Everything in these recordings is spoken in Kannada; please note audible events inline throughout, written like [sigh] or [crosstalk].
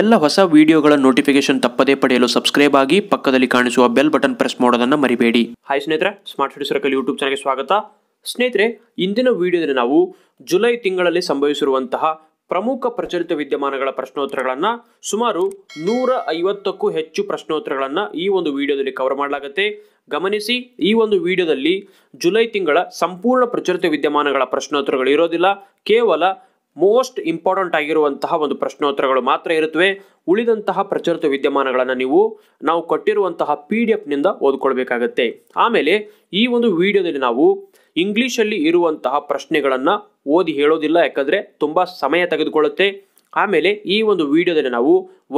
ಎಲ್ಲ ಹೊಸ ವಿಡಿಯೋಗಳ ನೋಟಿಫಿಕೇಶನ್ ತಪ್ಪದೇ ಪಡೆಯಲು ಸಬ್ಸ್ಕ್ರೈಬ್ ಆಗಿ ಪಕ್ಕದಲ್ಲಿ ಕಾಣಿಸುವ ಬೆಲ್ ಬಟನ್ ಪ್ರೆಸ್ ಮಾಡೋದನ್ನು ಮರಿಬೇಡಿ ಹಾಯ್ ಸ್ನೇಹಿತರೆ ಸ್ಮಾರ್ಟ್ ಸಿಟಿ ಸರ್ಕಲ್ ಯೂಟ್ಯೂಬ್ ಚಾನಲ್ಗೆ ಸ್ವಾಗತ ಸ್ನೇಹಿತರೆ ಇಂದಿನ ವಿಡಿಯೋದಲ್ಲಿ ನಾವು ಜುಲೈ ತಿಂಗಳಲ್ಲಿ ಸಂಭವಿಸಿರುವಂತಹ ಪ್ರಮುಖ ಪ್ರಚಲಿತ ವಿದ್ಯಮಾನಗಳ ಪ್ರಶ್ನೋತ್ತರಗಳನ್ನು ಸುಮಾರು ನೂರ ಐವತ್ತಕ್ಕೂ ಹೆಚ್ಚು ಪ್ರಶ್ನೋತ್ತರಗಳನ್ನು ಈ ಒಂದು ವಿಡಿಯೋದಲ್ಲಿ ಕವರ್ ಮಾಡಲಾಗುತ್ತೆ ಗಮನಿಸಿ ಈ ಒಂದು ವಿಡಿಯೋದಲ್ಲಿ ಜುಲೈ ತಿಂಗಳ ಸಂಪೂರ್ಣ ಪ್ರಚಲಿತ ವಿದ್ಯಮಾನಗಳ ಪ್ರಶ್ನೋತ್ತರಗಳು ಇರೋದಿಲ್ಲ ಕೇವಲ ಮೋಸ್ಟ್ ಇಂಪಾರ್ಟೆಂಟ್ ಆಗಿರುವಂತಹ ಒಂದು ಪ್ರಶ್ನೋತ್ತರಗಳು ಮಾತ್ರ ಇರುತ್ತವೆ ಉಳಿದಂತಹ ಪ್ರಚಲಿತ ವಿದ್ಯಮಾನಗಳನ್ನು ನೀವು ನಾವು ಕೊಟ್ಟಿರುವಂತಹ ಪಿ ಡಿ ಎಫ್ನಿಂದ ಓದ್ಕೊಳ್ಬೇಕಾಗತ್ತೆ ಆಮೇಲೆ ಈ ಒಂದು ವಿಡಿಯೋದಲ್ಲಿ ನಾವು ಇಂಗ್ಲೀಷಲ್ಲಿ ಇರುವಂತಹ ಪ್ರಶ್ನೆಗಳನ್ನು ಓದಿ ಹೇಳೋದಿಲ್ಲ ಯಾಕಂದರೆ ತುಂಬ ಸಮಯ ತೆಗೆದುಕೊಳ್ಳುತ್ತೆ ಆಮೇಲೆ ಈ ಒಂದು ವಿಡಿಯೋದಲ್ಲಿ ನಾವು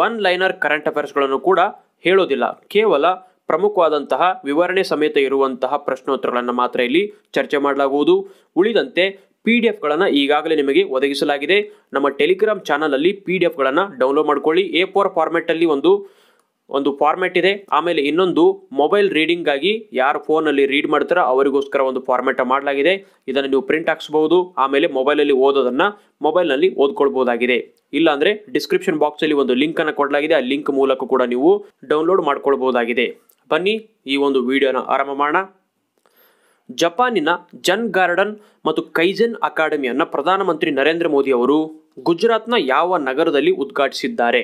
ಒನ್ ಲೈನರ್ ಕರೆಂಟ್ ಅಫೇರ್ಸ್ಗಳನ್ನು ಕೂಡ ಹೇಳೋದಿಲ್ಲ ಕೇವಲ ಪ್ರಮುಖವಾದಂತಹ ವಿವರಣೆ ಸಮೇತ ಇರುವಂತಹ ಪ್ರಶ್ನೋತ್ತರಗಳನ್ನು ಮಾತ್ರ ಇಲ್ಲಿ ಚರ್ಚೆ ಮಾಡಲಾಗುವುದು ಉಳಿದಂತೆ ಪಿ ಡಿ ಎಫ್ಗಳನ್ನು ಈಗಾಗಲೇ ನಿಮಗೆ ಒದಗಿಸಲಾಗಿದೆ ನಮ್ಮ ಟೆಲಿಗ್ರಾಮ್ ಚಾನಲಲ್ಲಿ ಪಿ ಡಿ ಎಫ್ಗಳನ್ನು ಡೌನ್ಲೋಡ್ ಮಾಡ್ಕೊಳ್ಳಿ ಎ ಫೋರ್ ಫಾರ್ಮೆಟಲ್ಲಿ ಒಂದು ಒಂದು ಫಾರ್ಮೆಟ್ ಇದೆ ಆಮೇಲೆ ಇನ್ನೊಂದು ಮೊಬೈಲ್ ರೀಡಿಂಗ್ ಆಗಿ ಯಾರು ಫೋನಲ್ಲಿ ರೀಡ್ ಮಾಡ್ತಾರೋ ಅವರಿಗೋಸ್ಕರ ಒಂದು ಫಾರ್ಮೆಟ್ ಮಾಡಲಾಗಿದೆ ಇದನ್ನು ನೀವು ಪ್ರಿಂಟ್ ಹಾಕ್ಸ್ಬೋದು ಆಮೇಲೆ ಮೊಬೈಲಲ್ಲಿ ಓದೋದನ್ನು ಮೊಬೈಲ್ನಲ್ಲಿ ಓದ್ಕೊಳ್ಬೋದಾಗಿದೆ ಇಲ್ಲಾಂದರೆ ಡಿಸ್ಕ್ರಿಪ್ಷನ್ ಬಾಕ್ಸಲ್ಲಿ ಒಂದು ಲಿಂಕನ್ನು ಕೊಡಲಾಗಿದೆ ಆ ಲಿಂಕ್ ಮೂಲಕ ಕೂಡ ನೀವು ಡೌನ್ಲೋಡ್ ಮಾಡ್ಕೊಳ್ಬೋದಾಗಿದೆ ಬನ್ನಿ ಈ ಒಂದು ವಿಡಿಯೋನ ಆರಂಭ ಮಾಡೋಣ ಜಪಾನಿನ ಜನ್ ಗಾರ್ಡನ್ ಮತ್ತು ಕೈಜೆನ್ ಅಕಾಡೆಮಿಯನ್ನು ಪ್ರಧಾನಮಂತ್ರಿ ನರೇಂದ್ರ ಮೋದಿ ಅವರು ಗುಜರಾತ್ನ ಯಾವ ನಗರದಲ್ಲಿ ಉದ್ಘಾಟಿಸಿದ್ದಾರೆ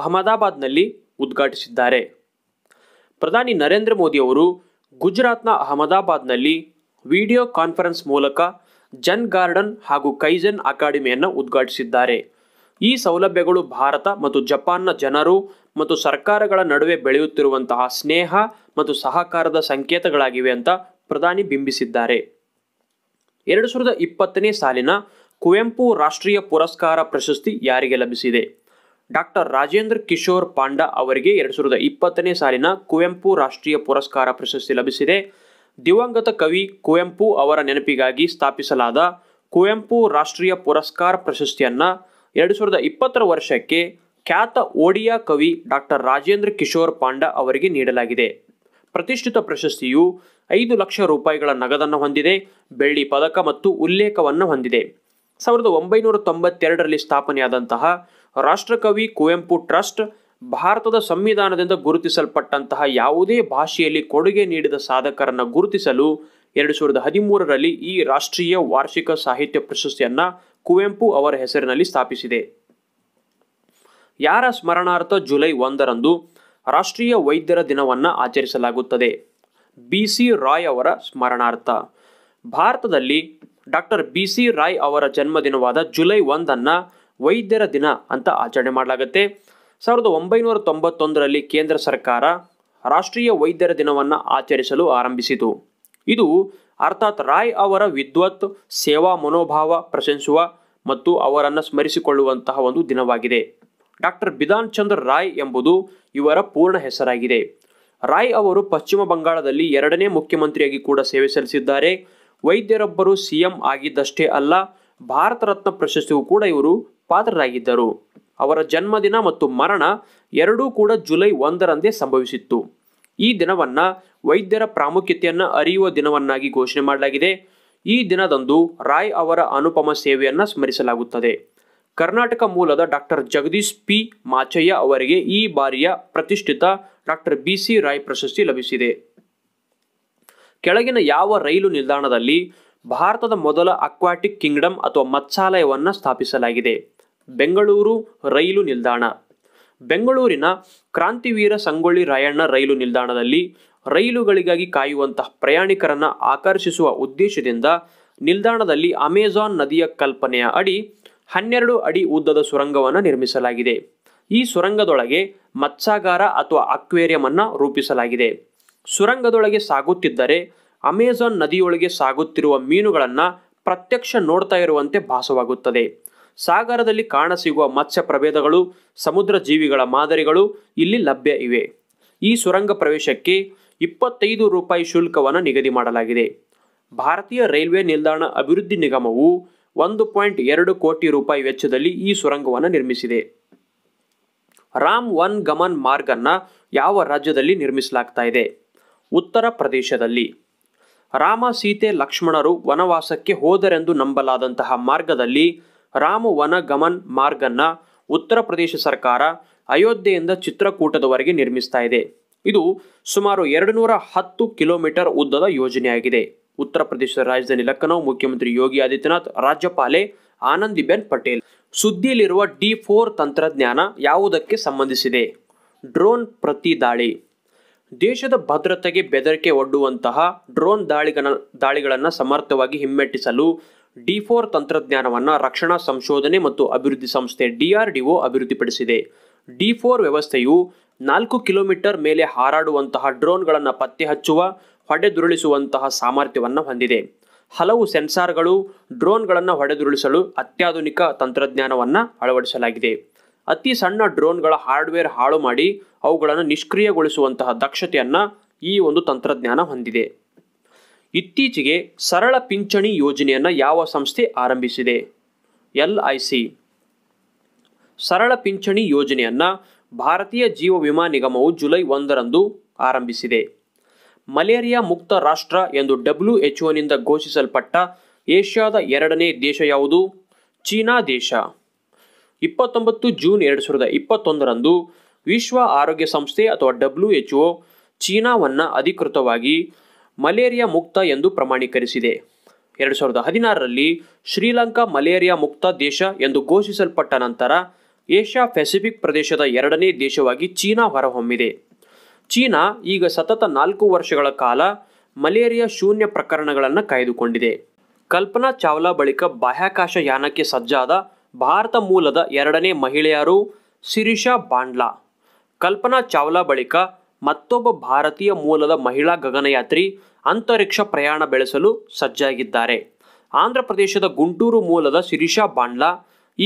ಅಹಮದಾಬಾದ್ನಲ್ಲಿ ಉದ್ಘಾಟಿಸಿದ್ದಾರೆ ಪ್ರಧಾನಿ ನರೇಂದ್ರ ಮೋದಿ ಅವರು ಗುಜರಾತ್ನ ಅಹಮದಾಬಾದ್ನಲ್ಲಿ ವಿಡಿಯೋ ಕಾನ್ಫರೆನ್ಸ್ ಮೂಲಕ ಜನ್ ಗಾರ್ಡನ್ ಹಾಗೂ ಕೈಜನ್ ಅಕಾಡೆಮಿಯನ್ನು ಉದ್ಘಾಟಿಸಿದ್ದಾರೆ ಈ ಸೌಲಭ್ಯಗಳು ಭಾರತ ಮತ್ತು ಜಪಾನ್ನ ಜನರು ಮತ್ತು ಸರ್ಕಾರಗಳ ನಡುವೆ ಬೆಳೆಯುತ್ತಿರುವಂತಹ ಸ್ನೇಹ ಮತ್ತು ಸಹಕಾರದ ಸಂಕೇತಗಳಾಗಿವೆ ಅಂತ ಪ್ರಧಾನಿ ಬಿಂಬಿಸಿದ್ದಾರೆ ಎರಡು ಸಾವಿರದ ಇಪ್ಪತ್ತನೇ ಸಾಲಿನ ಕುವೆಂಪು ರಾಷ್ಟ್ರೀಯ ಪುರಸ್ಕಾರ ಪ್ರಶಸ್ತಿ ಯಾರಿಗೆ ಲಭಿಸಿದೆ ಡಾಕ್ಟರ್ ರಾಜೇಂದ್ರ ಕಿಶೋರ್ ಪಾಂಡ ಅವರಿಗೆ ಎರಡು ಸಾವಿರದ ಇಪ್ಪತ್ತನೇ ಸಾಲಿನ ಕುವೆಂಪು ರಾಷ್ಟ್ರೀಯ ಪುರಸ್ಕಾರ ಪ್ರಶಸ್ತಿ ಲಭಿಸಿದೆ ದಿವಂಗತ ಕವಿ ಕುವೆಂಪು ಅವರ ನೆನಪಿಗಾಗಿ ಸ್ಥಾಪಿಸಲಾದ ಕುವೆಂಪು ರಾಷ್ಟ್ರೀಯ ಪುರಸ್ಕಾರ ಪ್ರಶಸ್ತಿಯನ್ನು ಎರಡು ಸಾವಿರದ ಇಪ್ಪತ್ತರ ವರ್ಷಕ್ಕೆ ಖ್ಯಾತ ಓಡಿಯಾ ಕವಿ ಡಾಕ್ಟರ್ ರಾಜೇಂದ್ರ ಕಿಶೋರ್ ಪಾಂಡ ಅವರಿಗೆ ನೀಡಲಾಗಿದೆ ಪ್ರತಿಷ್ಠಿತ ಪ್ರಶಸ್ತಿಯು ಐದು ಲಕ್ಷ ರೂಪಾಯಿಗಳ ನಗದನ್ನು ಹೊಂದಿದೆ ಬೆಳ್ಳಿ ಪದಕ ಮತ್ತು ಉಲ್ಲೇಖವನ್ನು ಹೊಂದಿದೆ ಸಾವಿರದ ಒಂಬೈನೂರ ತೊಂಬತ್ತೆರಡರಲ್ಲಿ ಸ್ಥಾಪನೆಯಾದಂತಹ ರಾಷ್ಟ್ರಕವಿ ಕುವೆಂಪು ಟ್ರಸ್ಟ್ ಭಾರತದ ಸಂವಿಧಾನದಿಂದ ಗುರುತಿಸಲ್ಪಟ್ಟಂತಹ ಯಾವುದೇ ಭಾಷೆಯಲ್ಲಿ ಕೊಡುಗೆ ನೀಡಿದ ಸಾಧಕರನ್ನು ಗುರುತಿಸಲು ಎರಡು ಸಾವಿರದ ಹದಿಮೂರರಲ್ಲಿ ಈ ರಾಷ್ಟ್ರೀಯ ವಾರ್ಷಿಕ ಸಾಹಿತ್ಯ ಪ್ರಶಸ್ತಿಯನ್ನು ಕುವೆಂಪು ಅವರ ಹೆಸರಿನಲ್ಲಿ ಸ್ಥಾಪಿಸಿದೆ ಯಾರ ಸ್ಮರಣಾರ್ಥ ಜುಲೈ ಒಂದರಂದು ರಾಷ್ಟ್ರೀಯ ವೈದ್ಯರ ದಿನವನ್ನು ಆಚರಿಸಲಾಗುತ್ತದೆ ಬಿ ಸಿ ರಾಯ್ ಅವರ ಸ್ಮರಣಾರ್ಥ ಭಾರತದಲ್ಲಿ ಡಾಕ್ಟರ್ ಬಿ ಸಿ ರಾಯ್ ಅವರ ಜನ್ಮದಿನವಾದ ಜುಲೈ ಒಂದನ್ನು ವೈದ್ಯರ ದಿನ ಅಂತ ಆಚರಣೆ ಮಾಡಲಾಗುತ್ತೆ ಸಾವಿರದ ಒಂಬೈನೂರ ತೊಂಬತ್ತೊಂದರಲ್ಲಿ ಕೇಂದ್ರ ಸರ್ಕಾರ ರಾಷ್ಟ್ರೀಯ ವೈದ್ಯರ ದಿನವನ್ನು ಆಚರಿಸಲು ಆರಂಭಿಸಿತು ಇದು ಅರ್ಥಾತ್ ರಾಯ್ ಅವರ ವಿದ್ವತ್ ಸೇವಾ ಮನೋಭಾವ ಪ್ರಶಂಸುವ ಮತ್ತು ಅವರನ್ನು ಸ್ಮರಿಸಿಕೊಳ್ಳುವಂತಹ ಒಂದು ದಿನವಾಗಿದೆ ಡಾಕ್ಟರ್ ಬಿಧಾನ್ ಚಂದ್ರ ರಾಯ್ ಎಂಬುದು ಇವರ ಪೂರ್ಣ ಹೆಸರಾಗಿದೆ ರಾಯ್ ಅವರು ಪಶ್ಚಿಮ ಬಂಗಾಳದಲ್ಲಿ ಎರಡನೇ ಮುಖ್ಯಮಂತ್ರಿಯಾಗಿ ಕೂಡ ಸೇವೆ ಸಲ್ಲಿಸಿದ್ದಾರೆ ವೈದ್ಯರೊಬ್ಬರು ಸಿಎಂ ಆಗಿದ್ದಷ್ಟೇ ಅಲ್ಲ ಭಾರತ ರತ್ನ ಪ್ರಶಸ್ತಿಗೂ ಕೂಡ ಇವರು ಪಾತ್ರರಾಗಿದ್ದರು ಅವರ ಜನ್ಮದಿನ ಮತ್ತು ಮರಣ ಎರಡೂ ಕೂಡ ಜುಲೈ ಒಂದರಂದೇ ಸಂಭವಿಸಿತ್ತು ಈ ದಿನವನ್ನ ವೈದ್ಯರ ಪ್ರಾಮುಖ್ಯತೆಯನ್ನು ಅರಿಯುವ ದಿನವನ್ನಾಗಿ ಘೋಷಣೆ ಮಾಡಲಾಗಿದೆ ಈ ದಿನದಂದು ರಾಯ್ ಅವರ ಅನುಪಮ ಸೇವೆಯನ್ನು ಸ್ಮರಿಸಲಾಗುತ್ತದೆ ಕರ್ನಾಟಕ ಮೂಲದ ಡಾಕ್ಟರ್ ಜಗದೀಶ್ ಪಿ ಮಾಚಯ್ಯ ಅವರಿಗೆ ಈ ಬಾರಿಯ ಪ್ರತಿಷ್ಠಿತ ಡಾಕ್ಟರ್ ಬಿ ಸಿ ರಾಯ್ ಪ್ರಶಸ್ತಿ ಲಭಿಸಿದೆ ಕೆಳಗಿನ ಯಾವ ರೈಲು ನಿಲ್ದಾಣದಲ್ಲಿ ಭಾರತದ ಮೊದಲ ಅಕ್ವಾಟಿಕ್ ಕಿಂಗ್ಡಮ್ ಅಥವಾ ಮತ್ಸಾಲಯವನ್ನು ಸ್ಥಾಪಿಸಲಾಗಿದೆ ಬೆಂಗಳೂರು ರೈಲು ನಿಲ್ದಾಣ ಬೆಂಗಳೂರಿನ ಕ್ರಾಂತಿವೀರ ಸಂಗೊಳ್ಳಿ ರಾಯಣ್ಣ ರೈಲು ನಿಲ್ದಾಣದಲ್ಲಿ ರೈಲುಗಳಿಗಾಗಿ ಕಾಯುವಂತಹ ಪ್ರಯಾಣಿಕರನ್ನು ಆಕರ್ಷಿಸುವ ಉದ್ದೇಶದಿಂದ ನಿಲ್ದಾಣದಲ್ಲಿ ಅಮೆಜಾನ್ ನದಿಯ ಕಲ್ಪನೆಯ ಅಡಿ ಹನ್ನೆರಡು ಅಡಿ ಉದ್ದದ ಸುರಂಗವನ್ನು ನಿರ್ಮಿಸಲಾಗಿದೆ ಈ ಸುರಂಗದೊಳಗೆ ಮತ್ಸಾಗಾರ ಅಥವಾ ಅಕ್ವೇರಿಯಂ ಅನ್ನು ರೂಪಿಸಲಾಗಿದೆ ಸುರಂಗದೊಳಗೆ ಸಾಗುತ್ತಿದ್ದರೆ ಅಮೆಜಾನ್ ನದಿಯೊಳಗೆ ಸಾಗುತ್ತಿರುವ ಮೀನುಗಳನ್ನು ಪ್ರತ್ಯಕ್ಷ ನೋಡ್ತಾ ಇರುವಂತೆ ಭಾಸವಾಗುತ್ತದೆ ಸಾಗರದಲ್ಲಿ ಕಾಣಸಿಗುವ ಮತ್ಸ್ಯ ಪ್ರಭೇದಗಳು ಸಮುದ್ರ ಜೀವಿಗಳ ಮಾದರಿಗಳು ಇಲ್ಲಿ ಲಭ್ಯ ಇವೆ ಈ ಸುರಂಗ ಪ್ರವೇಶಕ್ಕೆ ಇಪ್ಪತ್ತೈದು ರೂಪಾಯಿ ಶುಲ್ಕವನ್ನು ನಿಗದಿ ಮಾಡಲಾಗಿದೆ ಭಾರತೀಯ ರೈಲ್ವೆ ನಿಲ್ದಾಣ ಅಭಿವೃದ್ಧಿ ನಿಗಮವು ಒಂದು ಪಾಯಿಂಟ್ ಎರಡು ಕೋಟಿ ರೂಪಾಯಿ ವೆಚ್ಚದಲ್ಲಿ ಈ ಸುರಂಗವನ್ನು ನಿರ್ಮಿಸಿದೆ ರಾಮ್ ವನ್ ಗಮನ್ ಮಾರ್ಗನ್ನು ಯಾವ ರಾಜ್ಯದಲ್ಲಿ ನಿರ್ಮಿಸಲಾಗ್ತಾ ಇದೆ ಉತ್ತರ ಪ್ರದೇಶದಲ್ಲಿ ರಾಮ ಸೀತೆ ಲಕ್ಷ್ಮಣರು ವನವಾಸಕ್ಕೆ ಹೋದರೆಂದು ನಂಬಲಾದಂತಹ ಮಾರ್ಗದಲ್ಲಿ ರಾಮ ವನ ಗಮನ್ ಮಾರ್ಗನ್ನ ಉತ್ತರ ಪ್ರದೇಶ ಸರ್ಕಾರ ಅಯೋಧ್ಯೆಯಿಂದ ಚಿತ್ರಕೂಟದವರೆಗೆ ನಿರ್ಮಿಸ್ತಾ ಇದೆ ಇದು ಸುಮಾರು ಎರಡು ನೂರ ಹತ್ತು ಕಿಲೋಮೀಟರ್ ಉದ್ದದ ಯೋಜನೆಯಾಗಿದೆ ಉತ್ತರ ಪ್ರದೇಶದ ರಾಜಧಾನಿ ಲಖನೌ ಮುಖ್ಯಮಂತ್ರಿ ಯೋಗಿ ಆದಿತ್ಯನಾಥ್ ರಾಜ್ಯಪಾಲೆ ಆನಂದಿಬೆನ್ ಪಟೇಲ್ ಸುದ್ದಿಯಲ್ಲಿರುವ ಡಿ ಫೋರ್ ತಂತ್ರಜ್ಞಾನ ಯಾವುದಕ್ಕೆ ಸಂಬಂಧಿಸಿದೆ ಡ್ರೋನ್ ಪ್ರತಿ ದಾಳಿ ದೇಶದ ಭದ್ರತೆಗೆ ಬೆದರಿಕೆ ಒಡ್ಡುವಂತಹ ಡ್ರೋನ್ ದಾಳಿಗಳ ದಾಳಿಗಳನ್ನು ಸಮರ್ಥವಾಗಿ ಹಿಮ್ಮೆಟ್ಟಿಸಲು ಡಿ ಫೋರ್ ತಂತ್ರಜ್ಞಾನವನ್ನು ರಕ್ಷಣಾ ಸಂಶೋಧನೆ ಮತ್ತು ಅಭಿವೃದ್ಧಿ ಸಂಸ್ಥೆ ಡಿಆರ್ಡಿಒ ಅಭಿವೃದ್ಧಿಪಡಿಸಿದೆ ಡಿ ಫೋರ್ ವ್ಯವಸ್ಥೆಯು ನಾಲ್ಕು ಕಿಲೋಮೀಟರ್ ಮೇಲೆ ಹಾರಾಡುವಂತಹ ಡ್ರೋನ್ಗಳನ್ನು ಪತ್ತೆ ಹಚ್ಚುವ ಹೊಡೆದುರುಳಿಸುವಂತಹ ಸಾಮರ್ಥ್ಯವನ್ನು ಹೊಂದಿದೆ ಹಲವು ಸೆನ್ಸಾರ್ಗಳು ಡ್ರೋನ್ಗಳನ್ನು ಹೊಡೆದುರುಳಿಸಲು ಅತ್ಯಾಧುನಿಕ ತಂತ್ರಜ್ಞಾನವನ್ನು ಅಳವಡಿಸಲಾಗಿದೆ ಅತಿ ಸಣ್ಣ ಡ್ರೋನ್ಗಳ ಹಾರ್ಡ್ವೇರ್ ಹಾಳು ಮಾಡಿ ಅವುಗಳನ್ನು ನಿಷ್ಕ್ರಿಯಗೊಳಿಸುವಂತಹ ದಕ್ಷತೆಯನ್ನು ಈ ಒಂದು ತಂತ್ರಜ್ಞಾನ ಹೊಂದಿದೆ ಇತ್ತೀಚೆಗೆ ಸರಳ ಪಿಂಚಣಿ ಯೋಜನೆಯನ್ನು ಯಾವ ಸಂಸ್ಥೆ ಆರಂಭಿಸಿದೆ ಎಲ್ ಐ ಸಿ ಸರಳ ಪಿಂಚಣಿ ಯೋಜನೆಯನ್ನು ಭಾರತೀಯ ಜೀವ ವಿಮಾ ನಿಗಮವು ಜುಲೈ ಒಂದರಂದು ಆರಂಭಿಸಿದೆ ಮಲೇರಿಯಾ ಮುಕ್ತ ರಾಷ್ಟ್ರ ಎಂದು ಡಬ್ಲ್ಯೂ ಎಚ್ ಒನಿಂದ ಘೋಷಿಸಲ್ಪಟ್ಟ ಏಷ್ಯಾದ ಎರಡನೇ ದೇಶ ಯಾವುದು ಚೀನಾ ದೇಶ ಇಪ್ಪತ್ತೊಂಬತ್ತು ಜೂನ್ ಎರಡು ಸಾವಿರದ ಇಪ್ಪತ್ತೊಂದರಂದು ವಿಶ್ವ ಆರೋಗ್ಯ ಸಂಸ್ಥೆ ಅಥವಾ ಡಬ್ಲ್ಯೂ ಎಚ್ ಒ ಚೀನಾವನ್ನು ಅಧಿಕೃತವಾಗಿ ಮಲೇರಿಯಾ ಮುಕ್ತ ಎಂದು ಪ್ರಮಾಣೀಕರಿಸಿದೆ ಎರಡು ಸಾವಿರದ ಹದಿನಾರರಲ್ಲಿ ಶ್ರೀಲಂಕಾ ಮಲೇರಿಯಾ ಮುಕ್ತ ದೇಶ ಎಂದು ಘೋಷಿಸಲ್ಪಟ್ಟ ನಂತರ ಏಷ್ಯಾ ಪೆಸಿಫಿಕ್ ಪ್ರದೇಶದ ಎರಡನೇ ದೇಶವಾಗಿ ಚೀನಾ ಹೊರಹೊಮ್ಮಿದೆ ಚೀನಾ ಈಗ ಸತತ ನಾಲ್ಕು ವರ್ಷಗಳ ಕಾಲ ಮಲೇರಿಯಾ ಶೂನ್ಯ ಪ್ರಕರಣಗಳನ್ನು ಕಾಯ್ದುಕೊಂಡಿದೆ ಕಲ್ಪನಾ ಚಾವ್ಲಾ ಬಳಿಕ ಬಾಹ್ಯಾಕಾಶ ಯಾನಕ್ಕೆ ಸಜ್ಜಾದ ಭಾರತ ಮೂಲದ ಎರಡನೇ ಮಹಿಳೆಯರು ಸಿರಿಷಾ ಬಾಂಡ್ಲಾ ಕಲ್ಪನಾ ಚಾವ್ಲಾ ಬಳಿಕ ಮತ್ತೊಬ್ಬ ಭಾರತೀಯ ಮೂಲದ ಮಹಿಳಾ ಗಗನಯಾತ್ರಿ ಅಂತರಿಕ್ಷ ಪ್ರಯಾಣ ಬೆಳೆಸಲು ಸಜ್ಜಾಗಿದ್ದಾರೆ ಆಂಧ್ರ ಪ್ರದೇಶದ ಗುಂಟೂರು ಮೂಲದ ಸಿರಿಷಾ ಬಾಂಡ್ಲಾ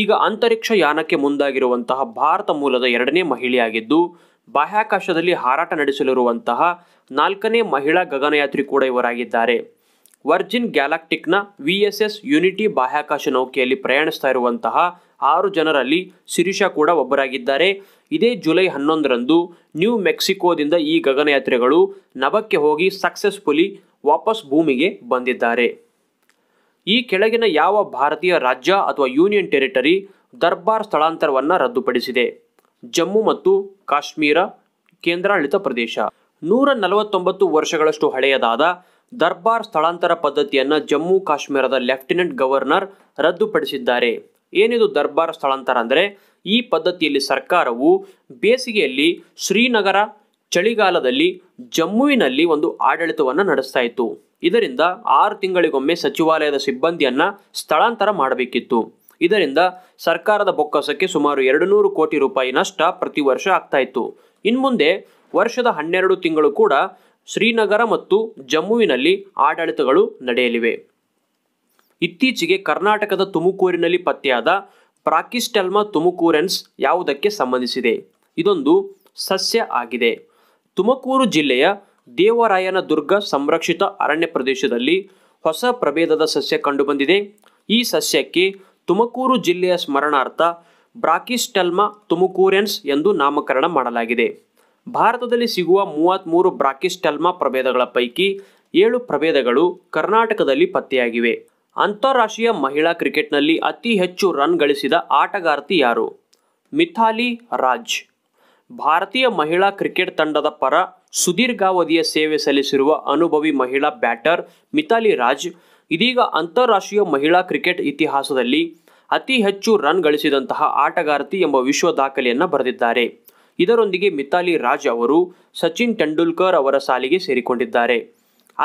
ಈಗ ಅಂತರಿಕ್ಷ ಯಾನಕ್ಕೆ ಮುಂದಾಗಿರುವಂತಹ ಭಾರತ ಮೂಲದ ಎರಡನೇ ಮಹಿಳೆಯಾಗಿದ್ದು ಬಾಹ್ಯಾಕಾಶದಲ್ಲಿ ಹಾರಾಟ ನಡೆಸಲಿರುವಂತಹ ನಾಲ್ಕನೇ ಮಹಿಳಾ ಗಗನಯಾತ್ರಿ ಕೂಡ ಇವರಾಗಿದ್ದಾರೆ ವರ್ಜಿನ್ ಗ್ಯಾಲಾಕ್ಟಿಕ್ನ ವಿ ಎಸ್ ಎಸ್ ಯುನಿಟಿ ಬಾಹ್ಯಾಕಾಶ ನೌಕೆಯಲ್ಲಿ ಪ್ರಯಾಣಿಸ್ತಾ ಇರುವಂತಹ ಆರು ಜನರಲ್ಲಿ ಶಿರೀಷಾ ಕೂಡ ಒಬ್ಬರಾಗಿದ್ದಾರೆ ಇದೇ ಜುಲೈ ಹನ್ನೊಂದರಂದು ನ್ಯೂ ಮೆಕ್ಸಿಕೋದಿಂದ ಈ ಗಗನಯಾತ್ರಿಗಳು ನಭಕ್ಕೆ ಹೋಗಿ ಸಕ್ಸಸ್ಫುಲಿ ವಾಪಸ್ ಭೂಮಿಗೆ ಬಂದಿದ್ದಾರೆ ಈ ಕೆಳಗಿನ ಯಾವ ಭಾರತೀಯ ರಾಜ್ಯ ಅಥವಾ ಯೂನಿಯನ್ ಟೆರಿಟರಿ ದರ್ಬಾರ್ ಸ್ಥಳಾಂತರವನ್ನು ರದ್ದುಪಡಿಸಿದೆ ಜಮ್ಮು ಮತ್ತು ಕಾಶ್ಮೀರ ಕೇಂದ್ರಾಡಳಿತ ಪ್ರದೇಶ ನೂರ ನಲವತ್ತೊಂಬತ್ತು ವರ್ಷಗಳಷ್ಟು ಹಳೆಯದಾದ ದರ್ಬಾರ್ ಸ್ಥಳಾಂತರ ಪದ್ಧತಿಯನ್ನು ಜಮ್ಮು ಕಾಶ್ಮೀರದ ಲೆಫ್ಟಿನೆಂಟ್ ಗವರ್ನರ್ ರದ್ದುಪಡಿಸಿದ್ದಾರೆ ಏನಿದು ದರ್ಬಾರ್ ಸ್ಥಳಾಂತರ ಅಂದರೆ ಈ ಪದ್ಧತಿಯಲ್ಲಿ ಸರ್ಕಾರವು ಬೇಸಿಗೆಯಲ್ಲಿ ಶ್ರೀನಗರ ಚಳಿಗಾಲದಲ್ಲಿ ಜಮ್ಮುವಿನಲ್ಲಿ ಒಂದು ಆಡಳಿತವನ್ನು ನಡೆಸ್ತಾ ಇತ್ತು ಇದರಿಂದ ಆರು ತಿಂಗಳಿಗೊಮ್ಮೆ ಸಚಿವಾಲಯದ ಸಿಬ್ಬಂದಿಯನ್ನು ಸ್ಥಳಾಂತರ ಮಾಡಬೇಕಿತ್ತು ಇದರಿಂದ ಸರ್ಕಾರದ ಬೊಕ್ಕಸಕ್ಕೆ ಸುಮಾರು ಎರಡು ನೂರು ಕೋಟಿ ರೂಪಾಯಿ ನಷ್ಟ ಪ್ರತಿ ವರ್ಷ ಆಗ್ತಾ ಇತ್ತು ಇನ್ಮುಂದೆ ವರ್ಷದ ಹನ್ನೆರಡು ತಿಂಗಳು ಕೂಡ ಶ್ರೀನಗರ ಮತ್ತು ಜಮ್ಮುವಿನಲ್ಲಿ ಆಡಳಿತಗಳು ನಡೆಯಲಿವೆ ಇತ್ತೀಚೆಗೆ ಕರ್ನಾಟಕದ ತುಮಕೂರಿನಲ್ಲಿ ಪತ್ತೆಯಾದ ಪ್ರಾಕಿಸ್ಟೆಲ್ಮಾ ತುಮಕೂರೆನ್ಸ್ ಯಾವುದಕ್ಕೆ ಸಂಬಂಧಿಸಿದೆ ಇದೊಂದು ಸಸ್ಯ ಆಗಿದೆ ತುಮಕೂರು ಜಿಲ್ಲೆಯ ದೇವರಾಯನ ದುರ್ಗ ಸಂರಕ್ಷಿತ ಅರಣ್ಯ ಪ್ರದೇಶದಲ್ಲಿ ಹೊಸ ಪ್ರಭೇದದ ಸಸ್ಯ ಕಂಡುಬಂದಿದೆ ಈ ಸಸ್ಯಕ್ಕೆ ತುಮಕೂರು ಜಿಲ್ಲೆಯ ಸ್ಮರಣಾರ್ಥ ಬ್ರಾಕಿಸ್ಟೆಲ್ಮಾ ತುಮಕೂರೆನ್ಸ್ ಎಂದು ನಾಮಕರಣ ಮಾಡಲಾಗಿದೆ ಭಾರತದಲ್ಲಿ ಸಿಗುವ ಮೂವತ್ತ್ಮೂರು ಬ್ರಾಕಿಸ್ಟೆಲ್ಮಾ ಪ್ರಭೇದಗಳ ಪೈಕಿ ಏಳು ಪ್ರಭೇದಗಳು ಕರ್ನಾಟಕದಲ್ಲಿ ಪತ್ತೆಯಾಗಿವೆ ಅಂತಾರಾಷ್ಟ್ರೀಯ ಮಹಿಳಾ ಕ್ರಿಕೆಟ್ನಲ್ಲಿ ಅತಿ ಹೆಚ್ಚು ರನ್ ಗಳಿಸಿದ ಆಟಗಾರ್ತಿ ಯಾರು ಮಿಥಾಲಿ ರಾಜ್ ಭಾರತೀಯ ಮಹಿಳಾ ಕ್ರಿಕೆಟ್ ತಂಡದ ಪರ ಸುದೀರ್ಘಾವಧಿಯ ಸೇವೆ ಸಲ್ಲಿಸಿರುವ ಅನುಭವಿ ಮಹಿಳಾ ಬ್ಯಾಟರ್ ಮಿಥಾಲಿ ರಾಜ್ ಇದೀಗ ಅಂತಾರಾಷ್ಟ್ರೀಯ ಮಹಿಳಾ ಕ್ರಿಕೆಟ್ ಇತಿಹಾಸದಲ್ಲಿ ಅತಿ ಹೆಚ್ಚು ರನ್ ಗಳಿಸಿದಂತಹ ಆಟಗಾರ್ತಿ ಎಂಬ ವಿಶ್ವ ದಾಖಲೆಯನ್ನು ಬರೆದಿದ್ದಾರೆ ಇದರೊಂದಿಗೆ ಮಿಥಾಲಿ ರಾಜ್ ಅವರು ಸಚಿನ್ ತೆಂಡೂಲ್ಕರ್ ಅವರ ಸಾಲಿಗೆ ಸೇರಿಕೊಂಡಿದ್ದಾರೆ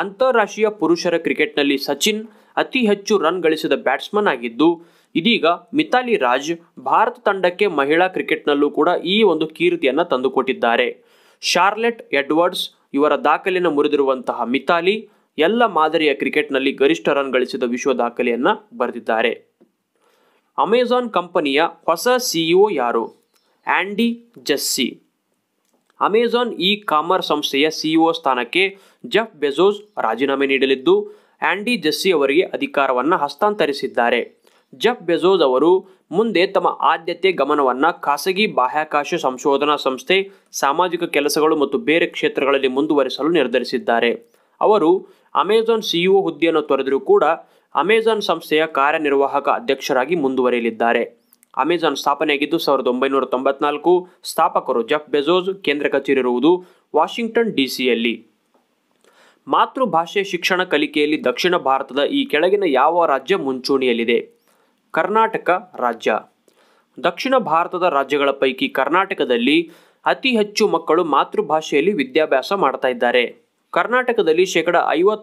ಅಂತಾರಾಷ್ಟ್ರೀಯ ಪುರುಷರ ಕ್ರಿಕೆಟ್ನಲ್ಲಿ ಸಚಿನ್ ಅತಿ ಹೆಚ್ಚು ರನ್ ಗಳಿಸಿದ ಬ್ಯಾಟ್ಸ್ಮನ್ ಆಗಿದ್ದು ಇದೀಗ ಮಿಥಾಲಿ ರಾಜ್ ಭಾರತ ತಂಡಕ್ಕೆ ಮಹಿಳಾ ಕ್ರಿಕೆಟ್ನಲ್ಲೂ ಕೂಡ ಈ ಒಂದು ಕೀರ್ತಿಯನ್ನು ತಂದುಕೊಟ್ಟಿದ್ದಾರೆ ಶಾರ್ಲೆಟ್ ಎಡ್ವರ್ಡ್ಸ್ ಇವರ ದಾಖಲೆಯನ್ನು ಮುರಿದಿರುವಂತಹ ಮಿಥಾಲಿ ಎಲ್ಲ ಮಾದರಿಯ ಕ್ರಿಕೆಟ್ನಲ್ಲಿ ಗರಿಷ್ಠ ರನ್ ಗಳಿಸಿದ ವಿಶ್ವ ದಾಖಲೆಯನ್ನು ಬರೆದಿದ್ದಾರೆ ಅಮೆಜಾನ್ ಕಂಪನಿಯ ಹೊಸ ಸಿಇಒ ಯಾರು Andy Jassy Amazon e commerce ಸಂಸ್ಥೆಯ ಸಿಇಒ ಸ್ಥಾನಕ್ಕೆ ಜಫ್ ಬೆಜೋಸ್ ರಾಜೀನಾಮೆ ನೀಡಲಿದ್ದು ಆ್ಯಂಡಿ ಜಸ್ಸಿ ಅವರಿಗೆ ಅಧಿಕಾರವನ್ನು ಹಸ್ತಾಂತರಿಸಿದ್ದಾರೆ ಜಫ್ ಬೆಜೋಸ್ ಅವರು ಮುಂದೆ ತಮ್ಮ ಆದ್ಯತೆ ಗಮನವನ್ನು ಖಾಸಗಿ ಬಾಹ್ಯಾಕಾಶ ಸಂಶೋಧನಾ ಸಂಸ್ಥೆ ಸಾಮಾಜಿಕ ಕೆಲಸಗಳು ಮತ್ತು ಬೇರೆ ಕ್ಷೇತ್ರಗಳಲ್ಲಿ ಮುಂದುವರಿಸಲು ನಿರ್ಧರಿಸಿದ್ದಾರೆ ಅವರು ಅಮೆಜಾನ್ ಸಿಇಒ ಹುದ್ದೆಯನ್ನು ತೊರೆದರೂ ಕೂಡ ಅಮೆಜಾನ್ ಸಂಸ್ಥೆಯ ಕಾರ್ಯನಿರ್ವಾಹಕ ಅಧ್ಯಕ್ಷರಾಗಿ ಮುಂದುವರಿಯಲಿದ್ದಾರೆ ಅಮೆಜಾನ್ ಸ್ಥಾಪನೆಯಾಗಿದ್ದು ಸಾವಿರದ ಒಂಬೈನೂರ ತೊಂಬತ್ನಾಲ್ಕು ಸ್ಥಾಪಕರು ಜಫ್ ಬೆಜೋಸ್ ಕೇಂದ್ರ ಕಚೇರಿ ಇರುವುದು ವಾಷಿಂಗ್ಟನ್ ಡಿಸಿಯಲ್ಲಿ ಮಾತೃಭಾಷೆ ಶಿಕ್ಷಣ ಕಲಿಕೆಯಲ್ಲಿ ದಕ್ಷಿಣ ಭಾರತದ ಈ ಕೆಳಗಿನ ಯಾವ ರಾಜ್ಯ ಮುಂಚೂಣಿಯಲ್ಲಿದೆ ಕರ್ನಾಟಕ ರಾಜ್ಯ ದಕ್ಷಿಣ ಭಾರತದ ರಾಜ್ಯಗಳ ಪೈಕಿ ಕರ್ನಾಟಕದಲ್ಲಿ ಅತಿ ಹೆಚ್ಚು ಮಕ್ಕಳು ಮಾತೃಭಾಷೆಯಲ್ಲಿ ವಿದ್ಯಾಭ್ಯಾಸ ಮಾಡ್ತಾ ಇದ್ದಾರೆ ಕರ್ನಾಟಕದಲ್ಲಿ ಶೇಕಡ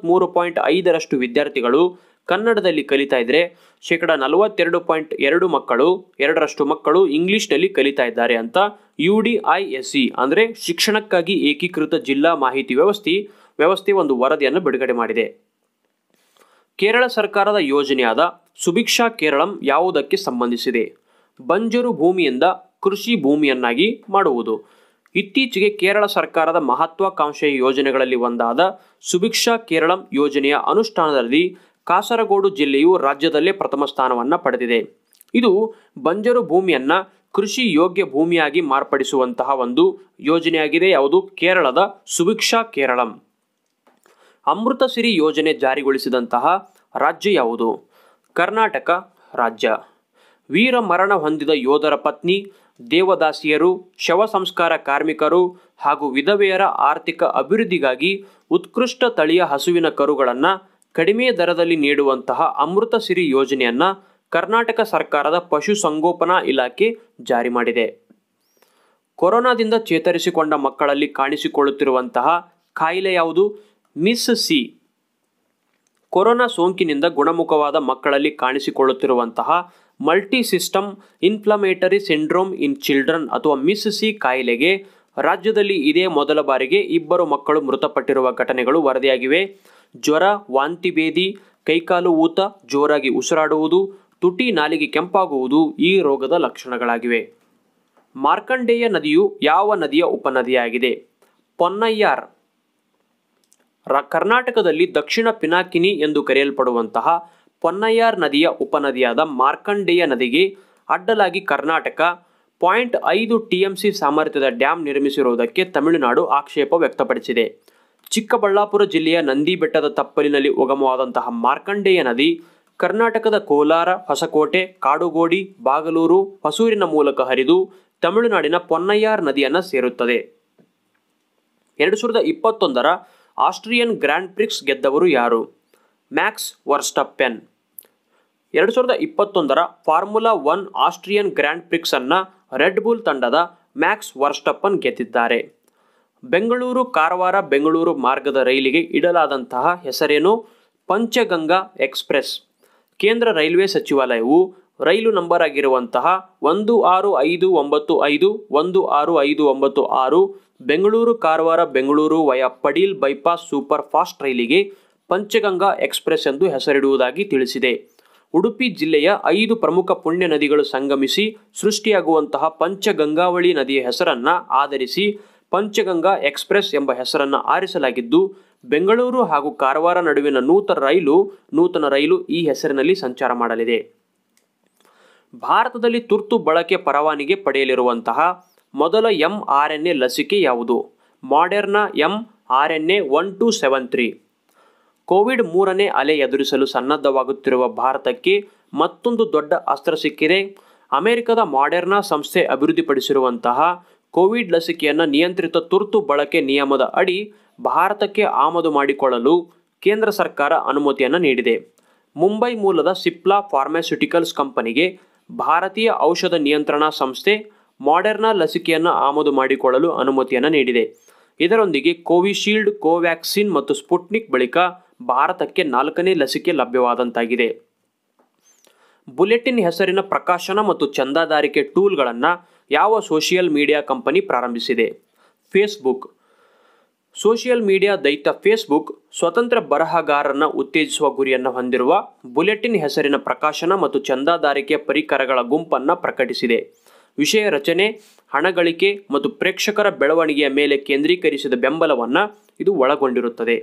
ಮೂರು ಪಾಯಿಂಟ್ ಐದರಷ್ಟು ವಿದ್ಯಾರ್ಥಿಗಳು ಕನ್ನಡದಲ್ಲಿ ಕಲಿತಾ ಇದ್ರೆ ಶೇಕಡ ನಲವತ್ತೆರಡು ಪಾಯಿಂಟ್ ಎರಡು ಮಕ್ಕಳು ಎರಡರಷ್ಟು ಮಕ್ಕಳು ಇಂಗ್ಲಿಷ್ನಲ್ಲಿ ಕಲಿತಾ ಇದ್ದಾರೆ ಅಂತ U D I S C ಅಂದರೆ ಶಿಕ್ಷಣಕ್ಕಾಗಿ ಏಕೀಕೃತ ಜಿಲ್ಲಾ ಮಾಹಿತಿ ವ್ಯವಸ್ಥೆ ವ್ಯವಸ್ಥೆ ಒಂದು ವರದಿಯನ್ನು ಬಿಡುಗಡೆ ಮಾಡಿದೆ ಕೇರಳ ಸರ್ಕಾರದ ಯೋಜನೆಯಾದ ಸುಭಿಕ್ಷಾ ಕೇರಳಂ ಯಾವುದಕ್ಕೆ ಸಂಬಂಧಿಸಿದೆ ಬಂಜರು ಭೂಮಿಯಿಂದ ಕೃಷಿ ಭೂಮಿಯನ್ನಾಗಿ ಮಾಡುವುದು ಇತ್ತೀಚೆಗೆ ಕೇರಳ ಸರ್ಕಾರದ ಮಹತ್ವಾಕಾಂಕ್ಷೆಯ ಯೋಜನೆಗಳಲ್ಲಿ ಒಂದಾದ ಸುಭಿಕ್ಷಾ ಕೇರಳಂ ಯೋಜನೆಯ ಅನುಷ್ಠಾನದಲ್ಲಿ ಕಾಸರಗೋಡು ಜಿಲ್ಲೆಯು ರಾಜ್ಯದಲ್ಲೇ ಪ್ರಥಮ ಸ್ಥಾನವನ್ನು ಪಡೆದಿದೆ ಇದು ಬಂಜರು ಭೂಮಿಯನ್ನು ಕೃಷಿ ಯೋಗ್ಯ ಭೂಮಿಯಾಗಿ ಮಾರ್ಪಡಿಸುವಂತಹ ಒಂದು ಯೋಜನೆಯಾಗಿದೆ ಯಾವುದು ಕೇರಳದ ಸುಭಿಕ್ಷಾ ಕೇರಳಂ ಅಮೃತ ಸಿರಿ ಯೋಜನೆ ಜಾರಿಗೊಳಿಸಿದಂತಹ ರಾಜ್ಯ ಯಾವುದು ಕರ್ನಾಟಕ ರಾಜ್ಯ ವೀರ ಮರಣ ಹೊಂದಿದ ಯೋಧರ ಪತ್ನಿ ದೇವದಾಸಿಯರು ಶವ ಸಂಸ್ಕಾರ ಕಾರ್ಮಿಕರು ಹಾಗೂ ವಿಧವೆಯರ ಆರ್ಥಿಕ ಅಭಿವೃದ್ಧಿಗಾಗಿ ಉತ್ಕೃಷ್ಟ ತಳಿಯ ಹಸುವಿನ ಕರುಗಳನ್ನು ಕಡಿಮೆ ದರದಲ್ಲಿ ನೀಡುವಂತಹ ಅಮೃತ ಸಿರಿ ಯೋಜನೆಯನ್ನು ಕರ್ನಾಟಕ ಸರ್ಕಾರದ ಪಶುಸಂಗೋಪನಾ ಇಲಾಖೆ ಜಾರಿ ಮಾಡಿದೆ ಕೊರೋನಾದಿಂದ ಚೇತರಿಸಿಕೊಂಡ ಮಕ್ಕಳಲ್ಲಿ ಕಾಣಿಸಿಕೊಳ್ಳುತ್ತಿರುವಂತಹ ಕಾಯಿಲೆ ಯಾವುದು ಮಿಸ್ ಸಿ ಕೊರೋನಾ ಸೋಂಕಿನಿಂದ ಗುಣಮುಖವಾದ ಮಕ್ಕಳಲ್ಲಿ ಕಾಣಿಸಿಕೊಳ್ಳುತ್ತಿರುವಂತಹ multi system inflammatory syndrome in children ಅಥವಾ ಮಿಸ್ ಸಿ ಕಾಯಿಲೆಗೆ ರಾಜ್ಯದಲ್ಲಿ ಇದೇ ಮೊದಲ ಬಾರಿಗೆ ಇಬ್ಬರು ಮಕ್ಕಳು ಮೃತಪಟ್ಟಿರುವ ಘಟನೆಗಳು ವರದಿಯಾಗಿವೆ ಜ್ವರ ವಾಂತಿ ಕೈಕಾಲು ಊತ ಜೋರಾಗಿ ಉಸಿರಾಡುವುದು ತುಟಿ ನಾಲಿಗೆ ಕೆಂಪಾಗುವುದು ಈ ರೋಗದ ಲಕ್ಷಣಗಳಾಗಿವೆ ಮಾರ್ಕಂಡೇಯ ನದಿಯು ಯಾವ ನದಿಯ ಉಪನದಿಯಾಗಿದೆ ಪೊನ್ನಯ್ಯಾರ್ ರ ಕರ್ನಾಟಕದಲ್ಲಿ ದಕ್ಷಿಣ ಪಿನಾಕಿನಿ ಎಂದು ಕರೆಯಲ್ಪಡುವಂತಹ ಪೊನ್ನಯ್ಯಾರ್ ನದಿಯ ಉಪನದಿಯಾದ ಮಾರ್ಕಂಡೇಯ ನದಿಗೆ ಅಡ್ಡಲಾಗಿ ಕರ್ನಾಟಕ ಪಾಯಿಂಟ್ ಐದು ಟಿಎಂಸಿ ಸಾಮರ್ಥ್ಯದ ಡ್ಯಾಂ ನಿರ್ಮಿಸಿರುವುದಕ್ಕೆ ತಮಿಳುನಾಡು ಆಕ್ಷೇಪ ವ್ಯಕ್ತಪಡಿಸಿದೆ ಚಿಕ್ಕಬಳ್ಳಾಪುರ ಜಿಲ್ಲೆಯ ನಂದಿ ಬೆಟ್ಟದ ತಪ್ಪಲಿನಲ್ಲಿ ಉಗಮವಾದಂತಹ ಮಾರ್ಕಂಡೇಯ ನದಿ ಕರ್ನಾಟಕದ ಕೋಲಾರ ಹೊಸಕೋಟೆ ಕಾಡುಗೋಡಿ ಬಾಗಲೂರು ಹೊಸೂರಿನ ಮೂಲಕ ಹರಿದು ತಮಿಳುನಾಡಿನ ಪೊನ್ನಯ್ಯಾರ್ ನದಿಯನ್ನು ಸೇರುತ್ತದೆ ಎರಡು ಸಾವಿರದ ಇಪ್ಪತ್ತೊಂದರ ಆಸ್ಟ್ರಿಯನ್ ಗ್ರ್ಯಾಂಡ್ ಪ್ರಿಕ್ಸ್ ಗೆದ್ದವರು ಯಾರು ಮ್ಯಾಕ್ಸ್ ವರ್ಸ್ಟಪ್ಪೆನ್ ಎರಡು ಸಾವಿರದ ಇಪ್ಪತ್ತೊಂದರ Formula One Austrian Grand Prix Red Bull ತಂಡದ ಮ್ಯಾಕ್ಸ್ ವರ್ಸ್ಟಪ್ಪನ್ ಗೆದ್ದಿದ್ದಾರೆ ಬೆಂಗಳೂರು ಕಾರವಾರ ಬೆಂಗಳೂರು ಮಾರ್ಗದ ರೈಲಿಗೆ ಇಡಲಾದಂತಹ ಹೆಸರೇನು ಪಂಚಗಂಗಾ ಎಕ್ಸ್ಪ್ರೆಸ್ ಕೇಂದ್ರ ರೈಲ್ವೆ ಸಚಿವಾಲಯವು ರೈಲು ನಂಬರ್ ಆಗಿರುವಂತಹ ಒಂದು ಆರು ಐದು ಒಂಬತ್ತು ಐದು ಒಂದು ಆರು ಐದು ಒಂಬತ್ತು ಆರು Bengaluru Karwar Bengaluru via Padil bypass super fast ರೈಲಿಗೆ ಪಂಚಗಂಗಾ ಎಕ್ಸ್ಪ್ರೆಸ್ ಎಂದು ಹೆಸರಿಡುವುದಾಗಿ ತಿಳಿಸಿದೆ ಉಡುಪಿ ಜಿಲ್ಲೆಯ ಐದು ಪ್ರಮುಖ ಪುಣ್ಯ ನದಿಗಳು ಸಂಗಮಿಸಿ ಸೃಷ್ಟಿಯಾಗುವಂತಹ ಪಂಚಗಂಗಾವಳಿ ನದಿಯ ಹೆಸರನ್ನ ಆಧರಿಸಿ ಪಂಚಗಂಗಾ ಎಕ್ಸ್ಪ್ರೆಸ್ ಎಂಬ ಹೆಸರನ್ನು ಆರಿಸಲಾಗಿದ್ದು ಬೆಂಗಳೂರು ಹಾಗೂ ಕಾರವಾರ ನಡುವಿನ ನೂತನ ರೈಲು ನೂತನ ರೈಲು ಈ ಹೆಸರಿನಲ್ಲಿ ಸಂಚಾರ ಮಾಡಲಿದೆ ಭಾರತದಲ್ಲಿ ತುರ್ತು ಬಳಕೆ ಪರವಾನಿಗೆ ಪಡೆಯಲಿರುವಂತಹ ಮೊದಲ ಎಂ ಆರ್ ಎನ್ ಎ ಲಸಿಕೆ ಯಾವುದು Moderna M R N A one two seven three Covid ಮೂರನೇ ಅಲೆ ಎದುರಿಸಲು ಸನ್ನದ್ಧವಾಗುತ್ತಿರುವ ಭಾರತಕ್ಕೆ ಮತ್ತೊಂದು ದೊಡ್ಡ ಅಸ್ತ್ರ ಸಿಕ್ಕಿದೆ ಅಮೆರಿಕದ ಮಾಡೆರ್ನಾ ಸಂಸ್ಥೆ ಅಭಿವೃದ್ಧಿಪಡಿಸಿರುವಂತಹ ಕೋವಿಡ್ ಲಸಿಕೆಯನ್ನು ನಿಯಂತ್ರಿತ ತುರ್ತು ಬಳಕೆ ನಿಯಮದ ಅಡಿ ಭಾರತಕ್ಕೆ ಆಮದು ಮಾಡಿಕೊಳ್ಳಲು ಕೇಂದ್ರ ಸರ್ಕಾರ ಅನುಮತಿಯನ್ನು ನೀಡಿದೆ ಮುಂಬೈ ಮೂಲದ ಸಿಪ್ಲಾ ಫಾರ್ಮಾಸ್ಯೂಟಿಕಲ್ಸ್ ಕಂಪನಿಗೆ ಭಾರತೀಯ ಔಷಧ ನಿಯಂತ್ರಣಾ ಸಂಸ್ಥೆ ಮಾಡೆರ್ನಾ ಲಸಿಕೆಯನ್ನು ಆಮದು ಮಾಡಿಕೊಳ್ಳಲು ಅನುಮತಿಯನ್ನು ನೀಡಿದೆ ಇದರೊಂದಿಗೆ ಕೋವಿಶೀಲ್ಡ್ ಕೋವ್ಯಾಕ್ಸಿನ್ ಮತ್ತು ಸ್ಪುಟ್ನಿಕ್ ಬಳಿಕ ಭಾರತಕ್ಕೆ ನಾಲ್ಕನೇ ಲಸಿಕೆ ಲಭ್ಯವಾದಂತಾಗಿದೆ ಬುಲೆಟಿನ್ ಹೆಸರಿನ ಪ್ರಕಾಶನ ಮತ್ತು ಚಂದಾದಾರಿಕೆ ಟೂಲ್ಗಳನ್ನು ಯಾವ ಸೋಷಿಯಲ್ ಮೀಡಿಯಾ ಕಂಪನಿ ಪ್ರಾರಂಭಿಸಿದೆ ಫೇಸ್ಬುಕ್ ಸೋಷಿಯಲ್ ಮೀಡಿಯಾ ದೈತ್ಯ ಫೇಸ್ಬುಕ್ ಸ್ವತಂತ್ರ ಬರಹಗಾರರನ್ನು ಉತ್ತೇಜಿಸುವ ಗುರಿಯನ್ನು ಹೊಂದಿರುವ ಬುಲೆಟಿನ್ ಹೆಸರಿನ ಪ್ರಕಾಶನ ಮತ್ತು ಚಂದಾದಾರಿಕೆ ಪರಿಕರಗಳ ಗುಂಪನ್ನು ಪ್ರಕಟಿಸಿದೆ ವಿಷಯ ರಚನೆ ಹಣಗಳಿಕೆ ಮತ್ತು ಪ್ರೇಕ್ಷಕರ ಬೆಳವಣಿಗೆಯ ಮೇಲೆ ಕೇಂದ್ರೀಕರಿಸಿದ ಬೆಂಬಲವನ್ನು ಇದು ಒಳಗೊಂಡಿರುತ್ತದೆ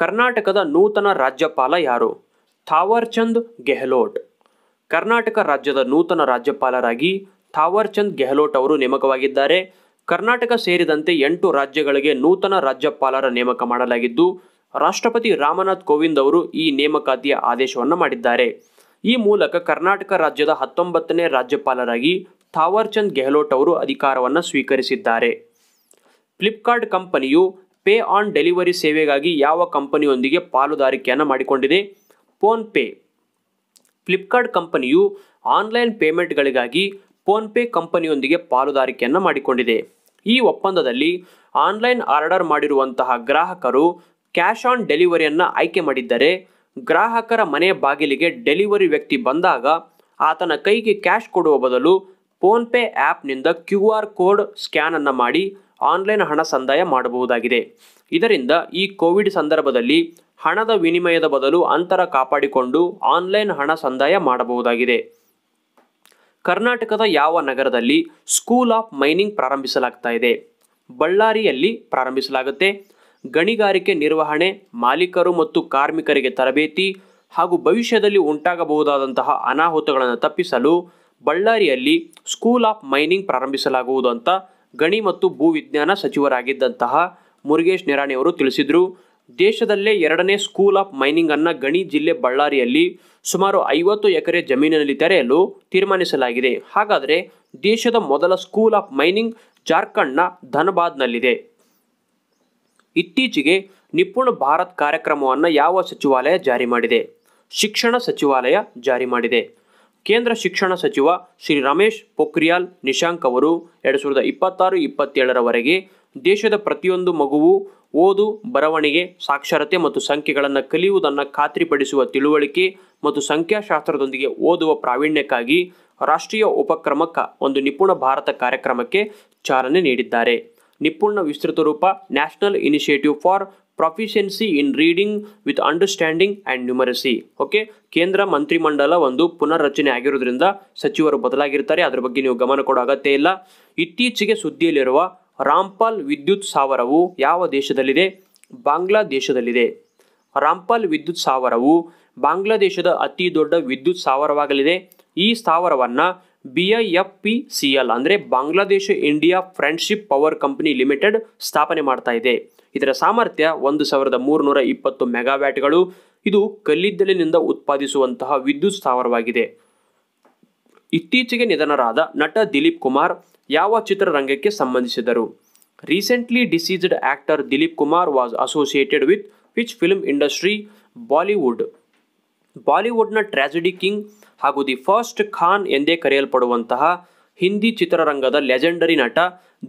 ಕರ್ನಾಟಕದ ನೂತನ ರಾಜ್ಯಪಾಲ ಯಾರು ಥಾವರ್ಚಂದ್ ಗೆಹ್ಲೋಟ್ ಕರ್ನಾಟಕ ರಾಜ್ಯದ ನೂತನ ರಾಜ್ಯಪಾಲರಾಗಿ ಥಾವರ್ಚಂದ್ ಗೆಹ್ಲೋಟ್ ಅವರು ನೇಮಕವಾಗಿದ್ದಾರೆ ಕರ್ನಾಟಕ ಸೇರಿದಂತೆ ಎಂಟು ರಾಜ್ಯಗಳಿಗೆ ನೂತನ ರಾಜ್ಯಪಾಲರ ನೇಮಕ ಮಾಡಲಾಗಿದ್ದು ರಾಷ್ಟ್ರಪತಿ ರಾಮನಾಥ್ ಕೋವಿಂದ್ ಅವರು ಈ ನೇಮಕಾತಿಯ ಆದೇಶವನ್ನು ಮಾಡಿದ್ದಾರೆ ಈ ಮೂಲಕ ಕರ್ನಾಟಕ ರಾಜ್ಯದ ಹತ್ತೊಂಬತ್ತನೇ ರಾಜ್ಯಪಾಲರಾಗಿ ಥಾವರ್ಚಂದ್ ಗೆಹ್ಲೋಟ್ ಅವರು ಅಧಿಕಾರವನ್ನು ಸ್ವೀಕರಿಸಿದ್ದಾರೆ ಫ್ಲಿಪ್ಕಾರ್ಟ್ ಕಂಪನಿಯು ಪೇ ಆನ್ ಡೆಲಿವರಿ ಸೇವೆಗಾಗಿ ಯಾವ ಕಂಪನಿಯೊಂದಿಗೆ ಪಾಲುದಾರಿಕೆಯನ್ನು ಮಾಡಿಕೊಂಡಿದೆ ಫೋನ್ಪೇ ಫ್ಲಿಪ್ಕಾರ್ಟ್ ಕಂಪನಿಯು ಆನ್ಲೈನ್ ಪೇಮೆಂಟ್ಗಳಿಗಾಗಿ ಫೋನ್ಪೇ ಕಂಪನಿಯೊಂದಿಗೆ ಪಾಲುದಾರಿಕೆಯನ್ನು ಮಾಡಿಕೊಂಡಿದೆ ಈ ಒಪ್ಪಂದದಲ್ಲಿ ಆನ್ಲೈನ್ ಆರ್ಡರ್ ಮಾಡಿರುವಂತಹ ಗ್ರಾಹಕರು ಕ್ಯಾಶ್ ಆನ್ ಡೆಲಿವರಿಯನ್ನು ಆಯ್ಕೆ ಮಾಡಿದ್ದರೆ ಗ್ರಾಹಕರ ಮನೆಯ ಬಾಗಿಲಿಗೆ ಡೆಲಿವರಿ ವ್ಯಕ್ತಿ ಬಂದಾಗ ಆತನ ಕೈಗೆ ಕ್ಯಾಶ್ ಕೊಡುವ ಬದಲು ಫೋನ್ಪೇ ಆ್ಯಪ್ನಿಂದ ಕ್ಯೂ ಆರ್ ಕೋಡ್ ಸ್ಕ್ಯಾನನ್ನು ಮಾಡಿ ಆನ್ಲೈನ್ ಹಣ ಸಂದಾಯ ಮಾಡಬಹುದಾಗಿದೆ ಇದರಿಂದ ಈ ಕೋವಿಡ್ ಸಂದರ್ಭದಲ್ಲಿ ಹಣದ ವಿನಿಮಯದ ಬದಲು ಅಂತರ ಕಾಪಾಡಿಕೊಂಡು ಆನ್ಲೈನ್ ಹಣ ಸಂದಾಯ ಮಾಡಬಹುದಾಗಿದೆ ಕರ್ನಾಟಕದ ಯಾವ ನಗರದಲ್ಲಿ ಸ್ಕೂಲ್ ಆಫ್ ಮೈನಿಂಗ್ ಪ್ರಾರಂಭಿಸಲಾಗ್ತಾ ಇದೆ ಬಳ್ಳಾರಿಯಲ್ಲಿ ಪ್ರಾರಂಭಿಸಲಾಗುತ್ತೆ ಗಣಿಗಾರಿಕೆ ನಿರ್ವಹಣೆ ಮಾಲೀಕರು ಮತ್ತು ಕಾರ್ಮಿಕರಿಗೆ ತರಬೇತಿ ಹಾಗೂ ಭವಿಷ್ಯದಲ್ಲಿ ಉಂಟಾಗಬಹುದಾದಂತಹ ಅನಾಹುತಗಳನ್ನು ತಪ್ಪಿಸಲು ಬಳ್ಳಾರಿಯಲ್ಲಿ ಸ್ಕೂಲ್ ಆಫ್ ಮೈನಿಂಗ್ ಪ್ರಾರಂಭಿಸಲಾಗುವುದು ಅಂತ ಗಣಿ ಮತ್ತು ಭೂವಿಜ್ಞಾನ ಸಚಿವರಾಗಿದ್ದಂತಹ ಮುರುಗೇಶ್ ನಿರಾಣಿ ಅವರು ತಿಳಿಸಿದರು ದೇಶದಲ್ಲೇ ಎರಡನೇ ಸ್ಕೂಲ್ ಆಫ್ ಮೈನಿಂಗ್ ಅನ್ನು ಗಣಿ ಜಿಲ್ಲೆ ಬಳ್ಳಾರಿಯಲ್ಲಿ ಸುಮಾರು ಐವತ್ತು ಎಕರೆ ಜಮೀನಿನಲ್ಲಿ ತೆರೆಯಲು ತೀರ್ಮಾನಿಸಲಾಗಿದೆ ಹಾಗಾದರೆ ದೇಶದ ಮೊದಲ ಸ್ಕೂಲ್ ಆಫ್ ಮೈನಿಂಗ್ ಜಾರ್ಖಂಡ್ನ ಧನಬಾದ್ನಲ್ಲಿದೆ ಇತ್ತೀಚೆಗೆ ನಿಪುಣ ಭಾರತ್ ಕಾರ್ಯಕ್ರಮವನ್ನು ಯಾವ ಸಚಿವಾಲಯ ಜಾರಿ ಮಾಡಿದೆ ಶಿಕ್ಷಣ ಸಚಿವಾಲಯ ಜಾರಿ ಮಾಡಿದೆ ಕೇಂದ್ರ ಶಿಕ್ಷಣ ಸಚಿವ ಶ್ರೀ ರಮೇಶ್ ಪೋಖ್ರಿಯಾಲ್ ನಿಶಾಂಕ್ ಅವರು ಎರಡು ಸಾವಿರದ ಇಪ್ಪತ್ತಾರು ಇಪ್ಪತ್ತೇಳರವರೆಗೆ ದೇಶದ ಪ್ರತಿಯೊಂದು ಮಗುವು ಓದು ಬರವಣಿಗೆ ಸಾಕ್ಷರತೆ ಮತ್ತು ಸಂಖ್ಯೆಗಳನ್ನು ಕಲಿಯುವುದನ್ನು ಖಾತ್ರಿಪಡಿಸುವ ತಿಳುವಳಿಕೆ ಮತ್ತು ಸಂಖ್ಯಾಶಾಸ್ತ್ರದೊಂದಿಗೆ ಓದುವ ಪ್ರಾವೀಣ್ಯಕ್ಕಾಗಿ ರಾಷ್ಟ್ರೀಯ ಉಪಕ್ರಮಕ್ಕ ಒಂದು ನಿಪುಣ ಭಾರತ ಕಾರ್ಯಕ್ರಮಕ್ಕೆ ಚಾಲನೆ ನೀಡಿದ್ದಾರೆ ನಿಪುಣ ವಿಸ್ತೃತ ರೂಪ National Initiative for Proficiency in Reading with Understanding and Numeracy okay ಕೇಂದ್ರ ಮಂತ್ರಿಮಂಡಲ ಒಂದು ಪುನರ್ರಚನೆ ಆಗಿರೋದ್ರಿಂದ ಸಚಿವರು ಬದಲಾಗಿರ್ತಾರೆ ಅದರ ಬಗ್ಗೆ ನೀವು ಗಮನ ಕೊಡೋ ಅಗತ್ಯ ಇಲ್ಲ ಇತ್ತೀಚೆಗೆ ಸುದ್ದಿಯಲ್ಲಿರುವ ರಾಮ್ಪಾಲ್ ವಿದ್ಯುತ್ ಸಾವರವು ಯಾವ ದೇಶದಲ್ಲಿದೆ ಬಾಂಗ್ಲಾದೇಶದಲ್ಲಿದೆ ರಾಮ್ಪಾಲ್ ವಿದ್ಯುತ್ ಸಾವರವು ಬಾಂಗ್ಲಾದೇಶದ ಅತಿ ದೊಡ್ಡ ವಿದ್ಯುತ್ ಸಾವರವಾಗಲಿದೆ ಈ ಸ್ಥಾವರವನ್ನು B I F P C L ಅಂದರೆ Bangladesh India friendship power company limited ಸ್ಥಾಪನೆ ಮಾಡ್ತಾ ಇದೆ ಇದರ ಸಾಮರ್ಥ್ಯ ಒಂದು ಸಾವಿರದ ಮೂರುನೂರ ಇಪ್ಪತ್ತು ಮೆಗಾವ್ಯಾಟ್ಗಳು ಇದು ಕಲ್ಲಿದ್ದಲಿನಿಂದ ಉತ್ಪಾದಿಸುವಂತಹ ವಿದ್ಯುತ್ ಸ್ಥಾವರವಾಗಿದೆ ಇತ್ತೀಚೆಗೆ ನಿಧನರಾದ ನಟ ದಿಲೀಪ್ ಕುಮಾರ್ ಯಾವ ಚಿತ್ರರಂಗಕ್ಕೆ ಸಂಬಂಧಿಸಿದರು recently deceased actor Dilip Kumar was associated with which film industry Bollywood ಬಾಲಿವುಡ್ನ ಟ್ರಾಜಿಡಿ ಕಿಂಗ್ ಹಾಗೂ ದಿ ಫಸ್ಟ್ ಖಾನ್ ಎಂದೇ ಕರೆಯಲ್ಪಡುವಂತಹ ಹಿಂದಿ ಚಿತ್ರರಂಗದ ಲೆಜೆಂಡರಿ ನಟ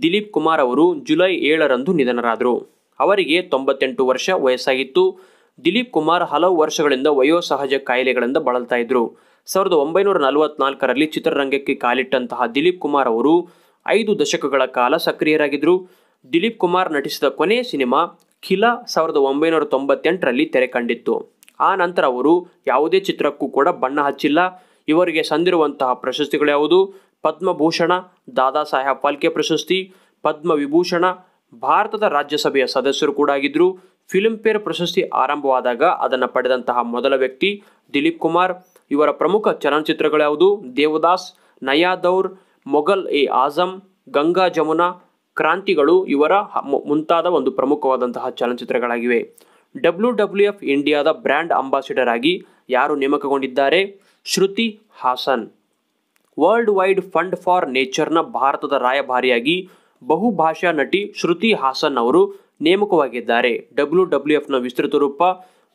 ದಿಲೀಪ್ ಕುಮಾರ್ ಅವರು ಜುಲೈ ಏಳರಂದು ನಿಧನರಾದರು ಅವರಿಗೆ ತೊಂಬತ್ತೆಂಟು ವರ್ಷ ವಯಸ್ಸಾಗಿತ್ತು ದಿಲೀಪ್ ಕುಮಾರ್ ಹಲವು ವರ್ಷಗಳಿಂದ ವಯೋಸಹಜ ಕಾಯಿಲೆಗಳಿಂದ ಬಳಲ್ತಾ ಇದ್ರು ಸಾವಿರದ ಒಂಬೈನೂರ ನಲವತ್ನಾಲ್ಕರಲ್ಲಿ ಚಿತ್ರರಂಗಕ್ಕೆ ಕಾಲಿಟ್ಟಂತಹ ದಿಲೀಪ್ ಕುಮಾರ್ ಅವರು ಐದು ದಶಕಗಳ ಕಾಲ ಸಕ್ರಿಯರಾಗಿದ್ದರು ದಿಲೀಪ್ ಕುಮಾರ್ ನಟಿಸಿದ ಕೊನೆಯ ಸಿನಿಮಾ ಖಿಲಾ ಸಾವಿರದ ಒಂಬೈನೂರ ತೊಂಬತ್ತೆಂಟರಲ್ಲಿ ತೆರೆ ಕಂಡಿತ್ತು ಆ ನಂತರ ಅವರು ಯಾವುದೇ ಚಿತ್ರಕ್ಕೂ ಕೂಡ ಬಣ್ಣ ಹಚ್ಚಿಲ್ಲ ಇವರಿಗೆ ಸಂದಿರುವಂತಹ ಪ್ರಶಸ್ತಿಗಳು ಯಾವುದು ಪದ್ಮಭೂಷಣ ದಾದಾ ಸಾಹೇಬ್ ಫಾಲ್ಕೆ ಪ್ರಶಸ್ತಿ ಪದ್ಮವಿಭೂಷಣ ಭಾರತದ ರಾಜ್ಯಸಭೆಯ ಸದಸ್ಯರು ಕೂಡ ಆಗಿದ್ದರು ಫಿಲ್ಮ್ಫೇರ್ ಪ್ರಶಸ್ತಿ ಆರಂಭವಾದಾಗ ಅದನ್ನು ಪಡೆದಂತಹ ಮೊದಲ ವ್ಯಕ್ತಿ ದಿಲೀಪ್ ಕುಮಾರ್ ಇವರ ಪ್ರಮುಖ ಚಲನಚಿತ್ರಗಳ್ಯಾವುದು ದೇವದಾಸ್ ನಯಾದೌರ್ ಮೊಘಲ್ ಎ ಆಜಮ್ ಗಂಗಾ ಜಮುನಾ ಕ್ರಾಂತಿಗಳು ಇವರ ಮುಂತಾದ ಒಂದು ಪ್ರಮುಖವಾದಂತಹ ಚಲನಚಿತ್ರಗಳಾಗಿವೆ ಡಬ್ಲ್ಯೂ ಡಬ್ಲ್ಯೂ ಎಫ್ ಇಂಡಿಯಾದ ಬ್ರ್ಯಾಂಡ್ ಅಂಬಾಸಿಡರ್ ಆಗಿ ಯಾರು ನೇಮಕಗೊಂಡಿದ್ದಾರೆ Shruti Haasan World Wide Fund for ನೇಚರ್ನ ಭಾರತದ ರಾಯಭಾರಿಯಾಗಿ ಬಹುಭಾಷಾ ನಟಿ ಶ್ರುತಿ ಹಾಸನ್ ಅವರು ನೇಮಕವಾಗಿದ್ದಾರೆ ಡಬ್ಲ್ಯೂ ಡಬ್ಲ್ಯೂ ಎಫ್ನ ವಿಸ್ತೃತ ರೂಪ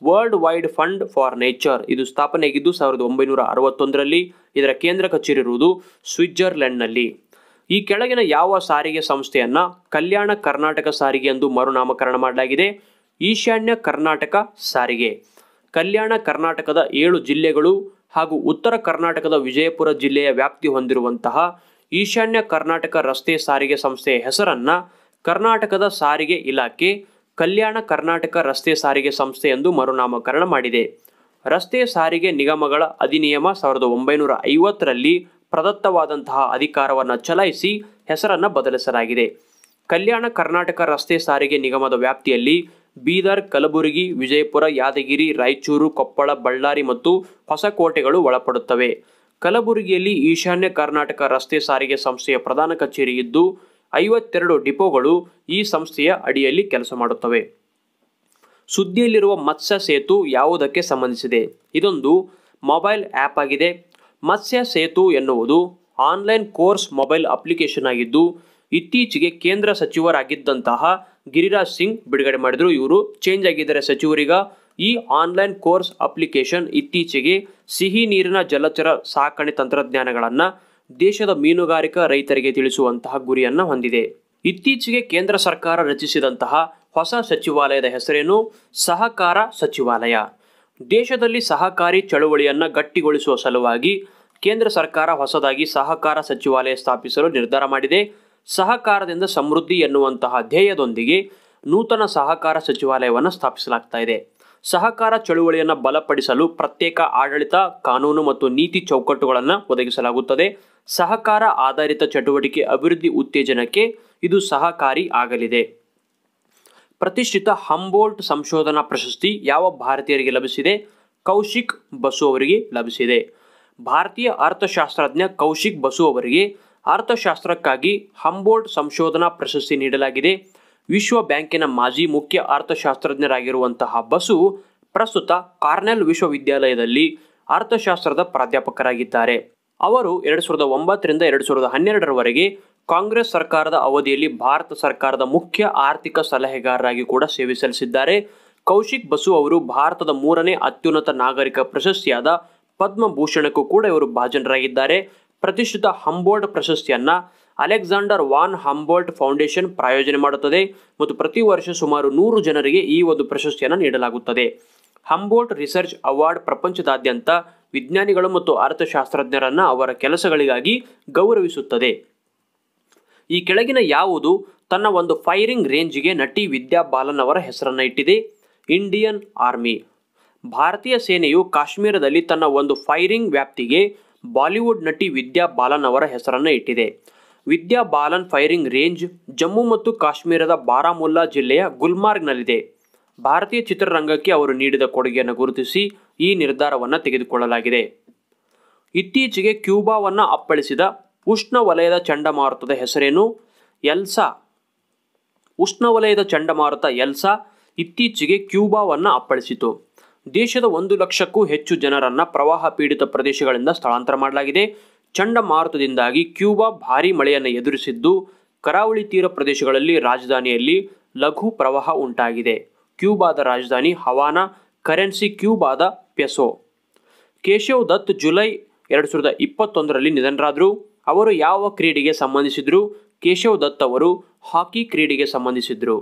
World Wide Fund for Nature ಇದು ಸ್ಥಾಪನೆಯಾಗಿದ್ದು ಸಾವಿರದ ಒಂಬೈನೂರ ಅರವತ್ತೊಂದರಲ್ಲಿ ಇದರ ಕೇಂದ್ರ ಕಚೇರಿ ಇರುವುದು ಸ್ವಿಟ್ಜರ್ಲೆಂಡ್ನಲ್ಲಿ ಈ ಕೆಳಗಿನ ಯಾವ ಸಾರಿಗೆ ಸಂಸ್ಥೆಯನ್ನು ಕಲ್ಯಾಣ ಕರ್ನಾಟಕ ಸಾರಿಗೆ ಎಂದು ಮರುನಾಮಕರಣ ಮಾಡಲಾಗಿದೆ ಈಶಾನ್ಯ ಕರ್ನಾಟಕ ಸಾರಿಗೆ ಕಲ್ಯಾಣ ಕರ್ನಾಟಕದ ಏಳು ಜಿಲ್ಲೆಗಳು ಹಾಗೂ ಉತ್ತರ ಕರ್ನಾಟಕದ ವಿಜಯಪುರ ಜಿಲ್ಲೆಯ ವ್ಯಾಪ್ತಿ ಹೊಂದಿರುವಂತಹ ಈಶಾನ್ಯ ಕರ್ನಾಟಕ ರಸ್ತೆ ಸಾರಿಗೆ ಸಂಸ್ಥೆಯ ಹೆಸರನ್ನ ಕರ್ನಾಟಕದ ಸಾರಿಗೆ ಇಲಾಖೆ ಕಲ್ಯಾಣ ಕರ್ನಾಟಕ ರಸ್ತೆ ಸಾರಿಗೆ ಸಂಸ್ಥೆ ಎಂದು ಮರುನಾಮಕರಣ ಮಾಡಿದೆ ರಸ್ತೆ ಸಾರಿಗೆ ನಿಗಮಗಳ ಅಧಿನಿಯಮ ಸಾವಿರದ ಒಂಬೈನೂರ ಐವತ್ತರಲ್ಲಿ ಪ್ರದತ್ತವಾದಂತಹ ಅಧಿಕಾರವನ್ನು ಚಲಾಯಿಸಿ ಹೆಸರನ್ನು ಬದಲಿಸಲಾಗಿದೆ ಕಲ್ಯಾಣ ಕರ್ನಾಟಕ ರಸ್ತೆ ಸಾರಿಗೆ ನಿಗಮದ ವ್ಯಾಪ್ತಿಯಲ್ಲಿ ಬೀದರ್ ಕಲಬುರಗಿ ವಿಜಯಪುರ ಯಾದಗಿರಿ ರಾಯಚೂರು ಕೊಪ್ಪಳ ಬಳ್ಳಾರಿ ಮತ್ತು ಹೊಸಕೋಟೆಗಳು ಒಳಪಡುತ್ತವೆ ಕಲಬುರಗಿಯಲ್ಲಿ ಈಶಾನ್ಯ ಕರ್ನಾಟಕ ರಸ್ತೆ ಸಾರಿಗೆ ಸಂಸ್ಥೆಯ ಪ್ರಧಾನ ಕಚೇರಿ ಇದ್ದು ಐವತ್ತೆರಡು ಡಿಪೋಗಳು ಈ ಸಂಸ್ಥೆಯ ಅಡಿಯಲ್ಲಿ ಕೆಲಸ ಮಾಡುತ್ತವೆ ಸುದ್ದಿಯಲ್ಲಿರುವ ಮತ್ಸ್ಯ ಸೇತು ಯಾವುದಕ್ಕೆ ಸಂಬಂಧಿಸಿದೆ ಇದೊಂದು ಮೊಬೈಲ್ ಆ್ಯಪ್ ಆಗಿದೆ ಮತ್ಸ್ಯ ಸೇತು ಎನ್ನುವುದು ಆನ್ಲೈನ್ ಕೋರ್ಸ್ ಮೊಬೈಲ್ ಅಪ್ಲಿಕೇಶನ್ ಆಗಿದ್ದು ಇತ್ತೀಚೆಗೆ ಕೇಂದ್ರ ಸಚಿವರಾಗಿದ್ದಂತಹ ಗಿರಿರಾಜ್ ಸಿಂಗ್ ಬಿಡುಗಡೆ ಮಾಡಿದರು ಇವರು ಚೇಂಜ್ ಆಗಿದ್ದಾರೆ ಸಚಿವರಿಗ ಈ ಆನ್ಲೈನ್ ಕೋರ್ಸ್ ಅಪ್ಲಿಕೇಶನ್ ಇತ್ತೀಚೆಗೆ ಸಿಹಿ ನೀರಿನ ಜಲಚರ ಸಾಕಣೆ ತಂತ್ರಜ್ಞಾನಗಳನ್ನು ದೇಶದ ಮೀನುಗಾರಿಕಾ ರೈತರಿಗೆ ತಿಳಿಸುವಂತಹ ಗುರಿಯನ್ನು ಹೊಂದಿದೆ ಇತ್ತೀಚೆಗೆ ಕೇಂದ್ರ ಸರ್ಕಾರ ರಚಿಸಿದಂತಹ ಹೊಸ ಸಚಿವಾಲಯದ ಹೆಸರೇನು ಸಹಕಾರ ಸಚಿವಾಲಯ ದೇಶದಲ್ಲಿ ಸಹಕಾರಿ ಚಳುವಳಿಯನ್ನು ಗಟ್ಟಿಗೊಳಿಸುವ ಸಲುವಾಗಿ ಕೇಂದ್ರ ಸರ್ಕಾರ ಹೊಸದಾಗಿ ಸಹಕಾರ ಸಚಿವಾಲಯ ಸ್ಥಾಪಿಸಲು ನಿರ್ಧಾರ ಮಾಡಿದೆ ಸಹಕಾರದಿಂದ ಸಮೃದ್ಧಿ ಎನ್ನುವಂತಹ ಧ್ಯೇಯದೊಂದಿಗೆ ನೂತನ ಸಹಕಾರ ಸಚಿವಾಲಯವನ್ನು ಸ್ಥಾಪಿಸಲಾಗ್ತಾ ಇದೆ ಸಹಕಾರ ಚಳುವಳಿಯನ್ನು ಬಲಪಡಿಸಲು ಪ್ರತ್ಯೇಕ ಆಡಳಿತ ಕಾನೂನು ಮತ್ತು ನೀತಿ ಚೌಕಟ್ಟುಗಳನ್ನು ಒದಗಿಸಲಾಗುತ್ತದೆ ಸಹಕಾರ ಆಧಾರಿತ ಚಟುವಟಿಕೆ ಅಭಿವೃದ್ಧಿ ಉತ್ತೇಜನಕ್ಕೆ ಇದು ಸಹಕಾರಿ ಆಗಲಿದೆ ಪ್ರತಿಷ್ಠಿತ ಹಂಬೋಲ್ಟ್ ಸಂಶೋಧನಾ ಪ್ರಶಸ್ತಿ ಯಾವ ಭಾರತೀಯರಿಗೆ ಲಭಿಸಿದೆ ಕೌಶಿಕ್ ಬಸು ಅವರಿಗೆ ಲಭಿಸಿದೆ ಭಾರತೀಯ ಅರ್ಥಶಾಸ್ತ್ರಜ್ಞ ಕೌಶಿಕ್ ಬಸು ಅವರಿಗೆ ಅರ್ಥಶಾಸ್ತ್ರಕ್ಕಾಗಿ ಹಂಬೋಲ್ಟ್ ಸಂಶೋಧನಾ ಪ್ರಶಸ್ತಿ ನೀಡಲಾಗಿದೆ ವಿಶ್ವ ಬ್ಯಾಂಕಿನ ಮಾಜಿ ಮುಖ್ಯ ಅರ್ಥಶಾಸ್ತ್ರಜ್ಞರಾಗಿರುವಂತಹ ಬಸು ಪ್ರಸ್ತುತ ಕಾರ್ನೆಲ್ ವಿಶ್ವವಿದ್ಯಾಲಯದಲ್ಲಿ ಅರ್ಥಶಾಸ್ತ್ರದ ಪ್ರಾಧ್ಯಾಪಕರಾಗಿದ್ದಾರೆ ಅವರು ಎರಡು ಸಾವಿರದ ಒಂಬತ್ತರಿಂದ ಎರಡು ಸಾವಿರದ ಹನ್ನೆರಡರವರೆಗೆ ಕಾಂಗ್ರೆಸ್ ಸರ್ಕಾರದ ಅವಧಿಯಲ್ಲಿ ಭಾರತ ಸರ್ಕಾರದ ಮುಖ್ಯ ಆರ್ಥಿಕ ಸಲಹೆಗಾರರಾಗಿ ಕೂಡ ಸೇವೆ ಸಲ್ಲಿಸಿದ್ದಾರೆ ಕೌಶಿಕ್ ಬಸು ಅವರು ಭಾರತದ ಮೂರನೇ ಅತ್ಯುನ್ನತ ನಾಗರಿಕ ಪ್ರಶಸ್ತಿಯಾದ ಪದ್ಮಭೂಷಣಕ್ಕೂ ಕೂಡ ಇವರು ಭಾಜನರಾಗಿದ್ದಾರೆ ಪ್ರತಿಷ್ಠಿತ ಹಂಬೋರ್ಡ್ ಪ್ರಶಸ್ತಿಯನ್ನ ಅಲೆಕ್ಸಾಂಡರ್ ವಾನ್ ಹಂಬೋಲ್ಟ್ ಫೌಂಡೇಶನ್ ಪ್ರಾಯೋಜನೆ ಮಾಡುತ್ತದೆ ಮತ್ತು ಪ್ರತಿ ವರ್ಷ ಸುಮಾರು ನೂರು ಜನರಿಗೆ ಈ ಒಂದು ಪ್ರಶಸ್ತಿಯನ್ನು ನೀಡಲಾಗುತ್ತದೆ ಹಂಬೋಲ್ಟ್ ರಿಸರ್ಚ್ ಅವಾರ್ಡ್ ಪ್ರಪಂಚದಾದ್ಯಂತ ವಿಜ್ಞಾನಿಗಳು ಮತ್ತು ಅರ್ಥಶಾಸ್ತ್ರಜ್ಞರನ್ನು ಅವರ ಕೆಲಸಗಳಿಗಾಗಿ ಗೌರವಿಸುತ್ತದೆ ಈ ಕೆಳಗಿನ ಯಾವುದು ತನ್ನ ಒಂದು ಫೈರಿಂಗ್ ರೇಂಜ್ಗೆ ನಟಿ ವಿದ್ಯಾ ಬಾಲನ್ ಅವರ ಹೆಸರನ್ನು ಇಟ್ಟಿದೆ ಇಂಡಿಯನ್ ಆರ್ಮಿ ಭಾರತೀಯ ಸೇನೆಯು ಕಾಶ್ಮೀರದಲ್ಲಿ ತನ್ನ ಒಂದು ಫೈರಿಂಗ್ ವ್ಯಾಪ್ತಿಗೆ ಬಾಲಿವುಡ್ ನಟಿ ವಿದ್ಯಾ ಬಾಲನ್ ಅವರ ಹೆಸರನ್ನು ಇಟ್ಟಿದೆ ವಿದ್ಯಾ ಬಾಲನ್ ಫೈರಿಂಗ್ ರೇಂಜ್ ಜಮ್ಮು ಮತ್ತು ಕಾಶ್ಮೀರದ ಬಾರಾಮುಲ್ಲಾ ಜಿಲ್ಲೆಯ ಗುಲ್ಮಾರ್ಗ್ನಲ್ಲಿದೆ ಭಾರತೀಯ ಚಿತ್ರರಂಗಕ್ಕೆ ಅವರು ನೀಡಿದ ಕೊಡುಗೆಯನ್ನು ಗುರುತಿಸಿ ಈ ನಿರ್ಧಾರವನ್ನು ತೆಗೆದುಕೊಳ್ಳಲಾಗಿದೆ ಇತ್ತೀಚೆಗೆ ಕ್ಯೂಬಾವನ್ನು ಅಪ್ಪಳಿಸಿದ ಉಷ್ಣವಲಯದ ಚಂಡಮಾರುತದ ಹೆಸರೇನು ಎಲ್ಸಾ ಉಷ್ಣವಲಯದ ಚಂಡಮಾರುತ ಎಲ್ಸಾ ಇತ್ತೀಚೆಗೆ ಕ್ಯೂಬಾವನ್ನು ಅಪ್ಪಳಿಸಿತು ದೇಶದ ಒಂದು ಲಕ್ಷಕ್ಕೂ ಹೆಚ್ಚು ಜನರನ್ನು ಪ್ರವಾಹ ಪೀಡಿತ ಪ್ರದೇಶಗಳಿಂದ ಸ್ಥಳಾಂತರ ಮಾಡಲಾಗಿದೆ ಚಂಡಮಾರುತದಿಂದಾಗಿ ಕ್ಯೂಬಾ ಭಾರೀ ಮಳೆಯನ್ನು ಎದುರಿಸಿದ್ದು ಕರಾವಳಿ ತೀರ ಪ್ರದೇಶಗಳಲ್ಲಿ ರಾಜಧಾನಿಯಲ್ಲಿ ಲಘು ಪ್ರವಾಹ ಉಂಟಾಗಿದೆ ಕ್ಯೂಬಾದ ರಾಜಧಾನಿ ಹವಾನಾ ಕರೆನ್ಸಿ ಕ್ಯೂಬಾದ ಪೆಸೋ ಕೇಶವ್ ದತ್ ಜುಲೈ ಎರಡು ಸಾವಿರದ ಇಪ್ಪತ್ತೊಂದರಲ್ಲಿ ನಿಧನರಾದರು ಅವರು ಯಾವ ಕ್ರೀಡೆಗೆ ಸಂಬಂಧಿಸಿದ್ರು ಕೇಶವ್ ದತ್ ಅವರು ಹಾಕಿ ಕ್ರೀಡೆಗೆ ಸಂಬಂಧಿಸಿದ್ರು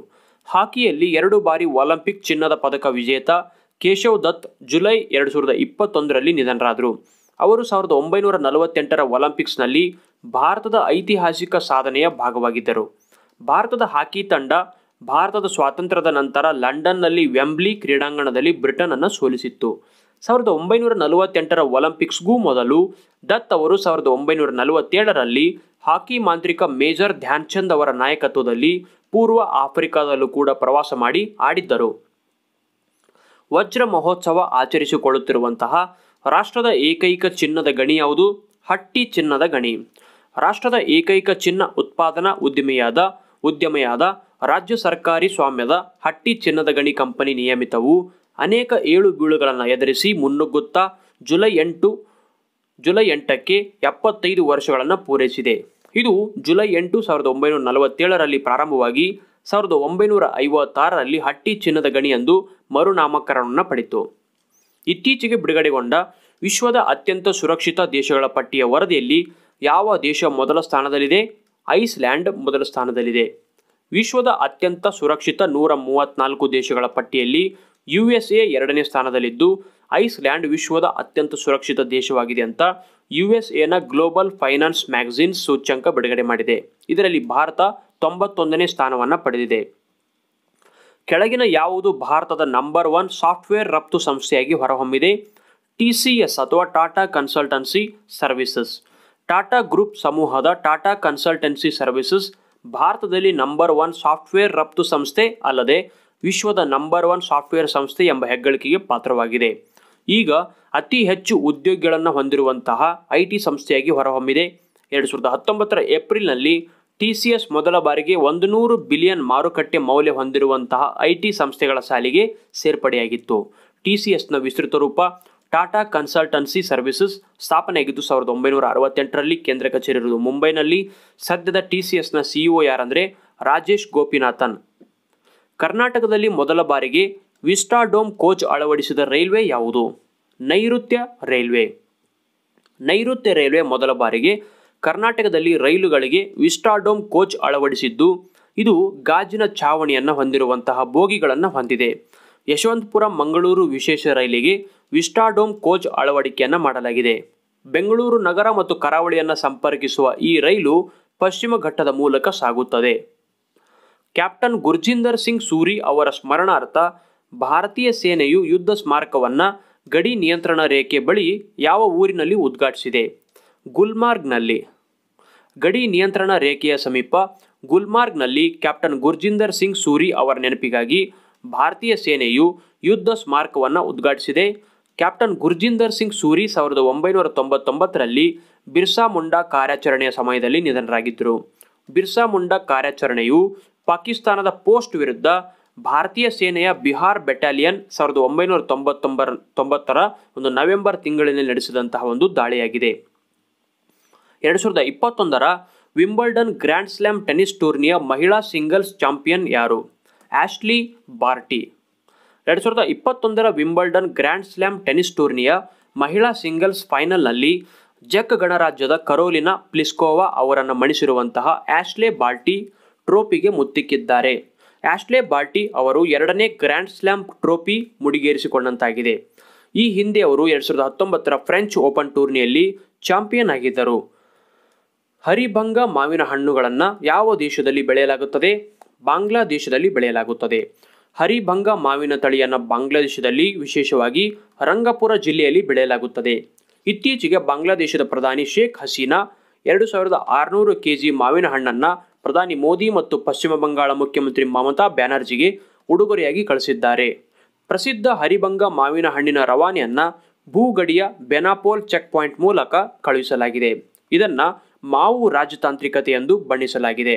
ಹಾಕಿಯಲ್ಲಿ ಎರಡು ಬಾರಿ ಒಲಿಂಪಿಕ್ ಚಿನ್ನದ ಪದಕ ವಿಜೇತ ಕೇಶವ್ ದತ್ ಜುಲೈ ಎರಡು ಸಾವಿರದ ಇಪ್ಪತ್ತೊಂದರಲ್ಲಿ ನಿಧನರಾದರು ಅವರು ಸಾವಿರದ ಒಂಬೈನೂರ ನಲವತ್ತೆಂಟರ ಒಲಿಂಪಿಕ್ಸ್ನಲ್ಲಿ ಭಾರತದ ಐತಿಹಾಸಿಕ ಸಾಧನೆಯ ಭಾಗವಾಗಿದ್ದರು ಭಾರತದ ಹಾಕಿ ತಂಡ ಭಾರತದ ಸ್ವಾತಂತ್ರ್ಯದ ನಂತರ ಲಂಡನ್ನಲ್ಲಿ ವೆಂಬ್ಲಿ ಕ್ರೀಡಾಂಗಣದಲ್ಲಿ ಬ್ರಿಟನನ್ನು ಸೋಲಿಸಿತ್ತು ಸಾವಿರದ ಒಂಬೈನೂರ ನಲವತ್ತೆಂಟರ ಒಲಿಂಪಿಕ್ಸ್ಗೂ ಮೊದಲು ದತ್ ಅವರು ಸಾವಿರದ ಒಂಬೈನೂರ ನಲವತ್ತೇಳರಲ್ಲಿ ಹಾಕಿ ಮಾಂತ್ರಿಕ ಮೇಜರ್ ಧ್ಯಾನ್ಚಂದ್ ಅವರ ನಾಯಕತ್ವದಲ್ಲಿ ಪೂರ್ವ ಆಫ್ರಿಕಾದಲ್ಲೂ ಕೂಡ ಪ್ರವಾಸ ಮಾಡಿ ಆಡಿದ್ದರು ವಜ್ರ ಮಹೋತ್ಸವ ಆಚರಿಸಿಕೊಳ್ಳುತ್ತಿರುವಂತಹ ರಾಷ್ಟ್ರದ ಏಕೈಕ ಚಿನ್ನದ ಗಣಿ ಯಾವುದು ಹಟ್ಟಿ ಚಿನ್ನದ ಗಣಿ ರಾಷ್ಟ್ರದ ಏಕೈಕ ಚಿನ್ನ ಉತ್ಪಾದನಾ ಉದ್ದಿಮೆಯಾದ ಉದ್ಯಮೆಯಾದ ರಾಜ್ಯ ಸರ್ಕಾರಿ ಸ್ವಾಮ್ಯದ ಹಟ್ಟಿ ಚಿನ್ನದ ಗಣಿ ಕಂಪನಿ ನಿಯಮಿತವು ಅನೇಕ ಏಳು ಬೀಳುಗಳನ್ನು ಎದುರಿಸಿ ಮುನ್ನುಗ್ಗುತ್ತಾ ಜುಲೈ ಎಂಟು ಜುಲೈ ಎಂಟಕ್ಕೆ ಎಪ್ಪತ್ತೈದು ವರ್ಷಗಳನ್ನು ಪೂರೈಸಿದೆ ಇದು ಜುಲೈ ಎಂಟು ಸಾವಿರದ ಒಂಬೈನೂರ ನಲವತ್ತೇಳರಲ್ಲಿ ಪ್ರಾರಂಭವಾಗಿ ಸಾವಿರದ ಒಂಬೈನೂರ ಐವತ್ತಾರರಲ್ಲಿ ಹಟ್ಟಿ ಚಿನ್ನದ ಎಂದು ಮರುನಾಮಕರಣವನ್ನು ಪಡಿತು ಇತ್ತೀಚೆಗೆ ಬಿಡುಗಡೆಗೊಂಡ ವಿಶ್ವದ ಅತ್ಯಂತ ಸುರಕ್ಷಿತ ದೇಶಗಳ ಪಟ್ಟಿಯ ವರದಿಯಲ್ಲಿ ಯಾವ ದೇಶ ಮೊದಲ ಸ್ಥಾನದಲ್ಲಿದೆ ಐಸ್ಲ್ಯಾಂಡ್ ಮೊದಲ ಸ್ಥಾನದಲ್ಲಿದೆ ವಿಶ್ವದ ಅತ್ಯಂತ ಸುರಕ್ಷಿತ ನೂರ ಮೂವತ್ತ್ನಾಲ್ಕು ದೇಶಗಳ ಪಟ್ಟಿಯಲ್ಲಿ ಯು ಎಸ್ ಎ ಎರಡನೇ ಸ್ಥಾನದಲ್ಲಿದ್ದು ಐಸ್ಲ್ಯಾಂಡ್ ವಿಶ್ವದ ಅತ್ಯಂತ ಸುರಕ್ಷಿತ ದೇಶವಾಗಿದೆ ಅಂತ ಯು ಎಸ್ ಎನ ಗ್ಲೋಬಲ್ ಫೈನಾನ್ಸ್ ಮ್ಯಾಗಝಿನ್ ಸೂಚ್ಯಂಕ ಬಿಡುಗಡೆ ಮಾಡಿದೆ ಇದರಲ್ಲಿ ಭಾರತ ತೊಂಬತ್ತೊಂದನೇ ಸ್ಥಾನವನ್ನು ಪಡೆದಿದೆ ಕೆಳಗಿನ ಯಾವುದು ಭಾರತದ ನಂಬರ್ ಒನ್ ಸಾಫ್ಟ್ವೇರ್ ರಫ್ತು ಸಂಸ್ಥೆಯಾಗಿ ಹೊರಹೊಮ್ಮಿದೆ ಟಿ ಸಿ ಎಸ್ ಅಥವಾ Tata consultancy services Tata group ಸಮೂಹದ ಟಾಟಾ ಕನ್ಸಲ್ಟೆನ್ಸಿ ಸರ್ವಿಸಸ್ ಭಾರತದಲ್ಲಿ ನಂಬರ್ ಒನ್ ಸಾಫ್ಟ್ವೇರ್ ರಫ್ತು ಸಂಸ್ಥೆ ಅಲ್ಲದೆ ವಿಶ್ವದ ನಂಬರ್ ಒನ್ ಸಾಫ್ಟ್ವೇರ್ ಸಂಸ್ಥೆ ಎಂಬ ಹೆಗ್ಗಳಿಕೆಗೆ ಪಾತ್ರವಾಗಿದೆ ಈಗ ಅತಿ ಹೆಚ್ಚು ಉದ್ಯೋಗಿಗಳನ್ನು ಹೊಂದಿರುವಂತಹ ಐ ಟಿ ಸಂಸ್ಥೆಯಾಗಿ ಹೊರಹೊಮ್ಮಿದೆ ಎರಡು ಸಾವಿರದ ಹತ್ತೊಂಬತ್ತರ ಏಪ್ರಿಲ್ನಲ್ಲಿ ಟಿಸಿಎಸ್ ಮೊದಲ ಬಾರಿಗೆ ಒಂದು ನೂರು ಬಿಲಿಯನ್ ಮಾರುಕಟ್ಟೆ ಮೌಲ್ಯ ಹೊಂದಿರುವಂತಹ ಐ ಟಿ ಸಂಸ್ಥೆಗಳ ಸಾಲಿಗೆ ಸೇರ್ಪಡೆಯಾಗಿತ್ತು ಎಸ್ನ ವಿಸ್ತೃತ ರೂಪ ಟಾಟಾ ಕನ್ಸಲ್ಟೆನ್ಸಿ ಸರ್ವಿಸಸ್ ಸ್ಥಾಪನೆಯಾಗಿದ್ದು ಸಾವಿರದ ಒಂಬೈನೂರ ಅರವತ್ತೆಂಟರಲ್ಲಿ ಕೇಂದ್ರ ಕಚೇರಿ ಇರುವುದು ಮುಂಬೈನಲ್ಲಿ ಸದ್ಯದ ಟಿ ಸಿ ಎಸ್ನ ಸಿಇಒ ಯಾರಂದರೆ ರಾಜೇಶ್ ಗೋಪಿನಾಥನ್ ಕರ್ನಾಟಕದಲ್ಲಿ ಮೊದಲ ಬಾರಿಗೆ ವಿಸ್ಟಾಡೋಮ್ ಕೋಚ್ ಅಳವಡಿಸಿದ ರೈಲ್ವೆ ಯಾವುದು ನೈಋತ್ಯ ರೈಲ್ವೆ ನೈಋತ್ಯ ರೈಲ್ವೆ ಮೊದಲ ಬಾರಿಗೆ ಕರ್ನಾಟಕದಲ್ಲಿ ರೈಲುಗಳಿಗೆ ವಿಸ್ಟಾಡೋಮ್ ಕೋಚ್ ಅಳವಡಿಸಿದ್ದು ಇದು ಗಾಜಿನ ಛಾವಣಿಯನ್ನು ಹೊಂದಿರುವಂತಹ ಬೋಗಿಗಳನ್ನು ಹೊಂದಿದೆ ಯಶವಂತಪುರ ಮಂಗಳೂರು ವಿಶೇಷ ರೈಲಿಗೆ ವಿಸ್ಟಾಡೋಮ್ ಕೋಚ್ ಅಳವಡಿಕೆಯನ್ನು ಮಾಡಲಾಗಿದೆ ಬೆಂಗಳೂರು ನಗರ ಮತ್ತು ಕರಾವಳಿಯನ್ನು ಸಂಪರ್ಕಿಸುವ ಈ ರೈಲು ಪಶ್ಚಿಮ ಘಟ್ಟದ ಮೂಲಕ ಸಾಗುತ್ತದೆ ಕ್ಯಾಪ್ಟನ್ ಗುರ್ಜಿಂದರ್ ಸಿಂಗ್ ಸೂರಿ ಅವರ ಸ್ಮರಣಾರ್ಥ ಭಾರತೀಯ ಸೇನೆಯು ಯುದ್ಧ ಸ್ಮಾರಕವನ್ನು ಗಡಿ ನಿಯಂತ್ರಣ ರೇಖೆ ಬಳಿ ಯಾವ ಊರಿನಲ್ಲಿ ಉದ್ಘಾಟಿಸಿದೆ ಗುಲ್ಮಾರ್ಗ್ನಲ್ಲಿ ಗಡಿ ನಿಯಂತ್ರಣ ರೇಖೆಯ ಸಮೀಪ ಗುಲ್ಮಾರ್ಗ್ನಲ್ಲಿ ಕ್ಯಾಪ್ಟನ್ ಗುರ್ಜಿಂದರ್ ಸಿಂಗ್ ಸೂರಿ ಅವರ ನೆನಪಿಗಾಗಿ ಭಾರತೀಯ ಸೇನೆಯು ಯುದ್ಧ ಸ್ಮಾರಕವನ್ನು ಉದ್ಘಾಟಿಸಿದೆ ಕ್ಯಾಪ್ಟನ್ ಗುರ್ಜಿಂದರ್ ಸಿಂಗ್ ಸೂರಿ ಸಾವಿರದ ಒಂಬೈನೂರ ತೊಂಬತ್ತೊಂಬತ್ತರಲ್ಲಿ ಬಿರ್ಸಾ ಮುಂಡಾ ಕಾರ್ಯಾಚರಣೆಯ ಸಮಯದಲ್ಲಿ ನಿಧನರಾಗಿದ್ದರು ಬಿರ್ಸಾ ಮುಂಡಾ ಕಾರ್ಯಾಚರಣೆಯು ಪಾಕಿಸ್ತಾನದ ಪೋಸ್ಟ್ ವಿರುದ್ಧ ಭಾರತೀಯ ಸೇನೆಯ ಬಿಹಾರ್ ಬೆಟಾಲಿಯನ್ ಸಾವಿರದ ಒಂಬೈನೂರ ತೊಂಬತ್ತೊಂಬರ ತೊಂಬತ್ತರ ಒಂದು ನವೆಂಬರ್ ತಿಂಗಳಿನಲ್ಲಿ ನಡೆಸಿದಂತಹ ಒಂದು ದಾಳಿಯಾಗಿದೆ ಎರಡು ಸಾವಿರದ ಇಪ್ಪತ್ತೊಂದರ ವಿಂಬಲ್ಡನ್ ಗ್ರ್ಯಾಂಡ್ ಸ್ಲ್ಯಾಮ್ ಟೆನಿಸ್ ಟೂರ್ನಿಯ ಮಹಿಳಾ ಸಿಂಗಲ್ಸ್ ಚಾಂಪಿಯನ್ ಯಾರು ಆಶ್ಲಿ ಬಾರ್ಟಿ ಎರಡು ಸಾವಿರದ ಇಪ್ಪತ್ತೊಂದರ ವಿಂಬಲ್ಡನ್ ಗ್ರ್ಯಾಂಡ್ ಸ್ಲ್ಯಾಮ್ ಟೆನಿಸ್ ಟೂರ್ನಿಯ ಮಹಿಳಾ ಸಿಂಗಲ್ಸ್ ಫೈನಲ್ನಲ್ಲಿ ಜಕ್ ಗಣರಾಜ್ಯದ ಕರೋಲಿನಾ ಪ್ಲಿಸ್ಕೋವಾ ಅವರನ್ನು ಮಣಿಸಿರುವಂತಹ ಆಶ್ಲೆ ಬಾರ್ಟಿ ಟ್ರೋಫಿಗೆ ಮುತ್ತಿಕ್ಕಿದ್ದಾರೆ ಆಶ್ಲೆ ಬಾರ್ಟಿ ಅವರು ಎರಡನೇ ಗ್ರ್ಯಾಂಡ್ ಸ್ಲ್ಯಾಮ್ ಟ್ರೋಫಿ ಮುಡಿಗೇರಿಸಿಕೊಂಡಂತಾಗಿದೆ ಈ ಹಿಂದೆ ಅವರು ಎರಡು ಸಾವಿರದ ಹತ್ತೊಂಬತ್ತರ ಫ್ರೆಂಚ್ ಓಪನ್ ಟೂರ್ನಿಯಲ್ಲಿ ಚಾಂಪಿಯನ್ ಆಗಿದ್ದರು ಹರಿಭಂಗ ಮಾವಿನ ಹಣ್ಣುಗಳನ್ನು ಯಾವ ದೇಶದಲ್ಲಿ ಬೆಳೆಯಲಾಗುತ್ತದೆ ಬಾಂಗ್ಲಾದೇಶದಲ್ಲಿ ಬೆಳೆಯಲಾಗುತ್ತದೆ ಹರಿಭಂಗ ಮಾವಿನ ತಳಿಯನ್ನು ಬಾಂಗ್ಲಾದೇಶದಲ್ಲಿ ವಿಶೇಷವಾಗಿ ರಂಗಪುರ ಜಿಲ್ಲೆಯಲ್ಲಿ ಬೆಳೆಯಲಾಗುತ್ತದೆ ಇತ್ತೀಚೆಗೆ ಬಾಂಗ್ಲಾದೇಶದ ಪ್ರಧಾನಿ ಶೇಖ್ ಹಸೀನಾ ಎರಡು ಸಾವಿರದ ಆರುನೂರು ಕೆ ಜಿ ಮಾವಿನ ಹಣ್ಣನ್ನು ಪ್ರಧಾನಿ ಮೋದಿ ಮತ್ತು ಪಶ್ಚಿಮ ಬಂಗಾಳ ಮುಖ್ಯಮಂತ್ರಿ ಮಮತಾ ಬ್ಯಾನರ್ಜಿಗೆ ಉಡುಗೊರೆಯಾಗಿ ಕಳಿಸಿದ್ದಾರೆ ಪ್ರಸಿದ್ಧ ಹರಿಭಂಗ ಮಾವಿನ ಹಣ್ಣಿನ ರವಾನೆಯನ್ನು ಭೂಗಡಿಯ ಬೆನಾಪೋಲ್ ಚೆಕ್ ಪಾಯಿಂಟ್ ಮೂಲಕ ಕಳುಹಿಸಲಾಗಿದೆ ಇದನ್ನು ಮಾವು ರಾಜತಾಂತ್ರಿಕತೆ ಎಂದು ಬಣ್ಣಿಸಲಾಗಿದೆ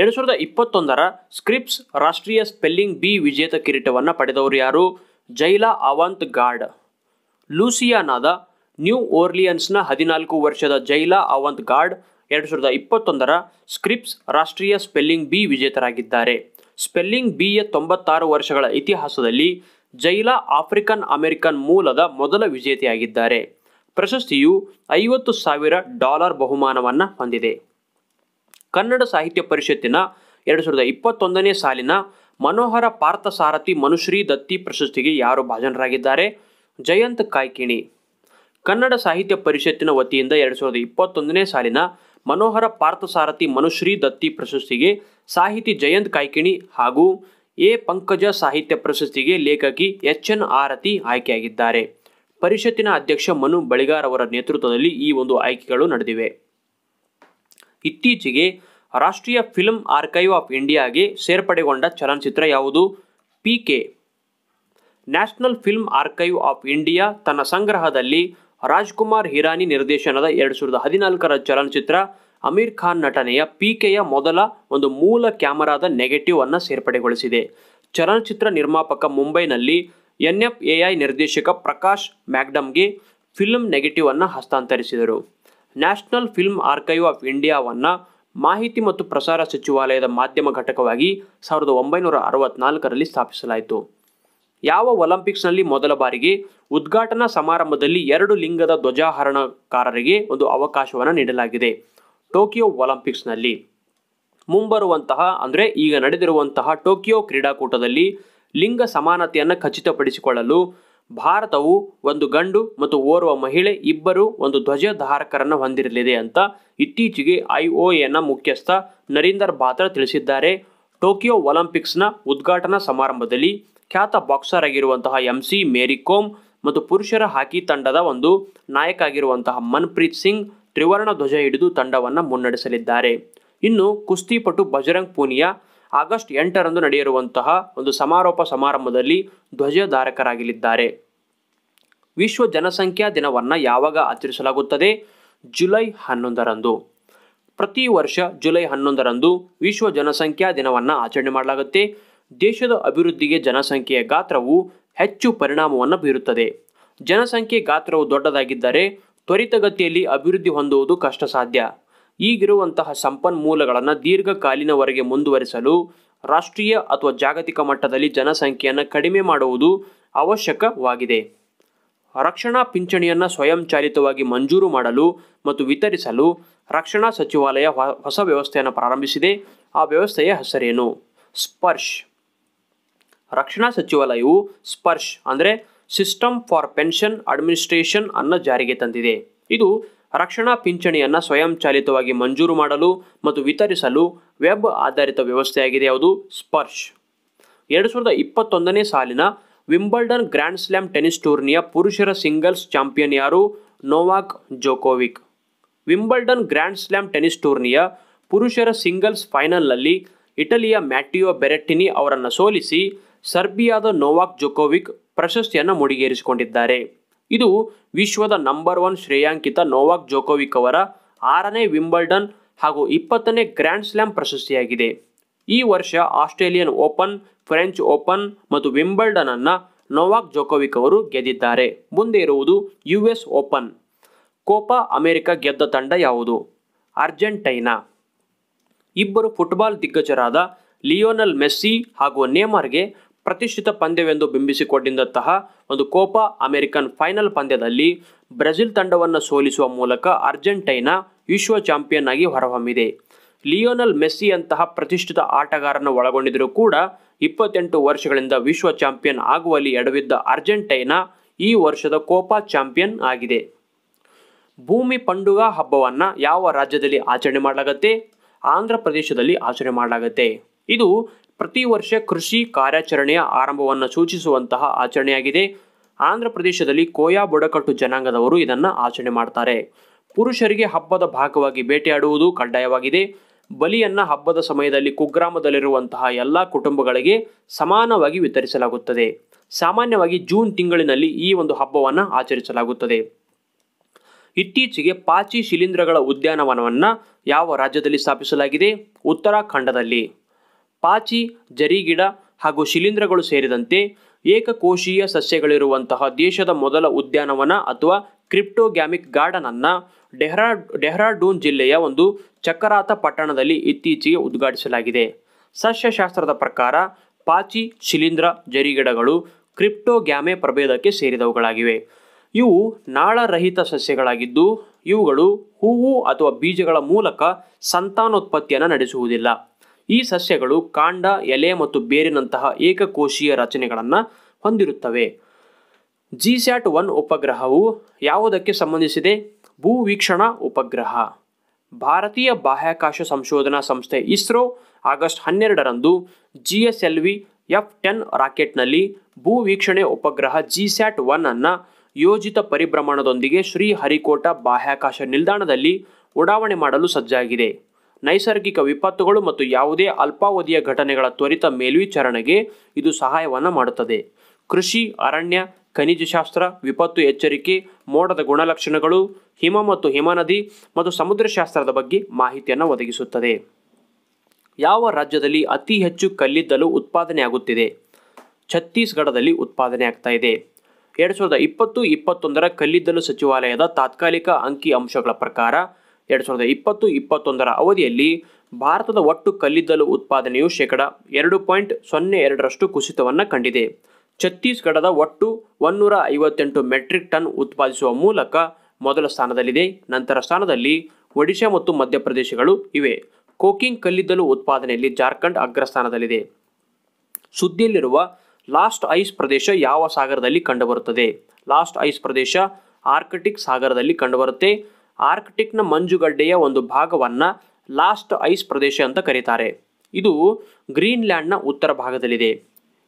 ಎರಡು ಸಾವಿರದ ಇಪ್ಪತ್ತೊಂದರ ಸ್ಕ್ರಿಪ್ಸ್ ರಾಷ್ಟ್ರೀಯ ಸ್ಪೆಲ್ಲಿಂಗ್ ಬಿ ವಿಜೇತ ಕಿರೀಟವನ್ನು ಪಡೆದವರು ಯಾರು ಜೈಲಾ ಅವಂತ್ ಗಾರ್ಡ್ ಲೂಸಿಯಾನಾದ ನ್ಯೂ ಓರ್ಲಿಯನ್ಸ್ನ ಹದಿನಾಲ್ಕು ವರ್ಷದ ಜೈಲಾ ಅವಂತ್ ಗಾರ್ಡ್ ಎರಡು ಸಾವಿರದ ಇಪ್ಪತ್ತೊಂದರ ಸ್ಕ್ರಿಪ್ಸ್ ರಾಷ್ಟ್ರೀಯ ಸ್ಪೆಲ್ಲಿಂಗ್ ಬಿ ವಿಜೇತರಾಗಿದ್ದಾರೆ ಸ್ಪೆಲ್ಲಿಂಗ್ ಬಿಯ ತೊಂಬತ್ತಾರು ವರ್ಷಗಳ ಇತಿಹಾಸದಲ್ಲಿ ಜೈಲಾ ಆಫ್ರಿಕನ್ ಅಮೆರಿಕನ್ ಮೂಲದ ಮೊದಲ ವಿಜೇತೆಯಾಗಿದ್ದಾರೆ ಪ್ರಶಸ್ತಿಯು ಐವತ್ತು ಸಾವಿರ ಡಾಲರ್ ಬಹುಮಾನವನ್ನು ಹೊಂದಿದೆ ಕನ್ನಡ ಸಾಹಿತ್ಯ ಪರಿಷತ್ತಿನ ಎರಡು ಸಾವಿರದ ಇಪ್ಪತ್ತೊಂದನೇ ಸಾಲಿನ ಮನೋಹರ ಪಾರ್ಥಸಾರಥಿ ಮನುಶ್ರೀ ದತ್ತಿ ಪ್ರಶಸ್ತಿಗೆ ಯಾರು ಭಾಜನರಾಗಿದ್ದಾರೆ ಜಯಂತ್ ಕಾಯ್ಕಿಣಿ ಕನ್ನಡ ಸಾಹಿತ್ಯ ಪರಿಷತ್ತಿನ ವತಿಯಿಂದ ಎರಡು ಸಾವಿರದ ಇಪ್ಪತ್ತೊಂದನೇ ಸಾಲಿನ ಮನೋಹರ ಪಾರ್ಥಸಾರಥಿ ಮನುಶ್ರೀ ದತ್ತಿ ಪ್ರಶಸ್ತಿಗೆ ಸಾಹಿತಿ ಜಯಂತ್ ಕಾಯ್ಕಿಣಿ ಹಾಗೂ ಎ ಪಂಕಜ ಸಾಹಿತ್ಯ ಪ್ರಶಸ್ತಿಗೆ ಲೇಖಕಿ ಎಚ್ ಎನ್ ಆರತಿ ಆಯ್ಕೆಯಾಗಿದ್ದಾರೆ ಪರಿಷತ್ತಿನ ಅಧ್ಯಕ್ಷ ಮನು ಬಳಿಗಾರ್ ಅವರ ನೇತೃತ್ವದಲ್ಲಿ ಈ ಒಂದು ಆಯ್ಕೆಗಳು ನಡೆದಿವೆ ಇತ್ತೀಚೆಗೆ ರಾಷ್ಟ್ರೀಯ ಫಿಲ್ಮ್ ಆರ್ಕೈವ್ ಆಫ್ ಇಂಡಿಯಾಗೆ ಸೇರ್ಪಡೆಗೊಂಡ ಚಲನಚಿತ್ರ ಯಾವುದು P K national film archive of India ತನ್ನ ಸಂಗ್ರಹದಲ್ಲಿ ರಾಜ್ಕುಮಾರ್ ಹಿರಾನಿ ನಿರ್ದೇಶನದ ಎರಡು ಸಾವಿರದ ಹದಿನಾಲ್ಕರ ಚಲನಚಿತ್ರ ಅಮೀರ್ ಖಾನ್ ನಟನೆಯ ಪಿಕೆಯ ಮೊದಲ ಒಂದು ಮೂಲ ಕ್ಯಾಮರಾದ ನೆಗೆಟಿವ್ ಅನ್ನು ಸೇರ್ಪಡೆಗೊಳಿಸಿದೆ ಚಲನಚಿತ್ರ ನಿರ್ಮಾಪಕ ಮುಂಬೈನಲ್ಲಿ ಎ ಐ ನಿರ್ದೇಶಕ ಪ್ರಕಾಶ್ ಮ್ಯಾಗ್ಡಮ್ಗೆ ಫಿಲ್ಮ್ ನೆಗೆಟಿವ್ ಅನ್ನು ಹಸ್ತಾಂತರಿಸಿದರು ನ್ಯಾಷನಲ್ ಫಿಲ್ಮ್ ಆರ್ಕೈವ್ ಆಫ್ ಇಂಡಿಯಾವನ್ನು ಮಾಹಿತಿ ಮತ್ತು ಪ್ರಸಾರ ಸಚಿವಾಲಯದ ಮಾಧ್ಯಮ ಘಟಕವಾಗಿ ಸಾವಿರದ ಒಂಬೈನೂರ ಅರವತ್ನಾಲ್ಕರಲ್ಲಿ ಸ್ಥಾಪಿಸಲಾಯಿತು ಯಾವ ಒಲಿಂಪಿಕ್ಸ್ನಲ್ಲಿ ಮೊದಲ ಬಾರಿಗೆ ಉದ್ಘಾಟನಾ ಸಮಾರಂಭದಲ್ಲಿ ಎರಡು ಲಿಂಗದ ಧ್ವಜಾಹರಣಕಾರರಿಗೆ ಒಂದು ಅವಕಾಶವನ್ನು ನೀಡಲಾಗಿದೆ ಟೋಕಿಯೋ ಒಲಿಂಪಿಕ್ಸ್ನಲ್ಲಿ ಮುಂಬರುವಂತಹ ಅಂದರೆ ಈಗ ನಡೆದಿರುವಂತಹ ಟೋಕಿಯೋ ಕ್ರೀಡಾಕೂಟದಲ್ಲಿ ಲಿಂಗ ಸಮಾನತೆಯನ್ನು ಖಚಿತಪಡಿಸಿಕೊಳ್ಳಲು ಭಾರತವು ಒಂದು ಗಂಡು ಮತ್ತು ಓರ್ವ ಮಹಿಳೆ ಇಬ್ಬರು ಒಂದು ಧ್ವಜಧಾರಕರನ್ನು ಹೊಂದಿರಲಿದೆ ಅಂತ ಇತ್ತೀಚೆಗೆ ಐಒಎನ ಮುಖ್ಯಸ್ಥ ನರೀಂದರ್ ಬಾತ್ರ ತಿಳಿಸಿದ್ದಾರೆ ಟೋಕಿಯೋ ಒಲಿಂಪಿಕ್ಸ್ನ ಉದ್ಘಾಟನಾ ಸಮಾರಂಭದಲ್ಲಿ ಖ್ಯಾತ ಬಾಕ್ಸರ್ ಆಗಿರುವಂತಹ ಎಂ ಸಿ ಮೇರಿ ಕೋಮ್ ಮತ್ತು ಪುರುಷರ ಹಾಕಿ ತಂಡದ ಒಂದು ನಾಯಕ ಆಗಿರುವಂತಹ ಮನ್ಪ್ರೀತ್ ಸಿಂಗ್ ತ್ರಿವರ್ಣ ಧ್ವಜ ಹಿಡಿದು ತಂಡವನ್ನು ಮುನ್ನಡೆಸಲಿದ್ದಾರೆ ಇನ್ನು ಕುಸ್ತಿಪಟು ಬಜರಂಗ್ ಪೂನಿಯಾ ಆಗಸ್ಟ್ ಎಂಟರಂದು ನಡೆಯಿರುವಂತಹ ಒಂದು ಸಮಾರೋಪ ಸಮಾರಂಭದಲ್ಲಿ ಧ್ವಜಧಾರಕರಾಗಲಿದ್ದಾರೆ ವಿಶ್ವ ಜನಸಂಖ್ಯಾ ದಿನವನ್ನು ಯಾವಾಗ ಆಚರಿಸಲಾಗುತ್ತದೆ ಜುಲೈ ಹನ್ನೊಂದರಂದು ಪ್ರತಿ ವರ್ಷ ಜುಲೈ ಹನ್ನೊಂದರಂದು ವಿಶ್ವ ಜನಸಂಖ್ಯಾ ದಿನವನ್ನು ಆಚರಣೆ ಮಾಡಲಾಗುತ್ತೆ ದೇಶದ ಅಭಿವೃದ್ಧಿಗೆ ಜನಸಂಖ್ಯೆಯ ಗಾತ್ರವು ಹೆಚ್ಚು ಪರಿಣಾಮವನ್ನು ಬೀರುತ್ತದೆ ಜನಸಂಖ್ಯೆ ಗಾತ್ರವು ದೊಡ್ಡದಾಗಿದ್ದರೆ ತ್ವರಿತಗತಿಯಲ್ಲಿ ಅಭಿವೃದ್ಧಿ ಹೊಂದುವುದು ಕಷ್ಟ ಸಾಧ್ಯ ಈಗಿರುವಂತಹ ಸಂಪನ್ಮೂಲಗಳನ್ನು ದೀರ್ಘಕಾಲಿನವರೆಗೆ ಮುಂದುವರಿಸಲು ರಾಷ್ಟ್ರೀಯ ಅಥವಾ ಜಾಗತಿಕ ಮಟ್ಟದಲ್ಲಿ ಜನಸಂಖ್ಯೆಯನ್ನು ಕಡಿಮೆ ಮಾಡುವುದು ಅವಶ್ಯಕವಾಗಿದೆ ರಕ್ಷಣಾ ಪಿಂಚಣಿಯನ್ನು ಸ್ವಯಂಚಾಲಿತವಾಗಿ ಮಂಜೂರು ಮಾಡಲು ಮತ್ತು ವಿತರಿಸಲು ರಕ್ಷಣಾ ಸಚಿವಾಲಯ ಹೊಸ ವ್ಯವಸ್ಥೆಯನ್ನು ಪ್ರಾರಂಭಿಸಿದೆ ಆ ವ್ಯವಸ್ಥೆಯ ಹೆಸರೇನು ಸ್ಪರ್ಶ್ ರಕ್ಷಣಾ ಸಚಿವಾಲಯವು ಸ್ಪರ್ಶ್ ಅಂದರೆ ಸಿಸ್ಟಮ್ ಫಾರ್ ಪೆನ್ಷನ್ ಅಡ್ಮಿನಿಸ್ಟ್ರೇಷನ್ ಅನ್ನು ಜಾರಿಗೆ ತಂದಿದೆ ಇದು ರಕ್ಷಣಾ ಪಿಂಚಣಿಯನ್ನು ಸ್ವಯಂಚಾಲಿತವಾಗಿ ಮಂಜೂರು ಮಾಡಲು ಮತ್ತು ವಿತರಿಸಲು ವೆಬ್ ಆಧಾರಿತ ವ್ಯವಸ್ಥೆಯಾಗಿದೆ ಯಾವುದು ಸ್ಪರ್ಶ್ ಎರಡು ಸಾವಿರದ ಇಪ್ಪತ್ತೊಂದನೇ ಸಾಲಿನ ವಿಂಬಲ್ಡನ್ ಗ್ರ್ಯಾಂಡ್ ಸ್ಲ್ಯಾಮ್ ಟೆನಿಸ್ ಟೂರ್ನಿಯ ಪುರುಷರ ಸಿಂಗಲ್ಸ್ ಚಾಂಪಿಯನ್ ಯಾರು Novak Djokovic Wimbledon grand slam tennis ಟೂರ್ನಿಯ ಪುರುಷರ ಸಿಂಗಲ್ಸ್ ಫೈನಲ್ನಲ್ಲಿ ಇಟಲಿಯ ಮ್ಯಾಟಿಯೋ ಬೆರೆಟ್ಟಿನಿ ಅವರನ್ನು ಸೋಲಿಸಿ ಸರ್ಬಿಯಾದ ನೋವಾಕ್ ಜೋಕೋವಿಕ್ ಪ್ರಶಸ್ತಿಯನ್ನು ಮುಡಿಗೇರಿಸಿಕೊಂಡಿದ್ದಾರೆ ಇದು ವಿಶ್ವದ ನಂಬರ್ ಒನ್ ಶ್ರೇಯಾಂಕಿತ ನೋವಾಕ್ ಜೋಕೋವಿಕ್ ಅವರ ಆರನೇ ವಿಂಬಲ್ಡನ್ ಹಾಗೂ ಇಪ್ಪತ್ತನೇ ಗ್ರ್ಯಾಂಡ್ ಸ್ಲ್ಯಾಮ್ ಪ್ರಶಸ್ತಿಯಾಗಿದೆ ಈ ವರ್ಷ ಆಸ್ಟ್ರೇಲಿಯನ್ ಓಪನ್ ಫ್ರೆಂಚ್ ಓಪನ್ ಮತ್ತು ವಿಂಬಲ್ಡನ್ ಅನ್ನ ನೋವಾಕ್ ಜೋಕೋವಿಕ್ ಅವರು ಗೆದ್ದಿದ್ದಾರೆ ಮುಂದೆ ಇರುವುದು U S Open Copa America ಗೆದ್ದ ತಂಡ ಯಾವುದು ಅರ್ಜೆಂಟೈನಾ ಇಬ್ಬರು ಫುಟ್ಬಾಲ್ ದಿಗ್ಗಜರಾದ ಲಿಯೋನಲ್ ಮೆಸ್ಸಿ ಹಾಗೂ ನೇಮಾರ್ಗೆ ಪ್ರತಿಷ್ಠಿತ ಪಂದ್ಯವೆಂದು ಬಿಂಬಿಸಿಕೊಂಡಿದ್ದಂತಹ ಒಂದು ಕೋಪಾ ಅಮೆರಿಕನ್ ಫೈನಲ್ ಪಂದ್ಯದಲ್ಲಿ ಬ್ರೆಜಿಲ್ ತಂಡವನ್ನು ಸೋಲಿಸುವ ಮೂಲಕ ಅರ್ಜೆಂಟೈನಾ ವಿಶ್ವ ಚಾಂಪಿಯನ್ ಆಗಿ ಹೊರಹೊಮ್ಮಿದೆ ಲಿಯೋನಲ್ ಮೆಸ್ಸಿ ಅಂತಹ ಪ್ರತಿಷ್ಠಿತ ಆಟಗಾರನ ಒಳಗೊಂಡಿದ್ದರೂ ಕೂಡ ಇಪ್ಪತ್ತೆಂಟು ವರ್ಷಗಳಿಂದ ವಿಶ್ವ ಚಾಂಪಿಯನ್ ಆಗುವಲ್ಲಿ ಎಡವಿದ್ದ ಅರ್ಜೆಂಟೈನಾ ಈ ವರ್ಷದ ಕೋಪಾ ಚಾಂಪಿಯನ್ ಆಗಿದೆ ಭೂಮಿ ಪಂಡುಗ ಹಬ್ಬವನ್ನು ಯಾವ ರಾಜ್ಯದಲ್ಲಿ ಆಚರಣೆ ಮಾಡಲಾಗತ್ತೆ ಆಂಧ್ರ ಪ್ರದೇಶದಲ್ಲಿ ಆಚರಣೆ ಮಾಡಲಾಗತ್ತೆ ಇದು ಪ್ರತಿ ವರ್ಷ ಕೃಷಿ ಕಾರ್ಯಾಚರಣೆಯ ಆರಂಭವನ್ನು ಸೂಚಿಸುವಂತಹ ಆಚರಣೆಯಾಗಿದೆ ಆಂಧ್ರ ಪ್ರದೇಶದಲ್ಲಿ ಕೋಯಾ ಬುಡಕಟ್ಟು ಜನಾಂಗದವರು ಇದನ್ನು ಆಚರಣೆ ಮಾಡ್ತಾರೆ ಪುರುಷರಿಗೆ ಹಬ್ಬದ ಭಾಗವಾಗಿ ಬೇಟೆಯಾಡುವುದು ಕಡ್ಡಾಯವಾಗಿದೆ ಬಲಿಯನ್ನ ಹಬ್ಬದ ಸಮಯದಲ್ಲಿ ಕುಗ್ರಾಮದಲ್ಲಿರುವಂತಹ ಎಲ್ಲ ಕುಟುಂಬಗಳಿಗೆ ಸಮಾನವಾಗಿ ವಿತರಿಸಲಾಗುತ್ತದೆ ಸಾಮಾನ್ಯವಾಗಿ ಜೂನ್ ತಿಂಗಳಿನಲ್ಲಿ ಈ ಒಂದು ಹಬ್ಬವನ್ನು ಆಚರಿಸಲಾಗುತ್ತದೆ ಇತ್ತೀಚೆಗೆ ಪಾಚಿ ಶಿಲೀಂಧ್ರಗಳ ಉದ್ಯಾನವನವನ್ನು ಯಾವ ರಾಜ್ಯದಲ್ಲಿ ಸ್ಥಾಪಿಸಲಾಗಿದೆ ಉತ್ತರಾಖಂಡದಲ್ಲಿ ಪಾಚಿ ಜರಿಗಿಡ ಹಾಗೂ ಶಿಲೀಂಧ್ರಗಳು ಸೇರಿದಂತೆ ಏಕಕೋಶೀಯ ಸಸ್ಯಗಳಿರುವಂತಹ ದೇಶದ ಮೊದಲ ಉದ್ಯಾನವನ ಅಥವಾ ಕ್ರಿಪ್ಟೋಗ್ಯಾಮಿಕ್ ಗಾರ್ಡನ್ ಅನ್ನ ಡೆಹ್ರಾ ಡೆಹ್ರಾಡೂನ್ ಜಿಲ್ಲೆಯ ಒಂದು ಚಕ್ರಾತ ಪಟ್ಟಣದಲ್ಲಿ ಇತ್ತೀಚೆಗೆ ಉದ್ಘಾಟಿಸಲಾಗಿದೆ ಸಸ್ಯಶಾಸ್ತ್ರದ ಪ್ರಕಾರ ಪಾಚಿ ಶಿಲೀಂಧ್ರ ಜರಿಗಿಡಗಳು ಕ್ರಿಪ್ಟೋಗ್ಯಾಮೆ ಪ್ರಭೇದಕ್ಕೆ ಸೇರಿದವುಗಳಾಗಿವೆ ಇವು ನಾಳರಹಿತ ಸಸ್ಯಗಳಾಗಿದ್ದು ಇವುಗಳು ಹೂವು ಅಥವಾ ಬೀಜಗಳ ಮೂಲಕ ಸಂತಾನೋತ್ಪತ್ತಿಯನ್ನು ನಡೆಸುವುದಿಲ್ಲ ಈ ಸಸ್ಯಗಳು ಕಾಂಡ ಎಲೆ ಮತ್ತು ಬೇರಿನಂತಹ ಏಕಕೋಶೀಯ ರಚನೆಗಳನ್ನು ಹೊಂದಿರುತ್ತವೆ ಜಿಸ್ಯಾಟ್ ಒನ್ ಉಪಗ್ರಹವು ಯಾವುದಕ್ಕೆ ಸಂಬಂಧಿಸಿದೆ ಭೂವೀಕ್ಷಣಾ ಉಪಗ್ರಹ ಭಾರತೀಯ ಬಾಹ್ಯಾಕಾಶ ಸಂಶೋಧನಾ ಸಂಸ್ಥೆ ಇಸ್ರೋ ಆಗಸ್ಟ್ ಹನ್ನೆರಡರಂದು G S L V F ten ರಾಕೆಟ್ನಲ್ಲಿ ವೀಕ್ಷಣೆ ಉಪಗ್ರಹ ಜಿಸ್ಯಾಟ್ ಒನ್ ಅನ್ನು ಯೋಜಿತ ಪರಿಭ್ರಮಣದೊಂದಿಗೆ ಶ್ರೀಹರಿಕೋಟಾ ಬಾಹ್ಯಾಕಾಶ ನಿಲ್ದಾಣದಲ್ಲಿ ಉಡಾವಣೆ ಮಾಡಲು ಸಜ್ಜಾಗಿದೆ ನೈಸರ್ಗಿಕ ವಿಪತ್ತುಗಳು ಮತ್ತು ಯಾವುದೇ ಅಲ್ಪಾವಧಿಯ ಘಟನೆಗಳ ತ್ವರಿತ ಮೇಲ್ವಿಚಾರಣೆಗೆ ಇದು ಸಹಾಯವನ್ನು ಮಾಡುತ್ತದೆ ಕೃಷಿ ಅರಣ್ಯ ಖನಿಜಶಾಸ್ತ್ರ ವಿಪತ್ತು ಎಚ್ಚರಿಕೆ ಮೋಡದ ಗುಣಲಕ್ಷಣಗಳು ಹಿಮ ಮತ್ತು ಹಿಮನದಿ ಮತ್ತು ಸಮುದ್ರಶಾಸ್ತ್ರದ ಬಗ್ಗೆ ಮಾಹಿತಿಯನ್ನು ಒದಗಿಸುತ್ತದೆ ಯಾವ ರಾಜ್ಯದಲ್ಲಿ ಅತಿ ಹೆಚ್ಚು ಕಲ್ಲಿದ್ದಲು ಉತ್ಪಾದನೆ ಆಗುತ್ತಿದೆ ಛತ್ತೀಸ್ಗಢದಲ್ಲಿ ಉತ್ಪಾದನೆ ಆಗ್ತಾ ಇದೆ ಎರಡು ಸಾವಿರದ ಇಪ್ಪತ್ತು ಇಪ್ಪತ್ತೊಂದರ ಕಲ್ಲಿದ್ದಲು ಸಚಿವಾಲಯದ ತಾತ್ಕಾಲಿಕ ಅಂಕಿ ಅಂಶಗಳ ಪ್ರಕಾರ ಎರಡು ಸಾವಿರದ ಇಪ್ಪತ್ತು ಇಪ್ಪತ್ತೊಂದರ ಅವಧಿಯಲ್ಲಿ ಭಾರತದ ಒಟ್ಟು ಕಲ್ಲಿದ್ದಲು ಉತ್ಪಾದನೆಯು ಶೇಕಡ ಎರಡು ಪಾಯಿಂಟ್ ಸೊನ್ನೆ ಎರಡರಷ್ಟು ಕುಸಿತವನ್ನು ಕಂಡಿದೆ ಛತ್ತೀಸ್ಗಢದ ಒಟ್ಟು ಒನ್ನೂರ ಐವತ್ತೆಂಟು ಮೆಟ್ರಿಕ್ ಟನ್ ಉತ್ಪಾದಿಸುವ ಮೂಲಕ ಮೊದಲ ಸ್ಥಾನದಲ್ಲಿದೆ ನಂತರ ಸ್ಥಾನದಲ್ಲಿ ಒಡಿಶಾ ಮತ್ತು ಮಧ್ಯಪ್ರದೇಶಗಳು ಇವೆ ಕೋಕಿಂಗ್ ಕಲ್ಲಿದ್ದಲು ಉತ್ಪಾದನೆಯಲ್ಲಿ ಜಾರ್ಖಂಡ್ ಅಗ್ರಸ್ಥಾನದಲ್ಲಿದೆ ಸುದ್ದಿಯಲ್ಲಿರುವ ಲಾಸ್ಟ್ ಐಸ್ ಪ್ರದೇಶ ಯಾವ ಸಾಗರದಲ್ಲಿ ಕಂಡುಬರುತ್ತದೆ ಲಾಸ್ಟ್ ಐಸ್ ಪ್ರದೇಶ ಆರ್ಕಟಿಕ್ ಸಾಗರದಲ್ಲಿ ಕಂಡುಬರುತ್ತೆ ಆರ್ಕ್ಟಿಕ್ನ ಮಂಜುಗಡ್ಡೆಯ ಒಂದು ಭಾಗವನ್ನು ಲಾಸ್ಟ್ ಐಸ್ ಪ್ರದೇಶ ಅಂತ ಕರೀತಾರೆ ಇದು ಗ್ರೀನ್ಲ್ಯಾಂಡ್ನ ಉತ್ತರ ಭಾಗದಲ್ಲಿದೆ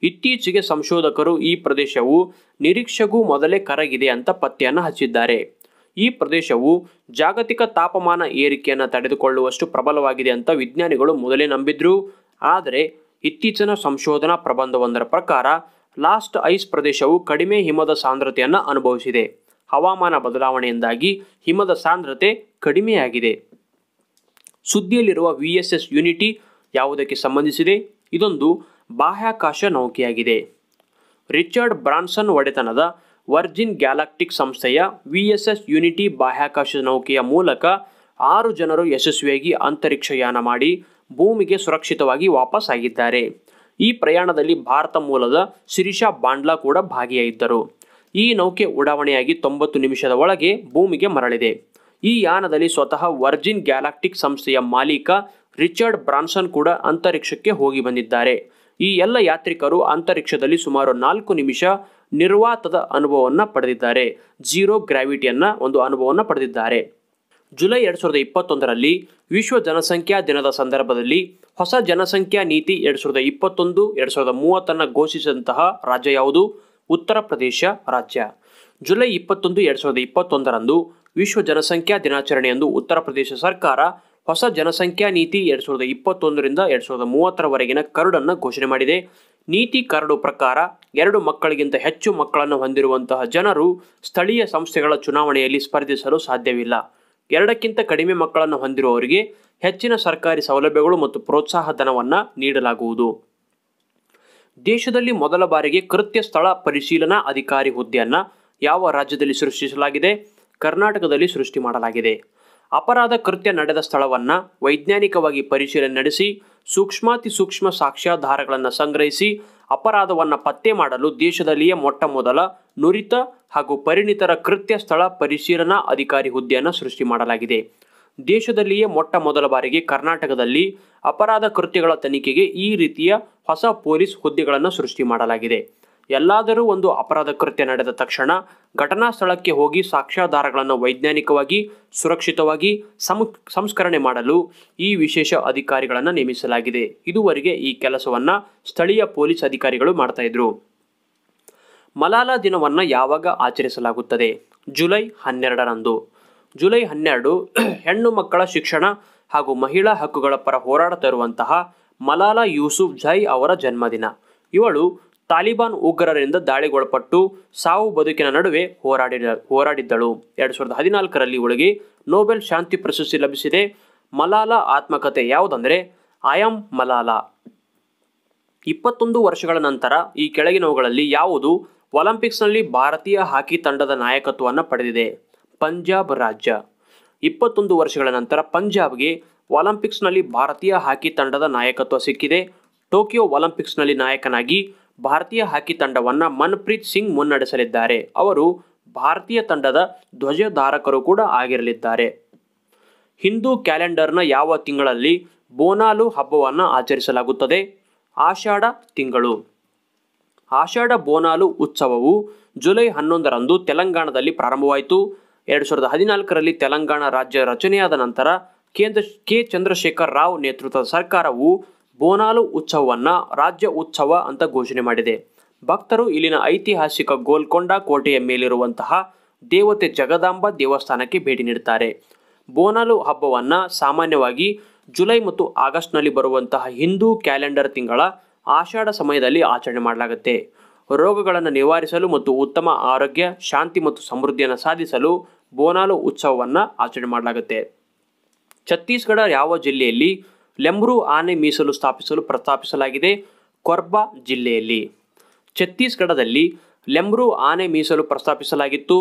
ಇತ್ತೀಚೆಗೆ ಸಂಶೋಧಕರು ಈ ಪ್ರದೇಶವು ನಿರೀಕ್ಷೆಗೂ ಮೊದಲೇ ಕರಗಿದೆ ಅಂತ ಪತ್ತೆಯನ್ನು ಹಚ್ಚಿದ್ದಾರೆ ಈ ಪ್ರದೇಶವು ಜಾಗತಿಕ ತಾಪಮಾನ ಏರಿಕೆಯನ್ನು ತಡೆದುಕೊಳ್ಳುವಷ್ಟು ಪ್ರಬಲವಾಗಿದೆ ಅಂತ ವಿಜ್ಞಾನಿಗಳು ಮೊದಲೇ ನಂಬಿದ್ರು ಆದರೆ ಇತ್ತೀಚಿನ ಸಂಶೋಧನಾ ಪ್ರಬಂಧವೊಂದರ ಪ್ರಕಾರ ಲಾಸ್ಟ್ ಐಸ್ ಪ್ರದೇಶವು ಕಡಿಮೆ ಹಿಮದ ಸಾಂದ್ರತೆಯನ್ನು ಅನುಭವಿಸಿದೆ ಹವಾಮಾನ ಬದಲಾವಣೆಯಿಂದಾಗಿ ಹಿಮದ ಸಾಂದ್ರತೆ ಕಡಿಮೆಯಾಗಿದೆ ಸುದ್ದಿಯಲ್ಲಿರುವ ವಿ ಎಸ್ ಎಸ್ ಯುನಿಟಿ ಯಾವುದಕ್ಕೆ ಸಂಬಂಧಿಸಿದೆ ಇದೊಂದು ಬಾಹ್ಯಾಕಾಶ ನೌಕೆಯಾಗಿದೆ ರಿಚರ್ಡ್ ಬ್ರಾನ್ಸನ್ ಒಡೆತನದ ವರ್ಜಿನ್ ಗ್ಯಾಲಾಕ್ಟಿಕ್ ಸಂಸ್ಥೆಯ ವಿ ಎಸ್ ಎಸ್ ಯುನಿಟಿ ಬಾಹ್ಯಾಕಾಶ ನೌಕೆಯ ಮೂಲಕ ಆರು ಜನರು ಯಶಸ್ವಿಯಾಗಿ ಅಂತರಿಕ್ಷಯಾನ ಮಾಡಿ ಭೂಮಿಗೆ ಸುರಕ್ಷಿತವಾಗಿ ವಾಪಸ್ ಆಗಿದ್ದಾರೆ ಈ ಪ್ರಯಾಣದಲ್ಲಿ ಭಾರತ ಮೂಲದ ಶಿರೀಷಾ ಬಾಂಡ್ಲಾ ಕೂಡ ಭಾಗಿಯಾಗಿದ್ದರು ಈ ನೌಕೆ ಉಡಾವಣೆಯಾಗಿ ತೊಂಬತ್ತು ನಿಮಿಷದ ಒಳಗೆ ಭೂಮಿಗೆ ಮರಳಿದೆ ಈ ಯಾನದಲ್ಲಿ ಸ್ವತಃ ವರ್ಜಿನ್ ಗ್ಯಾಲಾಕ್ಟಿಕ್ ಸಂಸ್ಥೆಯ ಮಾಲೀಕ ರಿಚರ್ಡ್ ಬ್ರಾನ್ಸನ್ ಕೂಡ ಅಂತರಿಕ್ಷಕ್ಕೆ ಹೋಗಿ ಬಂದಿದ್ದಾರೆ ಈ ಎಲ್ಲ ಯಾತ್ರಿಕರು ಅಂತರಿಕ್ಷದಲ್ಲಿ ಸುಮಾರು ನಾಲ್ಕು ನಿಮಿಷ ನಿರ್ವಾತದ ಅನುಭವವನ್ನು ಪಡೆದಿದ್ದಾರೆ ಜೀರೋ ಗ್ರಾವಿಟಿಯನ್ನ ಒಂದು ಅನುಭವವನ್ನು ಪಡೆದಿದ್ದಾರೆ ಜುಲೈ ಎರಡು ಸಾವಿರದ ಇಪ್ಪತ್ತೊಂದರಲ್ಲಿ ವಿಶ್ವ ಜನಸಂಖ್ಯಾ ದಿನದ ಸಂದರ್ಭದಲ್ಲಿ ಹೊಸ ಜನಸಂಖ್ಯಾ ನೀತಿ ಎರಡು ಸಾವಿರದ ಇಪ್ಪತ್ತೊಂದು ಎರಡು ಸಾವಿರದ ಮೂವತ್ತನ್ನು ಘೋಷಿಸಿದಂತಹ ರಾಜ್ಯ ಯಾವುದು ಉತ್ತರ ಪ್ರದೇಶ ರಾಜ್ಯ ಜುಲೈ ಇಪ್ಪತ್ತೊಂದು ಎರಡು ಸಾವಿರದ ಇಪ್ಪತ್ತೊಂದರಂದು ವಿಶ್ವ ಜನಸಂಖ್ಯಾ ದಿನಾಚರಣೆಯಂದು ಉತ್ತರ ಪ್ರದೇಶ ಸರ್ಕಾರ ಹೊಸ ಜನಸಂಖ್ಯಾ ನೀತಿ ಎರಡು ಸಾವಿರದ ಇಪ್ಪತ್ತೊಂದರಿಂದ ಎರಡು ಸಾವಿರದ ಮೂವತ್ತರವರೆಗಿನ ಕರಡನ್ನು ಘೋಷಣೆ ಮಾಡಿದೆ ನೀತಿ ಕರಡು ಪ್ರಕಾರ ಎರಡು ಮಕ್ಕಳಿಗಿಂತ ಹೆಚ್ಚು ಮಕ್ಕಳನ್ನು ಹೊಂದಿರುವಂತಹ ಜನರು ಸ್ಥಳೀಯ ಸಂಸ್ಥೆಗಳ ಚುನಾವಣೆಯಲ್ಲಿ ಸ್ಪರ್ಧಿಸಲು ಸಾಧ್ಯವಿಲ್ಲ ಎರಡಕ್ಕಿಂತ ಕಡಿಮೆ ಮಕ್ಕಳನ್ನು ಹೊಂದಿರುವವರಿಗೆ ಹೆಚ್ಚಿನ ಸರ್ಕಾರಿ ಸೌಲಭ್ಯಗಳು ಮತ್ತು ಪ್ರೋತ್ಸಾಹ ಧನವನ್ನು ನೀಡಲಾಗುವುದು ದೇಶದಲ್ಲಿ ಮೊದಲ ಬಾರಿಗೆ ಕೃತ್ಯ ಸ್ಥಳ ಪರಿಶೀಲನಾ ಅಧಿಕಾರಿ ಹುದ್ದೆಯನ್ನು ಯಾವ ರಾಜ್ಯದಲ್ಲಿ ಸೃಷ್ಟಿಸಲಾಗಿದೆ ಕರ್ನಾಟಕದಲ್ಲಿ ಸೃಷ್ಟಿ ಮಾಡಲಾಗಿದೆ ಅಪರಾಧ ಕೃತ್ಯ ನಡೆದ ಸ್ಥಳವನ್ನು ವೈಜ್ಞಾನಿಕವಾಗಿ ಪರಿಶೀಲನೆ ನಡೆಸಿ ಸೂಕ್ಷ್ಮಾತಿಸೂಕ್ಷ್ಮ ಸಾಕ್ಷ್ಯಾಧಾರಗಳನ್ನು ಸಂಗ್ರಹಿಸಿ ಅಪರಾಧವನ್ನು ಪತ್ತೆ ಮಾಡಲು ದೇಶದಲ್ಲಿಯೇ ಮೊಟ್ಟ ಮೊದಲ ನುರಿತ ಹಾಗೂ ಪರಿಣಿತರ ಕೃತ್ಯ ಸ್ಥಳ ಪರಿಶೀಲನಾ ಅಧಿಕಾರಿ ಹುದ್ದೆಯನ್ನು ಸೃಷ್ಟಿ ಮಾಡಲಾಗಿದೆ ದೇಶದಲ್ಲಿಯೇ ಮೊಟ್ಟ ಮೊದಲ ಬಾರಿಗೆ ಕರ್ನಾಟಕದಲ್ಲಿ ಅಪರಾಧ ಕೃತ್ಯಗಳ ತನಿಖೆಗೆ ಈ ರೀತಿಯ ಹೊಸ ಪೊಲೀಸ್ ಹುದ್ದೆಗಳನ್ನು ಸೃಷ್ಟಿ ಮಾಡಲಾಗಿದೆ ಎಲ್ಲಾದರೂ ಒಂದು ಅಪರಾಧ ಕೃತ್ಯ ನಡೆದ ತಕ್ಷಣ ಘಟನಾ ಸ್ಥಳಕ್ಕೆ ಹೋಗಿ ಸಾಕ್ಷ್ಯಾಧಾರಗಳನ್ನು ವೈಜ್ಞಾನಿಕವಾಗಿ ಸುರಕ್ಷಿತವಾಗಿ ಸಂಸ್ಕರಣೆ ಮಾಡಲು ಈ ವಿಶೇಷ ಅಧಿಕಾರಿಗಳನ್ನು ನೇಮಿಸಲಾಗಿದೆ ಇದುವರೆಗೆ ಈ ಕೆಲಸವನ್ನು ಸ್ಥಳೀಯ ಪೊಲೀಸ್ ಅಧಿಕಾರಿಗಳು ಮಾಡ್ತಾ ಇದ್ರು ಮಲಾಲಾ ದಿನವನ್ನು ಯಾವಾಗ ಆಚರಿಸಲಾಗುತ್ತದೆ ಜುಲೈ ಹನ್ನೆರಡರಂದು ಜುಲೈ ಹನ್ನೆರಡು [clears throat] ಹೆಣ್ಣು ಮಕ್ಕಳ ಶಿಕ್ಷಣ ಹಾಗೂ ಮಹಿಳಾ ಹಕ್ಕುಗಳ ಪರ ಹೋರಾಡುತ್ತಿರುವಂತಹ ಮಲಾಲಾ ಯೂಸುಫ್ ಝೈ ಅವರ ಜನ್ಮದಿನ ಇವಳು ತಾಲಿಬಾನ್ ಉಗ್ರರಿಂದ ದಾಳಿಗೊಳಪಟ್ಟು ಸಾವು ಬದುಕಿನ ನಡುವೆ ಹೋರಾಡಿದ ಹೋರಾಡಿದ್ದಳು ಎರಡು ಸಾವಿರದ ಹದಿನಾಲ್ಕರಲ್ಲಿ ಇವಳಿಗೆ ನೊಬೆಲ್ ಶಾಂತಿ ಪ್ರಶಸ್ತಿ ಲಭಿಸಿದೆ ಮಲಾಲಾ ಆತ್ಮಕಥೆ ಯಾವುದಂದರೆ ಆಯಂ ಮಲಾಲಾ ಇಪ್ಪತ್ತೊಂದು ವರ್ಷಗಳ ನಂತರ ಈ ಕೆಳಗಿನವುಗಳಲ್ಲಿ ಯಾವುದು ಒಲಿಂಪಿಕ್ಸ್ನಲ್ಲಿ ಭಾರತೀಯ ಹಾಕಿ ತಂಡದ ನಾಯಕತ್ವವನ್ನು ಪಡೆದಿದೆ ಪಂಜಾಬ್ ರಾಜ್ಯ ಇಪ್ಪತ್ತೊಂದು ವರ್ಷಗಳ ನಂತರ ಪಂಜಾಬ್ಗೆ ಒಲಿಂಪಿಕ್ಸ್ನಲ್ಲಿ ಭಾರತೀಯ ಹಾಕಿ ತಂಡದ ನಾಯಕತ್ವ ಸಿಕ್ಕಿದೆ ಟೋಕಿಯೋ ಒಲಿಂಪಿಕ್ಸ್ನಲ್ಲಿ ನಾಯಕನಾಗಿ ಭಾರತೀಯ ಹಾಕಿ ತಂಡವನ್ನು ಮನ್ಪ್ರೀತ್ ಸಿಂಗ್ ಮುನ್ನಡೆಸಲಿದ್ದಾರೆ ಅವರು ಭಾರತೀಯ ತಂಡದ ಧ್ವಜಧಾರಕರು ಕೂಡ ಆಗಿರಲಿದ್ದಾರೆ ಹಿಂದೂ ಕ್ಯಾಲೆಂಡರ್ನ ಯಾವ ತಿಂಗಳಲ್ಲಿ ಬೋನಾಲು ಹಬ್ಬವನ್ನು ಆಚರಿಸಲಾಗುತ್ತದೆ ಆಷಾಢ ತಿಂಗಳು ಆಷಾಢ ಬೋನಾಲು ಉತ್ಸವವು ಜುಲೈ ಹನ್ನೊಂದರಂದು ತೆಲಂಗಾಣದಲ್ಲಿ ಪ್ರಾರಂಭವಾಯಿತು ಎರಡು ಸಾವಿರದ ಹದಿನಾಲ್ಕರಲ್ಲಿ ತೆಲಂಗಾಣ ರಾಜ್ಯ ರಚನೆಯಾದ ನಂತರ ಕೇಂದ್ರ ಕೆ ಚಂದ್ರಶೇಖರ್ ರಾವ್ ನೇತೃತ್ವದ ಸರ್ಕಾರವು ಬೋನಾಲು ಉತ್ಸವವನ್ನು ರಾಜ್ಯ ಉತ್ಸವ ಅಂತ ಘೋಷಣೆ ಮಾಡಿದೆ ಭಕ್ತರು ಇಲ್ಲಿನ ಐತಿಹಾಸಿಕ ಗೋಲ್ಕೊಂಡ ಕೋಟೆಯ ಮೇಲಿರುವಂತಹ ದೇವತೆ ಜಗದಾಂಬ ದೇವಸ್ಥಾನಕ್ಕೆ ಭೇಟಿ ನೀಡುತ್ತಾರೆ ಬೋನಾಲು ಹಬ್ಬವನ್ನು ಸಾಮಾನ್ಯವಾಗಿ ಜುಲೈ ಮತ್ತು ಆಗಸ್ಟ್ನಲ್ಲಿ ಬರುವಂತಹ ಹಿಂದೂ ಕ್ಯಾಲೆಂಡರ್ ತಿಂಗಳ ಆಷಾಢ ಸಮಯದಲ್ಲಿ ಆಚರಣೆ ಮಾಡಲಾಗುತ್ತೆ ರೋಗಗಳನ್ನು ನಿವಾರಿಸಲು ಮತ್ತು ಉತ್ತಮ ಆರೋಗ್ಯ ಶಾಂತಿ ಮತ್ತು ಸಮೃದ್ಧಿಯನ್ನು ಸಾಧಿಸಲು ಬೋನಾಲು ಉತ್ಸವವನ್ನು ಆಚರಣೆ ಮಾಡಲಾಗುತ್ತೆ ಛತ್ತೀಸ್ಗಢ ಯಾವ ಜಿಲ್ಲೆಯಲ್ಲಿ ಲೆಮ್ರು ಆನೆ ಮೀಸಲು ಸ್ಥಾಪಿಸಲು ಪ್ರಸ್ತಾಪಿಸಲಾಗಿದೆ ಕೊರ್ಬಾ ಜಿಲ್ಲೆಯಲ್ಲಿ ಛತ್ತೀಸ್ಗಢದಲ್ಲಿ ಲೆಮ್ರು ಆನೆ ಮೀಸಲು ಪ್ರಸ್ತಾಪಿಸಲಾಗಿತ್ತು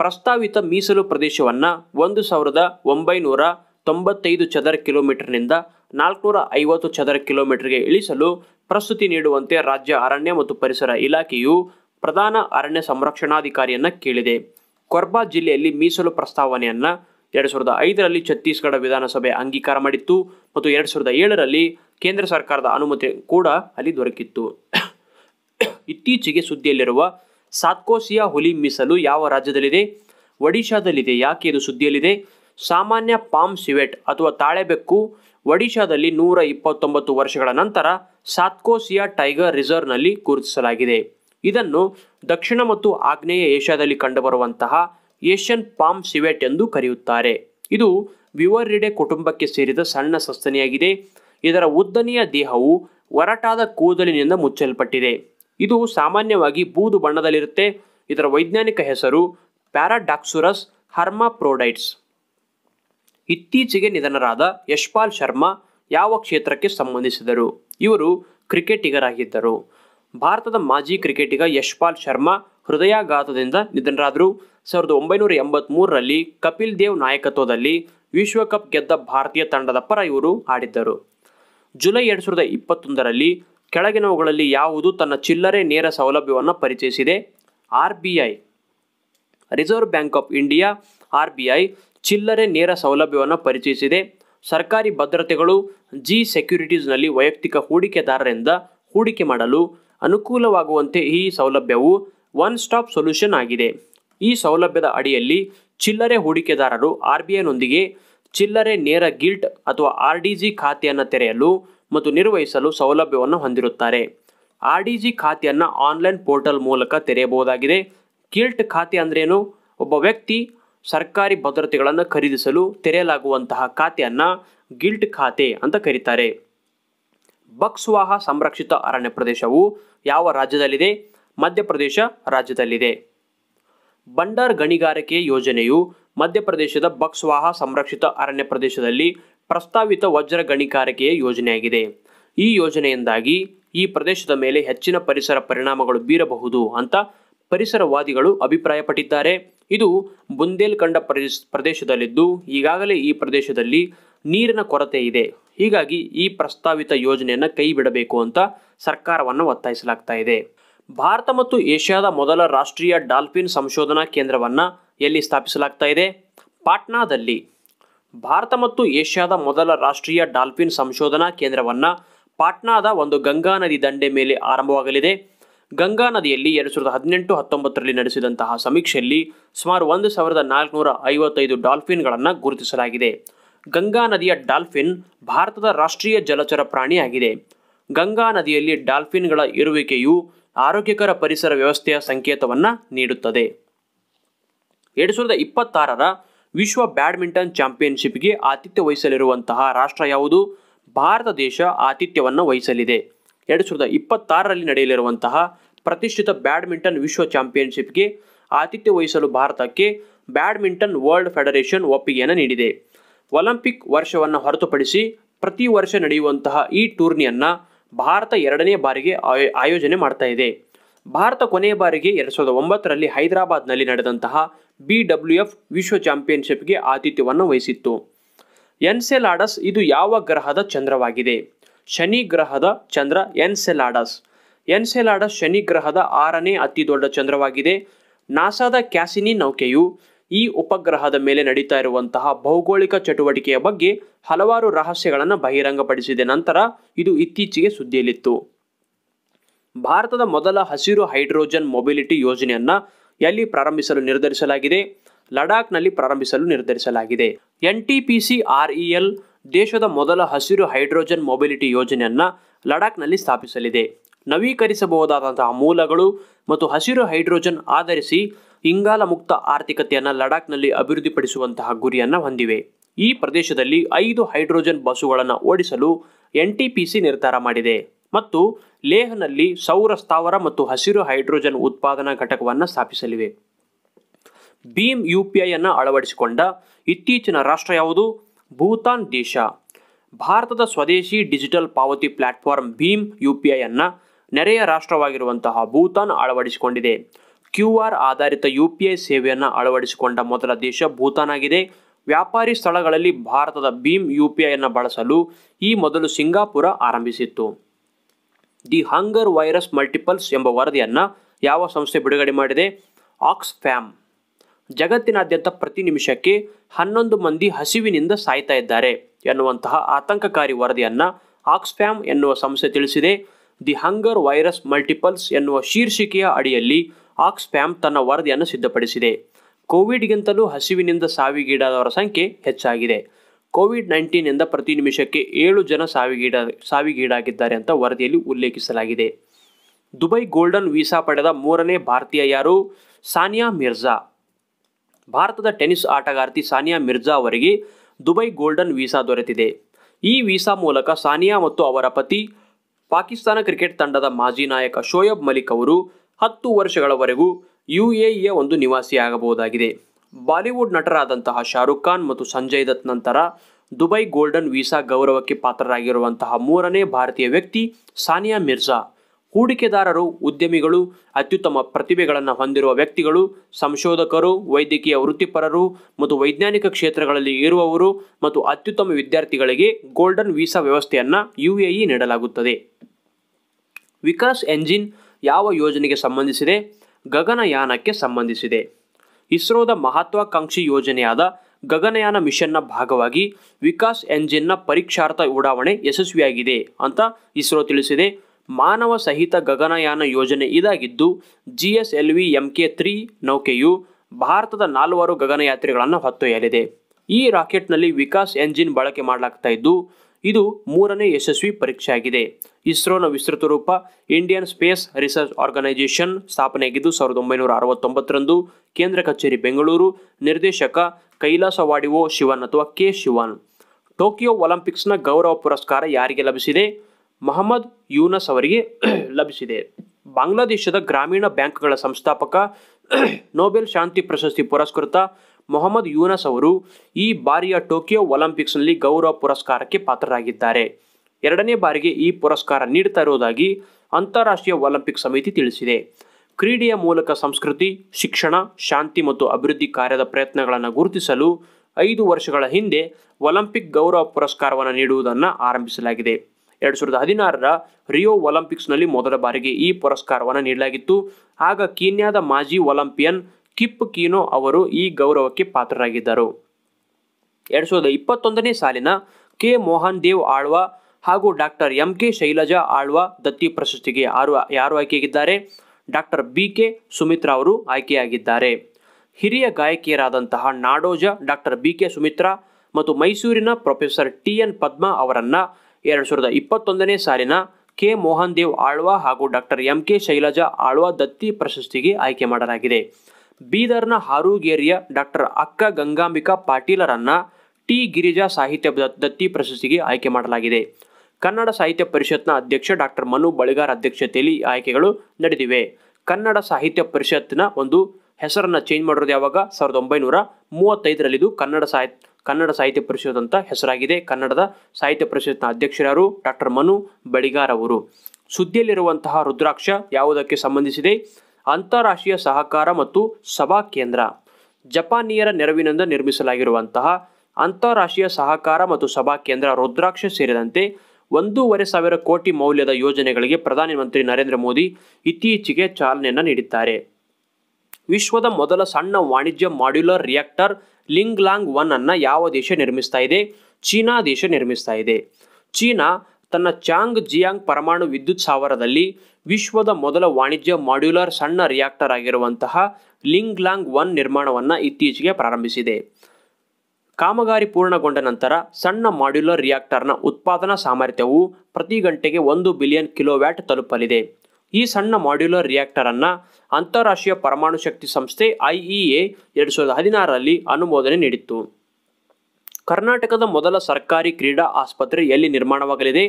ಪ್ರಸ್ತಾವಿತ ಮೀಸಲು ಪ್ರದೇಶವನ್ನು ಒಂದು ಸಾವಿರದ ಒಂಬೈನೂರ ತೊಂಬತ್ತೈದು ಚದರ ಕಿಲೋಮೀಟರ್ನಿಂದ ನಾಲ್ಕುನೂರ ಐವತ್ತು ಚದರ ಕಿಲೋಮೀಟರ್ಗೆ ಇಳಿಸಲು ಪ್ರಸ್ತುತಿ ನೀಡುವಂತೆ ರಾಜ್ಯ ಅರಣ್ಯ ಮತ್ತು ಪರಿಸರ ಇಲಾಖೆಯು ಪ್ರಧಾನ ಅರಣ್ಯ ಸಂರಕ್ಷಣಾಧಿಕಾರಿಯನ್ನು ಕೇಳಿದೆ ಕೊರ್ಬಾ ಜಿಲ್ಲೆಯಲ್ಲಿ ಮೀಸಲು ಪ್ರಸ್ತಾವನೆಯನ್ನು ಎರಡು ಸಾವಿರದ ಐದರಲ್ಲಿ ಛತ್ತೀಸ್ಗಢ ವಿಧಾನಸಭೆ ಅಂಗೀಕಾರ ಮಾಡಿತ್ತು ಮತ್ತು ಎರಡು ಸಾವಿರದ ಏಳರಲ್ಲಿ ಕೇಂದ್ರ ಸರ್ಕಾರದ ಅನುಮತಿ ಕೂಡ ಅಲ್ಲಿ ದೊರಕಿತ್ತು ಇತ್ತೀಚೆಗೆ ಸುದ್ದಿಯಲ್ಲಿರುವ ಸಾತ್ಕೋಸಿಯಾ ಹುಲಿ ಮೀಸಲು ಯಾವ ರಾಜ್ಯದಲ್ಲಿದೆ ಒಡಿಶಾದಲ್ಲಿದೆ ಯಾಕೆ ಇದು ಸುದ್ದಿಯಲ್ಲಿದೆ ಸಾಮಾನ್ಯ ಪಾಮ್ ಸಿವೆಟ್ ಅಥವಾ ತಾಳೆಬೆಕ್ಕು ಒಡಿಶಾದಲ್ಲಿ ನೂರ ಇಪ್ಪತ್ತೊಂಬತ್ತು ವರ್ಷಗಳ ನಂತರ ಸಾತ್ಕೋಸಿಯಾ ಟೈಗರ್ ರಿಸರ್ವ್ನಲ್ಲಿ ಗುರುತಿಸಲಾಗಿದೆ ಇದನ್ನು ದಕ್ಷಿಣ ಮತ್ತು ಆಗ್ನೇಯ ಏಷ್ಯಾದಲ್ಲಿ ಕಂಡುಬರುವಂತಹ ಏಷ್ಯನ್ ಪಾಮ್ ಸಿವೆಟ್ ಎಂದು ಕರೆಯುತ್ತಾರೆ ಇದು ವಿವರ್ರಿಡೆ ಕುಟುಂಬಕ್ಕೆ ಸೇರಿದ ಸಣ್ಣ ಸಸ್ತನಿಯಾಗಿದೆ ಇದರ ಉದ್ದನೆಯ ದೇಹವು ಒರಟಾದ ಕೂದಲಿನಿಂದ ಮುಚ್ಚಲ್ಪಟ್ಟಿದೆ ಇದು ಸಾಮಾನ್ಯವಾಗಿ ಬೂದು ಬಣ್ಣದಲ್ಲಿರುತ್ತೆ ಇದರ ವೈಜ್ಞಾನಿಕ ಹೆಸರು ಪ್ಯಾರಾಡಾಕ್ಸುರಸ್ ಹರ್ಮಾಪ್ರೋಡೈಟ್ಸ್ ಇತ್ತೀಚೆಗೆ ನಿಧನರಾದ ಯಶ್ಪಾಲ್ ಶರ್ಮಾ ಯಾವ ಕ್ಷೇತ್ರಕ್ಕೆ ಸಂಬಂಧಿಸಿದರು ಇವರು ಕ್ರಿಕೆಟಿಗರಾಗಿದ್ದರು ಭಾರತದ ಮಾಜಿ ಕ್ರಿಕೆಟಿಗ ಯಶ್ಪಾಲ್ ಶರ್ಮಾ ಹೃದಯಾಘಾತದಿಂದ ನಿಧನರಾದರು ಸಾವಿರದ ಒಂಬೈನೂರ ಎಂಬತ್ಮೂರರಲ್ಲಿ ಕಪಿಲ್ ದೇವ್ ನಾಯಕತ್ವದಲ್ಲಿ ವಿಶ್ವಕಪ್ ಗೆದ್ದ ಭಾರತೀಯ ತಂಡದ ಪರ ಇವರು ಆಡಿದ್ದರು ಜುಲೈ ಎರಡು ಸಾವಿರದ ಇಪ್ಪತ್ತೊಂದರಲ್ಲಿ ಕೆಳಗಿನವುಗಳಲ್ಲಿ ಯಾವುದು ತನ್ನ ಚಿಲ್ಲರೆ ನೇರ ಸೌಲಭ್ಯವನ್ನು ಪರಿಚಯಿಸಿದೆ R B I reserve bank of India R B I ಚಿಲ್ಲರೆ ನೇರ ಸೌಲಭ್ಯವನ್ನು ಪರಿಚಯಿಸಿದೆ ಸರ್ಕಾರಿ ಭದ್ರತೆಗಳು ಜಿ ಸೆಕ್ಯುರಿಟೀಸ್ನಲ್ಲಿ ವೈಯಕ್ತಿಕ ಹೂಡಿಕೆದಾರರಿಂದ ಹೂಡಿಕೆ ಮಾಡಲು ಅನುಕೂಲವಾಗುವಂತೆ ಈ ಸೌಲಭ್ಯವು ಒನ್ ಸ್ಟಾಪ್ ಸೊಲ್ಯೂಷನ್ ಆಗಿದೆ ಈ ಸೌಲಭ್ಯದ ಅಡಿಯಲ್ಲಿ ಚಿಲ್ಲರೆ ಹೂಡಿಕೆದಾರರು ಆರ್ ಬಿ ಐನೊಂದಿಗೆ ಚಿಲ್ಲರೆ ನೇರ ಗಿಲ್ಟ್ ಅಥವಾ ಆರ್ ಡಿ ಜಿ ಖಾತೆಯನ್ನು ತೆರೆಯಲು ಮತ್ತು ನಿರ್ವಹಿಸಲು ಸೌಲಭ್ಯವನ್ನು ಹೊಂದಿರುತ್ತಾರೆ ಆರ್ ಡಿ ಜಿ ಖಾತೆಯನ್ನು ಆನ್ಲೈನ್ ಪೋರ್ಟಲ್ ಮೂಲಕ ತೆರೆಯಬಹುದಾಗಿದೆ ಗಿಲ್ಟ್ ಖಾತೆ ಅಂದ್ರೇನು ಒಬ್ಬ ವ್ಯಕ್ತಿ ಸರ್ಕಾರಿ ಭದ್ರತೆಗಳನ್ನು ಖರೀದಿಸಲು ತೆರೆಯಲಾಗುವಂತಹ ಖಾತೆಯನ್ನು ಗಿಲ್ಟ್ ಖಾತೆ ಅಂತ ಕರೀತಾರೆ ಬಕ್ಸ್ವಾಹ ಸಂರಕ್ಷಿತ ಅರಣ್ಯ ಪ್ರದೇಶವು ಯಾವ ರಾಜ್ಯದಲ್ಲಿದೆ ಮಧ್ಯಪ್ರದೇಶ ರಾಜ್ಯದಲ್ಲಿದೆ ಬಂಡರ್ ಗಣಿಗಾರಿಕೆ ಯೋಜನೆಯು ಮಧ್ಯಪ್ರದೇಶದ ಬಕ್ಸ್ವಾಹ ಸಂರಕ್ಷಿತ ಅರಣ್ಯ ಪ್ರದೇಶದಲ್ಲಿ ಪ್ರಸ್ತಾವಿತ ವಜ್ರ ಗಣಿಗಾರಿಕೆಯ ಯೋಜನೆಯಾಗಿದೆ ಈ ಯೋಜನೆಯಿಂದಾಗಿ ಈ ಪ್ರದೇಶದ ಮೇಲೆ ಹೆಚ್ಚಿನ ಪರಿಸರ ಪರಿಣಾಮಗಳು ಬೀರಬಹುದು ಅಂತ ಪರಿಸರವಾದಿಗಳು ಅಭಿಪ್ರಾಯಪಟ್ಟಿದ್ದಾರೆ ಇದು ಬುಂದೇಲ್ಖಂಡ ಪ್ರದೇಶದಲ್ಲಿದ್ದು ಈಗಾಗಲೇ ಈ ಪ್ರದೇಶದಲ್ಲಿ ನೀರಿನ ಕೊರತೆ ಇದೆ ಹೀಗಾಗಿ ಈ ಪ್ರಸ್ತಾವಿತ ಯೋಜನೆಯನ್ನು ಕೈ ಬಿಡಬೇಕು ಅಂತ ಸರ್ಕಾರವನ್ನು ಒತ್ತಾಯಿಸಲಾಗ್ತಾ ಇದೆ ಭಾರತ ಮತ್ತು ಏಷ್ಯಾದ ಮೊದಲ ರಾಷ್ಟ್ರೀಯ ಡಾಲ್ಫಿನ್ ಸಂಶೋಧನಾ ಕೇಂದ್ರವನ್ನು ಎಲ್ಲಿ ಸ್ಥಾಪಿಸಲಾಗ್ತಾ ಇದೆ ಪಾಟ್ನಾದಲ್ಲಿ ಭಾರತ ಮತ್ತು ಏಷ್ಯಾದ ಮೊದಲ ರಾಷ್ಟ್ರೀಯ ಡಾಲ್ಫಿನ್ ಸಂಶೋಧನಾ ಕೇಂದ್ರವನ್ನು ಪಾಟ್ನಾದ ಒಂದು ಗಂಗಾ ನದಿ ದಂಡೆ ಮೇಲೆ ಆರಂಭವಾಗಲಿದೆ ಗಂಗಾ ನದಿಯಲ್ಲಿ ಎರಡು ಸಾವಿರದ ಹದಿನೆಂಟು ಹತ್ತೊಂಬತ್ತರಲ್ಲಿ ನಡೆಸಿದಂತಹ ಸಮೀಕ್ಷೆಯಲ್ಲಿ ಸುಮಾರು ಒಂದು ಸಾವಿರದ ನಾಲ್ಕುನೂರ ಐವತ್ತೈದು ಡಾಲ್ಫಿನ್ಗಳನ್ನು ಗುರುತಿಸಲಾಗಿದೆ ಗಂಗಾ ನದಿಯ ಡಾಲ್ಫಿನ್ ಭಾರತದ ರಾಷ್ಟ್ರೀಯ ಜಲಚರ ಪ್ರಾಣಿಯಾಗಿದೆ ಗಂಗಾ ನದಿಯಲ್ಲಿ ಡಾಲ್ಫಿನ್ಗಳ ಇರುವಿಕೆಯು ಆರೋಗ್ಯಕರ ಪರಿಸರ ವ್ಯವಸ್ಥೆಯ ಸಂಕೇತವನ್ನು ನೀಡುತ್ತದೆ ಎರಡು ಸಾವಿರದ ಇಪ್ಪತ್ತಾರರ ವಿಶ್ವ ಬ್ಯಾಡ್ಮಿಂಟನ್ ಚಾಂಪಿಯನ್ಶಿಪ್ಗೆ ಆತಿಥ್ಯ ವಹಿಸಲಿರುವಂತಹ ರಾಷ್ಟ್ರ ಯಾವುದು ಭಾರತ ದೇಶ ಆತಿಥ್ಯವನ್ನು ವಹಿಸಲಿದೆ ಎರಡು ಸಾವಿರದ ಇಪ್ಪತ್ತಾರರಲ್ಲಿ ನಡೆಯಲಿರುವಂತಹ ಪ್ರತಿಷ್ಠಿತ ಬ್ಯಾಡ್ಮಿಂಟನ್ ವಿಶ್ವ ಚಾಂಪಿಯನ್ಶಿಪ್ಗೆ ಆತಿಥ್ಯ ವಹಿಸಲು ಭಾರತಕ್ಕೆ ಬ್ಯಾಡ್ಮಿಂಟನ್ ವರ್ಲ್ಡ್ ಫೆಡರೇಷನ್ ಒಪ್ಪಿಗೆಯನ್ನು ನೀಡಿದೆ ಒಲಿಂಪಿಕ್ ವರ್ಷವನ್ನು ಹೊರತುಪಡಿಸಿ ಪ್ರತಿ ವರ್ಷ ನಡೆಯುವಂತಹ ಈ ಟೂರ್ನಿಯನ್ನು ಭಾರತ ಎರಡನೇ ಬಾರಿಗೆ ಆಯೋಜನೆ ಮಾಡ್ತಾ ಇದೆ ಭಾರತ ಕೊನೆಯ ಬಾರಿಗೆ ಎರಡು ಸಾವಿರದ ಒಂಬತ್ತರಲ್ಲಿ ಹೈದರಾಬಾದ್ನಲ್ಲಿ ನಡೆದಂತಹ ಬಿ ಡಬ್ಲ್ಯೂ ಎಫ್ ವಿಶ್ವ ಚಾಂಪಿಯನ್ಶಿಪ್ಗೆ ಆತಿಥ್ಯವನ್ನು ವಹಿಸಿತ್ತು ಎನ್ಸೆಲಾಡಸ್ ಇದು ಯಾವ ಗ್ರಹದ ಚಂದ್ರವಾಗಿದೆ ಶನಿ ಗ್ರಹದ ಚಂದ್ರ ಎನ್ಸೆಲಾಡಸ್ ಎನ್ಸೆಲಾಡಸ್ ಶನಿ ಗ್ರಹದ ಆರನೇ ಅತಿ ದೊಡ್ಡ ಚಂದ್ರವಾಗಿದೆ ನಾಸಾದ ಕ್ಯಾಸಿನಿ ನೌಕೆಯು ಈ ಉಪಗ್ರಹದ ಮೇಲೆ ನಡೀತಾ ಇರುವಂತಹ ಭೌಗೋಳಿಕ ಚಟುವಟಿಕೆಯ ಬಗ್ಗೆ ಹಲವಾರು ರಹಸ್ಯಗಳನ್ನು ಬಹಿರಂಗಪಡಿಸಿದ ನಂತರ ಇದು ಇತ್ತೀಚೆಗೆ ಸುದ್ದಿಯಲ್ಲಿತ್ತು ಭಾರತದ ಮೊದಲ ಹಸಿರು ಹೈಡ್ರೋಜನ್ ಮೊಬಿಲಿಟಿ ಯೋಜನೆಯನ್ನ ಎಲ್ಲಿ ಪ್ರಾರಂಭಿಸಲು ನಿರ್ಧರಿಸಲಾಗಿದೆ ಲಡಾಖ್ನಲ್ಲಿ ಪ್ರಾರಂಭಿಸಲು ನಿರ್ಧರಿಸಲಾಗಿದೆ N T P C REL ದೇಶದ ಮೊದಲ ಹಸಿರು ಹೈಡ್ರೋಜನ್ ಮೊಬಿಲಿಟಿ ಯೋಜನೆಯನ್ನು ಲಡಾಖ್ನಲ್ಲಿ ಸ್ಥಾಪಿಸಲಿದೆ ನವೀಕರಿಸಬಹುದಾದಂತಹ ಮೂಲಗಳು ಮತ್ತು ಹಸಿರು ಹೈಡ್ರೋಜನ್ ಆಧರಿಸಿ ಇಂಗಾಲ ಮುಕ್ತ ಆರ್ಥಿಕತೆಯನ್ನು ಲಡಾಖ್ನಲ್ಲಿ ಅಭಿವೃದ್ಧಿಪಡಿಸುವಂತಹ ಗುರಿಯನ್ನು ಹೊಂದಿವೆ ಈ ಪ್ರದೇಶದಲ್ಲಿ ಐದು ಹೈಡ್ರೋಜನ್ ಬಸ್ಸುಗಳನ್ನು ಓಡಿಸಲು ಎನ್ ನಿರ್ಧಾರ ಮಾಡಿದೆ ಮತ್ತು ಲೇಹ್ನಲ್ಲಿ ಸೌರ ಸ್ಥಾವರ ಮತ್ತು ಹಸಿರು ಹೈಡ್ರೋಜನ್ ಉತ್ಪಾದನಾ ಘಟಕವನ್ನು ಸ್ಥಾಪಿಸಲಿವೆ ಭೀಮ್ ಯು ಪಿ ಐ ಅನ್ನು ಅಳವಡಿಸಿಕೊಂಡ ಇತ್ತೀಚಿನ ರಾಷ್ಟ್ರ ಯಾವುದು ಭೂತಾನ್ ದೇಶ ಭಾರತದ ಸ್ವದೇಶಿ ಡಿಜಿಟಲ್ ಪಾವತಿ ಪ್ಲಾಟ್ಫಾರ್ಮ್ ಭೀಮ್ ಯು ಪಿ ಐ ನೆರೆಯ ರಾಷ್ಟ್ರವಾಗಿರುವಂತಹ ಭೂತಾನ್ ಅಳವಡಿಸಿಕೊಂಡಿದೆ ಕ್ಯೂ ಆರ್ ಆಧಾರಿತ ಯು ಪಿ ಐ ಸೇವೆಯನ್ನು ಅಳವಡಿಸಿಕೊಂಡ ಮೊದಲ ದೇಶ ಭೂತಾನ್ ಆಗಿದೆ ವ್ಯಾಪಾರಿ ಸ್ಥಳಗಳಲ್ಲಿ ಭಾರತದ ಭೀಮ್ ಯು ಪಿ ಐಯನ್ನು ಬಳಸಲು ಈ ಮೊದಲು ಸಿಂಗಾಪುರ ಆರಂಭಿಸಿತ್ತು ದಿ ಹಂಗರ್ ವೈರಸ್ ಮಲ್ಟಿಪಲ್ಸ್ ಎಂಬ ವರದಿಯನ್ನು ಯಾವ ಸಂಸ್ಥೆ ಬಿಡುಗಡೆ ಮಾಡಿದೆ ಆಕ್ಸ್ ಫ್ಯಾಮ್ ಜಗತ್ತಿನಾದ್ಯಂತ ಪ್ರತಿ ನಿಮಿಷಕ್ಕೆ ಹನ್ನೊಂದು ಮಂದಿ ಹಸಿವಿನಿಂದ ಸಾಯ್ತಾ ಇದ್ದಾರೆ ಎನ್ನುವಂತಹ ಆತಂಕಕಾರಿ ವರದಿಯನ್ನು ಆಕ್ಸ್ಫ್ಯಾಮ್ ಎನ್ನುವ ಸಂಸ್ಥೆ ತಿಳಿಸಿದೆ ದಿ ಹಂಗರ್ ವೈರಸ್ ಮಲ್ಟಿಪಲ್ಸ್ ಎನ್ನುವ ಶೀರ್ಷಿಕೆಯ ಅಡಿಯಲ್ಲಿ ಫ್ಯಾಮ್ ತನ್ನ ವರದಿಯನ್ನು ಸಿದ್ಧಪಡಿಸಿದೆ ಕೋವಿಡ್ಗಿಂತಲೂ ಹಸಿವಿನಿಂದ ಸಾವಿಗೀಡಾದವರ ಸಂಖ್ಯೆ ಹೆಚ್ಚಾಗಿದೆ ಕೋವಿಡ್ ನೈನ್ಟೀನಿಂದ ಪ್ರತಿ ನಿಮಿಷಕ್ಕೆ ಏಳು ಜನ ಸಾವಿಗೀಡ ಸಾವಿಗೀಡಾಗಿದ್ದಾರೆ ಅಂತ ವರದಿಯಲ್ಲಿ ಉಲ್ಲೇಖಿಸಲಾಗಿದೆ ದುಬೈ ಗೋಲ್ಡನ್ ವೀಸಾ ಪಡೆದ ಮೂರನೇ ಭಾರತೀಯ ಯಾರು ಸಾನಿಯಾ ಮಿರ್ಜಾ ಭಾರತದ ಟೆನಿಸ್ ಆಟಗಾರ್ತಿ ಸಾನಿಯಾ ಮಿರ್ಜಾ ಅವರಿಗೆ ದುಬೈ ಗೋಲ್ಡನ್ ವೀಸಾ ದೊರೆತಿದೆ ಈ ವೀಸಾ ಮೂಲಕ ಸಾನಿಯಾ ಮತ್ತು ಅವರ ಪತಿ ಪಾಕಿಸ್ತಾನ ಕ್ರಿಕೆಟ್ ತಂಡದ ಮಾಜಿ ನಾಯಕ ಶೋಯಬ್ ಮಲಿಕ್ ಅವರು ಹತ್ತು ವರ್ಷಗಳವರೆಗೂ ಯು ಎ ಒಂದು ನಿವಾಸಿಯಾಗಬಹುದಾಗಿದೆ ಬಾಲಿವುಡ್ ನಟರಾದಂತಹ ಶಾರುಖ್ ಖಾನ್ ಮತ್ತು ಸಂಜಯ್ ದತ್ ನಂತರ ದುಬೈ ಗೋಲ್ಡನ್ ವೀಸಾ ಗೌರವಕ್ಕೆ ಪಾತ್ರರಾಗಿರುವಂತಹ ಮೂರನೇ ಭಾರತೀಯ ವ್ಯಕ್ತಿ ಸಾನಿಯಾ ಮಿರ್ಜಾ ಹೂಡಿಕೆದಾರರು ಉದ್ಯಮಿಗಳು ಅತ್ಯುತ್ತಮ ಪ್ರತಿಭೆಗಳನ್ನು ಹೊಂದಿರುವ ವ್ಯಕ್ತಿಗಳು ಸಂಶೋಧಕರು ವೈದ್ಯಕೀಯ ವೃತ್ತಿಪರರು ಮತ್ತು ವೈಜ್ಞಾನಿಕ ಕ್ಷೇತ್ರಗಳಲ್ಲಿ ಇರುವವರು ಮತ್ತು ಅತ್ಯುತ್ತಮ ವಿದ್ಯಾರ್ಥಿಗಳಿಗೆ ಗೋಲ್ಡನ್ ವೀಸಾ ವ್ಯವಸ್ಥೆಯನ್ನು ಯು ಎ ಇ ನೀಡಲಾಗುತ್ತದೆ ವಿಕಾಸ್ ಎಂಜಿನ್ ಯಾವ ಯೋಜನೆಗೆ ಸಂಬಂಧಿಸಿದೆ ಗಗನಯಾನಕ್ಕೆ ಸಂಬಂಧಿಸಿದೆ ಇಸ್ರೋದ ಮಹತ್ವಾಕಾಂಕ್ಷಿ ಯೋಜನೆಯಾದ ಗಗನಯಾನ ಮಿಷನ್ನ ಭಾಗವಾಗಿ ವಿಕಾಸ್ ಎಂಜಿನ್ನ ಪರೀಕ್ಷಾರ್ಥ ಉಡಾವಣೆ ಯಶಸ್ವಿಯಾಗಿದೆ ಅಂತ ಇಸ್ರೋ ತಿಳಿಸಿದೆ ಮಾನವ ಸಹಿತ ಗಗನಯಾನ ಯೋಜನೆ ಇದಾಗಿದ್ದು G S L V M K three ನೌಕೆಯು ಭಾರತದ ನಾಲ್ವರು ಗಗನಯಾತ್ರಿಗಳನ್ನು ಹೊತ್ತೊಯ್ಯಲಿದೆ ಈ ರಾಕೆಟ್ನಲ್ಲಿ ವಿಕಾಸ್ ಎಂಜಿನ್ ಬಳಕೆ ಮಾಡಲಾಗ್ತಾ ಇದ್ದು ಇದು ಮೂರನೇ ಯಶಸ್ವಿ ಪರೀಕ್ಷೆಯಾಗಿದೆ ಇಸ್ರೋನ ವಿಸ್ತೃತ ರೂಪ ಇಂಡಿಯನ್ ಸ್ಪೇಸ್ ರಿಸರ್ಚ್ ಆರ್ಗನೈಸೇಷನ್ ಸ್ಥಾಪನೆಯಾಗಿದ್ದು ಸಾವಿರದ ಒಂಬೈನೂರ ಅರವತ್ತೊಂಬತ್ತರಂದು ಕೇಂದ್ರ ಕಚೇರಿ ಬೆಂಗಳೂರು ನಿರ್ದೇಶಕ ಕೈಲಾಸ ವಾಡಿವೋ ಶಿವನ್ ಅಥವಾ ಕೆ ಶಿವನ್ ಟೋಕಿಯೋ ಒಲಿಂಪಿಕ್ಸ್ನ ಗೌರವ ಪುರಸ್ಕಾರ ಯಾರಿಗೆ ಲಭಿಸಿದೆ ಮಹಮ್ಮದ್ ಯೂನಸ್ ಅವರಿಗೆ [clears throat] ಲಭಿಸಿದೆ ಬಾಂಗ್ಲಾದೇಶದ ಗ್ರಾಮೀಣ ಬ್ಯಾಂಕ್ಗಳ ಸಂಸ್ಥಾಪಕ [clears throat] ನೋಬೆಲ್ ಶಾಂತಿ ಪ್ರಶಸ್ತಿ ಪುರಸ್ಕೃತ ಮೊಹಮ್ಮದ್ ಯೂನಸ್ ಅವರು ಈ ಬಾರಿಯ ಟೋಕಿಯೋ ಒಲಿಂಪಿಕ್ಸ್ನಲ್ಲಿ ಗೌರವ ಪುರಸ್ಕಾರಕ್ಕೆ ಪಾತ್ರರಾಗಿದ್ದಾರೆ ಎರಡನೇ ಬಾರಿಗೆ ಈ ಪುರಸ್ಕಾರ ನೀಡುತ್ತಾ ಇರುವುದಾಗಿ ಅಂತಾರಾಷ್ಟ್ರೀಯ ಒಲಿಂಪಿಕ್ ಸಮಿತಿ ತಿಳಿಸಿದೆ ಕ್ರೀಡೆಯ ಮೂಲಕ ಸಂಸ್ಕೃತಿ ಶಿಕ್ಷಣ ಶಾಂತಿ ಮತ್ತು ಅಭಿವೃದ್ಧಿ ಕಾರ್ಯದ ಪ್ರಯತ್ನಗಳನ್ನು ಗುರುತಿಸಲು ಐದು ವರ್ಷಗಳ ಹಿಂದೆ ಒಲಿಂಪಿಕ್ ಗೌರವ ಪುರಸ್ಕಾರವನ್ನು ನೀಡುವುದನ್ನು ಆರಂಭಿಸಲಾಗಿದೆ ಎರಡು ಸಾವಿರದ ಹದಿನಾರರ ರಿಯೋ ಒಲಿಂಪಿಕ್ಸ್ನಲ್ಲಿ ಮೊದಲ ಬಾರಿಗೆ ಈ ಪುರಸ್ಕಾರವನ್ನು ನೀಡಲಾಗಿತ್ತು ಆಗ ಕೀನ್ಯಾದ ಮಾಜಿ ಒಲಿಂಪಿಯನ್ ಕಿಪ್ ಕೀನೋ ಅವರು ಈ ಗೌರವಕ್ಕೆ ಪಾತ್ರರಾಗಿದ್ದರು ಎರಡ್ ಸಾವಿರದ ಇಪ್ಪತ್ತೊಂದನೇ ಸಾಲಿನ ಕೆ ಮೋಹನ್ ದೇವ್ ಆಳ್ವ ಹಾಗೂ doctor M K Shailaja Alva ದತ್ತಿ ಪ್ರಶಸ್ತಿಗೆ ಆರು ಯಾರು ಆಯ್ಕೆಯಾಗಿದ್ದಾರೆ ಡಾಕ್ಟರ್ ಬಿ ಕೆ ಸುಮಿತ್ರಾ ಅವರು ಆಯ್ಕೆಯಾಗಿದ್ದಾರೆ ಹಿರಿಯ ಗಾಯಕಿಯರಾದಂತಹ Nadoja doctor B K Sumitra ಮತ್ತು ಮೈಸೂರಿನ ಪ್ರೊಫೆಸರ್ ಟಿ ಎನ್ ಪದ್ಮಾ ಅವರನ್ನು ಎರಡು ಸಾವಿರದ ಇಪ್ಪತ್ತೊಂದನೇ ಸಾಲಿನ ಕೆ ಮೋಹನ್ ದೇವ್ ಆಳ್ವ ಹಾಗೂ doctor M K Shailaja Alva ದತ್ತಿ ಪ್ರಶಸ್ತಿಗೆ ಆಯ್ಕೆ ಮಾಡಲಾಗಿದೆ ಬೀದರ್ನ ಹಾರೂಗೇರಿಯ ಡಾಕ್ಟರ್ ಅಕ್ಕ ಗಂಗಾಂಬಿಕಾ ಪಾಟೀಲರನ್ನ ಟಿ ಗಿರಿಜಾ ಸಾಹಿತ್ಯ ದತ್ತಿ ಪ್ರಶಸ್ತಿಗೆ ಆಯ್ಕೆ ಮಾಡಲಾಗಿದೆ ಕನ್ನಡ ಸಾಹಿತ್ಯ ಪರಿಷತ್ನ ಅಧ್ಯಕ್ಷ ಡಾಕ್ಟರ್ ಮನು ಬಳಿಗಾರ್ ಅಧ್ಯಕ್ಷತೆಯಲ್ಲಿ ಆಯ್ಕೆಗಳು ನಡೆದಿವೆ ಕನ್ನಡ ಸಾಹಿತ್ಯ ಪರಿಷತ್ನ ಒಂದು ಹೆಸರನ್ನು ಚೇಂಜ್ ಮಾಡಿರೋದು ಯಾವಾಗ ಸಾವಿರದ ಒಂಬೈನೂರ ಇದು ಕನ್ನಡ ಸಾಹಿತ್ಯ ಕನ್ನಡ ಸಾಹಿತ್ಯ ಪರಿಷತ್ ಅಂತ ಹೆಸರಾಗಿದೆ ಕನ್ನಡದ ಸಾಹಿತ್ಯ ಪರಿಷತ್ನ ಅಧ್ಯಕ್ಷರಾರು ಡಾಕ್ಟರ್ ಮನು ಬಳಿಗಾರ್ ಅವರು ಸುದ್ದಿಯಲ್ಲಿರುವಂತಹ ರುದ್ರಾಕ್ಷ ಯಾವುದಕ್ಕೆ ಸಂಬಂಧಿಸಿದೆ ಅಂತಾರಾಷ್ಟ್ರೀಯ ಸಹಕಾರ ಮತ್ತು ಸಭಾ ಕೇಂದ್ರ ಜಪಾನಿಯರ ನೆರವಿನಿಂದ ನಿರ್ಮಿಸಲಾಗಿರುವಂತಹ ಅಂತಾರಾಷ್ಟ್ರೀಯ ಸಹಕಾರ ಮತ್ತು ಸಭಾ ಕೇಂದ್ರ ರುದ್ರಾಕ್ಷ ಸೇರಿದಂತೆ ಒಂದೂವರೆ ಸಾವಿರ ಕೋಟಿ ಮೌಲ್ಯದ ಯೋಜನೆಗಳಿಗೆ ಪ್ರಧಾನಮಂತ್ರಿ ನರೇಂದ್ರ ಮೋದಿ ಇತ್ತೀಚೆಗೆ ಚಾಲನೆಯನ್ನು ನೀಡಿದ್ದಾರೆ ವಿಶ್ವದ ಮೊದಲ ಸಣ್ಣ ವಾಣಿಜ್ಯ ಮಾಡ್ಯುಲರ್ ರಿಯಾಕ್ಟರ್ ಲಿಂಗ್ಲಾಂಗ್ ಒನ್ ಅನ್ನು ಯಾವ ದೇಶ ನಿರ್ಮಿಸ್ತಾ ಇದೆ ಚೀನಾ ದೇಶ ನಿರ್ಮಿಸ್ತಾ ಇದೆ ಚೀನಾ ತನ್ನ ಚಾಂಗ್ ಜಿಯಾಂಗ್ ಪರಮಾಣು ವಿದ್ಯುತ್ ಸಾವರದಲ್ಲಿ ವಿಶ್ವದ ಮೊದಲ ವಾಣಿಜ್ಯ ಮಾಡ್ಯುಲರ್ ಸಣ್ಣ ರಿಯಾಕ್ಟರ್ ಆಗಿರುವಂತಹ ಲಿಂಗ್ಲಾಂಗ್ ಒನ್ ನಿರ್ಮಾಣವನ್ನು ಇತ್ತೀಚೆಗೆ ಪ್ರಾರಂಭಿಸಿದೆ ಕಾಮಗಾರಿ ಪೂರ್ಣಗೊಂಡ ನಂತರ ಸಣ್ಣ ಮಾಡ್ಯುಲರ್ ರಿಯಾಕ್ಟರ್ನ ಉತ್ಪಾದನಾ ಸಾಮರ್ಥ್ಯವು ಪ್ರತಿ ಗಂಟೆಗೆ ಒಂದು ಬಿಲಿಯನ್ ಕಿಲೋವ್ಯಾಟ್ ತಲುಪಲಿದೆ ಈ ಸಣ್ಣ ಮಾಡ್ಯುಲರ್ ರಿಯಾಕ್ಟರ್ ಅನ್ನು ಅಂತಾರಾಷ್ಟ್ರೀಯ ಪರಮಾಣು ಶಕ್ತಿ ಸಂಸ್ಥೆ ಐಇಎ ಎರಡು ಸಾವಿರದ ಹದಿನಾರರಲ್ಲಿ ಅನುಮೋದನೆ ನೀಡಿತ್ತು ಕರ್ನಾಟಕದ ಮೊದಲ ಸರ್ಕಾರಿ ಕ್ರೀಡಾ ಆಸ್ಪತ್ರೆ ಎಲ್ಲಿ ನಿರ್ಮಾಣವಾಗಲಿದೆ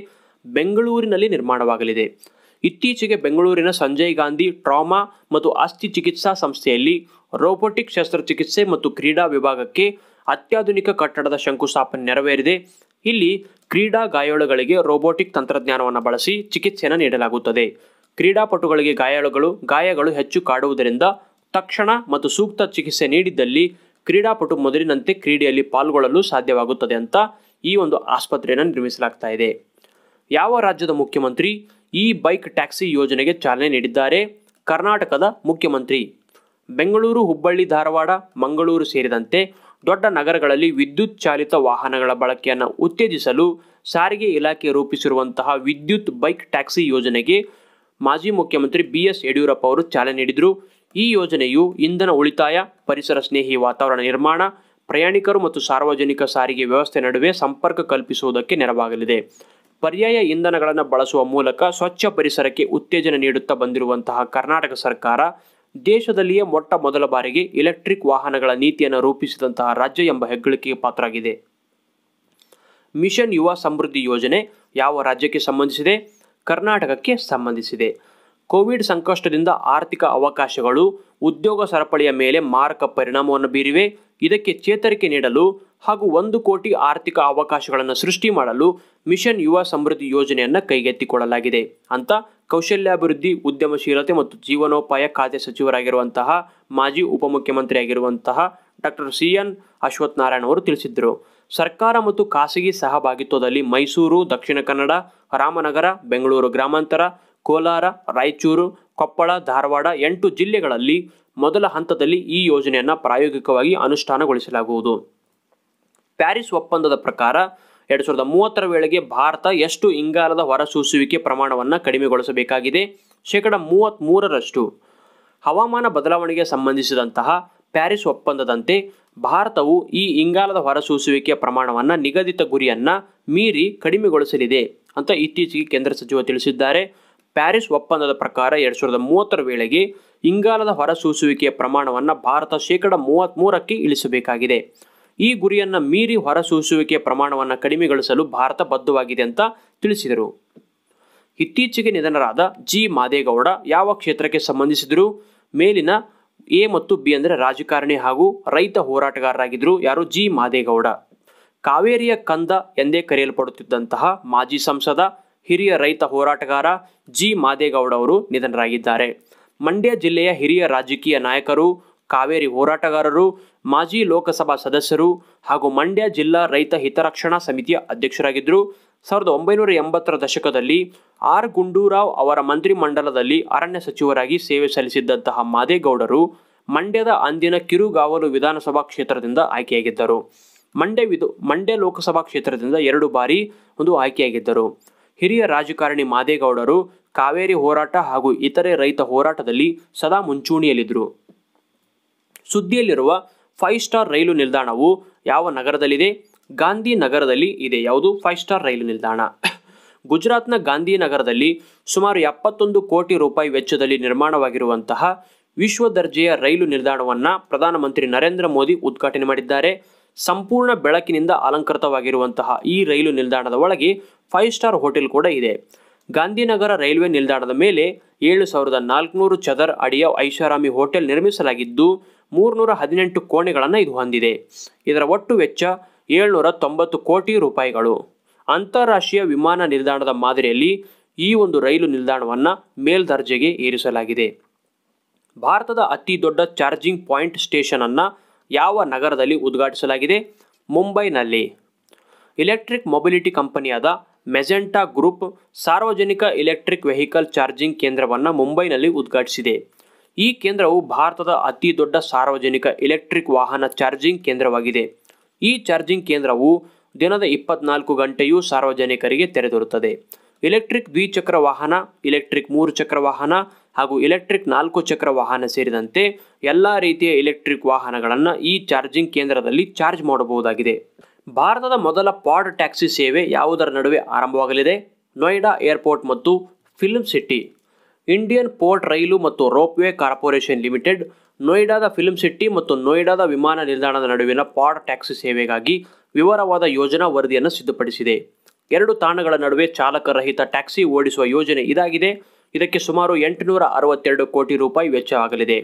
ಬೆಂಗಳೂರಿನಲ್ಲಿ ನಿರ್ಮಾಣವಾಗಲಿದೆ ಇತ್ತೀಚೆಗೆ ಬೆಂಗಳೂರಿನ ಸಂಜಯ್ ಗಾಂಧಿ ಟ್ರಾಮಾ ಮತ್ತು ಅಸ್ಥಿ ಚಿಕಿತ್ಸಾ ಸಂಸ್ಥೆಯಲ್ಲಿ ರೋಬೋಟಿಕ್ ಶಸ್ತ್ರಚಿಕಿತ್ಸೆ ಮತ್ತು ಕ್ರೀಡಾ ವಿಭಾಗಕ್ಕೆ ಅತ್ಯಾಧುನಿಕ ಕಟ್ಟಡದ ಶಂಕುಸ್ಥಾಪನೆ ನೆರವೇರಿದೆ ಇಲ್ಲಿ ಕ್ರೀಡಾ ಗಾಯಾಳುಗಳಿಗೆ ರೋಬೋಟಿಕ್ ತಂತ್ರಜ್ಞಾನವನ್ನು ಬಳಸಿ ಚಿಕಿತ್ಸೆಯನ್ನು ನೀಡಲಾಗುತ್ತದೆ ಕ್ರೀಡಾಪಟುಗಳಿಗೆ ಗಾಯಾಳುಗಳು ಗಾಯಗಳು ಹೆಚ್ಚು ಕಾಡುವುದರಿಂದ ತಕ್ಷಣ ಮತ್ತು ಸೂಕ್ತ ಚಿಕಿತ್ಸೆ ನೀಡಿದ್ದಲ್ಲಿ ಕ್ರೀಡಾಪಟು ಮೊದಲಿನಂತೆ ಕ್ರೀಡೆಯಲ್ಲಿ ಪಾಲ್ಗೊಳ್ಳಲು ಸಾಧ್ಯವಾಗುತ್ತದೆ ಅಂತ ಈ ಒಂದು ಆಸ್ಪತ್ರೆಯನ್ನು ನಿರ್ಮಿಸಲಾಗ್ತಾ ಇದೆ ಯಾವ ರಾಜ್ಯದ ಮುಖ್ಯಮಂತ್ರಿ ಈ ಬೈಕ್ ಟ್ಯಾಕ್ಸಿ ಯೋಜನೆಗೆ ಚಾಲನೆ ನೀಡಿದ್ದಾರೆ ಕರ್ನಾಟಕದ ಮುಖ್ಯಮಂತ್ರಿ ಬೆಂಗಳೂರು ಹುಬ್ಬಳ್ಳಿ ಧಾರವಾಡ ಮಂಗಳೂರು ಸೇರಿದಂತೆ ದೊಡ್ಡ ನಗರಗಳಲ್ಲಿ ವಿದ್ಯುತ್ ಚಾಲಿತ ವಾಹನಗಳ ಬಳಕೆಯನ್ನು ಉತ್ತೇಜಿಸಲು ಸಾರಿಗೆ ಇಲಾಖೆ ರೂಪಿಸಿರುವಂತಹ ವಿದ್ಯುತ್ ಬೈಕ್ ಟ್ಯಾಕ್ಸಿ ಯೋಜನೆಗೆ ಮಾಜಿ ಮುಖ್ಯಮಂತ್ರಿ ಬಿ ಎಸ್ ಯಡಿಯೂರಪ್ಪ ಅವರು ಚಾಲನೆ ನೀಡಿದರು ಈ ಯೋಜನೆಯು ಇಂಧನ ಉಳಿತಾಯ ಪರಿಸರ ಸ್ನೇಹಿ ವಾತಾವರಣ ನಿರ್ಮಾಣ ಪ್ರಯಾಣಿಕರು ಮತ್ತು ಸಾರ್ವಜನಿಕ ಸಾರಿಗೆ ವ್ಯವಸ್ಥೆ ನಡುವೆ ಸಂಪರ್ಕ ಕಲ್ಪಿಸುವುದಕ್ಕೆ ನೆರವಾಗಲಿದೆ ಪರ್ಯಾಯ ಇಂಧನಗಳನ್ನು ಬಳಸುವ ಮೂಲಕ ಸ್ವಚ್ಛ ಪರಿಸರಕ್ಕೆ ಉತ್ತೇಜನ ನೀಡುತ್ತಾ ಬಂದಿರುವಂತಹ ಕರ್ನಾಟಕ ಸರ್ಕಾರ ದೇಶದಲ್ಲಿಯೇ ಮೊಟ್ಟ ಮೊದಲ ಬಾರಿಗೆ ಎಲೆಕ್ಟ್ರಿಕ್ ವಾಹನಗಳ ನೀತಿಯನ್ನು ರೂಪಿಸಿದಂತಹ ರಾಜ್ಯ ಎಂಬ ಹೆಗ್ಗಳಿಕೆಗೆ ಪಾತ್ರವಾಗಿದೆ ಮಿಷನ್ ಯುವ ಸಮೃದ್ಧಿ ಯೋಜನೆ ಯಾವ ರಾಜ್ಯಕ್ಕೆ ಸಂಬಂಧಿಸಿದೆ ಕರ್ನಾಟಕಕ್ಕೆ ಸಂಬಂಧಿಸಿದೆ ಕೋವಿಡ್ ಸಂಕಷ್ಟದಿಂದ ಆರ್ಥಿಕ ಅವಕಾಶಗಳು ಉದ್ಯೋಗ ಸರಪಳಿಯ ಮೇಲೆ ಮಾರಕ ಪರಿಣಾಮವನ್ನು ಬೀರಿವೆ ಇದಕ್ಕೆ ಚೇತರಿಕೆ ನೀಡಲು ಹಾಗೂ ಒಂದು ಕೋಟಿ ಆರ್ಥಿಕ ಅವಕಾಶಗಳನ್ನು ಸೃಷ್ಟಿ ಮಾಡಲು ಮಿಷನ್ ಯುವ ಸಮೃದ್ಧಿ ಯೋಜನೆಯನ್ನು ಕೈಗೆತ್ತಿಕೊಳ್ಳಲಾಗಿದೆ ಅಂತ ಕೌಶಲ್ಯಾಭಿವೃದ್ಧಿ ಉದ್ಯಮಶೀಲತೆ ಮತ್ತು ಜೀವನೋಪಾಯ ಖಾತೆ ಸಚಿವರಾಗಿರುವಂತಹ ಮಾಜಿ ಉಪಮುಖ್ಯಮಂತ್ರಿಯಾಗಿರುವಂತಹ ಡಾಕ್ಟರ್ ಸಿ ಎನ್ ಅಶ್ವಥ್ ಅವರು ತಿಳಿಸಿದ್ದರು ಸರ್ಕಾರ ಮತ್ತು ಖಾಸಗಿ ಸಹಭಾಗಿತ್ವದಲ್ಲಿ ಮೈಸೂರು ದಕ್ಷಿಣ ಕನ್ನಡ ರಾಮನಗರ ಬೆಂಗಳೂರು ಗ್ರಾಮಾಂತರ ಕೋಲಾರ ರಾಯಚೂರು ಕೊಪ್ಪಳ ಧಾರವಾಡ ಎಂಟು ಜಿಲ್ಲೆಗಳಲ್ಲಿ ಮೊದಲ ಹಂತದಲ್ಲಿ ಈ ಯೋಜನೆಯನ್ನು ಪ್ರಾಯೋಗಿಕವಾಗಿ ಅನುಷ್ಠಾನಗೊಳಿಸಲಾಗುವುದು ಪ್ಯಾರಿಸ್ ಒಪ್ಪಂದದ ಪ್ರಕಾರ ಎರಡು ಸಾವಿರದ ಮೂವತ್ತರ ವೇಳೆಗೆ ಭಾರತ ಎಷ್ಟು ಇಂಗಾಲದ ಹೊರಸೂಸುವಿಕೆ ಪ್ರಮಾಣವನ್ನು ಕಡಿಮೆಗೊಳಿಸಬೇಕಾಗಿದೆ ಶೇಕಡ ಮೂವತ್ತ್ ಮೂರರಷ್ಟು ಹವಾಮಾನ ಬದಲಾವಣೆಗೆ ಸಂಬಂಧಿಸಿದಂತಹ ಪ್ಯಾರಿಸ್ ಒಪ್ಪಂದದಂತೆ ಭಾರತವು ಈ ಇಂಗಾಲದ ಹೊರಸೂಸುವಿಕೆಯ ಪ್ರಮಾಣವನ್ನು ನಿಗದಿತ ಗುರಿಯನ್ನು ಮೀರಿ ಕಡಿಮೆಗೊಳಿಸಲಿದೆ ಅಂತ ಇತ್ತೀಚೆಗೆ ಕೇಂದ್ರ ಸಚಿವ ತಿಳಿಸಿದ್ದಾರೆ ಪ್ಯಾರಿಸ್ ಒಪ್ಪಂದದ ಪ್ರಕಾರ ಎರಡು ಸಾವಿರದ ಮೂವತ್ತರ ವೇಳೆಗೆ ಇಂಗಾಲದ ಹೊರಸೂಸುವಿಕೆಯ ಪ್ರಮಾಣವನ್ನು ಭಾರತ ಶೇಕಡ ಮೂರಕ್ಕೆ ಇಳಿಸಬೇಕಾಗಿದೆ ಈ ಗುರಿಯನ್ನು ಮೀರಿ ಹೊರಸೂಸುವಿಕೆಯ ಪ್ರಮಾಣವನ್ನು ಕಡಿಮೆಗೊಳಿಸಲು ಭಾರತ ಬದ್ಧವಾಗಿದೆ ಅಂತ ತಿಳಿಸಿದರು ಇತ್ತೀಚೆಗೆ ನಿಧನರಾದ ಜಿ ಮಾದೇಗೌಡ ಯಾವ ಕ್ಷೇತ್ರಕ್ಕೆ ಸಂಬಂಧಿಸಿದರೂ ಮೇಲಿನ ಎ ಮತ್ತು ಬಿ ಅಂದರೆ ರಾಜಕಾರಣಿ ಹಾಗೂ ರೈತ ಹೋರಾಟಗಾರರಾಗಿದ್ದರು ಯಾರು ಜಿ ಮಾದೇಗೌಡ ಕಾವೇರಿಯ ಕಂದ ಎಂದೇ ಕರೆಯಲ್ಪಡುತ್ತಿದ್ದಂತಹ ಮಾಜಿ ಸಂಸದ ಹಿರಿಯ ರೈತ ಹೋರಾಟಗಾರ ಜಿ ಮಾದೇಗೌಡ ಅವರು ನಿಧನರಾಗಿದ್ದಾರೆ ಮಂಡ್ಯ ಜಿಲ್ಲೆಯ ಹಿರಿಯ ರಾಜಕೀಯ ನಾಯಕರು ಕಾವೇರಿ ಹೋರಾಟಗಾರರು ಮಾಜಿ ಲೋಕಸಭಾ ಸದಸ್ಯರು ಹಾಗೂ ಮಂಡ್ಯ ಜಿಲ್ಲಾ ರೈತ ಹಿತರಕ್ಷಣಾ ಸಮಿತಿಯ ಅಧ್ಯಕ್ಷರಾಗಿದ್ದರು ಸಾವಿರದ ಒಂಬೈನೂರ ಎಂಬತ್ತರ ದಶಕದಲ್ಲಿ ಆರ್ ಗುಂಡೂರಾವ್ ಅವರ ಮಂತ್ರಿಮಂಡಲದಲ್ಲಿ ಅರಣ್ಯ ಸಚಿವರಾಗಿ ಸೇವೆ ಸಲ್ಲಿಸಿದ್ದಂತಹ ಮಾದೇಗೌಡರು ಮಂಡ್ಯದ ಅಂದಿನ ಕಿರುಗಾವಲು ವಿಧಾನಸಭಾ ಕ್ಷೇತ್ರದಿಂದ ಆಯ್ಕೆಯಾಗಿದ್ದರು ಮಂಡ್ಯ ಮಂಡ್ಯ ಲೋಕಸಭಾ ಕ್ಷೇತ್ರದಿಂದ ಎರಡು ಬಾರಿ ಒಂದು ಆಯ್ಕೆಯಾಗಿದ್ದರು ಹಿರಿಯ ರಾಜಕಾರಣಿ ಮಾದೇಗೌಡರು ಕಾವೇರಿ ಹೋರಾಟ ಹಾಗೂ ಇತರೆ ರೈತ ಹೋರಾಟದಲ್ಲಿ ಸದಾ ಮುಂಚೂಣಿಯಲ್ಲಿದ್ದರು ಸುದ್ದಿಯಲ್ಲಿರುವ ಫೈವ್ ಸ್ಟಾರ್ ರೈಲು ನಿಲ್ದಾಣವು ಯಾವ ನಗರದಲ್ಲಿದೆ ಗಾಂಧಿ ನಗರದಲ್ಲಿ ಇದೆ ಯಾವುದು ಫೈವ್ ಸ್ಟಾರ್ ರೈಲು ನಿಲ್ದಾಣ ಗುಜರಾತ್ನ ಗಾಂಧಿನಗರದಲ್ಲಿ ಸುಮಾರು ಎಪ್ಪತ್ತೊಂದು ಕೋಟಿ ರೂಪಾಯಿ ವೆಚ್ಚದಲ್ಲಿ ನಿರ್ಮಾಣವಾಗಿರುವಂತಹ ವಿಶ್ವ ದರ್ಜೆಯ ರೈಲು ನಿಲ್ದಾಣವನ್ನು ಪ್ರಧಾನಮಂತ್ರಿ ನರೇಂದ್ರ ಮೋದಿ ಉದ್ಘಾಟನೆ ಮಾಡಿದ್ದಾರೆ ಸಂಪೂರ್ಣ ಬೆಳಕಿನಿಂದ ಅಲಂಕೃತವಾಗಿರುವಂತಹ ಈ ರೈಲು ನಿಲ್ದಾಣದ ಒಳಗೆ ಫೈವ್ ಸ್ಟಾರ್ ಹೋಟೆಲ್ ಕೂಡ ಇದೆ ಗಾಂಧಿನಗರ ರೈಲ್ವೆ ನಿಲ್ದಾಣದ ಮೇಲೆ ಏಳು ಸಾವಿರದ ನಾಲ್ಕುನೂರು ಚದರ್ ಅಡಿಯ ಐಷಾರಾಮಿ ಹೋಟೆಲ್ ನಿರ್ಮಿಸಲಾಗಿದ್ದು ಮೂರುನೂರ ಹದಿನೆಂಟು ಕೋಣೆಗಳನ್ನು ಇದು ಹೊಂದಿದೆ ಇದರ ಒಟ್ಟು ವೆಚ್ಚ ಏಳ್ನೂರ ತೊಂಬತ್ತು ಕೋಟಿ ರೂಪಾಯಿಗಳು ಅಂತಾರಾಷ್ಟ್ರೀಯ ವಿಮಾನ ನಿಲ್ದಾಣದ ಮಾದರಿಯಲ್ಲಿ ಈ ಒಂದು ರೈಲು ನಿಲ್ದಾಣವನ್ನು ಮೇಲ್ದರ್ಜೆಗೆ ಏರಿಸಲಾಗಿದೆ ಭಾರತದ ಅತಿ ದೊಡ್ಡ ಚಾರ್ಜಿಂಗ್ ಪಾಯಿಂಟ್ ಸ್ಟೇಷನನ್ನು ಯಾವ ನಗರದಲ್ಲಿ ಉದ್ಘಾಟಿಸಲಾಗಿದೆ ಮುಂಬೈನಲ್ಲಿ ಎಲೆಕ್ಟ್ರಿಕ್ ಮೊಬಿಲಿಟಿ ಕಂಪನಿಯಾದ ಮೆಜೆಂಟಾ ಗ್ರೂಪ್ ಸಾರ್ವಜನಿಕ ಎಲೆಕ್ಟ್ರಿಕ್ ವೆಹಿಕಲ್ ಚಾರ್ಜಿಂಗ್ ಕೇಂದ್ರವನ್ನು ಮುಂಬೈನಲ್ಲಿ ಉದ್ಘಾಟಿಸಿದೆ ಈ ಕೇಂದ್ರವು ಭಾರತದ ಅತಿ ದೊಡ್ಡ ಸಾರ್ವಜನಿಕ ಎಲೆಕ್ಟ್ರಿಕ್ ವಾಹನ ಚಾರ್ಜಿಂಗ್ ಕೇಂದ್ರವಾಗಿದೆ ಈ ಚಾರ್ಜಿಂಗ್ ಕೇಂದ್ರವು ದಿನದ ಇಪ್ಪತ್ನಾಲ್ಕು ಗಂಟೆಯೂ ಸಾರ್ವಜನಿಕರಿಗೆ ತೆರೆದಿರುತ್ತದೆ ಎಲೆಕ್ಟ್ರಿಕ್ ದ್ವಿಚಕ್ರ ವಾಹನ ಎಲೆಕ್ಟ್ರಿಕ್ ಮೂರು ಚಕ್ರ ವಾಹನ ಹಾಗೂ ಎಲೆಕ್ಟ್ರಿಕ್ ನಾಲ್ಕು ಚಕ್ರ ವಾಹನ ಸೇರಿದಂತೆ ಎಲ್ಲ ರೀತಿಯ ಎಲೆಕ್ಟ್ರಿಕ್ ವಾಹನಗಳನ್ನು ಈ ಚಾರ್ಜಿಂಗ್ ಕೇಂದ್ರದಲ್ಲಿ ಚಾರ್ಜ್ ಮಾಡಬಹುದಾಗಿದೆ ಭಾರತದ ಮೊದಲ ಪಾಡ್ ಟ್ಯಾಕ್ಸಿ ಸೇವೆ ಯಾವುದರ ನಡುವೆ ಆರಂಭವಾಗಲಿದೆ ನೋಯ್ಡಾ ಏರ್ಪೋರ್ಟ್ ಮತ್ತು film city Indian port rail ಮತ್ತು ರೋಪ್ವೇ ಕಾರ್ಪೊರೇಷನ್ ಲಿಮಿಟೆಡ್ ನೋಯ್ಡಾದ ಫಿಲ್ಮ್ ಸಿಟಿ ಮತ್ತು ನೋಯ್ಡಾದ ವಿಮಾನ ನಿಲ್ದಾಣದ ನಡುವಿನ ಪಾಡ್ ಟ್ಯಾಕ್ಸಿ ಸೇವೆಗಾಗಿ ವಿವರವಾದ ಯೋಜನಾ ವರದಿಯನ್ನು ಸಿದ್ಧಪಡಿಸಿದೆ ಎರಡು ತಾಣಗಳ ನಡುವೆ ಚಾಲಕರಹಿತ ಟ್ಯಾಕ್ಸಿ ಓಡಿಸುವ ಯೋಜನೆ ಇದಾಗಿದೆ ಇದಕ್ಕೆ ಸುಮಾರು ಎಂಟುನೂರ ಅರವತ್ತೆರಡು ಕೋಟಿ ರೂಪಾಯಿ ವೆಚ್ಚ ಆಗಲಿದೆ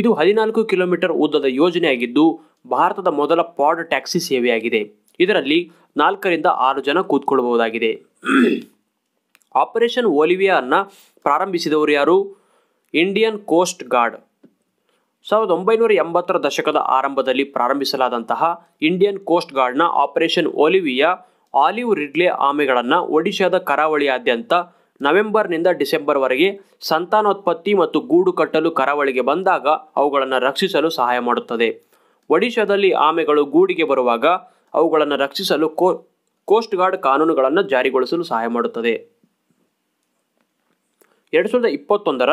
ಇದು ಹದಿನಾಲ್ಕು ಕಿಲೋಮೀಟರ್ ಉದ್ದದ ಯೋಜನೆಯಾಗಿದ್ದು ಭಾರತದ ಮೊದಲ ಪಾಡ್ ಟ್ಯಾಕ್ಸಿ ಸೇವೆಯಾಗಿದೆ ಇದರಲ್ಲಿ ನಾಲ್ಕರಿಂದ ಆರು ಜನ ಕೂತ್ಕೊಳ್ಳಬಹುದಾಗಿದೆ ಆಪರೇಷನ್ ಒಲಿವಿಯಾ ಅನ್ನ ಪ್ರಾರಂಭಿಸಿದವರು ಯಾರು ಇಂಡಿಯನ್ ಕೋಸ್ಟ್ ಗಾರ್ಡ್ ಸಾವಿರದ ಒಂಬೈನೂರ ಎಂಬತ್ತರ ದಶಕದ ಆರಂಭದಲ್ಲಿ ಪ್ರಾರಂಭಿಸಲಾದಂತಹ ಇಂಡಿಯನ್ ಕೋಸ್ಟ್ ಗಾರ್ಡ್ನ ಆಪರೇಷನ್ ಒಲಿವಿಯಾ ಆಲಿವ್ ರಿಡ್ಲೆ ಆಮೆಗಳನ್ನು ಒಡಿಶಾದ ಕರಾವಳಿಯಾದ್ಯಂತ ನವೆಂಬರ್ನಿಂದ ಡಿಸೆಂಬರ್ವರೆಗೆ ಸಂತಾನೋತ್ಪತ್ತಿ ಮತ್ತು ಗೂಡು ಕಟ್ಟಲು ಕರಾವಳಿಗೆ ಬಂದಾಗ ಅವುಗಳನ್ನು ರಕ್ಷಿಸಲು ಸಹಾಯ ಮಾಡುತ್ತದೆ ಒಡಿಶಾದಲ್ಲಿ ಆಮೆಗಳು ಗೂಡಿಗೆ ಬರುವಾಗ ಅವುಗಳನ್ನು ರಕ್ಷಿಸಲು ಕೋ ಕೋಸ್ಟ್ ಗಾರ್ಡ್ ಕಾನೂನುಗಳನ್ನು ಜಾರಿಗೊಳಿಸಲು ಸಹಾಯ ಮಾಡುತ್ತದೆ ಎರಡು ಸಾವಿರದ ಇಪ್ಪತ್ತೊಂದರ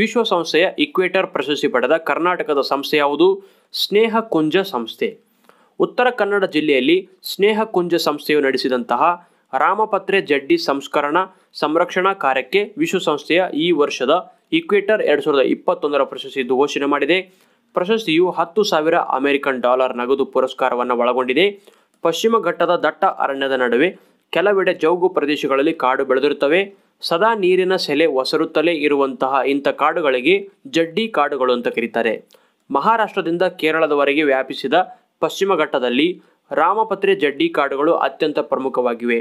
ವಿಶ್ವಸಂಸ್ಥೆಯ ಇಕ್ವೇಟರ್ ಪ್ರಶಸ್ತಿ ಪಡೆದ ಕರ್ನಾಟಕದ ಸಂಸ್ಥೆ ಯಾವುದು ಸ್ನೇಹ ಕುಂಜ ಸಂಸ್ಥೆ ಉತ್ತರ ಕನ್ನಡ ಜಿಲ್ಲೆಯಲ್ಲಿ ಸ್ನೇಹ ಕುಂಜ ಸಂಸ್ಥೆಯು ನಡೆಸಿದಂತಹ ರಾಮಪತ್ರೆ ಜಡ್ಡಿ ಸಂಸ್ಕರಣಾ ಸಂರಕ್ಷಣಾ ಕಾರ್ಯಕ್ಕೆ ವಿಶ್ವಸಂಸ್ಥೆಯ ಈ ವರ್ಷದ ಇಕ್ವೇಟರ್ ಎರಡು ಸಾವಿರದ ಇಪ್ಪತ್ತೊಂದರ ಪ್ರಶಸ್ತಿ ಘೋಷಣೆ ಮಾಡಿದೆ ಪ್ರಶಸ್ತಿಯು ಹತ್ತು ಸಾವಿರ ಅಮೆರಿಕನ್ ಡಾಲರ್ ನಗದು ಪುರಸ್ಕಾರವನ್ನು ಒಳಗೊಂಡಿದೆ ಪಶ್ಚಿಮ ಘಟ್ಟದ ದಟ್ಟ ಅರಣ್ಯದ ನಡುವೆ ಕೆಲವೆಡೆ ಜೌಗು ಪ್ರದೇಶಗಳಲ್ಲಿ ಕಾಡು ಬೆಳೆದಿರುತ್ತವೆ ಸದಾ ನೀರಿನ ಸೆಲೆ ಒಸರುತ್ತಲೇ ಇರುವಂತಹ ಇಂಥ ಕಾಡುಗಳಿಗೆ ಜಡ್ಡಿ ಕಾಡುಗಳು ಅಂತ ಕರೀತಾರೆ ಮಹಾರಾಷ್ಟ್ರದಿಂದ ಕೇರಳದವರೆಗೆ ವ್ಯಾಪಿಸಿದ ಪಶ್ಚಿಮ ಘಟ್ಟದಲ್ಲಿ ರಾಮಪತ್ರೆ ಜಡ್ಡಿ ಕಾಡುಗಳು ಅತ್ಯಂತ ಪ್ರಮುಖವಾಗಿವೆ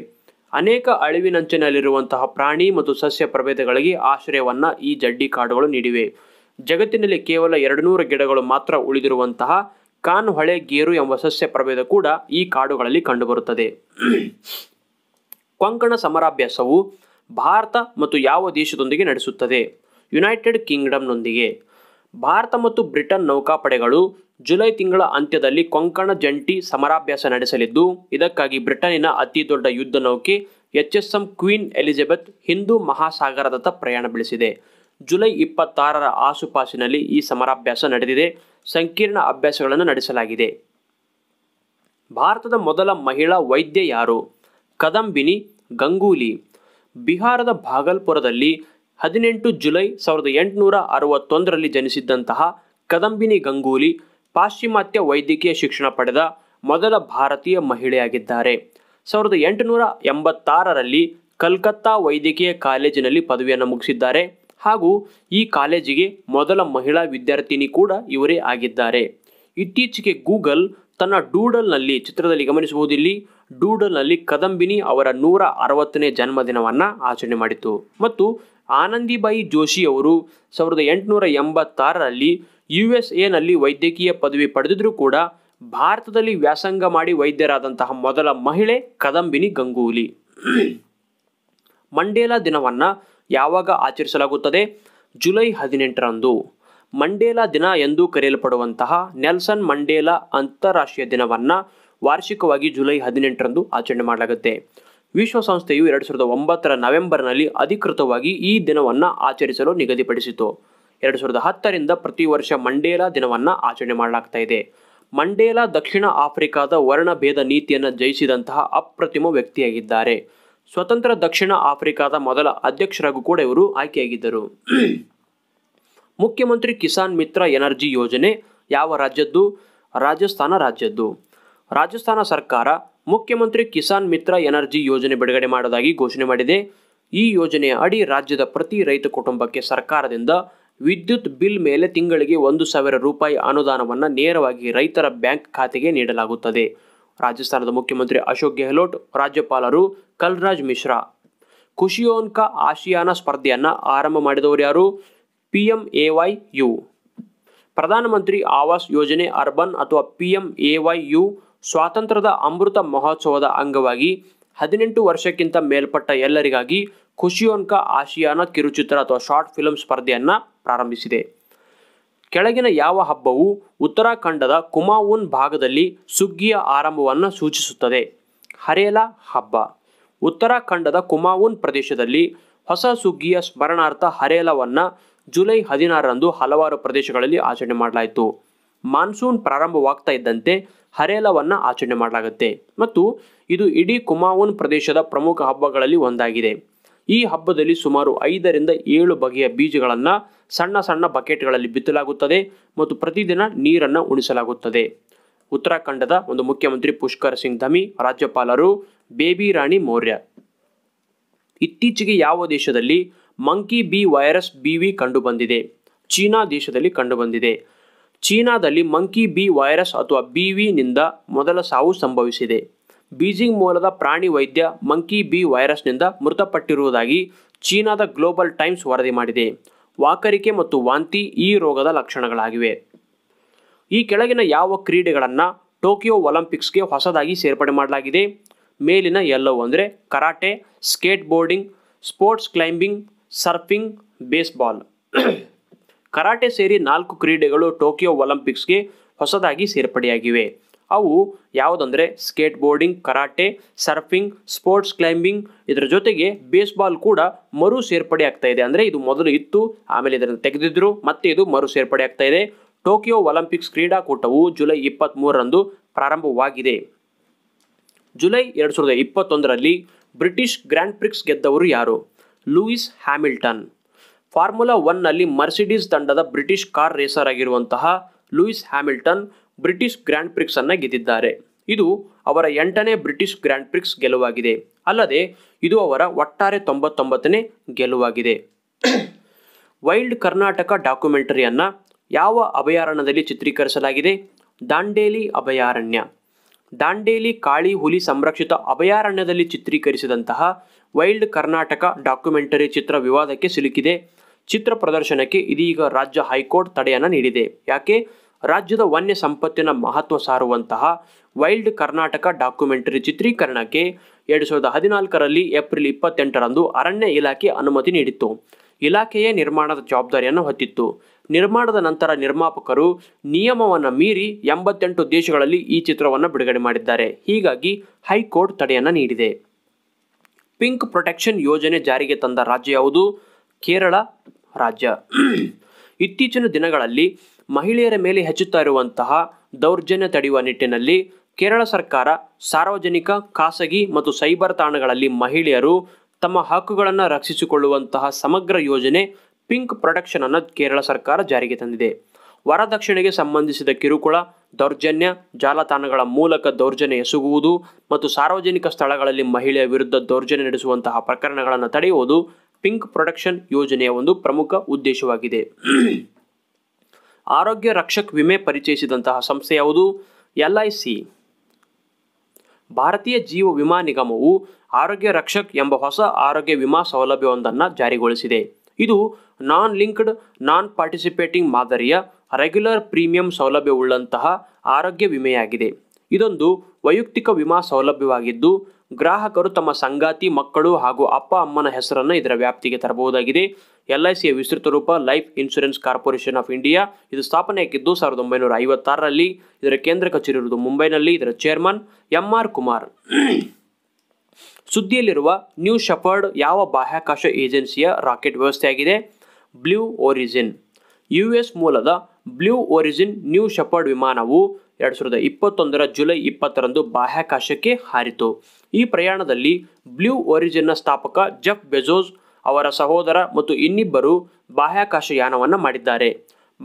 ಅನೇಕ ಅಳಿವಿನಂಚಿನಲ್ಲಿರುವಂತಹ ಪ್ರಾಣಿ ಮತ್ತು ಸಸ್ಯ ಪ್ರಭೇದಗಳಿಗೆ ಆಶ್ರಯವನ್ನು ಈ ಜಡ್ಡಿ ಕಾಡುಗಳು ನೀಡಿವೆ ಜಗತ್ತಿನಲ್ಲಿ ಕೇವಲ ಎರಡು ನೂರು ಗಿಡಗಳು ಮಾತ್ರ ಉಳಿದಿರುವಂತಹ ಕಾನ್ ಹೊಳೆ ಗೇರು ಎಂಬ ಸಸ್ಯ ಪ್ರಭೇದ ಕೂಡ ಈ ಕಾಡುಗಳಲ್ಲಿ ಕಂಡುಬರುತ್ತದೆ ಕೊಂಕಣ ಸಮರಾಭ್ಯಾಸವು ಭಾರತ ಮತ್ತು ಯಾವ ದೇಶದೊಂದಿಗೆ ನಡೆಸುತ್ತದೆ ಯುನೈಟೆಡ್ ಕಿಂಗ್ಡಮ್ನೊಂದಿಗೆ ಭಾರತ ಮತ್ತು ಬ್ರಿಟನ್ ನೌಕಾಪಡೆಗಳು ಜುಲೈ ತಿಂಗಳ ಅಂತ್ಯದಲ್ಲಿ ಕೊಂಕಣ ಜಂಟಿ ಸಮರಾಭ್ಯಾಸ ನಡೆಸಲಿದ್ದು ಇದಕ್ಕಾಗಿ ಬ್ರಿಟನ್ನಿನ ಅತಿ ದೊಡ್ಡ ಯುದ್ಧ ನೌಕೆ H S M queen Elizabeth ಹಿಂದೂ ಮಹಾಸಾಗರದತ್ತ ಪ್ರಯಾಣ ಬೆಳೆಸಿದೆ ಜುಲೈ ಇಪ್ಪತ್ತಾರರ ಆಸುಪಾಸಿನಲ್ಲಿ ಈ ಸಮರಾಭ್ಯಾಸ ನಡೆದಿದೆ ಸಂಕೀರ್ಣ ಅಭ್ಯಾಸಗಳನ್ನು ನಡೆಸಲಾಗಿದೆ ಭಾರತದ ಮೊದಲ ಮಹಿಳಾ ವೈದ್ಯ ಯಾರು ಕದಂಬಿನಿ ಗಂಗೂಲಿ ಬಿಹಾರದ ಭಾಗಲ್ಪುರದಲ್ಲಿ ಹದಿನೆಂಟು ಜುಲೈ ಸಾವಿರದ ಎಂಟುನೂರ ಅರವತ್ತೊಂದರಲ್ಲಿ ಜನಿಸಿದ್ದಂತಹ ಕದಂಬಿನಿ ಗಂಗೂಲಿ ಪಾಶ್ಚಿಮಾತ್ಯ ವೈದ್ಯಕೀಯ ಶಿಕ್ಷಣ ಪಡೆದ ಮೊದಲ ಭಾರತೀಯ ಮಹಿಳೆಯಾಗಿದ್ದಾರೆ ಸಾವಿರದ ಎಂಟುನೂರ ಎಂಬತ್ತಾರರಲ್ಲಿ ಕಲ್ಕತ್ತಾ ವೈದ್ಯಕೀಯ ಕಾಲೇಜಿನಲ್ಲಿ ಪದವಿಯನ್ನು ಮುಗಿಸಿದ್ದಾರೆ ಹಾಗೂ ಈ ಕಾಲೇಜಿಗೆ ಮೊದಲ ಮಹಿಳಾ ವಿದ್ಯಾರ್ಥಿನಿ ಕೂಡ ಇವರೇ ಆಗಿದ್ದಾರೆ ಇತ್ತೀಚೆಗೆ ಗೂಗಲ್ ತನ್ನ ಡೂಡಲ್ನಲ್ಲಿ ಚಿತ್ರದಲ್ಲಿ ಗಮನಿಸುವುದಿಲ್ಲಿ ಡೂಡಲ್ನಲ್ಲಿ ಕದಂಬಿನಿ ಅವರ ನೂರ ಅರವತ್ತನೇ ಜನ್ಮದಿನವನ್ನು ಆಚರಣೆ ಮಾಡಿತು ಮತ್ತು ಆನಂದಿಬಾಯಿ ಜೋಶಿ ಅವರು ಸಾವಿರದ ಎಂಟುನೂರ ಎಂಬತ್ತಾರರಲ್ಲಿ ಯು ಎಸ್ ಎನಲ್ಲಿ ವೈದ್ಯಕೀಯ ಪದವಿ ಪಡೆದಿದ್ರೂ ಕೂಡ ಭಾರತದಲ್ಲಿ ವ್ಯಾಸಂಗ ಮಾಡಿ ವೈದ್ಯರಾದಂತಹ ಮೊದಲ ಮಹಿಳೆ ಕದಂಬಿನಿ ಗಂಗೂಲಿ ಮಂಡೇಲಾ ದಿನವನ್ನು ಯಾವಾಗ ಆಚರಿಸಲಾಗುತ್ತದೆ ಜುಲೈ ಹದಿನೆಂಟರಂದು ಮಂಡೇಲಾ ದಿನ ಎಂದು ಕರೆಯಲ್ಪಡುವಂತಹ ನೆಲ್ಸನ್ ಮಂಡೇಲಾ ಅಂತಾರಾಷ್ಟ್ರೀಯ ದಿನವನ್ನು ವಾರ್ಷಿಕವಾಗಿ ಜುಲೈ ಹದಿನೆಂಟರಂದು ಆಚರಣೆ ಮಾಡಲಾಗುತ್ತೆ ವಿಶ್ವಸಂಸ್ಥೆಯು ಎರಡು ಸಾವಿರದ ಒಂಬತ್ತರ ನವೆಂಬರ್ನಲ್ಲಿ ಅಧಿಕೃತವಾಗಿ ಈ ದಿನವನ್ನು ಆಚರಿಸಲು ನಿಗದಿಪಡಿಸಿತು ಎರಡು ಸಾವಿರದ ಹತ್ತರಿಂದ ಪ್ರತಿ ವರ್ಷ ಮಂಡೇಲಾ ದಿನವನ್ನು ಆಚರಣೆ ಮಾಡಲಾಗ್ತಾ ಇದೆ ಮಂಡೇಲಾ ದಕ್ಷಿಣ ಆಫ್ರಿಕಾದ ವರ್ಣಭೇದ ನೀತಿಯನ್ನು ಜಯಿಸಿದಂತಹ ಅಪ್ರತಿಮ ವ್ಯಕ್ತಿಯಾಗಿದ್ದಾರೆ ಸ್ವತಂತ್ರ ದಕ್ಷಿಣ ಆಫ್ರಿಕಾದ ಮೊದಲ ಅಧ್ಯಕ್ಷರಾಗೂ ಕೂಡ ಇವರು ಆಯ್ಕೆಯಾಗಿದ್ದರು ಮುಖ್ಯಮಂತ್ರಿ ಕಿಸಾನ್ ಮಿತ್ರ ಎನರ್ಜಿ ಯೋಜನೆ ಯಾವ ರಾಜ್ಯದ್ದು ರಾಜಸ್ಥಾನ ರಾಜ್ಯದ್ದು ರಾಜಸ್ಥಾನ ಸರ್ಕಾರ ಮುಖ್ಯಮಂತ್ರಿ ಕಿಸಾನ್ ಮಿತ್ರ ಎನರ್ಜಿ ಯೋಜನೆ ಬಿಡುಗಡೆ ಮಾಡೋದಾಗಿ ಘೋಷಣೆ ಮಾಡಿದೆ ಈ ಯೋಜನೆಯ ಅಡಿ ರಾಜ್ಯದ ಪ್ರತಿ ರೈತ ಕುಟುಂಬಕ್ಕೆ ಸರ್ಕಾರದಿಂದ ವಿದ್ಯುತ್ ಬಿಲ್ ಮೇಲೆ ತಿಂಗಳಿಗೆ ಒಂದು ಸಾವಿರ ರೂಪಾಯಿ ಅನುದಾನವನ್ನು ನೇರವಾಗಿ ರೈತರ ಬ್ಯಾಂಕ್ ಖಾತೆಗೆ ನೀಡಲಾಗುತ್ತದೆ ರಾಜಸ್ಥಾನದ ಮುಖ್ಯಮಂತ್ರಿ ಅಶೋಕ್ ಗೆಹ್ಲೋಟ್ ರಾಜ್ಯಪಾಲರು ಕಲ್ರಾಜ್ ಮಿಶ್ರಾ ಖುಷಿಯೋನ್ಕ ಆಶಿಯಾನ ಸ್ಪರ್ಧೆಯನ್ನು ಆರಂಭ ಮಾಡಿದವರು ಯಾರು P M A Y U Pradhan Mantri Awas ಯೋಜನೆ ಅರ್ಬನ್ ಅಥವಾ P M A Y U ಸ್ವಾತಂತ್ರ್ಯದ ಅಮೃತ ಮಹೋತ್ಸವದ ಅಂಗವಾಗಿ ಹದಿನೆಂಟು ವರ್ಷಕ್ಕಿಂತ ಮೇಲ್ಪಟ್ಟ ಎಲ್ಲರಿಗಾಗಿ ಖುಷಿಯೋನ್ಕ ಆಶಿಯಾನ ಕಿರುಚಿತ್ರ ಅಥವಾ ಶಾರ್ಟ್ ಫಿಲಮ್ ಸ್ಪರ್ಧೆಯನ್ನು ಪ್ರಾರಂಭಿಸಿದೆ ಕೆಳಗಿನ ಯಾವ ಹಬ್ಬವು ಉತ್ತರಾಖಂಡದ ಕುಮಾವೂನ್ ಭಾಗದಲ್ಲಿ ಸುಗ್ಗಿಯ ಆರಂಭವನ್ನು ಸೂಚಿಸುತ್ತದೆ ಹರೇಲಾ ಹಬ್ಬ ಉತ್ತರಾಖಂಡದ ಕುಮಾವೂನ್ ಪ್ರದೇಶದಲ್ಲಿ ಹೊಸ ಸುಗ್ಗಿಯ ಸ್ಮರಣಾರ್ಥ ಹರೇಲವನ್ನು ಜುಲೈ ಹದಿನಾರರಂದು ಹಲವಾರು ಪ್ರದೇಶಗಳಲ್ಲಿ ಆಚರಣೆ ಮಾಡಲಾಯಿತು ಮಾನ್ಸೂನ್ ಪ್ರಾರಂಭವಾಗ್ತಾ ಇದ್ದಂತೆ ಹರೇಲವನ್ನು ಆಚರಣೆ ಮಾಡಲಾಗುತ್ತೆ ಮತ್ತು ಇದು ಇಡೀ ಕುಮಾವೂನ್ ಪ್ರದೇಶದ ಪ್ರಮುಖ ಹಬ್ಬಗಳಲ್ಲಿ ಒಂದಾಗಿದೆ ಈ ಹಬ್ಬದಲ್ಲಿ ಸುಮಾರು ಐದರಿಂದ ಏಳು ಬಗೆಯ ಬೀಜಗಳನ್ನು ಸಣ್ಣ ಸಣ್ಣ ಬಕೆಟ್ಗಳಲ್ಲಿ ಬಿತ್ತಲಾಗುತ್ತದೆ ಮತ್ತು ಪ್ರತಿದಿನ ನೀರನ್ನು ಉಣಿಸಲಾಗುತ್ತದೆ ಉತ್ತರಾಖಂಡದ ಒಂದು ಮುಖ್ಯಮಂತ್ರಿ ಪುಷ್ಕರ್ ಸಿಂಗ್ ಧಮಿ ರಾಜ್ಯಪಾಲರು ಬೇಬಿ ರಾಣಿ ಮೌರ್ಯ ಇತ್ತೀಚೆಗೆ ಯಾವ ದೇಶದಲ್ಲಿ monkey B virus B V ಕಂಡುಬಂದಿದೆ ಚೀನಾ ದೇಶದಲ್ಲಿ ಕಂಡುಬಂದಿದೆ ಚೀನಾದಲ್ಲಿ ಮಂಕಿ ಬಿ ವೈರಸ್ ಅಥವಾ ಬಿ ವಿನಿಂದ ಮೊದಲ ಸಾವು ಸಂಭವಿಸಿದೆ ಬೀಜಿಂಗ್ ಮೂಲದ ಪ್ರಾಣಿ ವೈದ್ಯ ಮಂಕಿ ಬಿ ವೈರಸ್ನಿಂದ ಮೃತಪಟ್ಟಿರುವುದಾಗಿ ಚೀನಾದ ಗ್ಲೋಬಲ್ ಟೈಮ್ಸ್ ವರದಿ ಮಾಡಿದೆ ವಾಕರಿಕೆ ಮತ್ತು ವಾಂತಿ ಈ ರೋಗದ ಲಕ್ಷಣಗಳಾಗಿವೆ ಈ ಕೆಳಗಿನ ಯಾವ ಕ್ರೀಡೆಗಳನ್ನು ಟೋಕಿಯೋ ಒಲಿಂಪಿಕ್ಸ್ಗೆ ಹೊಸದಾಗಿ ಸೇರ್ಪಡೆ ಮಾಡಲಾಗಿದೆ ಮೇಲಿನ ಎಲ್ಲವೂ ಅಂದರೆ karate skateboarding sports climbing surfing baseball karate ಸೇರಿ ನಾಲ್ಕು ಕ್ರೀಡೆಗಳು ಟೋಕಿಯೋ ಒಲಿಂಪಿಕ್ಸ್ಗೆ ಹೊಸದಾಗಿ ಸೇರ್ಪಡೆಯಾಗಿವೆ ಅವು ಯಾವುದಂದರೆ skateboarding karate surfing sports climbing ಇದರ ಜೊತೆಗೆ ಬೇಸ್ಬಾಲ್ ಕೂಡ ಮರು ಸೇರ್ಪಡೆ ಆಗ್ತಾ ಇದೆ ಅಂದರೆ ಇದು ಮೊದಲು ಇತ್ತು ಆಮೇಲೆ ಇದನ್ನು ತೆಗೆದಿದ್ರು ಮತ್ತೆ ಇದು ಮರು ಸೇರ್ಪಡೆ ಆಗ್ತಾ ಇದೆ ಟೋಕಿಯೋ ಒಲಿಂಪಿಕ್ಸ್ ಕ್ರೀಡಾಕೂಟವು ಜುಲೈ ಇಪ್ಪತ್ತ್ ಮೂರರಂದು ಪ್ರಾರಂಭವಾಗಿದೆ ಜುಲೈ ಎರಡು ಸಾವಿರದ ಇಪ್ಪತ್ತೊಂದರಲ್ಲಿ ಬ್ರಿಟಿಷ್ ಗ್ರ್ಯಾಂಡ್ ಪ್ರಿಕ್ಸ್ ಗೆದ್ದವರು ಯಾರು ಲೂಯಿಸ್ ಹ್ಯಾಮಿಲ್ಟನ್ ಫಾರ್ಮುಲಾ ಒನ್ನಲ್ಲಿ ಮರ್ಸಿಡೀಸ್ ತಂಡದ ಬ್ರಿಟಿಷ್ ಕಾರ್ ರೇಸರ್ ಆಗಿರುವಂತಹ Lewis Hamilton British grand prix ಅನ್ನು ಗೆದ್ದಿದ್ದಾರೆ ಇದು ಅವರ ಎಂಟನೇ ಬ್ರಿಟಿಷ್ ಗ್ರ್ಯಾಂಡ್ ಪ್ರಿಕ್ಸ್ ಗೆಲುವಾಗಿದೆ ಅಲ್ಲದೆ ಇದು ಅವರ ಒಟ್ಟಾರೆ ತೊಂಬತ್ತೊಂಬತ್ತನೇ ಗೆಲುವಾಗಿದೆ ವೈಲ್ಡ್ ಕರ್ನಾಟಕ ಡಾಕ್ಯುಮೆಂಟರಿಯನ್ನು ಯಾವ ಅಭಯಾರಣ್ಯದಲ್ಲಿ ಚಿತ್ರೀಕರಿಸಲಾಗಿದೆ ದಾಂಡೇಲಿ ಅಭಯಾರಣ್ಯ ದಾಂಡೇಲಿ ಕಾಳಿ ಹುಲಿ ಸಂರಕ್ಷಿತ ಅಭಯಾರಣ್ಯದಲ್ಲಿ ಚಿತ್ರೀಕರಿಸಿದಂತಹ ವೈಲ್ಡ್ ಕರ್ನಾಟಕ ಡಾಕ್ಯುಮೆಂಟರಿ ಚಿತ್ರ ವಿವಾದಕ್ಕೆ ಸಿಲುಕಿದೆ ಚಿತ್ರ ಪ್ರದರ್ಶನಕ್ಕೆ ಇದೀಗ ರಾಜ್ಯ ಹೈಕೋರ್ಟ್ ತಡೆಯನ್ನು ನೀಡಿದೆ ಯಾಕೆ ರಾಜ್ಯದ ವನ್ಯ ಸಂಪತ್ತಿನ ಮಹತ್ವ ಸಾರುವಂತಹ ವೈಲ್ಡ್ ಕರ್ನಾಟಕ ಡಾಕ್ಯುಮೆಂಟರಿ ಚಿತ್ರೀಕರಣಕ್ಕೆ ಎರಡು ಸಾವಿರದ ಹದಿನಾಲ್ಕರಲ್ಲಿ ಏಪ್ರಿಲ್ ಇಪ್ಪತ್ತೆಂಟರಂದು ಅರಣ್ಯ ಇಲಾಖೆ ಅನುಮತಿ ನೀಡಿತ್ತು ಇಲಾಖೆಯೇ ನಿರ್ಮಾಣದ ಜವಾಬ್ದಾರಿಯನ್ನು ಹೊತ್ತಿತ್ತು ನಿರ್ಮಾಣದ ನಂತರ ನಿರ್ಮಾಪಕರು ನಿಯಮವನ್ನು ಮೀರಿ ಎಂಬತ್ತೆಂಟು ದೇಶಗಳಲ್ಲಿ ಈ ಚಿತ್ರವನ್ನು ಬಿಡುಗಡೆ ಮಾಡಿದ್ದಾರೆ ಹೀಗಾಗಿ ಹೈಕೋರ್ಟ್ ತಡೆಯನ್ನು ನೀಡಿದೆ ಪಿಂಕ್ ಪ್ರೊಟೆಕ್ಷನ್ ಯೋಜನೆ ಜಾರಿಗೆ ತಂದ ರಾಜ್ಯ ಯಾವುದು ಕೇರಳ ರಾಜ್ಯ ಇತ್ತೀಚಿನ ದಿನಗಳಲ್ಲಿ ಮಹಿಳೆಯರ ಮೇಲೆ ಹೆಚ್ಚುತ್ತಾ ಇರುವಂತಹ ದೌರ್ಜನ್ಯ ತಡೆಯುವ ನಿಟ್ಟಿನಲ್ಲಿ ಕೇರಳ ಸರ್ಕಾರ ಸಾರ್ವಜನಿಕ ಖಾಸಗಿ ಮತ್ತು ಸೈಬರ್ ತಾಣಗಳಲ್ಲಿ ಮಹಿಳೆಯರು ತಮ್ಮ ಹಕ್ಕುಗಳನ್ನು ರಕ್ಷಿಸಿಕೊಳ್ಳುವಂತಹ ಸಮಗ್ರ ಯೋಜನೆ ಪಿಂಕ್ ಪ್ರೊಡಕ್ಷನ್ ಅನ್ನು ಕೇರಳ ಸರ್ಕಾರ ಜಾರಿಗೆ ತಂದಿದೆ ವರದಕ್ಷಿಣೆಗೆ ಸಂಬಂಧಿಸಿದ ಕಿರುಕುಳ ದೌರ್ಜನ್ಯ ಜಾಲತಾಣಗಳ ಮೂಲಕ ದೌರ್ಜನ್ಯ ಎಸಗುವುದು ಮತ್ತು ಸಾರ್ವಜನಿಕ ಸ್ಥಳಗಳಲ್ಲಿ ಮಹಿಳೆಯ ವಿರುದ್ಧ ದೌರ್ಜನ್ಯ ನಡೆಸುವಂತಹ ಪ್ರಕರಣಗಳನ್ನು ತಡೆಯುವುದು ಪಿಂಕ್ ಪ್ರೊಡಕ್ಷನ್ ಯೋಜನೆಯ ಒಂದು ಪ್ರಮುಖ ಉದ್ದೇಶವಾಗಿದೆ ಆರೋಗ್ಯ ರಕ್ಷಕ್ ವಿಮೆ ಪರಿಚಯಿಸಿದಂತಹ ಸಂಸ್ಥೆ ಯಾವುದು ಎಲ್ ಐ ಸಿ ಭಾರತೀಯ ಜೀವ ವಿಮಾ ನಿಗಮವು ಆರೋಗ್ಯ ರಕ್ಷಕ್ ಎಂಬ ಹೊಸ ಆರೋಗ್ಯ ವಿಮಾ ಸೌಲಭ್ಯವೊಂದನ್ನು ಜಾರಿಗೊಳಿಸಿದೆ ಇದು ನಾನ್ ಲಿಂಕ್ಡ್ ನಾನ್ ಪಾರ್ಟಿಸಿಪೇಟಿಂಗ್ ಮಾದರಿಯ ರೆಗ್ಯುಲರ್ ಪ್ರೀಮಿಯಂ ಸೌಲಭ್ಯವುಳ್ಳಂತಹ ಆರೋಗ್ಯ ವಿಮೆಯಾಗಿದೆ ಇದೊಂದು ವೈಯಕ್ತಿಕ ವಿಮಾ ಸೌಲಭ್ಯವಾಗಿದ್ದು ಗ್ರಾಹಕರು ತಮ್ಮ ಸಂಗಾತಿ ಮಕ್ಕಳು ಹಾಗೂ ಅಪ್ಪ ಅಮ್ಮನ ಹೆಸರನ್ನು ಇದರ ವ್ಯಾಪ್ತಿಗೆ ತರಬಹುದಾಗಿದೆ ಎಲ್ ಸಿಯ ವಿಸ್ತೃತ ರೂಪ life insurance corporation of India ಇದು ಸ್ಥಾಪನೆಯಾಗಿದ್ದು ಸಾವಿರದ ಒಂಬೈನೂರ ಐವತ್ತಾರರಲ್ಲಿ ಇದರ ಕೇಂದ್ರ ಕಚೇರಿ ಇರುವುದು ಮುಂಬೈನಲ್ಲಿ ಇದರ ಚೇರ್ಮನ್ ಎಂ ಆರ್ ಕುಮಾರ್ ಸುದ್ದಿಯಲ್ಲಿರುವ ನ್ಯೂ ಶಫರ್ಡ್ ಯಾವ ಬಾಹ್ಯಾಕಾಶ ಏಜೆನ್ಸಿಯ ರಾಕೆಟ್ ವ್ಯವಸ್ಥೆಯಾಗಿದೆ ಬ್ಲೂ ಒರಿಜಿನ್ ಯು ಎಸ್ ಮೂಲದ ಬ್ಲೂ ಒರಿಜಿನ್ ನ್ಯೂ ಶಫರ್ಡ್ ವಿಮಾನವು ಎರಡು ಸಾವಿರದ ಇಪ್ಪತ್ತೊಂದರ ಜುಲೈ ಇಪ್ಪತ್ತರಂದು ಬಾಹ್ಯಾಕಾಶಕ್ಕೆ ಹಾರಿತು ಈ ಪ್ರಯಾಣದಲ್ಲಿ ಬ್ಲೂ ಒರಿಜಿನ್ನ ಸ್ಥಾಪಕ ಜಫ್ ಬೆಜೋಸ್ ಅವರ ಸಹೋದರ ಮತ್ತು ಇನ್ನಿಬ್ಬರು ಬಾಹ್ಯಾಕಾಶ ಯಾನವನ್ನು ಮಾಡಿದ್ದಾರೆ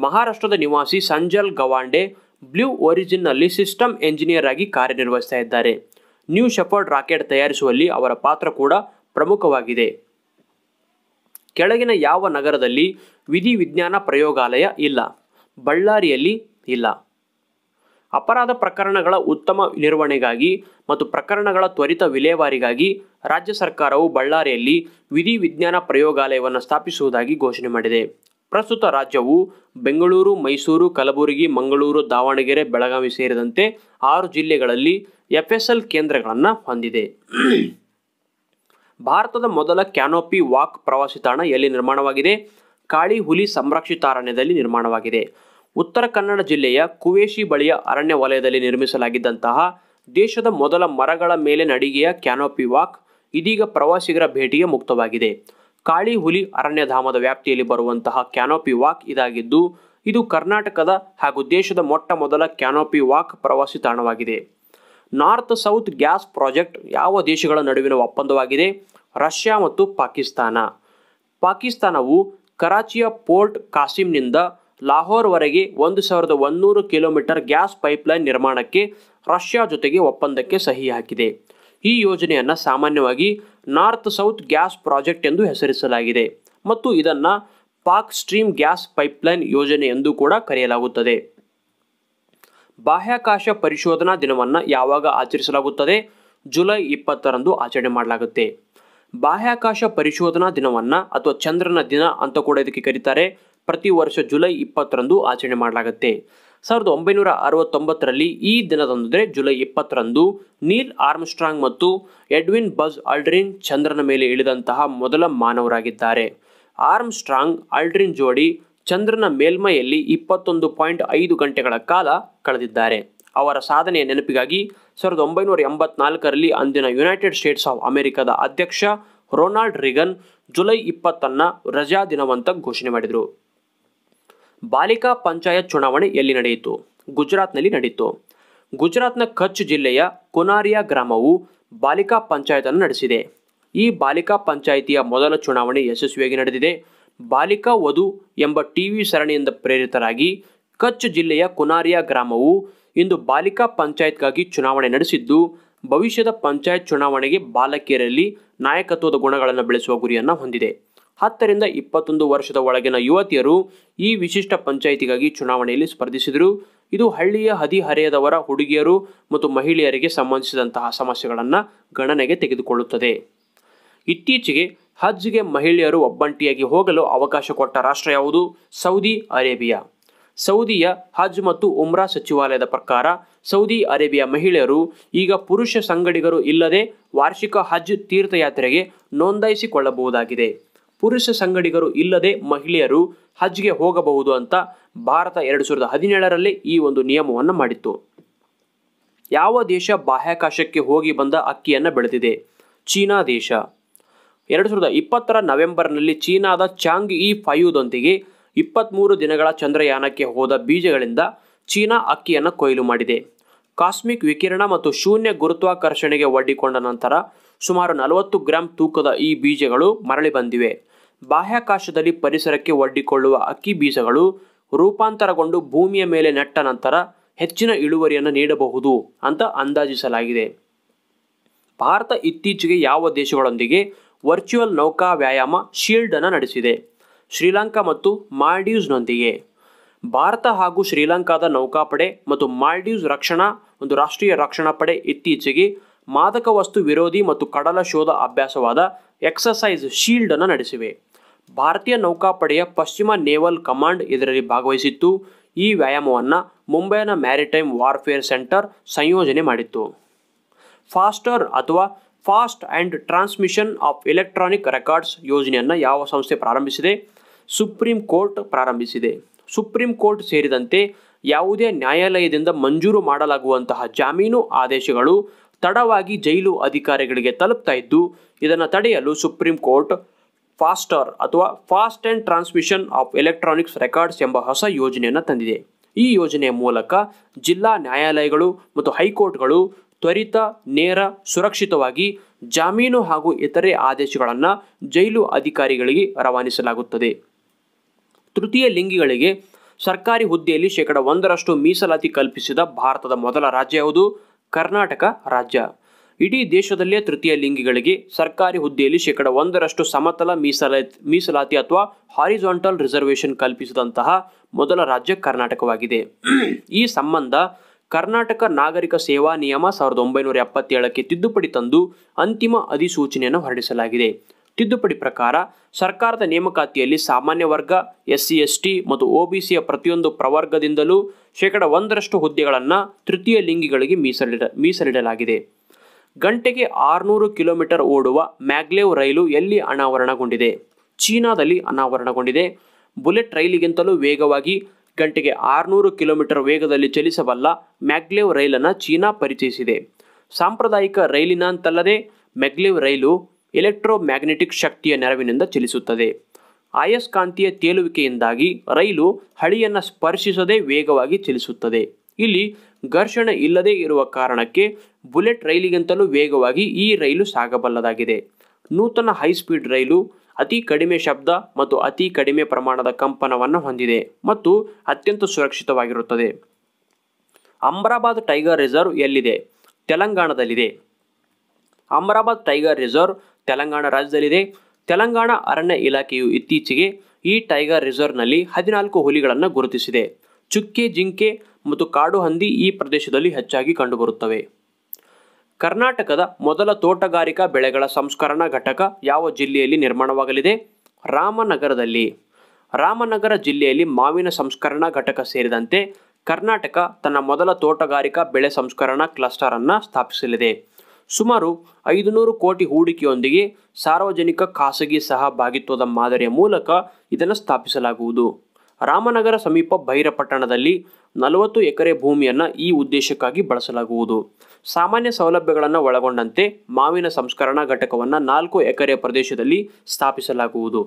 ಮಹಾರಾಷ್ಟ್ರದ ನಿವಾಸಿ ಸಂಜಲ್ ಗವಾಂಡೆ ಬ್ಲೂ ಒರಿಜಿನ್ನಲ್ಲಿ ಸಿಸ್ಟಮ್ ಎಂಜಿನಿಯರ್ ಆಗಿ ಕಾರ್ಯನಿರ್ವಹಿಸ್ತಾ ಇದ್ದಾರೆ ನ್ಯೂ ಶೆಫರ್ಡ್ ರಾಕೆಟ್ ತಯಾರಿಸುವಲ್ಲಿ ಅವರ ಪಾತ್ರ ಕೂಡ ಪ್ರಮುಖವಾಗಿದೆ ಕೆಳಗಿನ ಯಾವ ನಗರದಲ್ಲಿ ವಿಧಿವಿಜ್ಞಾನ ಪ್ರಯೋಗಾಲಯ ಇಲ್ಲ ಬಳ್ಳಾರಿಯಲ್ಲಿ ಇಲ್ಲ ಅಪರಾಧ ಪ್ರಕರಣಗಳ ಉತ್ತಮ ನಿರ್ವಹಣೆಗಾಗಿ ಮತ್ತು ಪ್ರಕರಣಗಳ ತ್ವರಿತ ವಿಲೇವಾರಿಗಾಗಿ ರಾಜ್ಯ ಸರ್ಕಾರವು ಬಳ್ಳಾರಿಯಲ್ಲಿ ವಿಧಿ ವಿಜ್ಞಾನ ಪ್ರಯೋಗಾಲಯವನ್ನು ಸ್ಥಾಪಿಸುವುದಾಗಿ ಘೋಷಣೆ ಮಾಡಿದೆ ಪ್ರಸ್ತುತ ರಾಜ್ಯವು ಬೆಂಗಳೂರು ಮೈಸೂರು ಕಲಬುರಗಿ ಮಂಗಳೂರು ದಾವಣಗೆರೆ ಬೆಳಗಾವಿ ಸೇರಿದಂತೆ ಆರು ಜಿಲ್ಲೆಗಳಲ್ಲಿ ಎಫ್ಎಸ್ಎಲ್ ಕೇಂದ್ರಗಳನ್ನು ಹೊಂದಿದೆ ಭಾರತದ ಮೊದಲ ಕ್ಯಾನೋಪಿ ವಾಕ್ ಪ್ರವಾಸಿ ತಾಣ ಎಲ್ಲಿ ನಿರ್ಮಾಣವಾಗಿದೆ ಕಾಳಿ ಹುಲಿ ಸಂರಕ್ಷಿತಾರಣ್ಯದಲ್ಲಿ ನಿರ್ಮಾಣವಾಗಿದೆ ಉತ್ತರ ಕನ್ನಡ ಜಿಲ್ಲೆಯ ಕುವೇಶಿ ಬಳಿಯ ಅರಣ್ಯ ವಲಯದಲ್ಲಿ ನಿರ್ಮಿಸಲಾಗಿದ್ದಂತಹ ದೇಶದ ಮೊದಲ ಮರಗಳ ಮೇಲೆ ನಡಿಗೆಯ ಕ್ಯಾನೋಪಿ ವಾಕ್ ಇದೀಗ ಪ್ರವಾಸಿಗರ ಭೇಟಿಗೆ ಮುಕ್ತವಾಗಿದೆ ಕಾಳಿ ಹುಲಿ ಅರಣ್ಯಧಾಮದ ವ್ಯಾಪ್ತಿಯಲ್ಲಿ ಬರುವಂತಹ ಕ್ಯಾನೋಪಿ ವಾಕ್ ಇದಾಗಿದ್ದು ಇದು ಕರ್ನಾಟಕದ ಹಾಗೂ ದೇಶದ ಮೊಟ್ಟ ಮೊದಲ ಕ್ಯಾನೋಪಿ ವಾಕ್ ಪ್ರವಾಸಿ ತಾಣವಾಗಿದೆ ನಾರ್ತ್ ಸೌತ್ ಗ್ಯಾಸ್ ಪ್ರಾಜೆಕ್ಟ್ ಯಾವ ದೇಶಗಳ ನಡುವಿನ ಒಪ್ಪಂದವಾಗಿದೆ ರಷ್ಯಾ ಮತ್ತು ಪಾಕಿಸ್ತಾನ ಪಾಕಿಸ್ತಾನವು ಕರಾಚಿಯ ಪೋರ್ಟ್ ಕಾಸಿಂನಿಂದ ಲಾಹೋರ್ವರೆಗೆ ಒಂದು ಸಾವಿರದ ಒನ್ನೂರು ಕಿಲೋಮೀಟರ್ ಗ್ಯಾಸ್ ಪೈಪ್ಲೈನ್ ನಿರ್ಮಾಣಕ್ಕೆ ರಷ್ಯಾ ಜೊತೆಗೆ ಒಪ್ಪಂದಕ್ಕೆ ಸಹಿ ಹಾಕಿದೆ ಈ ಯೋಜನೆಯನ್ನು ಸಾಮಾನ್ಯವಾಗಿ ನಾರ್ತ್ ಸೌತ್ ಗ್ಯಾಸ್ ಪ್ರಾಜೆಕ್ಟ್ ಎಂದು ಹೆಸರಿಸಲಾಗಿದೆ ಮತ್ತು ಇದನ್ನು ಪಾಕ್ ಸ್ಟ್ರೀಮ್ ಗ್ಯಾಸ್ ಪೈಪ್ಲೈನ್ ಯೋಜನೆ ಎಂದು ಕೂಡ ಕರೆಯಲಾಗುತ್ತದೆ ಬಾಹ್ಯಾಕಾಶ ಪರಿಶೋಧನಾ ದಿನವನ್ನು ಯಾವಾಗ ಆಚರಿಸಲಾಗುತ್ತದೆ ಜುಲೈ ಇಪ್ಪತ್ತರಂದು ಆಚರಣೆ ಮಾಡಲಾಗುತ್ತೆ ಬಾಹ್ಯಾಕಾಶ ಪರಿಶೋಧನಾ ದಿನವನ್ನು ಅಥವಾ ಚಂದ್ರನ ದಿನ ಅಂತ ಕೂಡ ಇದಕ್ಕೆ ಕರೀತಾರೆ ಪ್ರತಿ ವರ್ಷ ಜುಲೈ ಇಪ್ಪತ್ತರಂದು ಆಚರಣೆ ಮಾಡಲಾಗುತ್ತೆ ಸಾವಿರದ ಒಂಬೈನೂರ ಅರವತ್ತೊಂಬತ್ತರಲ್ಲಿ ಈ ದಿನದಂದರೆ ಜುಲೈ ಇಪ್ಪತ್ತರಂದು ನೀಲ್ ಆರ್ಮ್ಸ್ಟ್ರಾಂಗ್ ಮತ್ತು ಎಡ್ವಿನ್ ಬಜ್ ಅಲ್ಡ್ರಿನ್ ಚಂದ್ರನ ಮೇಲೆ ಇಳಿದಂತಹ ಮೊದಲ ಮಾನವರಾಗಿದ್ದಾರೆ ಆರ್ಮ್ಸ್ಟ್ರಾಂಗ್ ಅಲ್ಡ್ರಿನ್ ಜೋಡಿ ಚಂದ್ರನ ಮೇಲ್ಮೈಯಲ್ಲಿ ಇಪ್ಪತ್ತೊಂದು ಪಾಯಿಂಟ್ ಐದು ಗಂಟೆಗಳ ಕಾಲ ಕಳೆದಿದ್ದಾರೆ ಅವರ ಸಾಧನೆಯ ನೆನಪಿಗಾಗಿ ಸಾವಿರದ ಒಂಬೈನೂರ ಎಂಬತ್ನಾಲ್ಕರಲ್ಲಿ ಅಂದಿನ ಯುನೈಟೆಡ್ ಸ್ಟೇಟ್ಸ್ ಆಫ್ ಅಮೆರಿಕದ ಅಧ್ಯಕ್ಷ ರೊನಾಲ್ಡ್ ರಿಗನ್ ಜುಲೈ ಇಪ್ಪತ್ತನ್ನು ರಜಾ ದಿನವಂತ ಘೋಷಣೆ ಮಾಡಿದರು ಬಾಲಿಕಾ ಪಂಚಾಯತ್ ಚುನಾವಣೆ ಎಲ್ಲಿ ನಡೆಯಿತು ಗುಜರಾತ್ನಲ್ಲಿ ನಡೆಯಿತು ಗುಜರಾತ್ನ ಕಚ್ ಜಿಲ್ಲೆಯ ಕೊನಾರಿಯಾ ಗ್ರಾಮವು ಬಾಲಿಕಾ ಪಂಚಾಯತನ್ನು ನಡೆಸಿದೆ ಈ ಬಾಲಿಕಾ ಪಂಚಾಯಿತಿಯ ಮೊದಲ ಚುನಾವಣೆ ಯಶಸ್ವಿಯಾಗಿ ನಡೆದಿದೆ ಬಾಲಿಕಾ ವಧು ಎಂಬ ಟಿವಿ ಸರಣಿಯಿಂದ ಪ್ರೇರಿತರಾಗಿ ಕಚ್ ಜಿಲ್ಲೆಯ ಕುನಾರಿಯಾ ಗ್ರಾಮವು ಇಂದು ಬಾಲಿಕಾ ಪಂಚಾಯತ್ಗಾಗಿ ಚುನಾವಣೆ ನಡೆಸಿದ್ದು ಭವಿಷ್ಯದ ಪಂಚಾಯತ್ ಚುನಾವಣೆಗೆ ಬಾಲಕಿಯರಲ್ಲಿ ನಾಯಕತ್ವದ ಗುಣಗಳನ್ನು ಬೆಳೆಸುವ ಗುರಿಯನ್ನು ಹೊಂದಿದೆ ಹತ್ತರಿಂದ ಇಪ್ಪತ್ತೊಂದು ವರ್ಷದ ಒಳಗಿನ ಯುವತಿಯರು ಈ ವಿಶಿಷ್ಟ ಪಂಚಾಯಿತಿಗಾಗಿ ಚುನಾವಣೆಯಲ್ಲಿ ಸ್ಪರ್ಧಿಸಿದರು ಇದು ಹಳ್ಳಿಯ ಹದಿಹರೆಯದವರ ಹುಡುಗಿಯರು ಮತ್ತು ಮಹಿಳೆಯರಿಗೆ ಸಂಬಂಧಿಸಿದಂತಹ ಸಮಸ್ಯೆಗಳನ್ನು ಗಣನೆಗೆ ತೆಗೆದುಕೊಳ್ಳುತ್ತದೆ ಇತ್ತೀಚೆಗೆ ಹಜ್ಗೆ ಮಹಿಳೆಯರು ಒಬ್ಬಂಟಿಯಾಗಿ ಹೋಗಲು ಅವಕಾಶ ಕೊಟ್ಟ ರಾಷ್ಟ್ರ ಯಾವುದು ಸೌದಿ ಅರೇಬಿಯಾ ಸೌದಿಯ ಹಜ್ ಮತ್ತು ಉಮ್ರಾ ಸಚಿವಾಲಯದ ಪ್ರಕಾರ ಸೌದಿ ಅರೇಬಿಯಾ ಮಹಿಳೆಯರು ಈಗ ಪುರುಷ ಸಂಗಡಿಗರು ಇಲ್ಲದೆ ವಾರ್ಷಿಕ ಹಜ್ ತೀರ್ಥಯಾತ್ರೆಗೆ ನೋಂದಾಯಿಸಿಕೊಳ್ಳಬಹುದಾಗಿದೆ ಪುರುಷ ಸಂಗಡಿಗರು ಇಲ್ಲದೆ ಮಹಿಳೆಯರು ಹಜ್ಗೆ ಹೋಗಬಹುದು ಅಂತ ಭಾರತ ಎರಡು ಸಾವಿರದ ಹದಿನೇಳರಲ್ಲಿ ಈ ಒಂದು ನಿಯಮವನ್ನು ಮಾಡಿತ್ತು ಯಾವ ದೇಶ ಬಾಹ್ಯಾಕಾಶಕ್ಕೆ ಹೋಗಿ ಬಂದ ಅಕ್ಕಿಯನ್ನು ಬೆಳೆದಿದೆ ಚೀನಾ ದೇಶ ಎರಡು ಸಾವಿರದ ಇಪ್ಪತ್ತರ ನವೆಂಬರ್ನಲ್ಲಿ ಚೀನಾದ ಚಾಂಗ್ ಇ ಫೈವ್ದೊಂದಿಗೆ ಇಪ್ಪತ್ತ್ಮೂರು ದಿನಗಳ ಚಂದ್ರಯಾನಕ್ಕೆ ಹೋದ ಬೀಜಗಳಿಂದ ಚೀನಾ ಅಕ್ಕಿಯನ್ನು ಕೊಯ್ಲು ಮಾಡಿದೆ ಕಾಸ್ಮಿಕ್ ವಿಕಿರಣ ಮತ್ತು ಶೂನ್ಯ ಗುರುತ್ವಾಕರ್ಷಣೆಗೆ ಒಡ್ಡಿಕೊಂಡ ನಂತರ ಸುಮಾರು ನಲವತ್ತು ಗ್ರಾಂ ತೂಕದ ಈ ಬೀಜಗಳು ಮರಳಿ ಬಂದಿವೆ ಬಾಹ್ಯಾಕಾಶದಲ್ಲಿ ಪರಿಸರಕ್ಕೆ ಒಡ್ಡಿಕೊಳ್ಳುವ ಅಕ್ಕಿ ಬೀಜಗಳು ರೂಪಾಂತರಗೊಂಡು ಭೂಮಿಯ ಮೇಲೆ ನೆಟ್ಟ ನಂತರ ಹೆಚ್ಚಿನ ಇಳುವರಿಯನ್ನು ನೀಡಬಹುದು ಅಂತ ಅಂದಾಜಿಸಲಾಗಿದೆ ಭಾರತ ಇತ್ತೀಚೆಗೆ ಯಾವ ದೇಶಗಳೊಂದಿಗೆ ವರ್ಚುವಲ್ ನೌಕಾ ವ್ಯಾಯಾಮ ಶೀಲ್ಡ್ ಅನ್ನು ನಡೆಸಿದೆ ಶ್ರೀಲಂಕಾ ಮತ್ತು ಮಾಲ್ಡೀವ್ಸ್ನೊಂದಿಗೆ ಭಾರತ ಹಾಗೂ ಶ್ರೀಲಂಕಾದ ನೌಕಾಪಡೆ ಮತ್ತು ಮಾಲ್ಡೀವ್ಸ್ ರಕ್ಷಣಾ ಒಂದು ರಾಷ್ಟ್ರೀಯ ರಕ್ಷಣಾ ಪಡೆ ಇತ್ತೀಚೆಗೆ ಮಾದಕ ವಸ್ತು ವಿರೋಧಿ ಮತ್ತು ಕಡಲ ಶೋಧ ಅಭ್ಯಾಸವಾದ ಎಕ್ಸಸೈಸ್ ಶೀಲ್ಡ್ ಅನ್ನು ನಡೆಸಿವೆ ಭಾರತೀಯ ನೌಕಾಪಡೆಯ ಪಶ್ಚಿಮ ನೇವಲ್ ಕಮಾಂಡ್ ಇದರಲ್ಲಿ ಭಾಗವಹಿಸಿತ್ತು ಈ ವ್ಯಾಯಾಮವನ್ನು ಮುಂಬೈನ ಮ್ಯಾರಿಟೈಮ್ ವಾರ್ಫೇರ್ ಸೆಂಟರ್ ಸಂಯೋಜನೆ ಮಾಡಿತ್ತು ಫಾಸ್ಟರ್ ಅಥವಾ fast and transmission of electronic records ಯೋಜನೆಯನ್ನು ಯಾವ ಸಂಸ್ಥೆ ಪ್ರಾರಂಭಿಸಿದೆ ಸುಪ್ರೀಂ ಕೋರ್ಟ್ ಪ್ರಾರಂಭಿಸಿದೆ ಸುಪ್ರೀಂ ಕೋರ್ಟ್ ಸೇರಿದಂತೆ ಯಾವುದೇ ನ್ಯಾಯಾಲಯದಿಂದ ಮಂಜೂರು ಮಾಡಲಾಗುವಂತಹ ಜಾಮೀನು ಆದೇಶಗಳು ತಡವಾಗಿ ಜೈಲು ಅಧಿಕಾರಿಗಳಿಗೆ ತಲುಪ್ತಾ ಇದ್ದು ಇದನ್ನು ತಡೆಯಲು ಸುಪ್ರೀಂ ಕೋರ್ಟ್ ಫಾಸ್ಟರ್ ಅಥವಾ fast and transmission of electronics records ಎಂಬ ಹೊಸ ಯೋಜನೆಯನ್ನು ತಂದಿದೆ ಈ ಯೋಜನೆಯ ಮೂಲಕ ಜಿಲ್ಲಾ ನ್ಯಾಯಾಲಯಗಳು ಮತ್ತು ಹೈಕೋರ್ಟ್ಗಳು ತ್ವರಿತ ನೇರ ಸುರಕ್ಷಿತವಾಗಿ ಜಾಮೀನು ಹಾಗೂ ಇತರೆ ಆದೇಶಗಳನ್ನು ಜೈಲು ಅಧಿಕಾರಿಗಳಿಗೆ ರವಾನಿಸಲಾಗುತ್ತದೆ ತೃತೀಯ ಲಿಂಗಿಗಳಿಗೆ ಸರ್ಕಾರಿ ಹುದ್ದೆಯಲ್ಲಿ ಶೇಕಡ ಒಂದರಷ್ಟು ಮೀಸಲಾತಿ ಕಲ್ಪಿಸಿದ ಭಾರತದ ಮೊದಲ ರಾಜ್ಯ ಯಾವುದು ಕರ್ನಾಟಕ ರಾಜ್ಯ ಇಡೀ ದೇಶದಲ್ಲೇ ತೃತೀಯ ಲಿಂಗಿಗಳಿಗೆ ಸರ್ಕಾರಿ ಹುದ್ದೆಯಲ್ಲಿ ಶೇಕಡ ಒಂದರಷ್ಟು ಸಮತಲ ಮೀಸಲ ಮೀಸಲಾತಿ ಅಥವಾ ಹಾರಿಜಾಂಟಲ್ ರಿಸರ್ವೇಷನ್ ಕಲ್ಪಿಸಿದಂತಹ ಮೊದಲ ರಾಜ್ಯ ಕರ್ನಾಟಕವಾಗಿದೆ ಈ ಸಂಬಂಧ ಕರ್ನಾಟಕ ನಾಗರಿಕ ಸೇವಾ ನಿಯಮ ಸಾವಿರದ ಒಂಬೈನೂರ ಎಪ್ಪತ್ತೇಳಕ್ಕೆ ತಿದ್ದುಪಡಿ ತಂದು ಅಂತಿಮ ಅಧಿಸೂಚನೆಯನ್ನು ಹೊರಡಿಸಲಾಗಿದೆ ತಿದ್ದುಪಡಿ ಪ್ರಕಾರ ಸರ್ಕಾರದ ನೇಮಕಾತಿಯಲ್ಲಿ ಸಾಮಾನ್ಯ ವರ್ಗ ಎಸ್ಸಿ ಟಿ ಮತ್ತು ಒಬಿಸಿಯ ಪ್ರತಿಯೊಂದು ಪ್ರವರ್ಗದಿಂದಲೂ ಶೇಕಡ ಒಂದರಷ್ಟು ಹುದ್ದೆಗಳನ್ನು ತೃತೀಯ ಲಿಂಗಿಗಳಿಗೆ ಮೀಸಲಿಡ ಮೀಸಲಿಡಲಾಗಿದೆ ಗಂಟೆಗೆ ಆರುನೂರು ಕಿಲೋಮೀಟರ್ ಓಡುವ ಮ್ಯಾಗ್ಲೇವ್ ರೈಲು ಎಲ್ಲಿ ಅನಾವರಣಗೊಂಡಿದೆ ಚೀನಾದಲ್ಲಿ ಅನಾವರಣಗೊಂಡಿದೆ ಬುಲೆಟ್ ರೈಲಿಗಿಂತಲೂ ವೇಗವಾಗಿ ಗಂಟೆಗೆ ಆರುನೂರು ಕಿಲೋಮೀಟರ್ ವೇಗದಲ್ಲಿ ಚಲಿಸಬಲ್ಲ ಮ್ಯಾಗ್ಲೇವ್ ರೈಲನ್ನು ಚೀನಾ ಪರಿಚಯಿಸಿದೆ ಸಾಂಪ್ರದಾಯಿಕ ರೈಲಿನಂತಲ್ಲದೆ ಮೆಗ್ಲೇವ್ ರೈಲು ಎಲೆಕ್ಟ್ರೋಮ್ಯಾಗ್ನೆಟಿಕ್ ಶಕ್ತಿಯ ನೆರವಿನಿಂದ ಚಲಿಸುತ್ತದೆ ಆಯಸ್ಕಾಂತೀಯ ತೇಲುವಿಕೆಯಿಂದಾಗಿ ರೈಲು ಹಳಿಯನ್ನು ಸ್ಪರ್ಶಿಸದೆ ವೇಗವಾಗಿ ಚಲಿಸುತ್ತದೆ ಇಲ್ಲಿ ಘರ್ಷಣೆ ಇಲ್ಲದೇ ಇರುವ ಕಾರಣಕ್ಕೆ ಬುಲೆಟ್ ರೈಲಿಗಿಂತಲೂ ವೇಗವಾಗಿ ಈ ರೈಲು ಸಾಗಬಲ್ಲದಾಗಿದೆ ನೂತನ ಹೈಸ್ಪೀಡ್ ರೈಲು ಅತಿ ಕಡಿಮೆ ಶಬ್ದ ಮತ್ತು ಅತಿ ಕಡಿಮೆ ಪ್ರಮಾಣದ ಕಂಪನವನ್ನು ಹೊಂದಿದೆ ಮತ್ತು ಅತ್ಯಂತ ಸುರಕ್ಷಿತವಾಗಿರುತ್ತದೆ ಅಮರಾಬಾದ್ ಟೈಗರ್ ರಿಸರ್ವ್ ಎಲ್ಲಿದೆ ತೆಲಂಗಾಣದಲ್ಲಿದೆ ಅಮರಾಬಾದ್ ಟೈಗರ್ ರಿಸರ್ವ್ ತೆಲಂಗಾಣ ರಾಜ್ಯದಲ್ಲಿದೆ ತೆಲಂಗಾಣ ಅರಣ್ಯ ಇಲಾಖೆಯು ಇತ್ತೀಚೆಗೆ ಈ ಟೈಗರ್ ರಿಸರ್ವ್ನಲ್ಲಿ ಹದಿನಾಲ್ಕು ಹುಲಿಗಳನ್ನು ಗುರುತಿಸಿದೆ ಚುಕ್ಕೆ ಜಿಂಕೆ ಮತ್ತು ಕಾಡು ಹಂದಿ ಈ ಪ್ರದೇಶದಲ್ಲಿ ಹೆಚ್ಚಾಗಿ ಕಂಡುಬರುತ್ತವೆ ಕರ್ನಾಟಕದ ಮೊದಲ ತೋಟಗಾರಿಕಾ ಬೆಳೆಗಳ ಸಂಸ್ಕರಣಾ ಘಟಕ ಯಾವ ಜಿಲ್ಲೆಯಲ್ಲಿ ನಿರ್ಮಾಣವಾಗಲಿದೆ ರಾಮನಗರದಲ್ಲಿ ರಾಮನಗರ ಜಿಲ್ಲೆಯಲ್ಲಿ ಮಾವಿನ ಸಂಸ್ಕರಣಾ ಘಟಕ ಸೇರಿದಂತೆ ಕರ್ನಾಟಕ ತನ್ನ ಮೊದಲ ತೋಟಗಾರಿಕಾ ಬೆಳೆ ಸಂಸ್ಕರಣಾ ಕ್ಲಸ್ಟರ್ ಅನ್ನು ಸ್ಥಾಪಿಸಲಿದೆ ಸುಮಾರು ಐದುನೂರು ಕೋಟಿ ಹೂಡಿಕೆಯೊಂದಿಗೆ ಸಾರ್ವಜನಿಕ ಖಾಸಗಿ ಸಹಭಾಗಿತ್ವದ ಮಾದರಿಯ ಮೂಲಕ ಇದನ್ನು ಸ್ಥಾಪಿಸಲಾಗುವುದು ರಾಮನಗರ ಸಮೀಪ ಭೈರಪಟ್ಟಣದಲ್ಲಿ ನಲವತ್ತು ಎಕರೆ ಭೂಮಿಯನ್ನು ಈ ಉದ್ದೇಶಕ್ಕಾಗಿ ಬಳಸಲಾಗುವುದು ಸಾಮಾನ್ಯ ಸೌಲಭ್ಯಗಳನ್ನು ಒಳಗೊಂಡಂತೆ ಮಾವಿನ ಸಂಸ್ಕರಣಾ ಘಟಕವನ್ನು ನಾಲ್ಕು ಎಕರೆ ಪ್ರದೇಶದಲ್ಲಿ ಸ್ಥಾಪಿಸಲಾಗುವುದು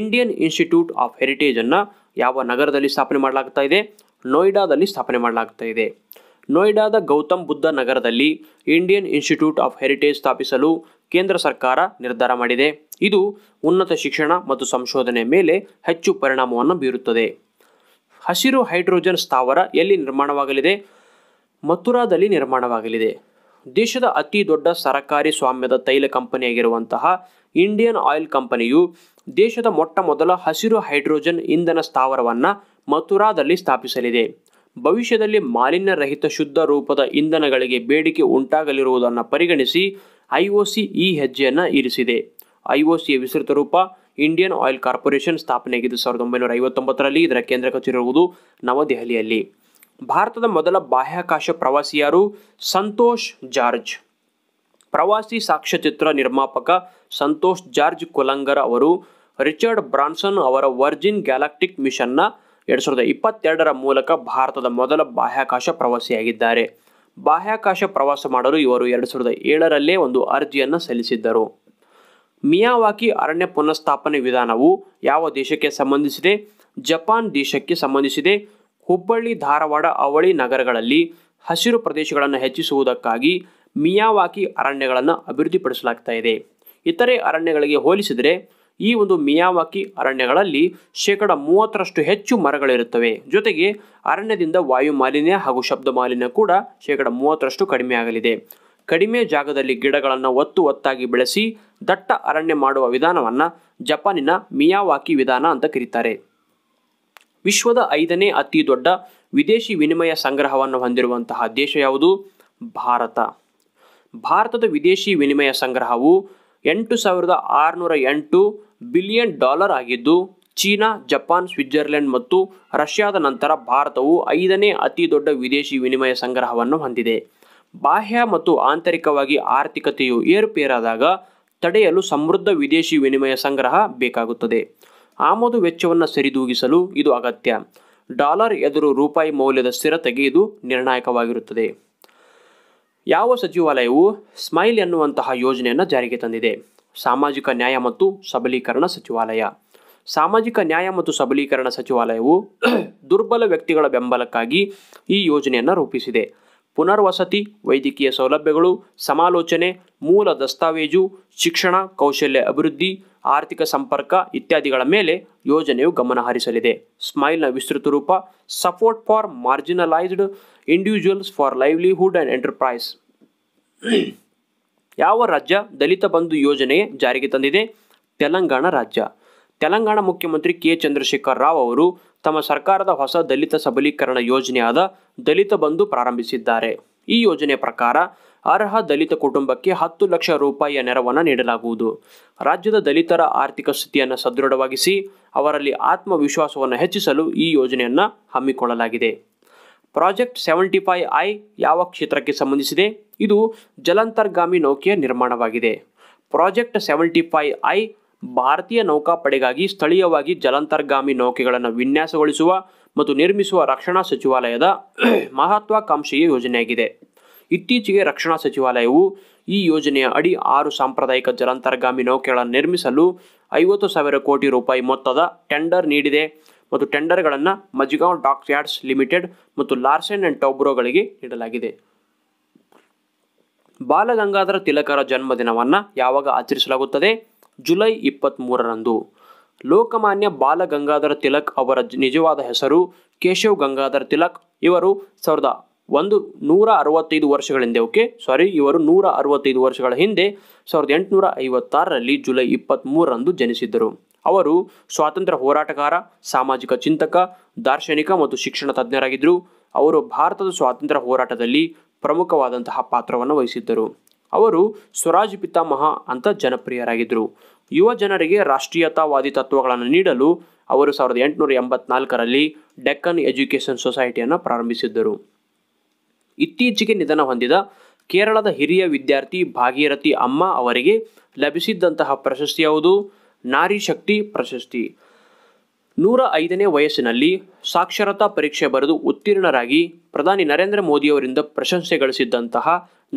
ಇಂಡಿಯನ್ ಇನ್ಸ್ಟಿಟ್ಯೂಟ್ ಆಫ್ ಹೆರಿಟೇಜನ್ನು ಯಾವ ನಗರದಲ್ಲಿ ಸ್ಥಾಪನೆ ಮಾಡಲಾಗ್ತಾ ಇದೆ ನೋಯ್ಡಾದಲ್ಲಿ ಸ್ಥಾಪನೆ ಮಾಡಲಾಗ್ತಾ ಇದೆ ನೋಯ್ಡಾದ ಗೌತಮ್ ಬುದ್ಧ ನಗರದಲ್ಲಿ ಇಂಡಿಯನ್ ಇನ್ಸ್ಟಿಟ್ಯೂಟ್ ಆಫ್ ಹೆರಿಟೇಜ್ ಸ್ಥಾಪಿಸಲು ಕೇಂದ್ರ ಸರ್ಕಾರ ನಿರ್ಧಾರ ಮಾಡಿದೆ ಇದು ಉನ್ನತ ಶಿಕ್ಷಣ ಮತ್ತು ಸಂಶೋಧನೆ ಮೇಲೆ ಹೆಚ್ಚು ಪರಿಣಾಮವನ್ನು ಬೀರುತ್ತದೆ ಹಸಿರು ಹೈಡ್ರೋಜನ್ ಸ್ಥಾವರ ಎಲ್ಲಿ ನಿರ್ಮಾಣವಾಗಲಿದೆ ಮಥುರಾದಲ್ಲಿ ನಿರ್ಮಾಣವಾಗಲಿದೆ ದೇಶದ ಅತಿ ದೊಡ್ಡ ಸರಕಾರಿ ಸ್ವಾಮ್ಯದ ತೈಲ ಕಂಪನಿಯಾಗಿರುವಂತಹ ಇಂಡಿಯನ್ ಆಯಿಲ್ ಕಂಪನಿಯು ದೇಶದ ಮೊಟ್ಟ ಮೊದಲ ಹಸಿರು ಹೈಡ್ರೋಜನ್ ಇಂಧನ ಸ್ಥಾವರವನ್ನು ಮಥುರಾದಲ್ಲಿ ಸ್ಥಾಪಿಸಲಿದೆ ಭವಿಷ್ಯದಲ್ಲಿ ಮಾಲಿನ್ಯ ರಹಿತ ಶುದ್ಧ ರೂಪದ ಇಂಧನಗಳಿಗೆ ಬೇಡಿಕೆ ಉಂಟಾಗಲಿರುವುದನ್ನು ಪರಿಗಣಿಸಿ ಐಒಸಿ ಈ ಹೆಜ್ಜೆಯನ್ನು ಇರಿಸಿದೆ ಐಒಸಿಯ ವಿಸ್ತೃತ ರೂಪ ಇಂಡಿಯನ್ ಆಯಿಲ್ ಕಾರ್ಪೊರೇಷನ್ ಸ್ಥಾಪನೆಯಾಗಿದ್ದು ಸಾವಿರದ ಒಂಬೈನೂರ ಐವತ್ತೊಂಬತ್ತರಲ್ಲಿ ಇದರ ಕೇಂದ್ರ ಕಚೇರಿ ಇರುವುದು ನವದೆಹಲಿಯಲ್ಲಿ ಭಾರತದ ಮೊದಲ ಬಾಹ್ಯಾಕಾಶ ಪ್ರವಾಸಿಯಾರು ಸಂತೋಷ್ ಜಾರ್ಜ್ ಪ್ರವಾಸಿ ಸಾಕ್ಷ್ಯಚಿತ್ರ ನಿರ್ಮಾಪಕ ಸಂತೋಷ್ ಜಾರ್ಜ್ ಕೊಲಂಗರ್ ಅವರು ರಿಚರ್ಡ್ ಬ್ರಾನ್ಸನ್ ಅವರ ವರ್ಜಿನ್ ಗ್ಯಾಲಕ್ಟಿಕ್ ಮಿಷನ್ನ ಎರಡು ಸಾವಿರದ ಇಪ್ಪತ್ತೆರಡರ ಮೂಲಕ ಭಾರತದ ಮೊದಲ ಬಾಹ್ಯಾಕಾಶ ಪ್ರವಾಸಿಯಾಗಿದ್ದಾರೆ ಬಾಹ್ಯಾಕಾಶ ಪ್ರವಾಸ ಮಾಡಲು ಇವರು ಎರಡು ಸಾವಿರದ ಏಳರಲ್ಲೇ ಒಂದು ಅರ್ಜಿಯನ್ನು ಸಲ್ಲಿಸಿದ್ದರು ಮಿಯಾವಾಕಿ ಅರಣ್ಯ ಪುನಃಸ್ಥಾಪನೆ ವಿಧಾನವು ಯಾವ ದೇಶಕ್ಕೆ ಸಂಬಂಧಿಸಿದೆ ಜಪಾನ್ ದೇಶಕ್ಕೆ ಸಂಬಂಧಿಸಿದೆ ಹುಬ್ಬಳ್ಳಿ ಧಾರವಾಡ ಅವಳಿ ನಗರಗಳಲ್ಲಿ ಹಸಿರು ಪ್ರದೇಶಗಳನ್ನು ಹೆಚ್ಚಿಸುವುದಕ್ಕಾಗಿ ಮಿಯಾವಾಕಿ ಅರಣ್ಯಗಳನ್ನು ಅಭಿವೃದ್ಧಿಪಡಿಸಲಾಗ್ತಾ ಇದೆ ಇತರೆ ಅರಣ್ಯಗಳಿಗೆ ಹೋಲಿಸಿದರೆ ಈ ಒಂದು ಮಿಯಾವಾಕಿ ಅರಣ್ಯಗಳಲ್ಲಿ ಶೇಕಡ ಮೂವತ್ತರಷ್ಟು ಹೆಚ್ಚು ಮರಗಳಿರುತ್ತವೆ ಜೊತೆಗೆ ಅರಣ್ಯದಿಂದ ವಾಯು ಮಾಲಿನ್ಯ ಹಾಗೂ ಶಬ್ದ ಮಾಲಿನ್ಯ ಕೂಡ ಶೇಕಡ ಮೂವತ್ತರಷ್ಟು ಕಡಿಮೆಯಾಗಲಿದೆ ಕಡಿಮೆ ಜಾಗದಲ್ಲಿ ಗಿಡಗಳನ್ನು ಒತ್ತು ಒತ್ತಾಗಿ ಬೆಳೆಸಿ ದಟ್ಟ ಅರಣ್ಯ ಮಾಡುವ ವಿಧಾನವನ್ನು ಜಪಾನಿನ ಮಿಯಾವಾಕಿ ವಿಧಾನ ಅಂತ ಕರೀತಾರೆ ವಿಶ್ವದ ಐದನೇ ಅತಿ ದೊಡ್ಡ ವಿದೇಶಿ ವಿನಿಮಯ ಸಂಗ್ರಹವನ್ನು ಹೊಂದಿರುವಂತಹ ದೇಶ ಯಾವುದು ಭಾರತ ಭಾರತದ ವಿದೇಶಿ ವಿನಿಮಯ ಸಂಗ್ರಹವು ಎಂಟು ಸಾವಿರದ ಆರುನೂರ ಎಂಟು ಬಿಲಿಯನ್ ಡಾಲರ್ ಆಗಿದ್ದು ಚೀನಾ ಜಪಾನ್ ಸ್ವಿಟ್ಜರ್ಲೆಂಡ್ ಮತ್ತು ರಷ್ಯಾದ ನಂತರ ಭಾರತವು ಐದನೇ ಅತಿ ದೊಡ್ಡ ವಿದೇಶಿ ವಿನಿಮಯ ಸಂಗ್ರಹವನ್ನು ಹೊಂದಿದೆ ಬಾಹ್ಯ ಮತ್ತು ಆಂತರಿಕವಾಗಿ ಆರ್ಥಿಕತೆಯು ಏರುಪೇರಾದಾಗ ತಡೆಯಲು ಸಮೃದ್ಧ ವಿದೇಶಿ ವಿನಿಮಯ ಸಂಗ್ರಹ ಬೇಕಾಗುತ್ತದೆ ಆಮದು ವೆಚ್ಚವನ್ನು ಸರಿದೂಗಿಸಲು ಇದು ಅಗತ್ಯ ಡಾಲರ್ ಎದುರು ರೂಪಾಯಿ ಮೌಲ್ಯದ ಸ್ಥಿರತೆಗೆ ಇದು ನಿರ್ಣಾಯಕವಾಗಿರುತ್ತದೆ ಯಾವ ಸಚಿವಾಲಯವು ಸ್ಮೈಲ್ ಎನ್ನುವಂತಹ ಯೋಜನೆಯನ್ನು ಜಾರಿಗೆ ತಂದಿದೆ ಸಾಮಾಜಿಕ ನ್ಯಾಯ ಮತ್ತು ಸಬಲೀಕರಣ ಸಚಿವಾಲಯ ಸಾಮಾಜಿಕ ನ್ಯಾಯ ಮತ್ತು ಸಬಲೀಕರಣ ಸಚಿವಾಲಯವು [clears throat] ದುರ್ಬಲ ವ್ಯಕ್ತಿಗಳ ಬೆಂಬಲಕ್ಕಾಗಿ ಈ ಯೋಜನೆಯನ್ನು ರೂಪಿಸಿದೆ ಪುನರ್ವಸತಿ ವೈದ್ಯಕೀಯ ಸೌಲಭ್ಯಗಳು ಸಮಾಲೋಚನೆ ಮೂಲ ದಸ್ತಾವೇಜು ಶಿಕ್ಷಣ ಕೌಶಲ್ಯ ಅಭಿವೃದ್ಧಿ ಆರ್ಥಿಕ ಸಂಪರ್ಕ ಇತ್ಯಾದಿಗಳ ಮೇಲೆ ಯೋಜನೆಯು ಗಮನ ಹರಿಸಲಿದೆ ಸ್ಮೈಲ್ನ ವಿಸ್ತೃತ ರೂಪ support for marginalised individuals for livelihood and enterprise ಯಾವ ರಾಜ್ಯ ದಲಿತ ಬಂಧು ಯೋಜನೆ ಜಾರಿಗೆ ತಂದಿದೆ ತೆಲಂಗಾಣ ರಾಜ್ಯ ತೆಲಂಗಾಣ ಮುಖ್ಯಮಂತ್ರಿ ಕೆ ಚಂದ್ರಶೇಖರ್ ರಾವ್ ಅವರು ತಮ್ಮ ಸರ್ಕಾರದ ಹೊಸ ದಲಿತ ಸಬಲೀಕರಣ ಯೋಜನೆಯಾದ ದಲಿತ ಬಂಧು ಪ್ರಾರಂಭಿಸಿದ್ದಾರೆ ಈ ಯೋಜನೆ ಪ್ರಕಾರ ಅರ್ಹ ದಲಿತ ಕುಟುಂಬಕ್ಕೆ ಹತ್ತು ಲಕ್ಷ ರೂಪಾಯಿಯ ನೆರವನ್ನು ನೀಡಲಾಗುವುದು ರಾಜ್ಯದ ದಲಿತರ ಆರ್ಥಿಕ ಸ್ಥಿತಿಯನ್ನು ಸದೃಢವಾಗಿಸಿ ಅವರಲ್ಲಿ ಆತ್ಮವಿಶ್ವಾಸವನ್ನು ಹೆಚ್ಚಿಸಲು ಈ ಯೋಜನೆಯನ್ನು ಹಮ್ಮಿಕೊಳ್ಳಲಾಗಿದೆ ಪ್ರಾಜೆಕ್ಟ್ ಸೆವೆಂಟಿ ಫೈವ್ ಐ ಯಾವ ಕ್ಷೇತ್ರಕ್ಕೆ ಸಂಬಂಧಿಸಿದೆ ಇದು ಜಲಾಂತರ್ಗಾಮಿ ನೌಕೆಯ ನಿರ್ಮಾಣವಾಗಿದೆ ಪ್ರಾಜೆಕ್ಟ್ ಸೆವೆಂಟಿ ಫೈವ್ ಐ ಭಾರತೀಯ ನೌಕಾಪಡೆಗಾಗಿ ಸ್ಥಳೀಯವಾಗಿ ಜಲಾಂತರ್ಗಾಮಿ ನೌಕೆಗಳನ್ನು ವಿನ್ಯಾಸಗೊಳಿಸುವ ಮತ್ತು ನಿರ್ಮಿಸುವ ರಕ್ಷಣಾ ಸಚಿವಾಲಯದ [clears throat] ಮಹತ್ವಾಕಾಂಕ್ಷೆಯ ಯೋಜನೆಯಾಗಿದೆ ಇತ್ತೀಚೆಗೆ ರಕ್ಷಣಾ ಸಚಿವಾಲಯವು ಈ ಯೋಜನೆಯ ಅಡಿ ಆರು ಸಾಂಪ್ರದಾಯಿಕ ಜಲಾಂತರ್ಗಾಮಿ ನೌಕೆಗಳನ್ನು ನಿರ್ಮಿಸಲು ಐವತ್ತು ಸಾವಿರ ಕೋಟಿ ರೂಪಾಯಿ ಮೊತ್ತದ ಟೆಂಡರ್ ನೀಡಿದೆ ಮತ್ತು ಟೆಂಡರ್ಗಳನ್ನು ಮಜ್ಗಾಂವ್ ಡಾಕ್ ಯಾರ್ಡ್ಸ್ ಲಿಮಿಟೆಡ್ ಮತ್ತು ಲಾರ್ಸೆನ್ ಆ್ಯಂಡ್ ಟೌಬ್ರೋಗಳಿಗೆ ನೀಡಲಾಗಿದೆ ಬಾಲಗಂಗಾಧರ ತಿಲಕರ ಜನ್ಮದಿನವನ್ನು ಯಾವಾಗ ಆಚರಿಸಲಾಗುತ್ತದೆ ಜುಲೈ ಇಪ್ಪತ್ತ್ಮೂರರಂದು ಲೋಕಮಾನ್ಯ ಬಾಲಗಂಗಾಧರ ತಿಲಕ್ ಅವರ ನಿಜವಾದ ಹೆಸರು ಕೇಶವ್ ಗಂಗಾಧರ ತಿಲಕ್ ಇವರು ಸಾವಿರದ ಒಂದು ನೂರ ಅರವತ್ತೈದು ವರ್ಷಗಳಿಂದ ಓಕೆ ಸಾರಿ ಇವರು ನೂರ ಅರವತ್ತೈದು ವರ್ಷಗಳ ಹಿಂದೆ ಸಾವಿರದ ಎಂಟುನೂರ ಐವತ್ತಾರರಲ್ಲಿ ಜುಲೈ ಇಪ್ಪತ್ತ್ಮೂರರಂದು ಜನಿಸಿದ್ದರು ಅವರು ಸ್ವಾತಂತ್ರ್ಯ ಹೋರಾಟಗಾರ ಸಾಮಾಜಿಕ ಚಿಂತಕ ದಾರ್ಶನಿಕ ಮತ್ತು ಶಿಕ್ಷಣ ತಜ್ಞರಾಗಿದ್ದರು ಅವರು ಭಾರತದ ಸ್ವಾತಂತ್ರ್ಯ ಹೋರಾಟದಲ್ಲಿ ಪ್ರಮುಖವಾದಂತಹ ಪಾತ್ರವನ್ನು ವಹಿಸಿದ್ದರು ಅವರು ಸ್ವರಾಜ್ ಪಿತಾಮಹ ಅಂತ ಜನಪ್ರಿಯರಾಗಿದ್ದರು ಯುವ ಜನರಿಗೆ ರಾಷ್ಟ್ರೀಯತಾವಾದಿ ತತ್ವಗಳನ್ನು ನೀಡಲು ಅವರು ಸಾವಿರದ ಎಂಟುನೂರ ಎಂಬತ್ನಾಲ್ಕರಲ್ಲಿ ಡೆಕ್ಕನ್ ಎಜುಕೇಷನ್ ಸೊಸೈಟಿಯನ್ನು ಪ್ರಾರಂಭಿಸಿದ್ದರು ಇತ್ತೀಚೆಗೆ ನಿಧನ ಹೊಂದಿದ ಕೇರಳದ ಹಿರಿಯ ವಿದ್ಯಾರ್ಥಿ ಭಾಗೀರಥಿ ಅಮ್ಮ ಅವರಿಗೆ ಲಭಿಸಿದ್ದಂತಹ ಪ್ರಶಸ್ತಿ ಯಾವುದು ನಾರಿ ಶಕ್ತಿ ಪ್ರಶಸ್ತಿ ನೂರ ಐದನೇ ವಯಸ್ಸಿನಲ್ಲಿ ಸಾಕ್ಷರತಾ ಪರೀಕ್ಷೆ ಬರೆದು ಉತ್ತೀರ್ಣರಾಗಿ ಪ್ರಧಾನಿ ನರೇಂದ್ರ ಮೋದಿಯವರಿಂದ ಪ್ರಶಂಸೆ ಗಳಿಸಿದ್ದಂತಹ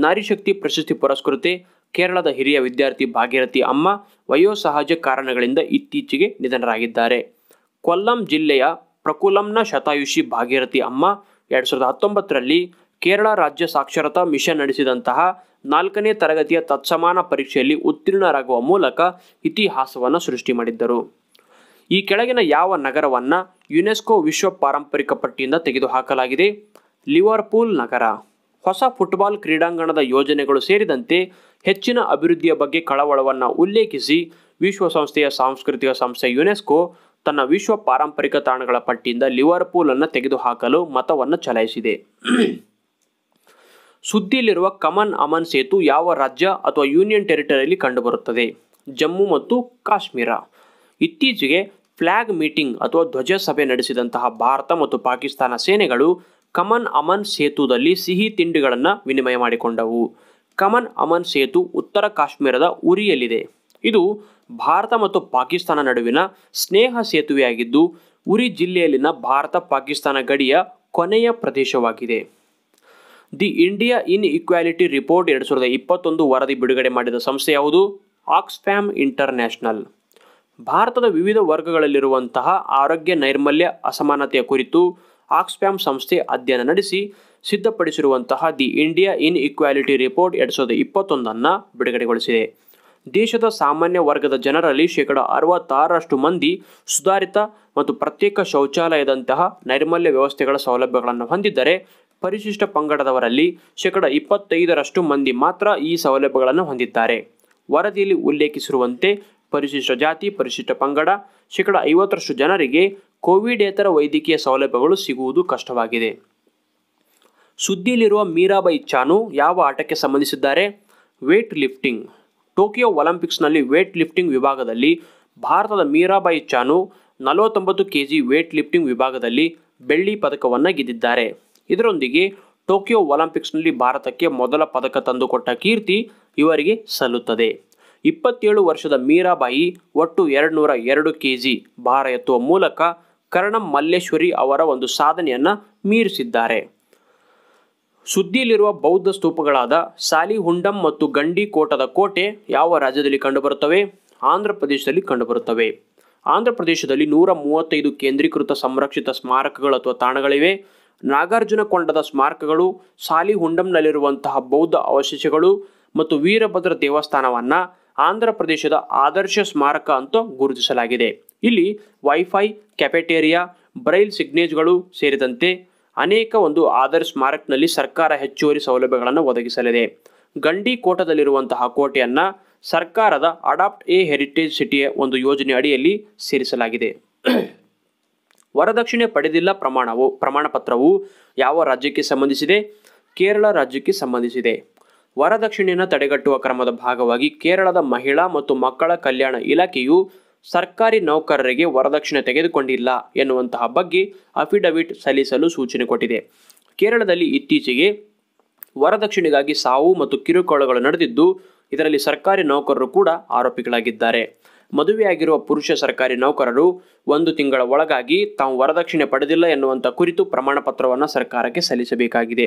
ನಾರಿಶಕ್ತಿ ಪ್ರಶಸ್ತಿ ಪುರಸ್ಕೃತೆ ಕೇರಳದ ಹಿರಿಯ ವಿದ್ಯಾರ್ಥಿ ಭಾಗೀರಥಿ ಅಮ್ಮ ವಯೋಸಹಜ ಕಾರಣಗಳಿಂದ ಇತ್ತೀಚೆಗೆ ನಿಧನರಾಗಿದ್ದಾರೆ ಕೊಲ್ಲಂ ಜಿಲ್ಲೆಯ ಪ್ರಕುಲಂನ ಶತಾಯುಷಿ ಭಾಗೀರಥಿ ಅಮ್ಮ ಎರಡು ಸಾವಿರದ ಹತ್ತೊಂಬತ್ತರಲ್ಲಿ ಕೇರಳ ರಾಜ್ಯ ಸಾಕ್ಷರತಾ ಮಿಷನ್ ನಡೆಸಿದಂತಹ ನಾಲ್ಕನೇ ತರಗತಿಯ ತತ್ಸಮಾನ ಪರೀಕ್ಷೆಯಲ್ಲಿ ಉತ್ತೀರ್ಣರಾಗುವ ಮೂಲಕ ಇತಿಹಾಸವನ್ನು ಸೃಷ್ಟಿ ಮಾಡಿದ್ದರು ಈ ಕೆಳಗಿನ ಯಾವ ನಗರವನ್ನು ಯುನೆಸ್ಕೋ ವಿಶ್ವ ಪಾರಂಪರಿಕ ಪಟ್ಟಿಯಿಂದ ತೆಗೆದುಹಾಕಲಾಗಿದೆ ಲಿವರ್ಪೂಲ್ ನಗರ ಹೊಸ ಫುಟ್ಬಾಲ್ ಕ್ರೀಡಾಂಗಣದ ಯೋಜನೆಗಳು ಸೇರಿದಂತೆ ಹೆಚ್ಚಿನ ಅಭಿವೃದ್ಧಿಯ ಬಗ್ಗೆ ಕಳವಳವನ್ನು ಉಲ್ಲೇಖಿಸಿ ವಿಶ್ವಸಂಸ್ಥೆಯ ಸಾಂಸ್ಕೃತಿಕ ಸಂಸ್ಥೆ ಯುನೆಸ್ಕೋ ತನ್ನ ವಿಶ್ವ ಪಾರಂಪರಿಕ ತಾಣಗಳ ಪಟ್ಟಿಯಿಂದ ಲಿವರ್ಪೂಲ್ ಅನ್ನು ತೆಗೆದುಹಾಕಲು ಮತವನ್ನು ಚಲಾಯಿಸಿದೆ ಸುದ್ದಿಯಲ್ಲಿರುವ ಕಮನ್ ಅಮನ್ ಸೇತು ಯಾವ ರಾಜ್ಯ ಅಥವಾ ಯೂನಿಯನ್ ಟೆರಿಟರಿಯಲ್ಲಿ ಕಂಡುಬರುತ್ತದೆ ಜಮ್ಮು ಮತ್ತು ಕಾಶ್ಮೀರ ಇತ್ತೀಚೆಗೆ ಫ್ಲ್ಯಾಗ್ ಮೀಟಿಂಗ್ ಅಥವಾ ಧ್ವಜ ಸಭೆ ನಡೆಸಿದಂತಹ ಭಾರತ ಮತ್ತು ಪಾಕಿಸ್ತಾನ ಸೇನೆಗಳು ಕಮನ್ ಅಮನ್ ಸೇತುದಲ್ಲಿ ಸಿಹಿ ತಿಂಡಿಗಳನ್ನು ವಿನಿಮಯ ಮಾಡಿಕೊಂಡವು ಕಮನ್ ಅಮನ್ ಸೇತು ಉತ್ತರ ಕಾಶ್ಮೀರದ ಉರಿಯಲ್ಲಿದೆ ಇದು ಭಾರತ ಮತ್ತು ಪಾಕಿಸ್ತಾನ ನಡುವಿನ ಸ್ನೇಹ ಸೇತುವೆಯಾಗಿದ್ದು ಉರಿ ಜಿಲ್ಲೆಯಲ್ಲಿನ ಭಾರತ ಪಾಕಿಸ್ತಾನ ಗಡಿಯ ಕೊನೆಯ ಪ್ರದೇಶವಾಗಿದೆ the India inequality report ಎರಡು ಸಾವಿರದ ಇಪ್ಪತ್ತೊಂದು ವರದಿ ಬಿಡುಗಡೆ ಮಾಡಿದ ಸಂಸ್ಥೆ ಯಾವುದು ಆಕ್ಸ್ಫ್ಯಾಮ್ ಇಂಟರ್ನ್ಯಾಷನಲ್ ಭಾರತದ ವಿವಿಧ ವರ್ಗಗಳಲ್ಲಿರುವಂತಹ ಆರೋಗ್ಯ ನೈರ್ಮಲ್ಯ ಅಸಮಾನತೆಯ ಕುರಿತು ಆಕ್ಸ್ಫ್ಯಾಮ್ ಸಂಸ್ಥೆ ಅಧ್ಯಯನ ನಡೆಸಿ ಸಿದ್ಧಪಡಿಸಿರುವಂತಹ the India inequality report ಎರಡು ಸಾವಿರದ ಇಪ್ಪತ್ತೊಂದನ್ನು ಬಿಡುಗಡೆಗೊಳಿಸಿದೆ ದೇಶದ ಸಾಮಾನ್ಯ ವರ್ಗದ ಜನರಲ್ಲಿ ಶೇಕಡ ಅರವತ್ತಾರರಷ್ಟು ಮಂದಿ ಸುಧಾರಿತ ಮತ್ತು ಪ್ರತ್ಯೇಕ ಶೌಚಾಲಯದಂತಹ ನೈರ್ಮಲ್ಯ ವ್ಯವಸ್ಥೆಗಳ ಸೌಲಭ್ಯಗಳನ್ನು ಹೊಂದಿದ್ದರೆ ಪರಿಶಿಷ್ಟ ಪಂಗಡದವರಲ್ಲಿ ಶೇಕಡ ಇಪ್ಪತ್ತೈದರಷ್ಟು ಮಂದಿ ಮಾತ್ರ ಈ ಸೌಲಭ್ಯಗಳನ್ನು ಹೊಂದಿದ್ದಾರೆ ವರದಿಯಲ್ಲಿ ಉಲ್ಲೇಖಿಸಿರುವಂತೆ ಪರಿಶಿಷ್ಟ ಜಾತಿ ಪರಿಶಿಷ್ಟ ಪಂಗಡ ಶೇಕಡ ಐವತ್ತರಷ್ಟು ಜನರಿಗೆ ಕೋವಿಡೇತರ ವೈದ್ಯಕೀಯ ಸೌಲಭ್ಯಗಳು ಸಿಗುವುದು ಕಷ್ಟವಾಗಿದೆ ಸುದ್ದಿಯಲ್ಲಿರುವ ಮೀರಾಬಾಯಿ ಚಾನು ಯಾವ ಆಟಕ್ಕೆ ಸಂಬಂಧಿಸಿದ್ದಾರೆ ವೇಟ್ ಲಿಫ್ಟಿಂಗ್ ಟೋಕಿಯೋ ಒಲಿಂಪಿಕ್ಸ್ನಲ್ಲಿ ವೇಟ್ ಲಿಫ್ಟಿಂಗ್ ವಿಭಾಗದಲ್ಲಿ ಭಾರತದ ಮೀರಾಬಾಯಿ ಚಾನು ನಲವತ್ತೊಂಬತ್ತು ಕೆ ಜಿ ವೇಟ್ ಲಿಫ್ಟಿಂಗ್ ವಿಭಾಗದಲ್ಲಿ ಬೆಳ್ಳಿ ಪದಕವನ್ನು ಗೆದ್ದಿದ್ದಾರೆ ಇದರೊಂದಿಗೆ ಟೋಕಿಯೋ ಒಲಿಂಪಿಕ್ಸ್ನಲ್ಲಿ ಭಾರತಕ್ಕೆ ಮೊದಲ ಪದಕ ತಂದುಕೊಟ್ಟ ಕೀರ್ತಿ ಇವರಿಗೆ ಸಲ್ಲುತ್ತದೆ ಇಪ್ಪತ್ತೇಳು ವರ್ಷದ ಮೀರಾಬಾಯಿ ಒಟ್ಟು ಎರಡು ನೂರ ಎರಡು ಕೆ ಜಿ ಭಾರ ಎತ್ತುವ ಮೂಲಕ ಕರ್ಣಂ ಮಲ್ಲೇಶ್ವರಿ ಅವರ ಒಂದು ಸಾಧನೆಯನ್ನು ಮೀರಿಸಿದ್ದಾರೆ ಸುದ್ದಿಯಲ್ಲಿರುವ ಬೌದ್ಧ ಸ್ತೂಪಗಳಾದ ಸಾಲಿಹುಂಡಂ ಮತ್ತು ಗಂಡಿ ಕೋಟದ ಕೋಟೆ ಯಾವ ರಾಜ್ಯದಲ್ಲಿ ಕಂಡುಬರುತ್ತವೆ ಆಂಧ್ರ ಪ್ರದೇಶದಲ್ಲಿ ಕಂಡುಬರುತ್ತವೆ ಆಂಧ್ರ ಪ್ರದೇಶದಲ್ಲಿ ನೂರ ಮೂವತ್ತೈದು ಕೇಂದ್ರೀಕೃತ ಸಂರಕ್ಷಿತ ಸ್ಮಾರಕಗಳು ಅಥವಾ ತಾಣಗಳಿವೆ ನಾಗಾರ್ಜುನ ಕೊಂಡದ ಸ್ಮಾರಕಗಳು ಸಾಲಿಹುಂಡಂನಲ್ಲಿರುವಂತಹ ಬೌದ್ಧ ಅವಶೇಷಗಳು ಮತ್ತು ವೀರಭದ್ರ ದೇವಸ್ಥಾನವನ್ನು ಆಂಧ್ರ ಪ್ರದೇಶದ ಆದರ್ಶ ಸ್ಮಾರಕ ಅಂತ ಗುರುತಿಸಲಾಗಿದೆ ಇಲ್ಲಿ ವೈಫೈ ಕ್ಯಾಫೆಟೇರಿಯಾ ಬ್ರೈಲ್ ಸಿಗ್ನೇಜ್ಗಳು ಸೇರಿದಂತೆ ಅನೇಕ ಒಂದು ಆದರ್ಶ ಸ್ಮಾರಕನಲ್ಲಿ ಸರ್ಕಾರ ಹೆಚ್ಚುವರಿ ಸೌಲಭ್ಯಗಳನ್ನು ಒದಗಿಸಲಿದೆ ಗಂಡಿ ಕೋಟದಲ್ಲಿರುವಂತಹ ಕೋಟೆಯನ್ನು ಸರ್ಕಾರದ ಅಡಾಪ್ಟ್ ಎ ಹೆರಿಟೇಜ್ ಸಿಟಿಯ ಒಂದು ಯೋಜನೆ ಅಡಿಯಲ್ಲಿ ಸೇರಿಸಲಾಗಿದೆ ವರದಕ್ಷಿಣೆ ಪಡೆದಿಲ್ಲ ಪ್ರಮಾಣವು ಪ್ರಮಾಣ ಪತ್ರವು ಯಾವ ರಾಜ್ಯಕ್ಕೆ ಸಂಬಂಧಿಸಿದೆ ಕೇರಳ ರಾಜ್ಯಕ್ಕೆ ಸಂಬಂಧಿಸಿದೆ ವರದಕ್ಷಿಣೆಯನ್ನು ತಡೆಗಟ್ಟುವ ಕ್ರಮದ ಭಾಗವಾಗಿ ಕೇರಳದ ಮಹಿಳಾ ಮತ್ತು ಮಕ್ಕಳ ಕಲ್ಯಾಣ ಇಲಾಖೆಯು ಸರ್ಕಾರಿ ನೌಕರರಿಗೆ ವರದಕ್ಷಿಣೆ ತೆಗೆದುಕೊಂಡಿಲ್ಲ ಎನ್ನುವಂತಹ ಬಗ್ಗೆ ಅಫಿಡವಿಟ್ ಸಲ್ಲಿಸಲು ಸೂಚನೆ ಕೊಟ್ಟಿದೆ ಕೇರಳದಲ್ಲಿ ಇತ್ತೀಚೆಗೆ ವರದಕ್ಷಿಣೆಗಾಗಿ ಸಾವು ಮತ್ತು ಕಿರುಕುಳಗಳು ನಡೆದಿದ್ದು ಇದರಲ್ಲಿ ಸರ್ಕಾರಿ ನೌಕರರು ಕೂಡ ಆರೋಪಿಗಳಾಗಿದ್ದಾರೆ ಮದುವೆಯಾಗಿರುವ ಪುರುಷ ಸರ್ಕಾರಿ ನೌಕರರು ಒಂದು ತಿಂಗಳ ಒಳಗಾಗಿ ತಾವು ವರದಕ್ಷಿಣೆ ಪಡೆದಿಲ್ಲ ಎನ್ನುವಂಥ ಕುರಿತು ಪ್ರಮಾಣ ಪತ್ರವನ್ನು ಸರ್ಕಾರಕ್ಕೆ ಸಲ್ಲಿಸಬೇಕಾಗಿದೆ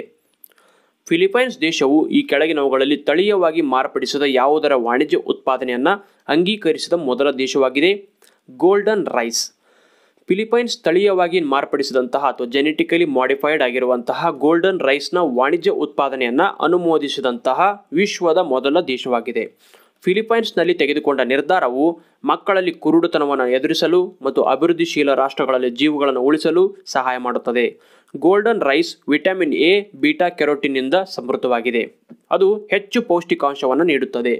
ಫಿಲಿಪೈನ್ಸ್ ದೇಶವು ಈ ಕೆಳಗಿನವುಗಳಲ್ಲಿ ತಳೀಯವಾಗಿ ಮಾರ್ಪಡಿಸಿದ ಯಾವುದರ ವಾಣಿಜ್ಯ ಉತ್ಪಾದನೆಯನ್ನು ಅಂಗೀಕರಿಸಿದ ಮೊದಲ ದೇಶವಾಗಿದೆ ಗೋಲ್ಡನ್ ರೈಸ್ ಫಿಲಿಪೈನ್ಸ್ ಸ್ಥಳೀಯವಾಗಿ ಮಾರ್ಪಡಿಸಿದಂತಹ ಅಥವಾ ಜೆನೆಟಿಕಲಿ ಮಾಡಿಫೈಡ್ ಆಗಿರುವಂತಹ ಗೋಲ್ಡನ್ ರೈಸ್ನ ವಾಣಿಜ್ಯ ಉತ್ಪಾದನೆಯನ್ನು ಅನುಮೋದಿಸಿದಂತಹ ವಿಶ್ವದ ಮೊದಲ ದೇಶವಾಗಿದೆ ಫಿಲಿಪೈನ್ಸ್ನಲ್ಲಿ ತೆಗೆದುಕೊಂಡ ನಿರ್ಧಾರವು ಮಕ್ಕಳಲ್ಲಿ ಕುರುಡುತನವನ್ನು ಎದುರಿಸಲು ಮತ್ತು ಅಭಿವೃದ್ಧಿಶೀಲ ರಾಷ್ಟ್ರಗಳಲ್ಲಿ ಜೀವಗಳನ್ನು ಉಳಿಸಲು ಸಹಾಯ ಮಾಡುತ್ತದೆ golden rice vitamin A beta ಕೆರೋಟಿನ್ನಿಂದ ಸಮೃದ್ಧವಾಗಿದೆ ಅದು ಹೆಚ್ಚು ಪೌಷ್ಟಿಕಾಂಶವನ್ನು ನೀಡುತ್ತದೆ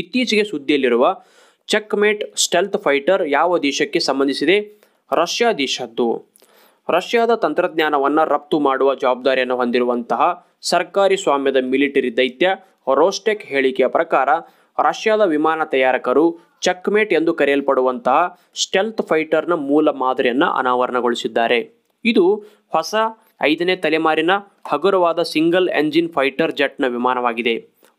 ಇತ್ತೀಚೆಗೆ ಸುದ್ದಿಯಲ್ಲಿರುವ ಚೆಕ್ಮೇಟ್ ಸ್ಟೆಲ್ತ್ ಫೈಟರ್ ಯಾವ ದೇಶಕ್ಕೆ ಸಂಬಂಧಿಸಿದೆ ರಷ್ಯಾ ದೇಶದ್ದು ರಷ್ಯಾದ ತಂತ್ರಜ್ಞಾನವನ್ನು ರಫ್ತು ಮಾಡುವ ಜವಾಬ್ದಾರಿಯನ್ನು ಹೊಂದಿರುವಂತಹ ಸರ್ಕಾರಿ ಸ್ವಾಮ್ಯದ ಮಿಲಿಟರಿ ದೈತ್ಯ ರೋಸ್ಟೆಕ್ ಹೇಳಿಕೆಯ ಪ್ರಕಾರ ರಷ್ಯಾದ ವಿಮಾನ ತಯಾರಕರು ಚಕ್ಮೇಟ್ ಎಂದು ಕರೆಯಲ್ಪಡುವಂತಹ ಸ್ಟೆಲ್ತ್ ಫೈಟರ್ನ ಮೂಲ ಮಾದರಿಯನ್ನು ಅನಾವರಣಗೊಳಿಸಿದ್ದಾರೆ ಇದು ಹೊಸ ಐದನೇ ತಲೆಮಾರಿನ ಹಗುರವಾದ ಸಿಂಗಲ್ ಎಂಜಿನ್ ಫೈಟರ್ ಜೆಟ್ನ ವಿಮಾನವಾಗಿದೆ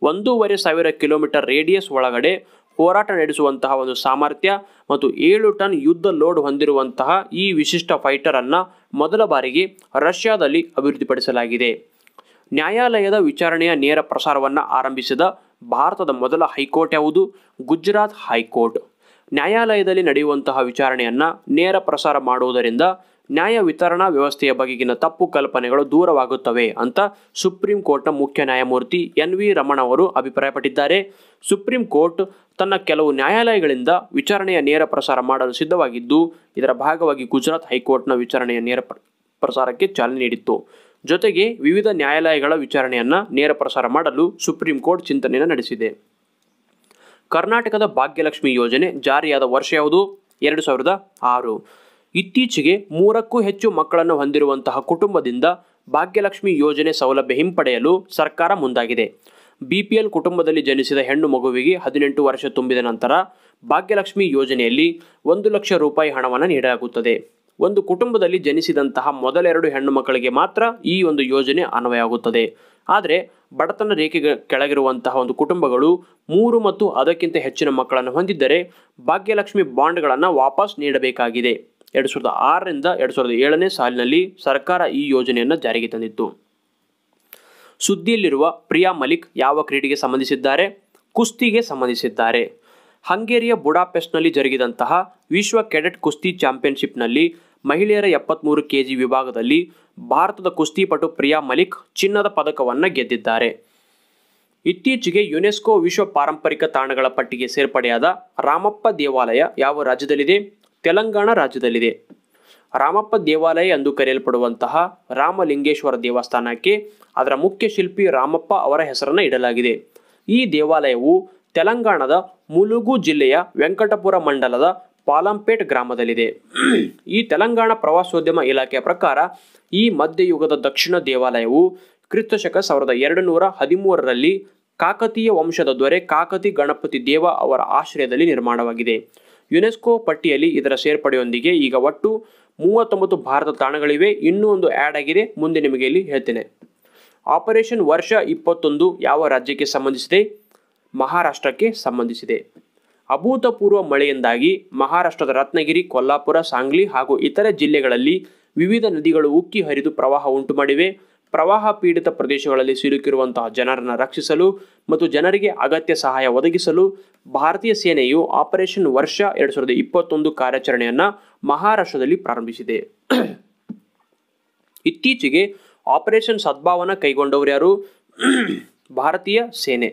ಒಂದೂವರೆ ಸಾವಿರ ಕಿಲೋಮೀಟರ್ ರೇಡಿಯಸ್ ಒಳಗಡೆ ಹೋರಾಟ ನಡೆಸುವಂತಹ ಒಂದು ಸಾಮರ್ಥ್ಯ ಮತ್ತು ಏಳು ಟನ್ ಯುದ್ಧ ಲೋಡ್ ಹೊಂದಿರುವಂತಹ ಈ ವಿಶಿಷ್ಟ ಫೈಟರನ್ನು ಮೊದಲ ಬಾರಿಗೆ ರಷ್ಯಾದಲ್ಲಿ ಅಭಿವೃದ್ಧಿಪಡಿಸಲಾಗಿದೆ ನ್ಯಾಯಾಲಯದ ವಿಚಾರಣೆಯ ನೇರ ಪ್ರಸಾರವನ್ನು ಆರಂಭಿಸಿದ ಭಾರತದ ಮೊದಲ ಹೈಕೋರ್ಟ್ ಯಾವುದು ಗುಜರಾತ್ ಹೈಕೋರ್ಟ್ ನ್ಯಾಯಾಲಯದಲ್ಲಿ ನಡೆಯುವಂತಹ ವಿಚಾರಣೆಯನ್ನು ನೇರ ಪ್ರಸಾರ ಮಾಡುವುದರಿಂದ ನ್ಯಾಯ ವಿತರಣಾ ವ್ಯವಸ್ಥೆಯ ಬಗೆಗಿನ ತಪ್ಪು ಕಲ್ಪನೆಗಳು ದೂರವಾಗುತ್ತವೆ ಅಂತ ಸುಪ್ರೀಂ ಕೋರ್ಟ್ನ ಮುಖ್ಯ ನ್ಯಾಯಮೂರ್ತಿ ಎನ್ ವಿ ರಮಣ ಅವರು ಅಭಿಪ್ರಾಯಪಟ್ಟಿದ್ದಾರೆ ಸುಪ್ರೀಂ ಕೋರ್ಟ್ ತನ್ನ ಕೆಲವು ನ್ಯಾಯಾಲಯಗಳಿಂದ ವಿಚಾರಣೆಯ ನೇರ ಪ್ರಸಾರ ಮಾಡಲು ಸಿದ್ಧವಾಗಿದ್ದು ಇದರ ಭಾಗವಾಗಿ ಗುಜರಾತ್ ಹೈಕೋರ್ಟ್ನ ವಿಚಾರಣೆಯ ನೇರ ಪ್ರಸಾರಕ್ಕೆ ಚಾಲನೆ ನೀಡಿತ್ತು ಜೊತೆಗೆ ವಿವಿಧ ನ್ಯಾಯಾಲಯಗಳ ವಿಚಾರಣೆಯನ್ನು ನೇರ ಪ್ರಸಾರ ಮಾಡಲು ಸುಪ್ರೀಂ ಕೋರ್ಟ್ ಚಿಂತನೆ ನಡೆಸಿದೆ ಕರ್ನಾಟಕದ ಭಾಗ್ಯಲಕ್ಷ್ಮಿ ಯೋಜನೆ ಜಾರಿಯಾದ ವರ್ಷ ಯಾವುದು ಎರಡು ಸಾವಿರದ ಆರು ಇತ್ತೀಚೆಗೆ ಮೂರಕ್ಕೂ ಹೆಚ್ಚು ಮಕ್ಕಳನ್ನು ಹೊಂದಿರುವಂತಹ ಕುಟುಂಬದಿಂದ ಭಾಗ್ಯಲಕ್ಷ್ಮಿ ಯೋಜನೆ ಸೌಲಭ್ಯ ಹಿಂಪಡೆಯಲು ಸರ್ಕಾರ ಮುಂದಾಗಿದೆ ಬಿಪಿಎಲ್ ಕುಟುಂಬದಲ್ಲಿ ಜನಿಸಿದ ಹೆಣ್ಣು ಮಗುವಿಗೆ ಹದಿನೆಂಟು ವರ್ಷ ತುಂಬಿದ ನಂತರ ಭಾಗ್ಯಲಕ್ಷ್ಮಿ ಯೋಜನೆಯಲ್ಲಿ ಒಂದು ಲಕ್ಷ ರೂಪಾಯಿ ಹಣವನ್ನು ನೀಡಲಾಗುತ್ತದೆ ಒಂದು ಕುಟುಂಬದಲ್ಲಿ ಜನಿಸಿದಂತಹ ಮೊದಲೆರಡು ಹೆಣ್ಣು ಮಕ್ಕಳಿಗೆ ಮಾತ್ರ ಈ ಒಂದು ಯೋಜನೆ ಅನ್ವಯ ಆಗುತ್ತದೆ ಆದರೆ ಬಡತನ ರೇಖೆಗೆ ಕೆಳಗಿರುವಂತಹ ಒಂದು ಕುಟುಂಬಗಳು ಮೂರು ಮತ್ತು ಅದಕ್ಕಿಂತ ಹೆಚ್ಚಿನ ಮಕ್ಕಳನ್ನು ಹೊಂದಿದ್ದರೆ ಭಾಗ್ಯಲಕ್ಷ್ಮಿ ಬಾಂಡ್ಗಳನ್ನು ವಾಪಸ್ ನೀಡಬೇಕಾಗಿದೆ ಎರಡು ಸಾವಿರದ ಆರರಿಂದ ಎರಡು ಸಾವಿರದ ಏಳನೇ ಸಾಲಿನಲ್ಲಿ ಸರ್ಕಾರ ಈ ಯೋಜನೆಯನ್ನು ಜಾರಿಗೆ ತಂದಿತ್ತು ಸುದ್ದಿಯಲ್ಲಿರುವ ಪ್ರಿಯಾ ಮಲಿಕ್ ಯಾವ ಕ್ರೀಡೆಗೆ ಸಂಬಂಧಿಸಿದ್ದಾರೆ ಕುಸ್ತಿಗೆ ಸಂಬಂಧಿಸಿದ್ದಾರೆ ಹಂಗೇರಿಯ ಬುಡಾಪೆಸ್ಟ್ನಲ್ಲಿ ಜರುಗಿದಂತಹ ವಿಶ್ವ ಕೆಡೆಟ್ ಕುಸ್ತಿ ಚಾಂಪಿಯನ್ಶಿಪ್ನಲ್ಲಿ ಮಹಿಳೆಯರ ಎಪ್ಪತ್ತ್ಮೂರು ಕೆಜಿ ವಿಭಾಗದಲ್ಲಿ ಭಾರತದ ಕುಸ್ತಿಪಟು ಪ್ರಿಯಾ ಮಲಿಕ್ ಚಿನ್ನದ ಪದಕವನ್ನು ಗೆದ್ದಿದ್ದಾರೆ ಇತ್ತೀಚೆಗೆ ಯುನೆಸ್ಕೋ ವಿಶ್ವ ಪಾರಂಪರಿಕ ತಾಣಗಳ ಪಟ್ಟಿಗೆ ಸೇರ್ಪಡೆಯಾದ ರಾಮಪ್ಪ ದೇವಾಲಯ ಯಾವ ರಾಜ್ಯದಲ್ಲಿದೆ ತೆಲಂಗಾಣ ರಾಜ್ಯದಲ್ಲಿದೆ ರಾಮಪ್ಪ ದೇವಾಲಯ ಎಂದು ಕರೆಯಲ್ಪಡುವಂತಹ ರಾಮಲಿಂಗೇಶ್ವರ ದೇವಸ್ಥಾನಕ್ಕೆ ಅದರ ಮುಖ್ಯ ಶಿಲ್ಪಿ ರಾಮಪ್ಪ ಅವರ ಹೆಸರನ್ನು ಇಡಲಾಗಿದೆ ಈ ದೇವಾಲಯವು ತೆಲಂಗಾಣದ ಮುಲುಗು ಜಿಲ್ಲೆಯ ವೆಂಕಟಪುರ ಮಂಡಲದ ಪಾಲಂಪೇಟ್ ಗ್ರಾಮದಲ್ಲಿದೆ ಈ ತೆಲಂಗಾಣ ಪ್ರವಾಸೋದ್ಯಮ ಇಲಾಖೆಯ ಪ್ರಕಾರ ಈ ಮಧ್ಯಯುಗದ ದಕ್ಷಿಣ ದೇವಾಲಯವು ಕ್ರಿಸ್ತಶಕ ಸಾವಿರದ ಎರಡು ನೂರ ಹದಿಮೂರರಲ್ಲಿ ಕಾಕತೀಯ ವಂಶದ ದೊರೆ ಕಾಕತಿ ಗಣಪತಿ ದೇವ ಅವರ ಆಶ್ರಯದಲ್ಲಿ ನಿರ್ಮಾಣವಾಗಿದೆ ಯುನೆಸ್ಕೋ ಪಟ್ಟಿಯಲ್ಲಿ ಇದರ ಸೇರ್ಪಡೆಯೊಂದಿಗೆ ಈಗ ಒಟ್ಟು ಮೂವತ್ತೊಂಬತ್ತು ಭಾರತ ತಾಣಗಳಿವೆ ಇನ್ನೂ ಒಂದು ಆ್ಯಡ್ ಆಗಿದೆ ಮುಂದೆ ನಿಮಗೆ ಇಲ್ಲಿ ಹೇಳ್ತೇನೆ ಆಪರೇಷನ್ ವರ್ಷ ಇಪ್ಪತ್ತೊಂದು ಯಾವ ರಾಜ್ಯಕ್ಕೆ ಸಂಬಂಧಿಸಿದೆ ಮಹಾರಾಷ್ಟ್ರಕ್ಕೆ ಸಂಬಂಧಿಸಿದೆ ಅಭೂತಪೂರ್ವ ಮಳೆಯಿಂದಾಗಿ ಮಹಾರಾಷ್ಟ್ರದ ರತ್ನಗಿರಿ ಕೊಲ್ಲಾಪುರ ಸಾಂಗ್ಲಿ ಹಾಗೂ ಇತರೆ ಜಿಲ್ಲೆಗಳಲ್ಲಿ ವಿವಿಧ ನದಿಗಳು ಉಕ್ಕಿ ಹರಿದು ಪ್ರವಾಹ ಉಂಟು ಮಾಡಿವೆ ಪ್ರವಾಹ ಪೀಡಿತ ಪ್ರದೇಶಗಳಲ್ಲಿ ಸಿಲುಕಿರುವಂತಹ ಜನರನ್ನು ರಕ್ಷಿಸಲು ಮತ್ತು ಜನರಿಗೆ ಅಗತ್ಯ ಸಹಾಯ ಒದಗಿಸಲು ಭಾರತೀಯ ಸೇನೆಯು ಆಪರೇಷನ್ ವರ್ಷ ಎರಡು ಸಾವಿರದ ಇಪ್ಪತ್ತೊಂದು ಕಾರ್ಯಾಚರಣೆಯನ್ನು ಮಹಾರಾಷ್ಟ್ರದಲ್ಲಿ ಪ್ರಾರಂಭಿಸಿದೆ ಇತ್ತೀಚೆಗೆ ಆಪರೇಷನ್ ಸದ್ಭಾವನ ಕೈಗೊಂಡವರು ಯಾರು ಭಾರತೀಯ ಸೇನೆ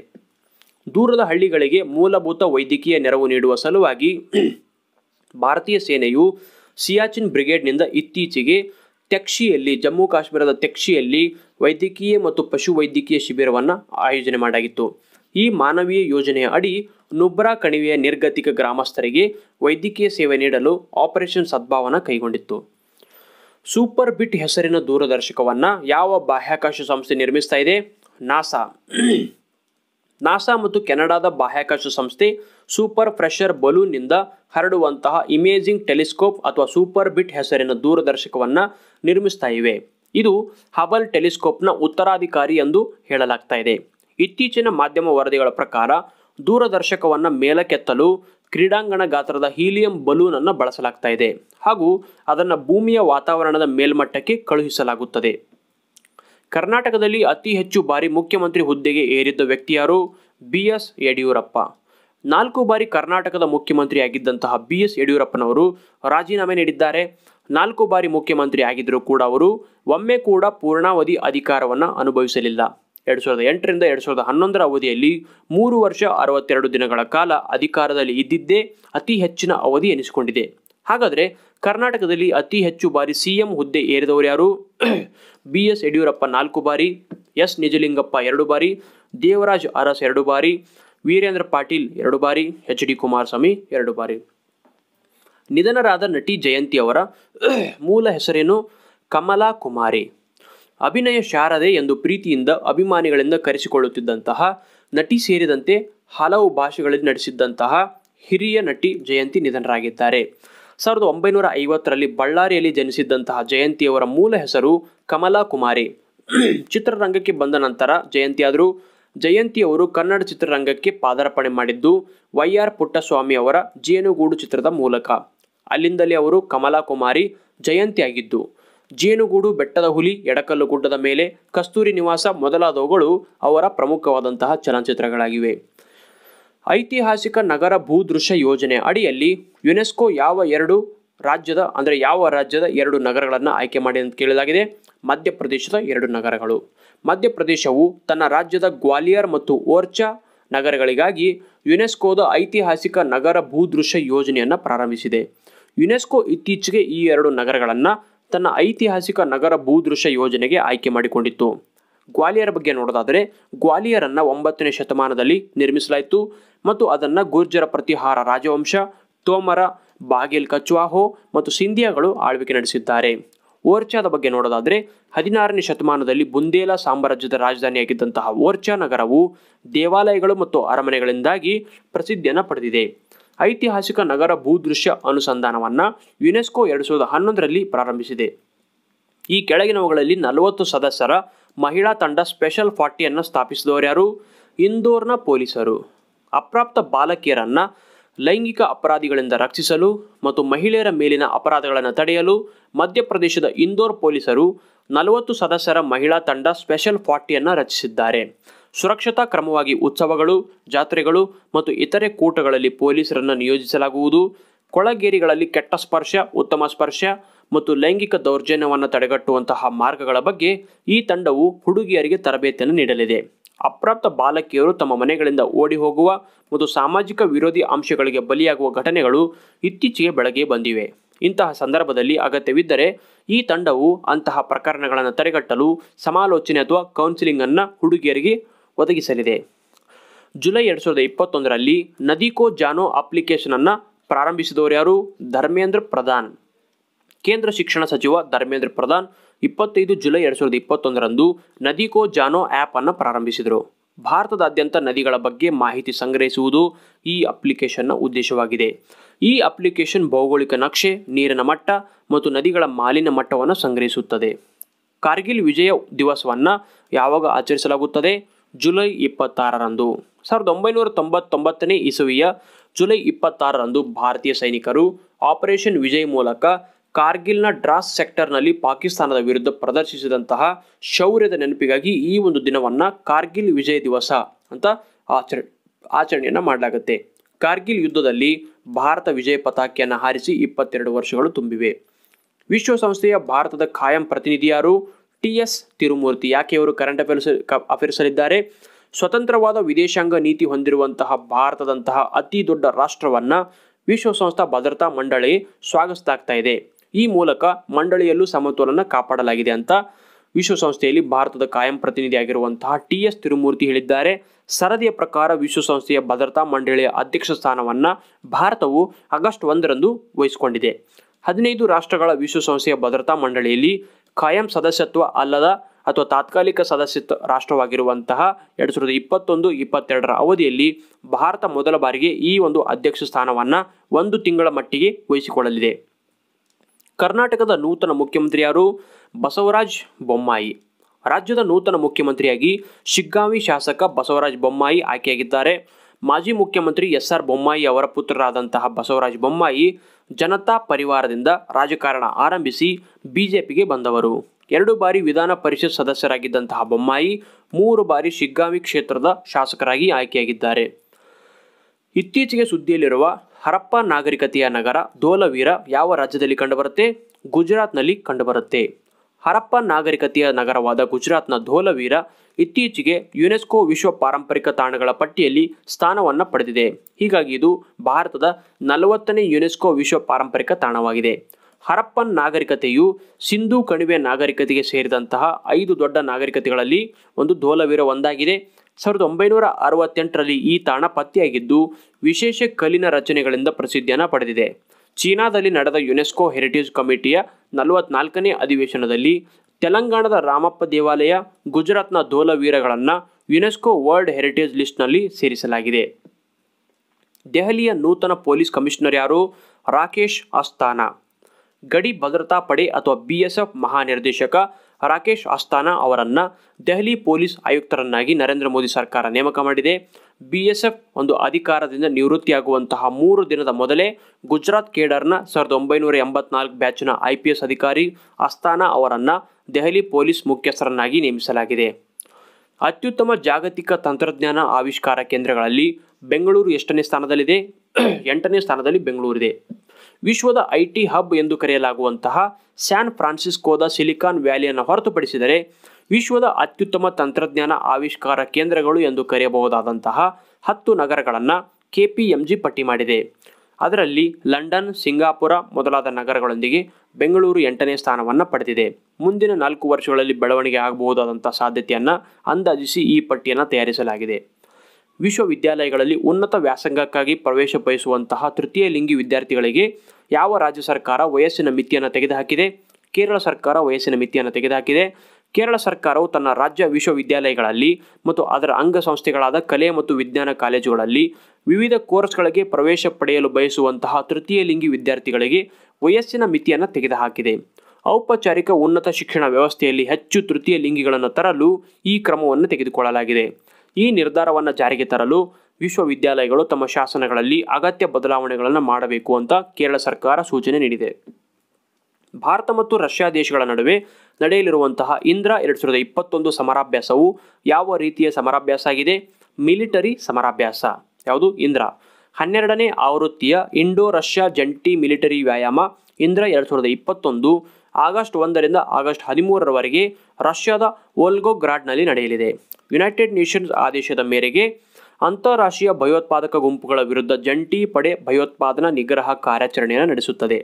ದೂರದ ಹಳ್ಳಿಗಳಿಗೆ ಮೂಲಭೂತ ವೈದ್ಯಕೀಯ ನೆರವು ನೀಡುವ ಸಲುವಾಗಿ [clears throat] ಭಾರತೀಯ ಸೇನೆಯು ಸಿಯಾಚಿನ್ ಬ್ರಿಗೇಡ್ನಿಂದ ಇತ್ತೀಚೆಗೆ ತೆಕ್ಷಿಯಲ್ಲಿ ಜಮ್ಮು ಕಾಶ್ಮೀರದ ತೆಕ್ಷಿಯಲ್ಲಿ ವೈದ್ಯಕೀಯ ಮತ್ತು ಪಶುವೈದ್ಯಕೀಯ ಶಿಬಿರವನ್ನು ಆಯೋಜನೆ ಮಾಡಾಗಿತ್ತು ಈ ಮಾನವೀಯ ಯೋಜನೆಯ ಅಡಿ ನುಬ್ರಾ ಕಣಿವೆಯ ನಿರ್ಗತಿಕ ಗ್ರಾಮಸ್ಥರಿಗೆ ವೈದ್ಯಕೀಯ ಸೇವೆ ನೀಡಲು ಆಪರೇಷನ್ ಸದ್ಭಾವನ ಕೈಗೊಂಡಿತ್ತು ಸೂಪರ್ ಬಿಟ್ ಹೆಸರಿನ ದೂರದರ್ಶಕವನ್ನು ಯಾವ ಬಾಹ್ಯಾಕಾಶ ಸಂಸ್ಥೆ ನಿರ್ಮಿಸ್ತಾ ಇದೆ ನಾಸಾ [clears throat] ನಾಸಾ ಮತ್ತು ಕೆನಡಾದ ಬಾಹ್ಯಾಕಾಶ ಸಂಸ್ಥೆ ಸೂಪರ್ ಪ್ರೆಷರ್ ಬಲೂನ್ನಿಂದ ಹರಡುವಂತಹ ಇಮೇಜಿಂಗ್ ಟೆಲಿಸ್ಕೋಪ್ ಅಥವಾ ಸೂಪರ್ ಬಿಟ್ ಹೆಸರಿನ ದೂರದರ್ಶಕವನ್ನು ನಿರ್ಮಿಸ್ತಾ ಇವೆ ಇದು ಹಬಲ್ ಟೆಲಿಸ್ಕೋಪ್ನ ಉತ್ತರಾಧಿಕಾರಿ ಎಂದು ಹೇಳಲಾಗ್ತಾ ಇದೆ ಇತ್ತೀಚಿನ ಮಾಧ್ಯಮ ವರದಿಗಳ ಪ್ರಕಾರ ದೂರದರ್ಶಕವನ್ನು ಮೇಲಕ್ಕೆತ್ತಲು ಕ್ರೀಡಾಂಗಣ ಗಾತ್ರದ ಹೀಲಿಯಂ ಬಲೂನನ್ನು ಬಳಸಲಾಗ್ತಾ ಇದೆ ಹಾಗೂ ಅದನ್ನು ಭೂಮಿಯ ವಾತಾವರಣದ ಮೇಲ್ಮಟ್ಟಕ್ಕೆ ಕಳುಹಿಸಲಾಗುತ್ತದೆ ಕರ್ನಾಟಕದಲ್ಲಿ ಅತಿ ಹೆಚ್ಚು ಬಾರಿ ಮುಖ್ಯಮಂತ್ರಿ ಹುದ್ದೆಗೆ ಏರಿದ್ದ ವ್ಯಕ್ತಿ ಯಾರು ಬಿ ಎಸ್ ಯಡಿಯೂರಪ್ಪ ನಾಲ್ಕು ಬಾರಿ ಕರ್ನಾಟಕದ ಮುಖ್ಯಮಂತ್ರಿಯಾಗಿದ್ದಂತಹ ಬಿ ಎಸ್ ಯಡಿಯೂರಪ್ಪನವರು ರಾಜೀನಾಮೆ ನೀಡಿದ್ದಾರೆ ನಾಲ್ಕು ಬಾರಿ ಮುಖ್ಯಮಂತ್ರಿ ಆಗಿದ್ದರೂ ಕೂಡ ಅವರು ಒಮ್ಮೆ ಕೂಡ ಪೂರ್ಣಾವಧಿ ಅಧಿಕಾರವನ್ನು ಅನುಭವಿಸಲಿಲ್ಲ ಎರಡು ಸಾವಿರದ ಎಂಟರಿಂದ ಎರಡು ಸಾವಿರದ ಹನ್ನೊಂದರ ಅವಧಿಯಲ್ಲಿ ಮೂರು ವರ್ಷ ಅರವತ್ತೆರಡು ದಿನಗಳ ಕಾಲ ಅಧಿಕಾರದಲ್ಲಿ ಇದ್ದಿದ್ದೇ ಅತಿ ಹೆಚ್ಚಿನ ಅವಧಿ ಎನಿಸಿಕೊಂಡಿದೆ ಹಾಗಾದರೆ ಕರ್ನಾಟಕದಲ್ಲಿ ಅತಿ ಹೆಚ್ಚು ಬಾರಿ ಸಿಎಂ ಹುದ್ದೆ ಏರಿದವರು ಯಾರು ಬಿ ಎಸ್ ಯಡಿಯೂರಪ್ಪ ನಾಲ್ಕು ಬಾರಿ ಎಸ್ ನಿಜಲಿಂಗಪ್ಪ ಎರಡು ಬಾರಿ ದೇವರಾಜ್ ಅರಸ್ ಎರಡು ಬಾರಿ ವೀರೇಂದ್ರ ಪಾಟೀಲ್ ಎರಡು ಬಾರಿ ಎಚ್ ಡಿ ಕುಮಾರಸ್ವಾಮಿ ಎರಡು ಬಾರಿ ನಿಧನರಾದ ನಟಿ ಜಯಂತಿ ಅವರ [clears throat] ಮೂಲ ಹೆಸರೇನು ಕಮಲಾ ಕುಮಾರಿ ಅಭಿನಯ ಶಾರದೆ ಎಂದು ಪ್ರೀತಿಯಿಂದ ಅಭಿಮಾನಿಗಳಿಂದ ಕರೆಸಿಕೊಳ್ಳುತ್ತಿದ್ದಂತಹ ನಟಿ ಸೇರಿದಂತೆ ಹಲವು ಭಾಷೆಗಳಲ್ಲಿ ನಟಿಸಿದ್ದಂತಹ ಹಿರಿಯ ನಟಿ ಜಯಂತಿ ನಿಧನರಾಗಿದ್ದಾರೆ ಸಾವಿರದ ಒಂಬೈನೂರ ಐವತ್ತರಲ್ಲಿ ಬಳ್ಳಾರಿಯಲ್ಲಿ ಜನಿಸಿದ್ದಂತಹ ಜಯಂತಿಯವರ ಮೂಲ ಹೆಸರು ಕಮಲಾ ಕುಮಾರಿ ಚಿತ್ರರಂಗಕ್ಕೆ ಬಂದ ನಂತರ ಜಯಂತಿ ಆದರು ಜಯಂತಿ ಅವರು ಕನ್ನಡ ಚಿತ್ರರಂಗಕ್ಕೆ ಪಾದಾರ್ಪಣೆ ಮಾಡಿದ್ದು ವೈ ಆರ್ ಪುಟ್ಟಸ್ವಾಮಿ ಅವರ ಜೇನುಗೂಡು ಚಿತ್ರದ ಮೂಲಕ ಅಲ್ಲಿಂದಲೇ ಅವರು ಕಮಲಾ ಕುಮಾರಿ ಜಯಂತಿ ಆಗಿದ್ದು ಜೇನುಗೂಡು ಬೆಟ್ಟದ ಹುಲಿ ಎಡಕಲ್ಲು ಗುಡ್ಡದ ಮೇಲೆ ಕಸ್ತೂರಿ ನಿವಾಸ ಮೊದಲಾದವುಗಳು ಅವರ ಪ್ರಮುಖವಾದಂತಹ ಚಲನಚಿತ್ರಗಳಾಗಿವೆ ಐತಿಹಾಸಿಕ ನಗರ ಭೂದೃಶ್ಯ ಯೋಜನೆ ಅಡಿಯಲ್ಲಿ ಯುನೆಸ್ಕೋ ಯಾವ ಎರಡು ರಾಜ್ಯದ ಅಂದರೆ ಯಾವ ರಾಜ್ಯದ ಎರಡು ನಗರಗಳನ್ನು ಆಯ್ಕೆ ಮಾಡಿ ಅಂತ ಕೇಳಲಾಗಿದೆ ಮಧ್ಯಪ್ರದೇಶದ ಎರಡು ನಗರಗಳು ಮಧ್ಯಪ್ರದೇಶವು ತನ್ನ ರಾಜ್ಯದ ಗ್ವಾಲಿಯರ್ ಮತ್ತು ಓರ್ಚಾ ನಗರಗಳಿಗಾಗಿ ಯುನೆಸ್ಕೋದ ಐತಿಹಾಸಿಕ ನಗರ ಭೂದೃಶ್ಯ ಯೋಜನೆಯನ್ನು ಪ್ರಾರಂಭಿಸಿದೆ ಯುನೆಸ್ಕೋ ಇತ್ತೀಚೆಗೆ ಈ ಎರಡು ನಗರಗಳನ್ನು ತನ್ನ ಐತಿಹಾಸಿಕ ನಗರ ಭೂದೃಶ್ಯ ಯೋಜನೆಗೆ ಆಯ್ಕೆ ಮಾಡಿಕೊಂಡಿತ್ತು ಗ್ವಾಲಿಯರ್ ಬಗ್ಗೆ ನೋಡೋದಾದರೆ ಗ್ವಾಲಿಯರನ್ನು ಒಂಬತ್ತನೇ ಶತಮಾನದಲ್ಲಿ ನಿರ್ಮಿಸಲಾಯಿತು ಮತ್ತು ಅದನ್ನು ಗುರ್ಜರ ಪ್ರತಿಹಾರ ರಾಜವಂಶ ತೋಮರ ಬಾಗಿಲ್ ಕಚ್ವಾಹೋ ಮತ್ತು ಸಿಂಧಿಯಾಗಳು ಆಳ್ವಿಕೆ ನಡೆಸಿದ್ದಾರೆ ಓರ್ಚಾದ ಬಗ್ಗೆ ನೋಡೋದಾದರೆ ಹದಿನಾರನೇ ಶತಮಾನದಲ್ಲಿ ಬುಂದೇಲ ಸಾಮ್ರಾಜ್ಯದ ರಾಜಧಾನಿಯಾಗಿದ್ದಂತಹ ಓರ್ಚಾ ನಗರವು ದೇವಾಲಯಗಳು ಮತ್ತು ಅರಮನೆಗಳಿಂದಾಗಿ ಪ್ರಸಿದ್ಧಿಯನ್ನು ಪಡೆದಿದೆ ಐತಿಹಾಸಿಕ ನಗರ ಭೂದೃಶ್ಯ ಅನುಸಂಧಾನವನ್ನು ಯುನೆಸ್ಕೋ ಎರಡು ಸಾವಿರದ ಹನ್ನೊಂದರಲ್ಲಿ ಪ್ರಾರಂಭಿಸಿದೆ ಈ ಕೆಳಗಿನವುಗಳಲ್ಲಿ ನಲವತ್ತು ಸದಸ್ಯರ ಮಹಿಳಾ ತಂಡ ಸ್ಪೆಷಲ್ ಫಾರ್ಟಿಯನ್ನು ಸ್ಥಾಪಿಸಿದವರು ಯಾರು ಇಂದೋರ್ನ ಪೊಲೀಸರು ಅಪ್ರಾಪ್ತ ಬಾಲಕಿಯರನ್ನು ಲೈಂಗಿಕ ಅಪರಾಧಿಗಳಿಂದ ರಕ್ಷಿಸಲು ಮತ್ತು ಮಹಿಳೆಯರ ಮೇಲಿನ ಅಪರಾಧಗಳನ್ನು ತಡೆಯಲು ಮಧ್ಯಪ್ರದೇಶದ ಇಂದೋರ್ ಪೊಲೀಸರು ನಲವತ್ತು ಸದಸ್ಯರ ಮಹಿಳಾ ತಂಡ ಸ್ಪೆಷಲ್ ಫಾರ್ಟಿಯನ್ನು ರಚಿಸಿದ್ದಾರೆ ಸುರಕ್ಷತಾ ಕ್ರಮವಾಗಿ ಉತ್ಸವಗಳು ಜಾತ್ರೆಗಳು ಮತ್ತು ಇತರೆ ಕೂಟಗಳಲ್ಲಿ ಪೊಲೀಸರನ್ನು ನಿಯೋಜಿಸಲಾಗುವುದು ಕೊಳಗೇರಿಗಳಲ್ಲಿ ಕೆಟ್ಟ ಸ್ಪರ್ಶ ಉತ್ತಮ ಸ್ಪರ್ಶ ಮತ್ತು ಲೈಂಗಿಕ ದೌರ್ಜನ್ಯವನ್ನು ತಡೆಗಟ್ಟುವಂತಹ ಮಾರ್ಗಗಳ ಬಗ್ಗೆ ಈ ತಂಡವು ಹುಡುಗಿಯರಿಗೆ ತರಬೇತಿಯನ್ನು ನೀಡಲಿದೆ ಅಪ್ರಾಪ್ತ ಬಾಲಕಿಯರು ತಮ್ಮ ಮನೆಗಳಿಂದ ಓಡಿ ಹೋಗುವ ಮತ್ತು ಸಾಮಾಜಿಕ ವಿರೋಧಿ ಅಂಶಗಳಿಗೆ ಬಲಿಯಾಗುವ ಘಟನೆಗಳು ಇತ್ತೀಚೆಗೆ ಬೆಳಗ್ಗೆ ಬಂದಿವೆ ಇಂತಹ ಸಂದರ್ಭದಲ್ಲಿ ಅಗತ್ಯವಿದ್ದರೆ ಈ ತಂಡವು ಅಂತಹ ಪ್ರಕರಣಗಳನ್ನು ತಡೆಗಟ್ಟಲು ಸಮಾಲೋಚನೆ ಅಥವಾ ಕೌನ್ಸಿಲಿಂಗ್ ಅನ್ನು ಹುಡುಗಿಯರಿಗೆ ಒದಗಿಸಲಿದೆ ಜುಲೈ ಎರಡು ಸಾವಿರದ ಇಪ್ಪತ್ತೊಂದರಲ್ಲಿ ನದಿಕೋ ಜಾನೋ ಅಪ್ಲಿಕೇಶನ್ ಅನ್ನು ಪ್ರಾರಂಭಿಸಿದವರು ಯಾರು ಧರ್ಮೇಂದ್ರ ಪ್ರಧಾನ್ ಕೇಂದ್ರ ಶಿಕ್ಷಣ ಸಚಿವ ಧರ್ಮೇಂದ್ರ ಪ್ರಧಾನ್ ಇಪ್ಪತ್ತೈದು ಜುಲೈ ಎರಡು ಸಾವಿರದ ಇಪ್ಪತ್ತೊಂದರಂದು ನದಿಕೋ ಜಾನೋ ಅನ್ನು ಪ್ರಾರಂಭಿಸಿದರು ಭಾರತದಾದ್ಯಂತ ನದಿಗಳ ಬಗ್ಗೆ ಮಾಹಿತಿ ಸಂಗ್ರಹಿಸುವುದು ಈ ಅಪ್ಲಿಕೇಶನ್ನ ಉದ್ದೇಶವಾಗಿದೆ ಈ ಅಪ್ಲಿಕೇಶನ್ ಭೌಗೋಳಿಕ ನಕ್ಷೆ ನೀರಿನ ಮಟ್ಟ ಮತ್ತು ನದಿಗಳ ಮಾಲಿನ್ಯ ಮಟ್ಟವನ್ನು ಸಂಗ್ರಹಿಸುತ್ತದೆ ಕಾರ್ಗಿಲ್ ವಿಜಯ ದಿವಸವನ್ನು ಯಾವಾಗ ಆಚರಿಸಲಾಗುತ್ತದೆ ಜುಲೈ ಇಪ್ಪತ್ತಾರರಂದು ಸಾವಿರದ ಒಂಬೈನೂರ ತೊಂಬತ್ತೊಂಬತ್ತನೇ ಇಸವಿಯ ಜುಲೈ ಇಪ್ಪತ್ತಾರರಂದು ಭಾರತೀಯ ಸೈನಿಕರು ಆಪರೇಷನ್ ವಿಜಯ್ ಮೂಲಕ ಕಾರ್ಗಿಲ್ನ ಡ್ರಾಸ್ ಸೆಕ್ಟರ್ನಲ್ಲಿ ಪಾಕಿಸ್ತಾನದ ವಿರುದ್ಧ ಪ್ರದರ್ಶಿಸಿದಂತಹ ಶೌರ್ಯದ ನೆನಪಿಗಾಗಿ ಈ ಒಂದು ದಿನವನ್ನು ಕಾರ್ಗಿಲ್ ವಿಜಯ ದಿವಸ ಅಂತ ಆಚರ್ ಆಚರಣೆಯನ್ನು ಮಾಡಲಾಗುತ್ತೆ ಕಾರ್ಗಿಲ್ ಯುದ್ಧದಲ್ಲಿ ಭಾರತ ವಿಜಯ ಪತಾಕೆಯನ್ನು ಹಾರಿಸಿ ಇಪ್ಪತ್ತೆರಡು ವರ್ಷಗಳು ತುಂಬಿವೆ ವಿಶ್ವಸಂಸ್ಥೆಯ ಭಾರತದ ಖಾಯಂ ಪ್ರತಿನಿಧಿಯಾರು ಟಿ ಎಸ್ ತಿರುಮೂರ್ತಿ ಯಾಕೆ ಅವರು ಕರೆಂಟ್ ಅಫೇರ್ಸ್ ಅಫೇರ್ಸಲ್ಲಿದ್ದಾರೆ ಸ್ವತಂತ್ರವಾದ ವಿದೇಶಾಂಗ ನೀತಿ ಹೊಂದಿರುವಂತಹ ಭಾರತದಂತಹ ಅತಿ ದೊಡ್ಡ ರಾಷ್ಟ್ರವನ್ನು ವಿಶ್ವಸಂಸ್ಥಾ ಭದ್ರತಾ ಮಂಡಳಿ ಸ್ವಾಗತಿಸ್ತಾ ಇದೆ ಈ ಮೂಲಕ ಮಂಡಳಿಯಲ್ಲೂ ಸಮತೋಲನ ಕಾಪಾಡಲಾಗಿದೆ ಅಂತ ವಿಶ್ವಸಂಸ್ಥೆಯಲ್ಲಿ ಭಾರತದ ಕಾಯಂ ಪ್ರತಿನಿಧಿಯಾಗಿರುವಂತಹ ಟಿ ಎಸ್ ತಿರುಮೂರ್ತಿ ಹೇಳಿದ್ದಾರೆ ಸರದಿಯ ಪ್ರಕಾರ ವಿಶ್ವಸಂಸ್ಥೆಯ ಭದ್ರತಾ ಮಂಡಳಿಯ ಅಧ್ಯಕ್ಷ ಸ್ಥಾನವನ್ನು ಭಾರತವು ಆಗಸ್ಟ್ ಒಂದರಂದು ವಹಿಸಿಕೊಂಡಿದೆ ಹದಿನೈದು ರಾಷ್ಟ್ರಗಳ ವಿಶ್ವಸಂಸ್ಥೆಯ ಭದ್ರತಾ ಮಂಡಳಿಯಲ್ಲಿ ಕಾಯಂ ಸದಸ್ಯತ್ವ ಅಲ್ಲದ ಅಥವಾ ತಾತ್ಕಾಲಿಕ ಸದಸ್ಯತ್ವ ರಾಷ್ಟ್ರವಾಗಿರುವಂತಹ ಎರಡು ಸಾವಿರದ ಇಪ್ಪತ್ತೊಂದು ಇಪ್ಪತ್ತೆರಡರ ಅವಧಿಯಲ್ಲಿ ಭಾರತ ಮೊದಲ ಬಾರಿಗೆ ಈ ಒಂದು ಅಧ್ಯಕ್ಷ ಸ್ಥಾನವನ್ನು ಒಂದು ತಿಂಗಳ ಮಟ್ಟಿಗೆ ವಹಿಸಿಕೊಳ್ಳಲಿದೆ ಕರ್ನಾಟಕದ ನೂತನ ಮುಖ್ಯಮಂತ್ರಿ ಯಾರು ಬಸವರಾಜ್ ಬೊಮ್ಮಾಯಿ ರಾಜ್ಯದ ನೂತನ ಮುಖ್ಯಮಂತ್ರಿಯಾಗಿ ಶಿಗ್ಗಾವಿ ಶಾಸಕ ಬಸವರಾಜ್ ಬೊಮ್ಮಾಯಿ ಆಯ್ಕೆಯಾಗಿದ್ದಾರೆ ಮಾಜಿ ಮುಖ್ಯಮಂತ್ರಿ ಎಸ್ ಆರ್ ಬೊಮ್ಮಾಯಿ ಅವರ ಪುತ್ರರಾದಂತಹ ಬಸವರಾಜ್ ಬೊಮ್ಮಾಯಿ ಜನತಾ ಪರಿವಾರದಿಂದ ರಾಜಕಾರಣ ಆರಂಭಿಸಿ ಬಿಜೆಪಿಗೆ ಬಂದವರು ಎರಡು ಬಾರಿ ವಿಧಾನ ಪರಿಷತ್ ಸದಸ್ಯರಾಗಿದ್ದಂತಹ ಬೊಮ್ಮಾಯಿ ಮೂರು ಬಾರಿ ಶಿಗ್ಗಾವಿ ಕ್ಷೇತ್ರದ ಶಾಸಕರಾಗಿ ಆಯ್ಕೆಯಾಗಿದ್ದಾರೆ ಇತ್ತೀಚೆಗೆ ಸುದ್ದಿಯಲ್ಲಿರುವ ಹರಪ್ಪ ನಾಗರಿಕತೆಯ ನಗರ ಧೋಲವೀರ ಯಾವ ರಾಜ್ಯದಲ್ಲಿ ಕಂಡುಬರುತ್ತೆ ಗುಜರಾತ್ನಲ್ಲಿ ಕಂಡುಬರುತ್ತೆ ಹರಪ್ಪ ನಾಗರಿಕತೆಯ ನಗರವಾದ ಗುಜರಾತ್ನ ಧೋಲವೀರ ಇತ್ತೀಚೆಗೆ ಯುನೆಸ್ಕೋ ವಿಶ್ವ ಪಾರಂಪರಿಕ ತಾಣಗಳ ಪಟ್ಟಿಯಲ್ಲಿ ಸ್ಥಾನವನ್ನು ಪಡೆದಿದೆ ಹೀಗಾಗಿ ಇದು ಭಾರತದ ನಲವತ್ತನೇ ಯುನೆಸ್ಕೋ ವಿಶ್ವ ಪಾರಂಪರಿಕ ತಾಣವಾಗಿದೆ ಹರಪ್ಪನ್ ನಾಗರಿಕತೆಯು ಸಿಂಧೂ ಕಣಿವೆ ನಾಗರಿಕತೆಗೆ ಸೇರಿದಂತಹ ಐದು ದೊಡ್ಡ ನಾಗರಿಕತೆಗಳಲ್ಲಿ ಒಂದು ಧೋಲವೀರ ಒಂದಾಗಿದೆ ಸಾವಿರದ ಒಂಬೈನೂರ ಅರವತ್ತೆಂಟರಲ್ಲಿ ಈ ತಾಣ ಪತ್ತೆಯಾಗಿದ್ದು ವಿಶೇಷ ಕಲ್ಲಿನ ರಚನೆಗಳಿಂದ ಪ್ರಸಿದ್ಧಿಯನ್ನು ಪಡೆದಿದೆ ಚೀನಾದಲ್ಲಿ ನಡೆದ ಯುನೆಸ್ಕೋ ಹೆರಿಟೇಜ್ ಕಮಿಟಿಯ ನಲವತ್ನಾಲ್ಕನೇ ಅಧಿವೇಶನದಲ್ಲಿ ತೆಲಂಗಾಣದ ರಾಮಪ್ಪ ದೇವಾಲಯ ಗುಜರಾತ್ನ ಧೋಲವೀರಗಳನ್ನು ಯುನೆಸ್ಕೋ ವರ್ಲ್ಡ್ ಹೆರಿಟೇಜ್ ಲಿಸ್ಟ್ನಲ್ಲಿ ಸೇರಿಸಲಾಗಿದೆ ದೆಹಲಿಯ ನೂತನ ಪೊಲೀಸ್ ಕಮಿಷನರ್ ಯಾರು ರಾಕೇಶ್ ಅಸ್ಥಾನಾ ಗಡಿ ಭದ್ರತಾ ಪಡೆ ಅಥವಾ ಬಿಎಸ್ಎಫ್ ಮಹಾನಿರ್ದೇಶಕ ರಾಕೇಶ್ ಅಸ್ಥಾನಾ ಅವರನ್ನು ದೆಹಲಿ ಪೊಲೀಸ್ ಆಯುಕ್ತರನ್ನಾಗಿ ನರೇಂದ್ರ ಮೋದಿ ಸರ್ಕಾರ ನೇಮಕ ಮಾಡಿದೆ ಎಫ್ ಒಂದು ಅಧಿಕಾರದಿಂದ ನಿವೃತ್ತಿಯಾಗುವಂತಹ ಮೂರು ದಿನದ ಮೊದಲೇ ಗುಜರಾತ್ ಕೇಡರ್ನ ಸಾವಿರದ ಒಂಬೈನೂರ ಎಂಬತ್ನಾಲ್ಕು ಬ್ಯಾಚ್ನ ಐ ಪಿ ಎಸ್ ಅಧಿಕಾರಿ ಅಸ್ತಾನಾ ಅವರನ್ನು ದೆಹಲಿ ಪೊಲೀಸ್ ಮುಖ್ಯಸ್ಥರನ್ನಾಗಿ ನೇಮಿಸಲಾಗಿದೆ ಅತ್ಯುತ್ತಮ ಜಾಗತಿಕ ತಂತ್ರಜ್ಞಾನ ಆವಿಷ್ಕಾರ ಕೇಂದ್ರಗಳಲ್ಲಿ ಬೆಂಗಳೂರು ಎಷ್ಟನೇ ಸ್ಥಾನದಲ್ಲಿದೆ [clears throat] ಎಂಟನೇ ಸ್ಥಾನದಲ್ಲಿ ಬೆಂಗಳೂರಿದೆ ವಿಶ್ವದ ಐ ಟಿ ಹಬ್ ಎಂದು ಕರೆಯಲಾಗುವಂತಹ ಸ್ಯಾನ್ ಫ್ರಾನ್ಸಿಸ್ಕೋದ ಸಿಲಿಕಾನ್ ವ್ಯಾಲಿಯನ್ನು ಹೊರತುಪಡಿಸಿದರೆ ವಿಶ್ವದ ಅತ್ಯುತ್ತಮ ತಂತ್ರಜ್ಞಾನ ಆವಿಷ್ಕಾರ ಕೇಂದ್ರಗಳು ಎಂದು ಕರೆಯಬಹುದಾದಂತಹ ಹತ್ತು ನಗರಗಳನ್ನು ಕೆಪಿಎಂಜಿ ಪಟ್ಟಿ ಮಾಡಿದೆ ಅದರಲ್ಲಿ ಲಂಡನ್ ಸಿಂಗಾಪುರ ಮೊದಲಾದ ನಗರಗಳೊಂದಿಗೆ ಬೆಂಗಳೂರು ಎಂಟನೇ ಸ್ಥಾನವನ್ನು ಪಡೆದಿದೆ ಮುಂದಿನ ನಾಲ್ಕು ವರ್ಷಗಳಲ್ಲಿ ಬೆಳವಣಿಗೆ ಆಗಬಹುದಾದಂಥ ಸಾಧ್ಯತೆಯನ್ನು ಅಂದಾಜಿಸಿ ಈ ಪಟ್ಟಿಯನ್ನು ತಯಾರಿಸಲಾಗಿದೆ ವಿಶ್ವವಿದ್ಯಾಲಯಗಳಲ್ಲಿ ಉನ್ನತ ವ್ಯಾಸಂಗಕ್ಕಾಗಿ ಪ್ರವೇಶ ಬಯಸುವಂತಹ ತೃತೀಯ ಲಿಂಗಿ ವಿದ್ಯಾರ್ಥಿಗಳಿಗೆ ಯಾವ ರಾಜ್ಯ ಸರ್ಕಾರ ವಯಸ್ಸಿನ ಮಿತಿಯನ್ನು ತೆಗೆದುಹಾಕಿದೆ ಕೇರಳ ಸರ್ಕಾರ ವಯಸ್ಸಿನ ಮಿತಿಯನ್ನು ತೆಗೆದುಹಾಕಿದೆ ಕೇರಳ ಸರ್ಕಾರವು ತನ್ನ ರಾಜ್ಯ ವಿಶ್ವವಿದ್ಯಾಲಯಗಳಲ್ಲಿ ಮತ್ತು ಅದರ ಅಂಗಸಂಸ್ಥೆಗಳಾದ ಕಲೆ ಮತ್ತು ವಿಜ್ಞಾನ ಕಾಲೇಜುಗಳಲ್ಲಿ ವಿವಿಧ ಕೋರ್ಸ್ಗಳಿಗೆ ಪ್ರವೇಶ ಪಡೆಯಲು ಬಯಸುವಂತಹ ತೃತೀಯ ಲಿಂಗಿ ವಿದ್ಯಾರ್ಥಿಗಳಿಗೆ ವಯಸ್ಸಿನ ಮಿತಿಯನ್ನು ತೆಗೆದುಹಾಕಿದೆ ಔಪಚಾರಿಕ ಉನ್ನತ ಶಿಕ್ಷಣ ವ್ಯವಸ್ಥೆಯಲ್ಲಿ ಹೆಚ್ಚು ತೃತೀಯ ಲಿಂಗಿಗಳನ್ನು ತರಲು ಈ ಕ್ರಮವನ್ನು ತೆಗೆದುಕೊಳ್ಳಲಾಗಿದೆ ಈ ನಿರ್ಧಾರವನ್ನು ಜಾರಿಗೆ ತರಲು ವಿಶ್ವವಿದ್ಯಾಲಯಗಳು ತಮ್ಮ ಶಾಸನಗಳಲ್ಲಿ ಅಗತ್ಯ ಬದಲಾವಣೆಗಳನ್ನು ಮಾಡಬೇಕು ಅಂತ ಕೇರಳ ಸರ್ಕಾರ ಸೂಚನೆ ನೀಡಿದೆ ಭಾರತ ಮತ್ತು ರಷ್ಯಾ ದೇಶಗಳ ನಡುವೆ ನಡೆಯಲಿರುವಂತಹ ಇಂದ್ರ ಎರಡು ಸಾವಿರದ ಇಪ್ಪತ್ತೊಂದು ಸಮರಾಭ್ಯಾಸವು ಯಾವ ರೀತಿಯ ಸಮರಾಭ್ಯಾಸ ಆಗಿದೆ ಮಿಲಿಟರಿ ಸಮರಾಭ್ಯಾಸ ಯಾವುದು ಇಂದ್ರ ಹನ್ನೆರಡನೇ ಆವೃತ್ತಿಯ ಇಂಡೋ ರಷ್ಯಾ ಜಂಟಿ ಮಿಲಿಟರಿ ವ್ಯಾಯಾಮ ಇಂದ್ರ ಎರಡು ಸಾವಿರದ ಇಪ್ಪತ್ತೊಂದು ಆಗಸ್ಟ್ ಒಂದರಿಂದ ಆಗಸ್ಟ್ ಹದಿಮೂರರವರೆಗೆ ರಷ್ಯಾದ ಗ್ರಾಡ್ನಲ್ಲಿ ನಡೆಯಲಿದೆ ಯುನೈಟೆಡ್ ನೇಷನ್ಸ್ ಆದೇಶದ ಮೇರೆಗೆ ಅಂತಾರಾಷ್ಟ್ರೀಯ ಭಯೋತ್ಪಾದಕ ಗುಂಪುಗಳ ವಿರುದ್ಧ ಜಂಟಿ ಪಡೆ ಭಯೋತ್ಪಾದನಾ ನಿಗ್ರಹ ಕಾರ್ಯಾಚರಣೆಯನ್ನು ನಡೆಸುತ್ತದೆ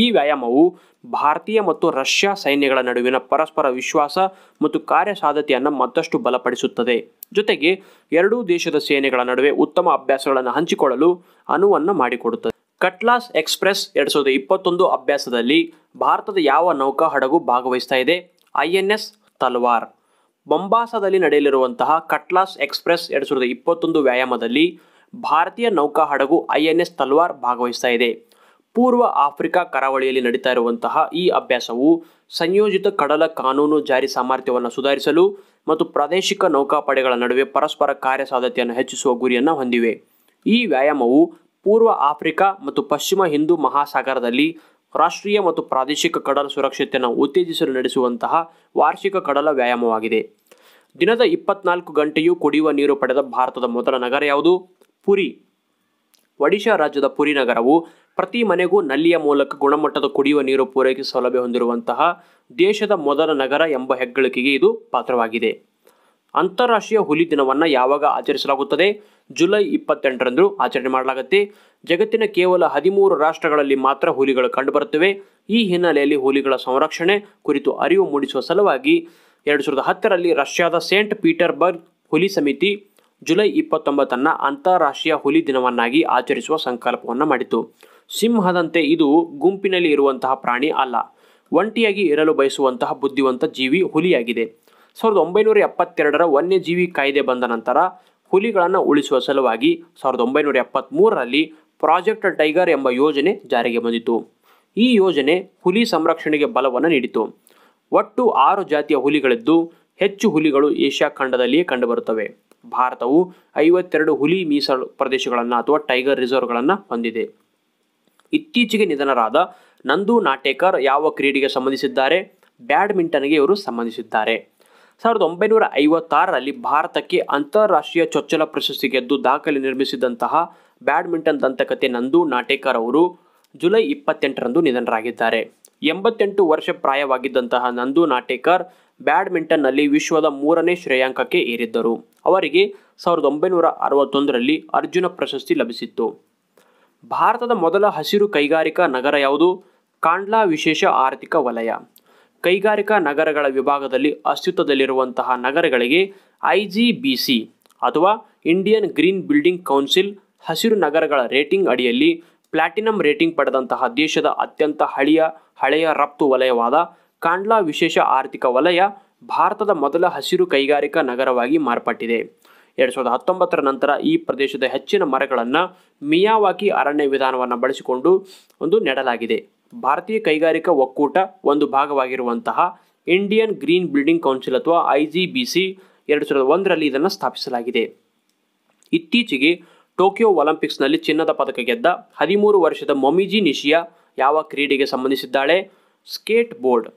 ಈ ವ್ಯಾಯಾಮವು ಭಾರತೀಯ ಮತ್ತು ರಷ್ಯಾ ಸೈನ್ಯಗಳ ನಡುವಿನ ಪರಸ್ಪರ ವಿಶ್ವಾಸ ಮತ್ತು ಕಾರ್ಯಸಾಧ್ಯತೆಯನ್ನು ಮತ್ತಷ್ಟು ಬಲಪಡಿಸುತ್ತದೆ ಜೊತೆಗೆ ಎರಡೂ ದೇಶದ ಸೇನೆಗಳ ನಡುವೆ ಉತ್ತಮ ಅಭ್ಯಾಸಗಳನ್ನು ಹಂಚಿಕೊಳ್ಳಲು ಅನುವನ್ನು ಮಾಡಿಕೊಡುತ್ತದೆ ಕಟ್ಲಾಸ್ ಎಕ್ಸ್ಪ್ರೆಸ್ ಎರಡು ಸಾವಿರದ ಇಪ್ಪತ್ತೊಂದು ಅಭ್ಯಾಸದಲ್ಲಿ ಭಾರತದ ಯಾವ ನೌಕಾ ಹಡಗು ಭಾಗವಹಿಸ್ತಾ ಇದೆ ಐ ಎನ್ ಎಸ್ ತಲ್ವಾರ್ ಬೊಂಬಾಸದಲ್ಲಿ ನಡೆಯಲಿರುವಂತಹ ಕಟ್ಲಾಸ್ ಎಕ್ಸ್ಪ್ರೆಸ್ ಎರಡು ಸಾವಿರದ ಇಪ್ಪತ್ತೊಂದು ವ್ಯಾಯಾಮದಲ್ಲಿ ಭಾರತೀಯ ನೌಕಾ ಹಡಗು ಐ ಎನ್ ಎಸ್ ತಲ್ವಾರ್ ಭಾಗವಹಿಸ್ತಾ ಇದೆ ಪೂರ್ವ ಆಫ್ರಿಕಾ ಕರಾವಳಿಯಲ್ಲಿ ನಡೀತಾ ಇರುವಂತಹ ಈ ಅಭ್ಯಾಸವು ಸಂಯೋಜಿತ ಕಡಲ ಕಾನೂನು ಜಾರಿ ಸಾಮರ್ಥ್ಯವನ್ನು ಸುಧಾರಿಸಲು ಮತ್ತು ಪ್ರಾದೇಶಿಕ ನೌಕಾಪಡೆಗಳ ನಡುವೆ ಪರಸ್ಪರ ಕಾರ್ಯಸಾಧ್ಯತೆಯನ್ನು ಹೆಚ್ಚಿಸುವ ಗುರಿಯನ್ನು ಹೊಂದಿವೆ ಈ ವ್ಯಾಯಾಮವು ಪೂರ್ವ ಆಫ್ರಿಕಾ ಮತ್ತು ಪಶ್ಚಿಮ ಹಿಂದೂ ಮಹಾಸಾಗರದಲ್ಲಿ ರಾಷ್ಟ್ರೀಯ ಮತ್ತು ಪ್ರಾದೇಶಿಕ ಕಡಲ ಸುರಕ್ಷತೆಯನ್ನು ಉತ್ತೇಜಿಸಲು ನಡೆಸುವಂತಹ ವಾರ್ಷಿಕ ಕಡಲ ವ್ಯಾಯಾಮವಾಗಿದೆ ದಿನದ ಇಪ್ಪತ್ನಾಲ್ಕು ಗಂಟೆಯೂ ಕುಡಿಯುವ ನೀರು ಪಡೆದ ಭಾರತದ ಮೊದಲ ನಗರ ಯಾವುದು ಪುರಿ ಒಡಿಶಾ ರಾಜ್ಯದ ಪುರಿ ನಗರವು ಪ್ರತಿ ಮನೆಗೂ ನಲ್ಲಿಯ ಮೂಲಕ ಗುಣಮಟ್ಟದ ಕುಡಿಯುವ ನೀರು ಪೂರೈಕೆ ಸೌಲಭ್ಯ ಹೊಂದಿರುವಂತಹ ದೇಶದ ಮೊದಲ ನಗರ ಎಂಬ ಹೆಗ್ಗಳಿಕೆಗೆ ಇದು ಪಾತ್ರವಾಗಿದೆ ಅಂತಾರಾಷ್ಟ್ರೀಯ ಹುಲಿ ದಿನವನ್ನು ಯಾವಾಗ ಆಚರಿಸಲಾಗುತ್ತದೆ ಜುಲೈ ಇಪ್ಪತ್ತೆಂಟರಂದು ಆಚರಣೆ ಮಾಡಲಾಗುತ್ತೆ ಜಗತ್ತಿನ ಕೇವಲ ಹದಿಮೂರು ರಾಷ್ಟ್ರಗಳಲ್ಲಿ ಮಾತ್ರ ಹುಲಿಗಳು ಕಂಡುಬರುತ್ತವೆ ಈ ಹಿನ್ನೆಲೆಯಲ್ಲಿ ಹುಲಿಗಳ ಸಂರಕ್ಷಣೆ ಕುರಿತು ಅರಿವು ಮೂಡಿಸುವ ಸಲುವಾಗಿ ಎರಡು ಸಾವಿರದ ಹತ್ತರಲ್ಲಿ ರಷ್ಯಾದ ಸೇಂಟ್ ಪೀಟರ್ಬರ್ಗ್ ಹುಲಿ ಸಮಿತಿ ಜುಲೈ ಇಪ್ಪತ್ತೊಂಬತ್ತನ್ನು ಅಂತಾರಾಷ್ಟ್ರೀಯ ಹುಲಿ ದಿನವನ್ನಾಗಿ ಆಚರಿಸುವ ಸಂಕಲ್ಪವನ್ನು ಮಾಡಿತು ಸಿಂಹದಂತೆ ಇದು ಗುಂಪಿನಲ್ಲಿ ಇರುವಂತಹ ಪ್ರಾಣಿ ಅಲ್ಲ ಒಂಟಿಯಾಗಿ ಇರಲು ಬಯಸುವಂತಹ ಬುದ್ಧಿವಂತ ಜೀವಿ ಹುಲಿಯಾಗಿದೆ ಸಾವಿರದ ಒಂಬೈನೂರ ಎಪ್ಪತ್ತೆರಡರ ವನ್ಯಜೀವಿ ಕಾಯ್ದೆ ಬಂದ ನಂತರ ಹುಲಿಗಳನ್ನು ಉಳಿಸುವ ಸಲುವಾಗಿ ಸಾವಿರದ ಒಂಬೈನೂರ ಮೂರರಲ್ಲಿ ಪ್ರಾಜೆಕ್ಟ್ ಟೈಗರ್ ಎಂಬ ಯೋಜನೆ ಜಾರಿಗೆ ಬಂದಿತು ಈ ಯೋಜನೆ ಹುಲಿ ಸಂರಕ್ಷಣೆಗೆ ಬಲವನ್ನು ನೀಡಿತು ಒಟ್ಟು ಆರು ಜಾತಿಯ ಹುಲಿಗಳಿದ್ದು ಹೆಚ್ಚು ಹುಲಿಗಳು ಏಷ್ಯಾ ಖಂಡದಲ್ಲಿಯೇ ಕಂಡುಬರುತ್ತವೆ ಭಾರತವು ಐವತ್ತೆರಡು ಹುಲಿ ಮೀಸಲು ಪ್ರದೇಶಗಳನ್ನು ಅಥವಾ ಟೈಗರ್ ರಿಸರ್ವ್ಗಳನ್ನು ಹೊಂದಿದೆ ಇತ್ತೀಚೆಗೆ ನಿಧನರಾದ ನಂದು ನಾಟೇಕರ್ ಯಾವ ಕ್ರೀಡೆಗೆ ಸಂಬಂಧಿಸಿದ್ದಾರೆ ಬ್ಯಾಡ್ಮಿಂಟನ್ಗೆ ಇವರು ಸಂಬಂಧಿಸಿದ್ದಾರೆ ಸಾವಿರದ ಒಂಬೈನೂರ ಐವತ್ತಾರರಲ್ಲಿ ಭಾರತಕ್ಕೆ ಅಂತಾರಾಷ್ಟ್ರೀಯ ಚೊಚ್ಚಲ ಪ್ರಶಸ್ತಿ ಗೆದ್ದು ದಾಖಲೆ ನಿರ್ಮಿಸಿದಂತಹ ಬ್ಯಾಡ್ಮಿಂಟನ್ ದಂತಕಥೆ ನಂದು ನಾಟೇಕರ್ ಅವರು ಜುಲೈ ಇಪ್ಪತ್ತೆಂಟರಂದು ನಿಧನರಾಗಿದ್ದಾರೆ ಎಂಬತ್ತೆಂಟು ವರ್ಷ ಪ್ರಾಯವಾಗಿದ್ದಂತಹ ನಂದು ನಾಟೇಕರ್ ಬ್ಯಾಡ್ಮಿಂಟನ್ನಲ್ಲಿ ವಿಶ್ವದ ಮೂರನೇ ಶ್ರೇಯಾಂಕಕ್ಕೆ ಏರಿದ್ದರು ಅವರಿಗೆ ಸಾವಿರದ ಒಂಬೈನೂರ ಅರವತ್ತೊಂದರಲ್ಲಿ ಅರ್ಜುನ ಪ್ರಶಸ್ತಿ ಲಭಿಸಿತ್ತು ಭಾರತದ ಮೊದಲ ಹಸಿರು ಕೈಗಾರಿಕಾ ನಗರ ಯಾವುದು ಕಾಂಡ್ಲಾ ವಿಶೇಷ ಆರ್ಥಿಕ ವಲಯ ಕೈಗಾರಿಕಾ ನಗರಗಳ ವಿಭಾಗದಲ್ಲಿ ಅಸ್ತಿತ್ವದಲ್ಲಿರುವಂತಹ ನಗರಗಳಿಗೆ ಐ ಜಿ ಬಿ ಸಿ ಅಥವಾ ಇಂಡಿಯನ್ ಗ್ರೀನ್ ಬಿಲ್ಡಿಂಗ್ ಕೌನ್ಸಿಲ್ ಹಸಿರು ನಗರಗಳ ರೇಟಿಂಗ್ ಅಡಿಯಲ್ಲಿ ಪ್ಲಾಟಿನಂ ರೇಟಿಂಗ್ ಪಡೆದಂತಹ ದೇಶದ ಅತ್ಯಂತ ಹಳೆಯ ಹಳೆಯ ರಫ್ತು ವಲಯವಾದ ಕಾಂಡ್ಲಾ ವಿಶೇಷ ಆರ್ಥಿಕ ವಲಯ ಭಾರತದ ಮೊದಲ ಹಸಿರು ಕೈಗಾರಿಕಾ ನಗರವಾಗಿ ಮಾರ್ಪಟ್ಟಿದೆ ಎರಡು ಸಾವಿರದ ಹತ್ತೊಂಬತ್ತರ ನಂತರ ಈ ಪ್ರದೇಶದ ಹೆಚ್ಚಿನ ಮರಗಳನ್ನು ಮಿಯಾವಾಕಿ ಅರಣ್ಯ ವಿಧಾನವನ್ನು ಬಳಸಿಕೊಂಡು ಒಂದು ನೆಡಲಾಗಿದೆ ಭಾರತೀಯ ಕೈಗಾರಿಕಾ ಒಕ್ಕೂಟ ಒಂದು ಭಾಗವಾಗಿರುವಂತಹ ಇಂಡಿಯನ್ ಗ್ರೀನ್ ಬಿಲ್ಡಿಂಗ್ ಕೌನ್ಸಿಲ್ ಅಥವಾ ಐ ಜಿ ಬಿ ಸಿ ಎರಡು ಸಾವಿರದ ಒಂದರಲ್ಲಿ ಇದನ್ನು ಸ್ಥಾಪಿಸಲಾಗಿದೆ ಇತ್ತೀಚೆಗೆ ಟೋಕಿಯೋ ಒಲಿಂಪಿಕ್ಸ್ನಲ್ಲಿ ಚಿನ್ನದ ಪದಕ ಗೆದ್ದ ಹದಿಮೂರು ವರ್ಷದ ಮೊಮಿಜಿ ನಿಶಿಯಾ ಯಾವ ಕ್ರೀಡೆಗೆ ಸಂಬಂಧಿಸಿದ್ದಾಳೆ ಸ್ಕೇಟ್ ಬೋರ್ಡ್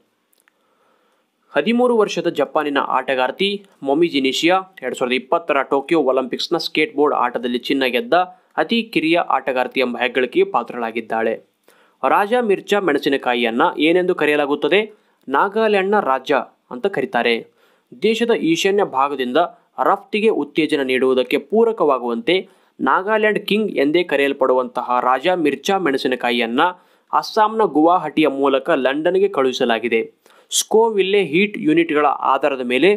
ಹದಿಮೂರು ವರ್ಷದ ಜಪಾನಿನ ಆಟಗಾರ್ತಿ ಮೊಮಿಜಿ ನಿಶಿಯಾ ಎರಡು ಸಾವಿರದ ಇಪ್ಪತ್ತರ ಟೋಕಿಯೋ ಒಲಿಂಪಿಕ್ಸ್ನ ಸ್ಕೇಟ್ ಬೋರ್ಡ್ ಆಟದಲ್ಲಿ ಚಿನ್ನ ಗೆದ್ದ ಅತಿ ಕಿರಿಯ ಆಟಗಾರ್ತಿ ಎಂಬ ಹೆಗ್ಗಳಿಕೆಗೆ ಪಾತ್ರರಾಗಿದ್ದಾಳೆ ರಾಜ ಮಿರ್ಚಾ ಮೆಣಸಿನಕಾಯಿಯನ್ನು ಏನೆಂದು ಕರೆಯಲಾಗುತ್ತದೆ ನಾಗಾಲ್ಯಾಂಡ್ನ ರಾಜ್ಯ ಅಂತ ಕರೀತಾರೆ ದೇಶದ ಈಶಾನ್ಯ ಭಾಗದಿಂದ ರಫ್ತಿಗೆ ಉತ್ತೇಜನ ನೀಡುವುದಕ್ಕೆ ಪೂರಕವಾಗುವಂತೆ ನಾಗಾಲ್ಯಾಂಡ್ ಕಿಂಗ್ ಎಂದೇ ಕರೆಯಲ್ಪಡುವಂತಹ ರಾಜ ಮಿರ್ಚಾ ಮೆಣಸಿನಕಾಯಿಯನ್ನು ಅಸ್ಸಾಂನ ಗುವಾಹಟಿಯ ಮೂಲಕ ಲಂಡನ್ಗೆ ಕಳುಹಿಸಲಾಗಿದೆ ಸ್ಕೋವಿಲ್ಲೆ ಹೀಟ್ ಯೂನಿಟ್ಗಳ ಆಧಾರದ ಮೇಲೆ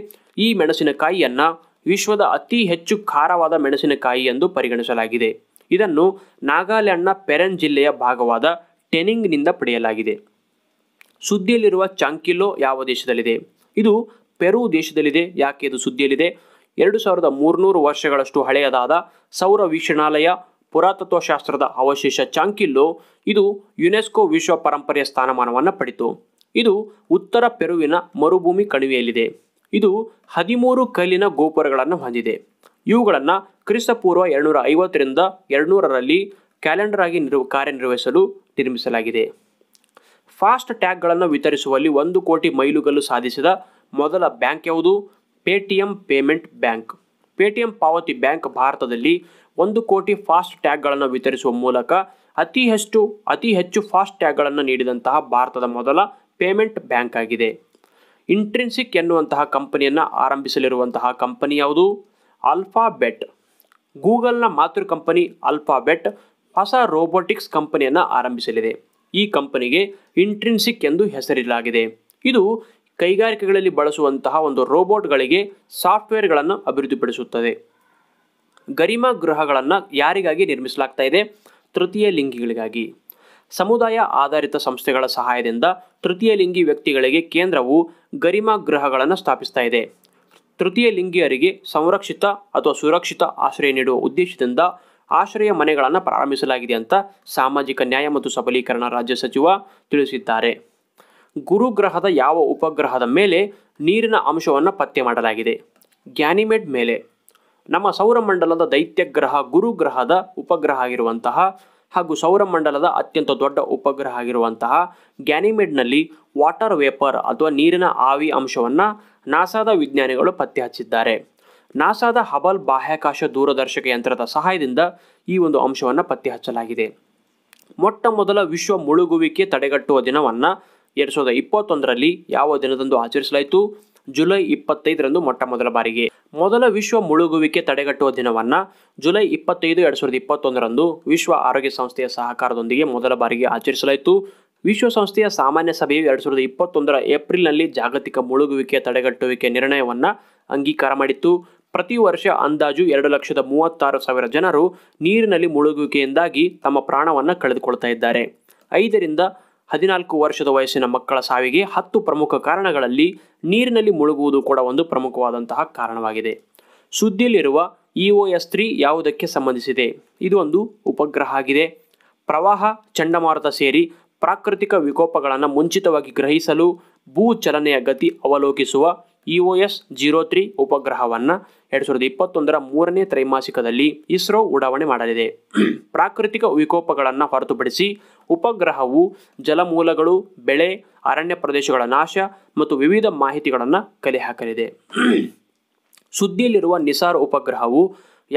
ಈ ಮೆಣಸಿನಕಾಯಿಯನ್ನು ವಿಶ್ವದ ಅತಿ ಹೆಚ್ಚು ಖಾರವಾದ ಮೆಣಸಿನಕಾಯಿ ಎಂದು ಪರಿಗಣಿಸಲಾಗಿದೆ ಇದನ್ನು ನಾಗಾಲ್ಯಾಂಡ್ನ ಪೆರೆನ್ ಜಿಲ್ಲೆಯ ಭಾಗವಾದ ಟೆನಿಂಗ್ನಿಂದ ಪಡೆಯಲಾಗಿದೆ ಸುದ್ದಿಯಲ್ಲಿರುವ ಚಾಂಕಿಲೋ ಯಾವ ದೇಶದಲ್ಲಿದೆ ಇದು ಪೆರು ದೇಶದಲ್ಲಿದೆ ಯಾಕೆ ಇದು ಸುದ್ದಿಯಲ್ಲಿದೆ ಎರಡು ಸಾವಿರದ ಮೂರುನೂರು ವರ್ಷಗಳಷ್ಟು ಹಳೆಯದಾದ ಸೌರ ವೀಕ್ಷಣಾಲಯ ಪುರಾತತ್ವಶಾಸ್ತ್ರದ ಅವಶೇಷ ಚಾಂಕಿಲ್ಲೋ ಇದು ಯುನೆಸ್ಕೋ ವಿಶ್ವ ಪರಂಪರೆಯ ಸ್ಥಾನಮಾನವನ್ನು ಪಡಿತು ಇದು ಉತ್ತರ ಪೆರುವಿನ ಮರುಭೂಮಿ ಕಣಿವೆಯಲ್ಲಿದೆ ಇದು ಹದಿಮೂರು ಕಲ್ಲಿನ ಗೋಪುರಗಳನ್ನು ಹೊಂದಿದೆ ಇವುಗಳನ್ನು ಕ್ರಿಸ್ತಪೂರ್ವ ಎರಡುನೂರ ಐವತ್ತರಿಂದ ಎರಡುನೂರರಲ್ಲಿ ಕ್ಯಾಲೆಂಡರ್ ಆಗಿ ನಿರ್ವ ಕಾರ್ಯನಿರ್ವಹಿಸಲು ನಿರ್ಮಿಸಲಾಗಿದೆ ಫಾಸ್ಟ್ ಟ್ಯಾಗ್ಗಳನ್ನು ವಿತರಿಸುವಲ್ಲಿ ಒಂದು ಕೋಟಿ ಮೈಲುಗಲ್ಲು ಸಾಧಿಸಿದ ಮೊದಲ ಬ್ಯಾಂಕ್ ಯಾವುದು ಪೇಟಿಎಂ ಪೇಮೆಂಟ್ ಬ್ಯಾಂಕ್ ಪೇಟಿಎಂ ಪಾವತಿ ಬ್ಯಾಂಕ್ ಭಾರತದಲ್ಲಿ ಒಂದು ಕೋಟಿ ಫಾಸ್ಟ್ ಟ್ಯಾಗ್ಗಳನ್ನು ವಿತರಿಸುವ ಮೂಲಕ ಅತಿ ಹೆಚ್ಚು ಅತಿ ಹೆಚ್ಚು ಫಾಸ್ಟ್ ಟ್ಯಾಗ್ಗಳನ್ನು ನೀಡಿದಂತಹ ಭಾರತದ ಮೊದಲ ಪೇಮೆಂಟ್ ಬ್ಯಾಂಕ್ ಆಗಿದೆ ಇಂಟ್ರಿನ್ಸಿಕ್ ಎನ್ನುವಂತಹ ಕಂಪನಿಯನ್ನು ಆರಂಭಿಸಲಿರುವಂತಹ ಕಂಪನಿ ಯಾವುದು ಅಲ್ಫಾಬೆಟ್ ಗೂಗಲ್ನ ಮಾತೃ ಕಂಪನಿ ಅಲ್ಫಾಬೆಟ್ ಹೊಸ ರೋಬೋಟಿಕ್ಸ್ ಕಂಪನಿಯನ್ನು ಆರಂಭಿಸಲಿದೆ ಈ ಕಂಪನಿಗೆ ಇಂಟ್ರಿನ್ಸಿಕ್ ಎಂದು ಹೆಸರಿಲಾಗಿದೆ ಇದು ಕೈಗಾರಿಕೆಗಳಲ್ಲಿ ಬಳಸುವಂತಹ ಒಂದು ರೋಬೋಟ್ಗಳಿಗೆ ಸಾಫ್ಟ್ವೇರ್ಗಳನ್ನು ಅಭಿವೃದ್ಧಿಪಡಿಸುತ್ತದೆ ಗರಿಮಾ ಗೃಹಗಳನ್ನು ಯಾರಿಗಾಗಿ ನಿರ್ಮಿಸಲಾಗ್ತಾ ಇದೆ ತೃತೀಯ ಲಿಂಗಿಗಳಿಗಾಗಿ ಸಮುದಾಯ ಆಧಾರಿತ ಸಂಸ್ಥೆಗಳ ಸಹಾಯದಿಂದ ತೃತೀಯ ಲಿಂಗಿ ವ್ಯಕ್ತಿಗಳಿಗೆ ಕೇಂದ್ರವು ಗರಿಮಾ ಗೃಹಗಳನ್ನು ಸ್ಥಾಪಿಸ್ತಾ ಇದೆ ತೃತೀಯ ಲಿಂಗಿಯರಿಗೆ ಸಂರಕ್ಷಿತ ಅಥವಾ ಸುರಕ್ಷಿತ ಆಶ್ರಯ ನೀಡುವ ಉದ್ದೇಶದಿಂದ ಆಶ್ರಯ ಮನೆಗಳನ್ನು ಪ್ರಾರಂಭಿಸಲಾಗಿದೆ ಅಂತ ಸಾಮಾಜಿಕ ನ್ಯಾಯ ಮತ್ತು ಸಬಲೀಕರಣ ರಾಜ್ಯ ಸಚಿವ ತಿಳಿಸಿದ್ದಾರೆ ಗುರುಗ್ರಹದ ಯಾವ ಉಪಗ್ರಹದ ಮೇಲೆ ನೀರಿನ ಅಂಶವನ್ನು ಪತ್ತೆ ಮಾಡಲಾಗಿದೆ ಗ್ಯಾನಿಮೆಡ್ ಮೇಲೆ ನಮ್ಮ ಸೌರಮಂಡಲದ ದೈತ್ಯ ದೈತ್ಯಗ್ರಹ ಗುರುಗ್ರಹದ ಉಪಗ್ರಹ ಆಗಿರುವಂತಹ ಹಾಗೂ ಸೌರಮಂಡಲದ ಅತ್ಯಂತ ದೊಡ್ಡ ಉಪಗ್ರಹ ಆಗಿರುವಂತಹ ಗ್ಯಾನಿಮೆಡ್ನಲ್ಲಿ ವಾಟರ್ ವೇಪರ್ ಅಥವಾ ನೀರಿನ ಆವಿ ಅಂಶವನ್ನು ನಾಸಾದ ವಿಜ್ಞಾನಿಗಳು ಪತ್ತೆ ಹಚ್ಚಿದ್ದಾರೆ ನಾಸಾದ ಹಬಲ್ ಬಾಹ್ಯಾಕಾಶ ದೂರದರ್ಶಕ ಯಂತ್ರದ ಸಹಾಯದಿಂದ ಈ ಒಂದು ಅಂಶವನ್ನು ಪತ್ತೆ ಹಚ್ಚಲಾಗಿದೆ ಮೊಟ್ಟ ಮೊದಲ ವಿಶ್ವ ಮುಳುಗುವಿಕೆ ತಡೆಗಟ್ಟುವ ದಿನವನ್ನು ಎರಡ್ ಸಾವಿರದ ಇಪ್ಪತ್ತೊಂದರಲ್ಲಿ ಯಾವ ದಿನದಂದು ಆಚರಿಸಲಾಯಿತು ಜುಲೈ ಇಪ್ಪತ್ತೈದರಂದು ಮೊಟ್ಟ ಮೊದಲ ಬಾರಿಗೆ ಮೊದಲ ವಿಶ್ವ ಮುಳುಗುವಿಕೆ ತಡೆಗಟ್ಟುವ ದಿನವನ್ನ ಜುಲೈ ಇಪ್ಪತ್ತೈದು ಎರಡು ಸಾವಿರದ ಇಪ್ಪತ್ತೊಂದರಂದು ವಿಶ್ವ ಆರೋಗ್ಯ ಸಂಸ್ಥೆಯ ಸಹಕಾರದೊಂದಿಗೆ ಮೊದಲ ಬಾರಿಗೆ ಆಚರಿಸಲಾಯಿತು ವಿಶ್ವಸಂಸ್ಥೆಯ ಸಾಮಾನ್ಯ ಸಭೆಯು ಎರಡ್ ಸಾವಿರದ ಇಪ್ಪತ್ತೊಂದರ ಏಪ್ರಿಲ್ನಲ್ಲಿ ಜಾಗತಿಕ ಮುಳುಗುವಿಕೆ ತಡೆಗಟ್ಟುವಿಕೆ ನಿರ್ಣಯವನ್ನು ಅಂಗೀಕಾರ ಮಾಡಿತ್ತು ಪ್ರತಿ ವರ್ಷ ಅಂದಾಜು ಎರಡು ಲಕ್ಷದ ಮೂವತ್ತಾರು ಸಾವಿರ ಜನರು ನೀರಿನಲ್ಲಿ ಮುಳುಗುವಿಕೆಯಿಂದಾಗಿ ತಮ್ಮ ಪ್ರಾಣವನ್ನು ಕಳೆದುಕೊಳ್ತಾ ಇದ್ದಾರೆ ಐದರಿಂದ ಹದಿನಾಲ್ಕು ವರ್ಷದ ವಯಸ್ಸಿನ ಮಕ್ಕಳ ಸಾವಿಗೆ ಹತ್ತು ಪ್ರಮುಖ ಕಾರಣಗಳಲ್ಲಿ ನೀರಿನಲ್ಲಿ ಮುಳುಗುವುದು ಕೂಡ ಒಂದು ಪ್ರಮುಖವಾದಂತಹ ಕಾರಣವಾಗಿದೆ ಸುದ್ದಿಯಲ್ಲಿರುವ ಇ ಎಸ್ ತ್ರೀ ಯಾವುದಕ್ಕೆ ಸಂಬಂಧಿಸಿದೆ ಇದು ಒಂದು ಉಪಗ್ರಹ ಆಗಿದೆ ಪ್ರವಾಹ ಚಂಡಮಾರುತ ಸೇರಿ ಪ್ರಾಕೃತಿಕ ವಿಕೋಪಗಳನ್ನು ಮುಂಚಿತವಾಗಿ ಗ್ರಹಿಸಲು ಭೂ ಚಲನೆಯ ಗತಿ ಅವಲೋಕಿಸುವ E O S zero three ಉಪಗ್ರಹವನ್ನು ಎರಡು ಸಾವಿರದ ಇಪ್ಪತ್ತೊಂದರ ಮೂರನೇ ತ್ರೈಮಾಸಿಕದಲ್ಲಿ ಇಸ್ರೋ ಉಡಾವಣೆ ಮಾಡಲಿದೆ ಪ್ರಾಕೃತಿಕ ವಿಕೋಪಗಳನ್ನು ಹೊರತುಪಡಿಸಿ ಉಪಗ್ರಹವು ಜಲಮೂಲಗಳು ಬೆಳೆ ಅರಣ್ಯ ಪ್ರದೇಶಗಳ ನಾಶ ಮತ್ತು ವಿವಿಧ ಮಾಹಿತಿಗಳನ್ನು ಕಲೆ ಹಾಕಲಿದೆ ಸುದ್ದಿಯಲ್ಲಿರುವ ನಿಸಾರ್ ಉಪಗ್ರಹವು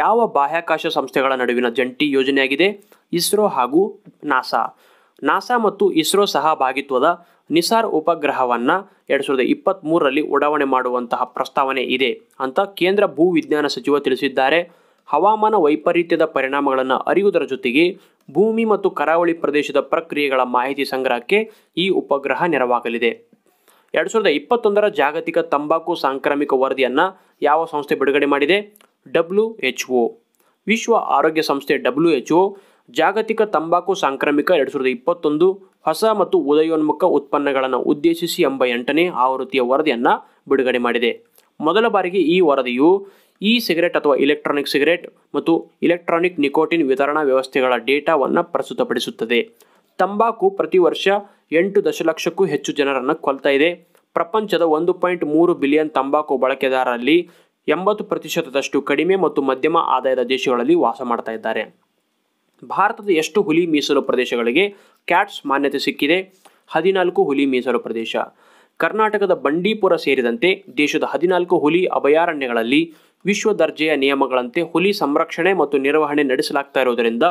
ಯಾವ ಬಾಹ್ಯಾಕಾಶ ಸಂಸ್ಥೆಗಳ ನಡುವಿನ ಜಂಟಿ ಯೋಜನೆಯಾಗಿದೆ ಇಸ್ರೋ ಹಾಗೂ ನಾಸಾ ನಾಸಾ ಮತ್ತು ಇಸ್ರೋ ಸಹಭಾಗಿತ್ವದ ನಿಸಾರ್ ಉಪಗ್ರಹವನ್ನು ಎರಡು ಸಾವಿರದ ಇಪ್ಪತ್ತ್ ಮೂರರಲ್ಲಿ ಉಡಾವಣೆ ಮಾಡುವಂತಹ ಪ್ರಸ್ತಾವನೆ ಇದೆ ಅಂತ ಕೇಂದ್ರ ಭೂ ವಿಜ್ಞಾನ ಸಚಿವ ತಿಳಿಸಿದ್ದಾರೆ ಹವಾಮಾನ ವೈಪರೀತ್ಯದ ಪರಿಣಾಮಗಳನ್ನು ಅರಿಯುವುದರ ಜೊತೆಗೆ ಭೂಮಿ ಮತ್ತು ಕರಾವಳಿ ಪ್ರದೇಶದ ಪ್ರಕ್ರಿಯೆಗಳ ಮಾಹಿತಿ ಸಂಗ್ರಹಕ್ಕೆ ಈ ಉಪಗ್ರಹ ನೆರವಾಗಲಿದೆ ಎರಡು ಸಾವಿರದ ಇಪ್ಪತ್ತೊಂದರ ಜಾಗತಿಕ ತಂಬಾಕು ಸಾಂಕ್ರಾಮಿಕ ವರದಿಯನ್ನು ಯಾವ ಸಂಸ್ಥೆ ಬಿಡುಗಡೆ ಮಾಡಿದೆ ಡಬ್ಲ್ಯೂ ಎಚ್ ಒ ವಿಶ್ವ ಆರೋಗ್ಯ ಸಂಸ್ಥೆ ಡಬ್ಲ್ಯೂ ಎಚ್ ಒ ಜಾಗತಿಕ ತಂಬಾಕು ಸಾಂಕ್ರಾಮಿಕ ಎರಡು ಸಾವಿರದ ಇಪ್ಪತ್ತೊಂದು ಹೊಸ ಮತ್ತು ಉದಯೋನ್ಮುಖ ಉತ್ಪನ್ನಗಳನ್ನು ಉದ್ದೇಶಿಸಿ ಎಂಬ ಎಂಟನೇ ಆವೃತ್ತಿಯ ವರದಿಯನ್ನು ಬಿಡುಗಡೆ ಮಾಡಿದೆ ಮೊದಲ ಬಾರಿಗೆ ಈ ವರದಿಯು ಈ ಸಿಗರೆಟ್ ಅಥವಾ ಇಲೆಕ್ಟ್ರಾನಿಕ್ ಸಿಗರೆಟ್ ಮತ್ತು ಇಲೆಕ್ಟ್ರಾನಿಕ್ ನಿಕೋಟಿನ್ ವಿತರಣಾ ವ್ಯವಸ್ಥೆಗಳ ಡೇಟಾವನ್ನು ಪ್ರಸ್ತುತಪಡಿಸುತ್ತದೆ ತಂಬಾಕು ಪ್ರತಿ ವರ್ಷ ಎಂಟು ದಶಲಕ್ಷಕ್ಕೂ ಹೆಚ್ಚು ಜನರನ್ನು ಕೊಲ್ತಾ ಇದೆ ಪ್ರಪಂಚದ ಒಂದು ಪಾಯಿಂಟ್ ಮೂರು ಬಿಲಿಯನ್ ತಂಬಾಕು ಬಳಕೆದಾರರಲ್ಲಿ ಎಂಬತ್ತು ಪ್ರತಿಶತದಷ್ಟು ಕಡಿಮೆ ಮತ್ತು ಮಧ್ಯಮ ಆದಾಯದ ದೇಶಗಳಲ್ಲಿ ವಾಸ ಮಾಡ್ತಾ ಇದ್ದಾರೆ ಭಾರತದ ಎಷ್ಟು ಹುಲಿ ಮೀಸಲು ಪ್ರದೇಶಗಳಿಗೆ ಕ್ಯಾಟ್ಸ್ ಮಾನ್ಯತೆ ಸಿಕ್ಕಿದೆ ಹದಿನಾಲ್ಕು ಹುಲಿ ಮೀಸಲು ಪ್ರದೇಶ ಕರ್ನಾಟಕದ ಬಂಡೀಪುರ ಸೇರಿದಂತೆ ದೇಶದ ಹದಿನಾಲ್ಕು ಹುಲಿ ಅಭಯಾರಣ್ಯಗಳಲ್ಲಿ ವಿಶ್ವ ದರ್ಜೆಯ ನಿಯಮಗಳಂತೆ ಹುಲಿ ಸಂರಕ್ಷಣೆ ಮತ್ತು ನಿರ್ವಹಣೆ ನಡೆಸಲಾಗ್ತಾ ಇರುವುದರಿಂದ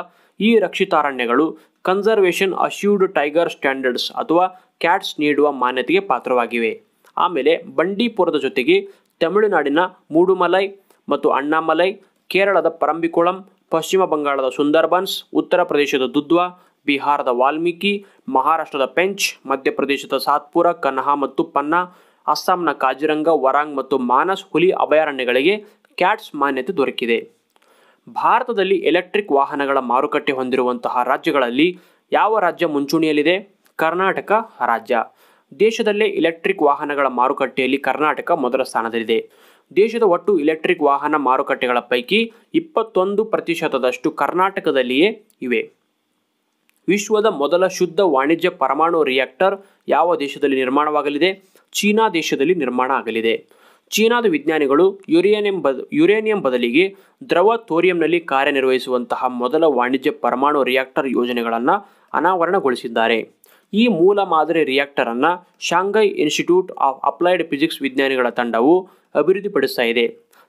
ಈ ರಕ್ಷಿತಾರಣ್ಯಗಳು ಕನ್ಸರ್ವೇಷನ್ ಅಶ್ಯೂರ್ಡ್ ಟೈಗರ್ ಸ್ಟ್ಯಾಂಡರ್ಡ್ಸ್ ಅಥವಾ ಕ್ಯಾಟ್ಸ್ ನೀಡುವ ಮಾನ್ಯತೆಗೆ ಪಾತ್ರವಾಗಿವೆ ಆಮೇಲೆ ಬಂಡೀಪುರದ ಜೊತೆಗೆ ತಮಿಳುನಾಡಿನ ಮೂಡುಮಲೈ ಮತ್ತು ಅಣ್ಣಾಮಲೈ ಕೇರಳದ ಪರಂಬಿಕುಳಂ ಪಶ್ಚಿಮ ಬಂಗಾಳದ ಸುಂದರ್ಬನ್ಸ್ ಉತ್ತರ ಪ್ರದೇಶದ ದುದ್ವಾ ಬಿಹಾರದ ವಾಲ್ಮೀಕಿ ಮಹಾರಾಷ್ಟ್ರದ ಪೆಂಚ್ ಮಧ್ಯಪ್ರದೇಶದ ಸಾತ್ಪುರ ಕನ್ಹಾ ಮತ್ತು ಪನ್ನಾ ಅಸ್ಸಾಂನ ಕಾಜಿರಂಗ ವರಾಂಗ್ ಮತ್ತು ಮಾನಸ್ ಹುಲಿ ಅಭಯಾರಣ್ಯಗಳಿಗೆ ಕ್ಯಾಟ್ಸ್ ಮಾನ್ಯತೆ ದೊರಕಿದೆ ಭಾರತದಲ್ಲಿ ಎಲೆಕ್ಟ್ರಿಕ್ ವಾಹನಗಳ ಮಾರುಕಟ್ಟೆ ಹೊಂದಿರುವಂತಹ ರಾಜ್ಯಗಳಲ್ಲಿ ಯಾವ ರಾಜ್ಯ ಮುಂಚೂಣಿಯಲ್ಲಿದೆ ಕರ್ನಾಟಕ ರಾಜ್ಯ ದೇಶದಲ್ಲೇ ಎಲೆಕ್ಟ್ರಿಕ್ ವಾಹನಗಳ ಮಾರುಕಟ್ಟೆಯಲ್ಲಿ ಕರ್ನಾಟಕ ಮೊದಲ ಸ್ಥಾನದಲ್ಲಿದೆ ದೇಶದ ಒಟ್ಟು ಎಲೆಕ್ಟ್ರಿಕ್ ವಾಹನ ಮಾರುಕಟ್ಟೆಗಳ ಪೈಕಿ ಇಪ್ಪತ್ತೊಂದು ಪ್ರತಿಶತದಷ್ಟು ಕರ್ನಾಟಕದಲ್ಲಿಯೇ ಇವೆ ವಿಶ್ವದ ಮೊದಲ ಶುದ್ಧ ವಾಣಿಜ್ಯ ಪರಮಾಣು ರಿಯಾಕ್ಟರ್ ಯಾವ ದೇಶದಲ್ಲಿ ನಿರ್ಮಾಣವಾಗಲಿದೆ ಚೀನಾ ದೇಶದಲ್ಲಿ ನಿರ್ಮಾಣ ಆಗಲಿದೆ ಚೀನಾದ ವಿಜ್ಞಾನಿಗಳು ಯುರೇನಿಯಂ ಬದ ಯುರೇನಿಯಂ ಬದಲಿಗೆ ದ್ರವ ಥೋರಿಯಂನಲ್ಲಿ ಕಾರ್ಯನಿರ್ವಹಿಸುವಂತಹ ಮೊದಲ ವಾಣಿಜ್ಯ ಪರಮಾಣು ರಿಯಾಕ್ಟರ್ ಯೋಜನೆಗಳನ್ನು ಅನಾವರಣಗೊಳಿಸಿದ್ದಾರೆ ಈ ಮೂಲ ಮಾದರಿ reactor Shanghai institute of applied physics ವಿಜ್ಞಾನಿಗಳ ತಂಡವು ಅಭಿವೃದ್ಧಿಪಡಿಸ್ತಾ ಇದೆ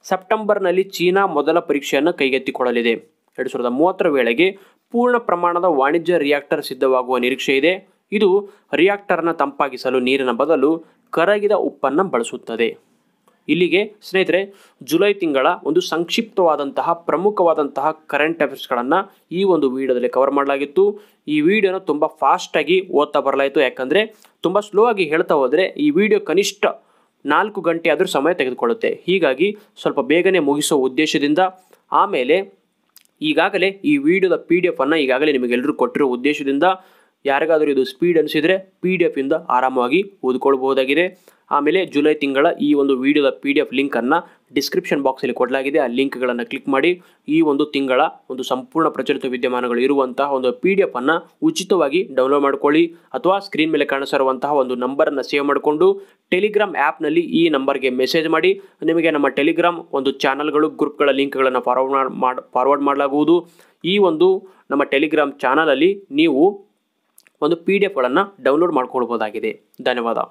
ಸೆಪ್ಟೆಂಬರ್ನಲ್ಲಿ ಚೀನಾ ಮೊದಲ ಪರೀಕ್ಷೆಯನ್ನು ಕೈಗೆತ್ತಿಕೊಳ್ಳಲಿದೆ ಎರಡು ಸಾವಿರದ ಮೂವತ್ತರ ವೇಳೆಗೆ ಪೂರ್ಣ ಪ್ರಮಾಣದ ವಾಣಿಜ್ಯ ರಿಯಾಕ್ಟರ್ ಸಿದ್ಧವಾಗುವ ನಿರೀಕ್ಷೆ ಇದೆ ಇದು ರಿಯಾಕ್ಟರ್ನ ತಂಪಾಗಿಸಲು ನೀರಿನ ಬದಲು ಕರಗಿದ ಉಪ್ಪನ್ನು ಬಳಸುತ್ತದೆ ಇಲ್ಲಿಗೆ ಸ್ನೇಹಿತರೆ ಜುಲೈ ತಿಂಗಳ ಒಂದು ಸಂಕ್ಷಿಪ್ತವಾದಂತಹ ಪ್ರಮುಖವಾದಂತಹ ಕರೆಂಟ್ ಅಫೇರ್ಸ್ಗಳನ್ನು ಈ ಒಂದು ವಿಡಿಯೋದಲ್ಲಿ ಕವರ್ ಮಾಡಲಾಗಿತ್ತು ಈ ವಿಡಿಯೋನ ತುಂಬ ಫಾಸ್ಟಾಗಿ ಓದ್ತಾ ಬರಲಾಯಿತು ಯಾಕಂದರೆ ತುಂಬ ಸ್ಲೋ ಆಗಿ ಹೇಳ್ತಾ ಹೋದರೆ ಈ ವಿಡಿಯೋ ಕನಿಷ್ಠ ನಾಲ್ಕು ಗಂಟೆ ಆದರೂ ಸಮಯ ತೆಗೆದುಕೊಳ್ಳುತ್ತೆ ಹೀಗಾಗಿ ಸ್ವಲ್ಪ ಬೇಗನೆ ಮುಗಿಸೋ ಉದ್ದೇಶದಿಂದ ಆಮೇಲೆ ಈಗಾಗಲೇ ಈ ವಿಡಿಯೋದ ಪಿ ಡಿ ಎಫ್ ಅನ್ನು ಈಗಾಗಲೇ ನಿಮಗೆಲ್ಲರೂ ಕೊಟ್ಟಿರೋ ಉದ್ದೇಶದಿಂದ ಯಾರಿಗಾದರೂ ಇದು ಸ್ಪೀಡ್ ಅನಿಸಿದರೆ ಪಿ ಡಿ ಇಂದ ಆರಾಮವಾಗಿ ಓದ್ಕೊಳ್ಬಹುದಾಗಿದೆ ಆಮೇಲೆ ಜುಲೈ ತಿಂಗಳ ಈ ಒಂದು ವಿಡಿಯೋದ ಪಿ ಡಿ ಎಫ್ ಲಿಂಕನ್ನು ಡಿಸ್ಕ್ರಿಪ್ಷನ್ ಬಾಕ್ಸಲ್ಲಿ ಕೊಡಲಾಗಿದೆ ಆ ಲಿಂಕ್ಗಳನ್ನು ಕ್ಲಿಕ್ ಮಾಡಿ ಈ ಒಂದು ತಿಂಗಳ ಒಂದು ಸಂಪೂರ್ಣ ಪ್ರಚಲಿತ ವಿದ್ಯಮಾನಗಳು ಇರುವಂತಹ ಒಂದು ಪಿ ಡಿ ಎಫನ್ನು ಉಚಿತವಾಗಿ ಡೌನ್ಲೋಡ್ ಮಾಡ್ಕೊಳ್ಳಿ ಅಥವಾ ಸ್ಕ್ರೀನ್ ಮೇಲೆ ಕಾಣಿಸಿರುವಂತಹ ಒಂದು ನಂಬರನ್ನು ಸೇವ್ ಮಾಡಿಕೊಂಡು ಟೆಲಿಗ್ರಾಮ್ ಆ್ಯಪ್ನಲ್ಲಿ ಈ ನಂಬರ್ಗೆ ಮೆಸೇಜ್ ಮಾಡಿ ನಿಮಗೆ ನಮ್ಮ ಟೆಲಿಗ್ರಾಮ್ ಒಂದು ಚಾನಲ್ಗಳು ಗ್ರೂಪ್ಗಳ ಲಿಂಕ್ಗಳನ್ನು ಫಾರ್ವರ್ಡ್ ಮಾಡಿ ಫಾರ್ವರ್ಡ್ ಮಾಡಲಾಗುವುದು ಈ ಒಂದು ನಮ್ಮ ಟೆಲಿಗ್ರಾಮ್ ಚಾನಲಲ್ಲಿ ನೀವು ಒಂದು ಪಿ ಡಿ ಎಫ್ಗಳನ್ನು ಡೌನ್ಲೋಡ್ ಮಾಡ್ಕೊಳ್ಬೋದಾಗಿದೆ ಧನ್ಯವಾದ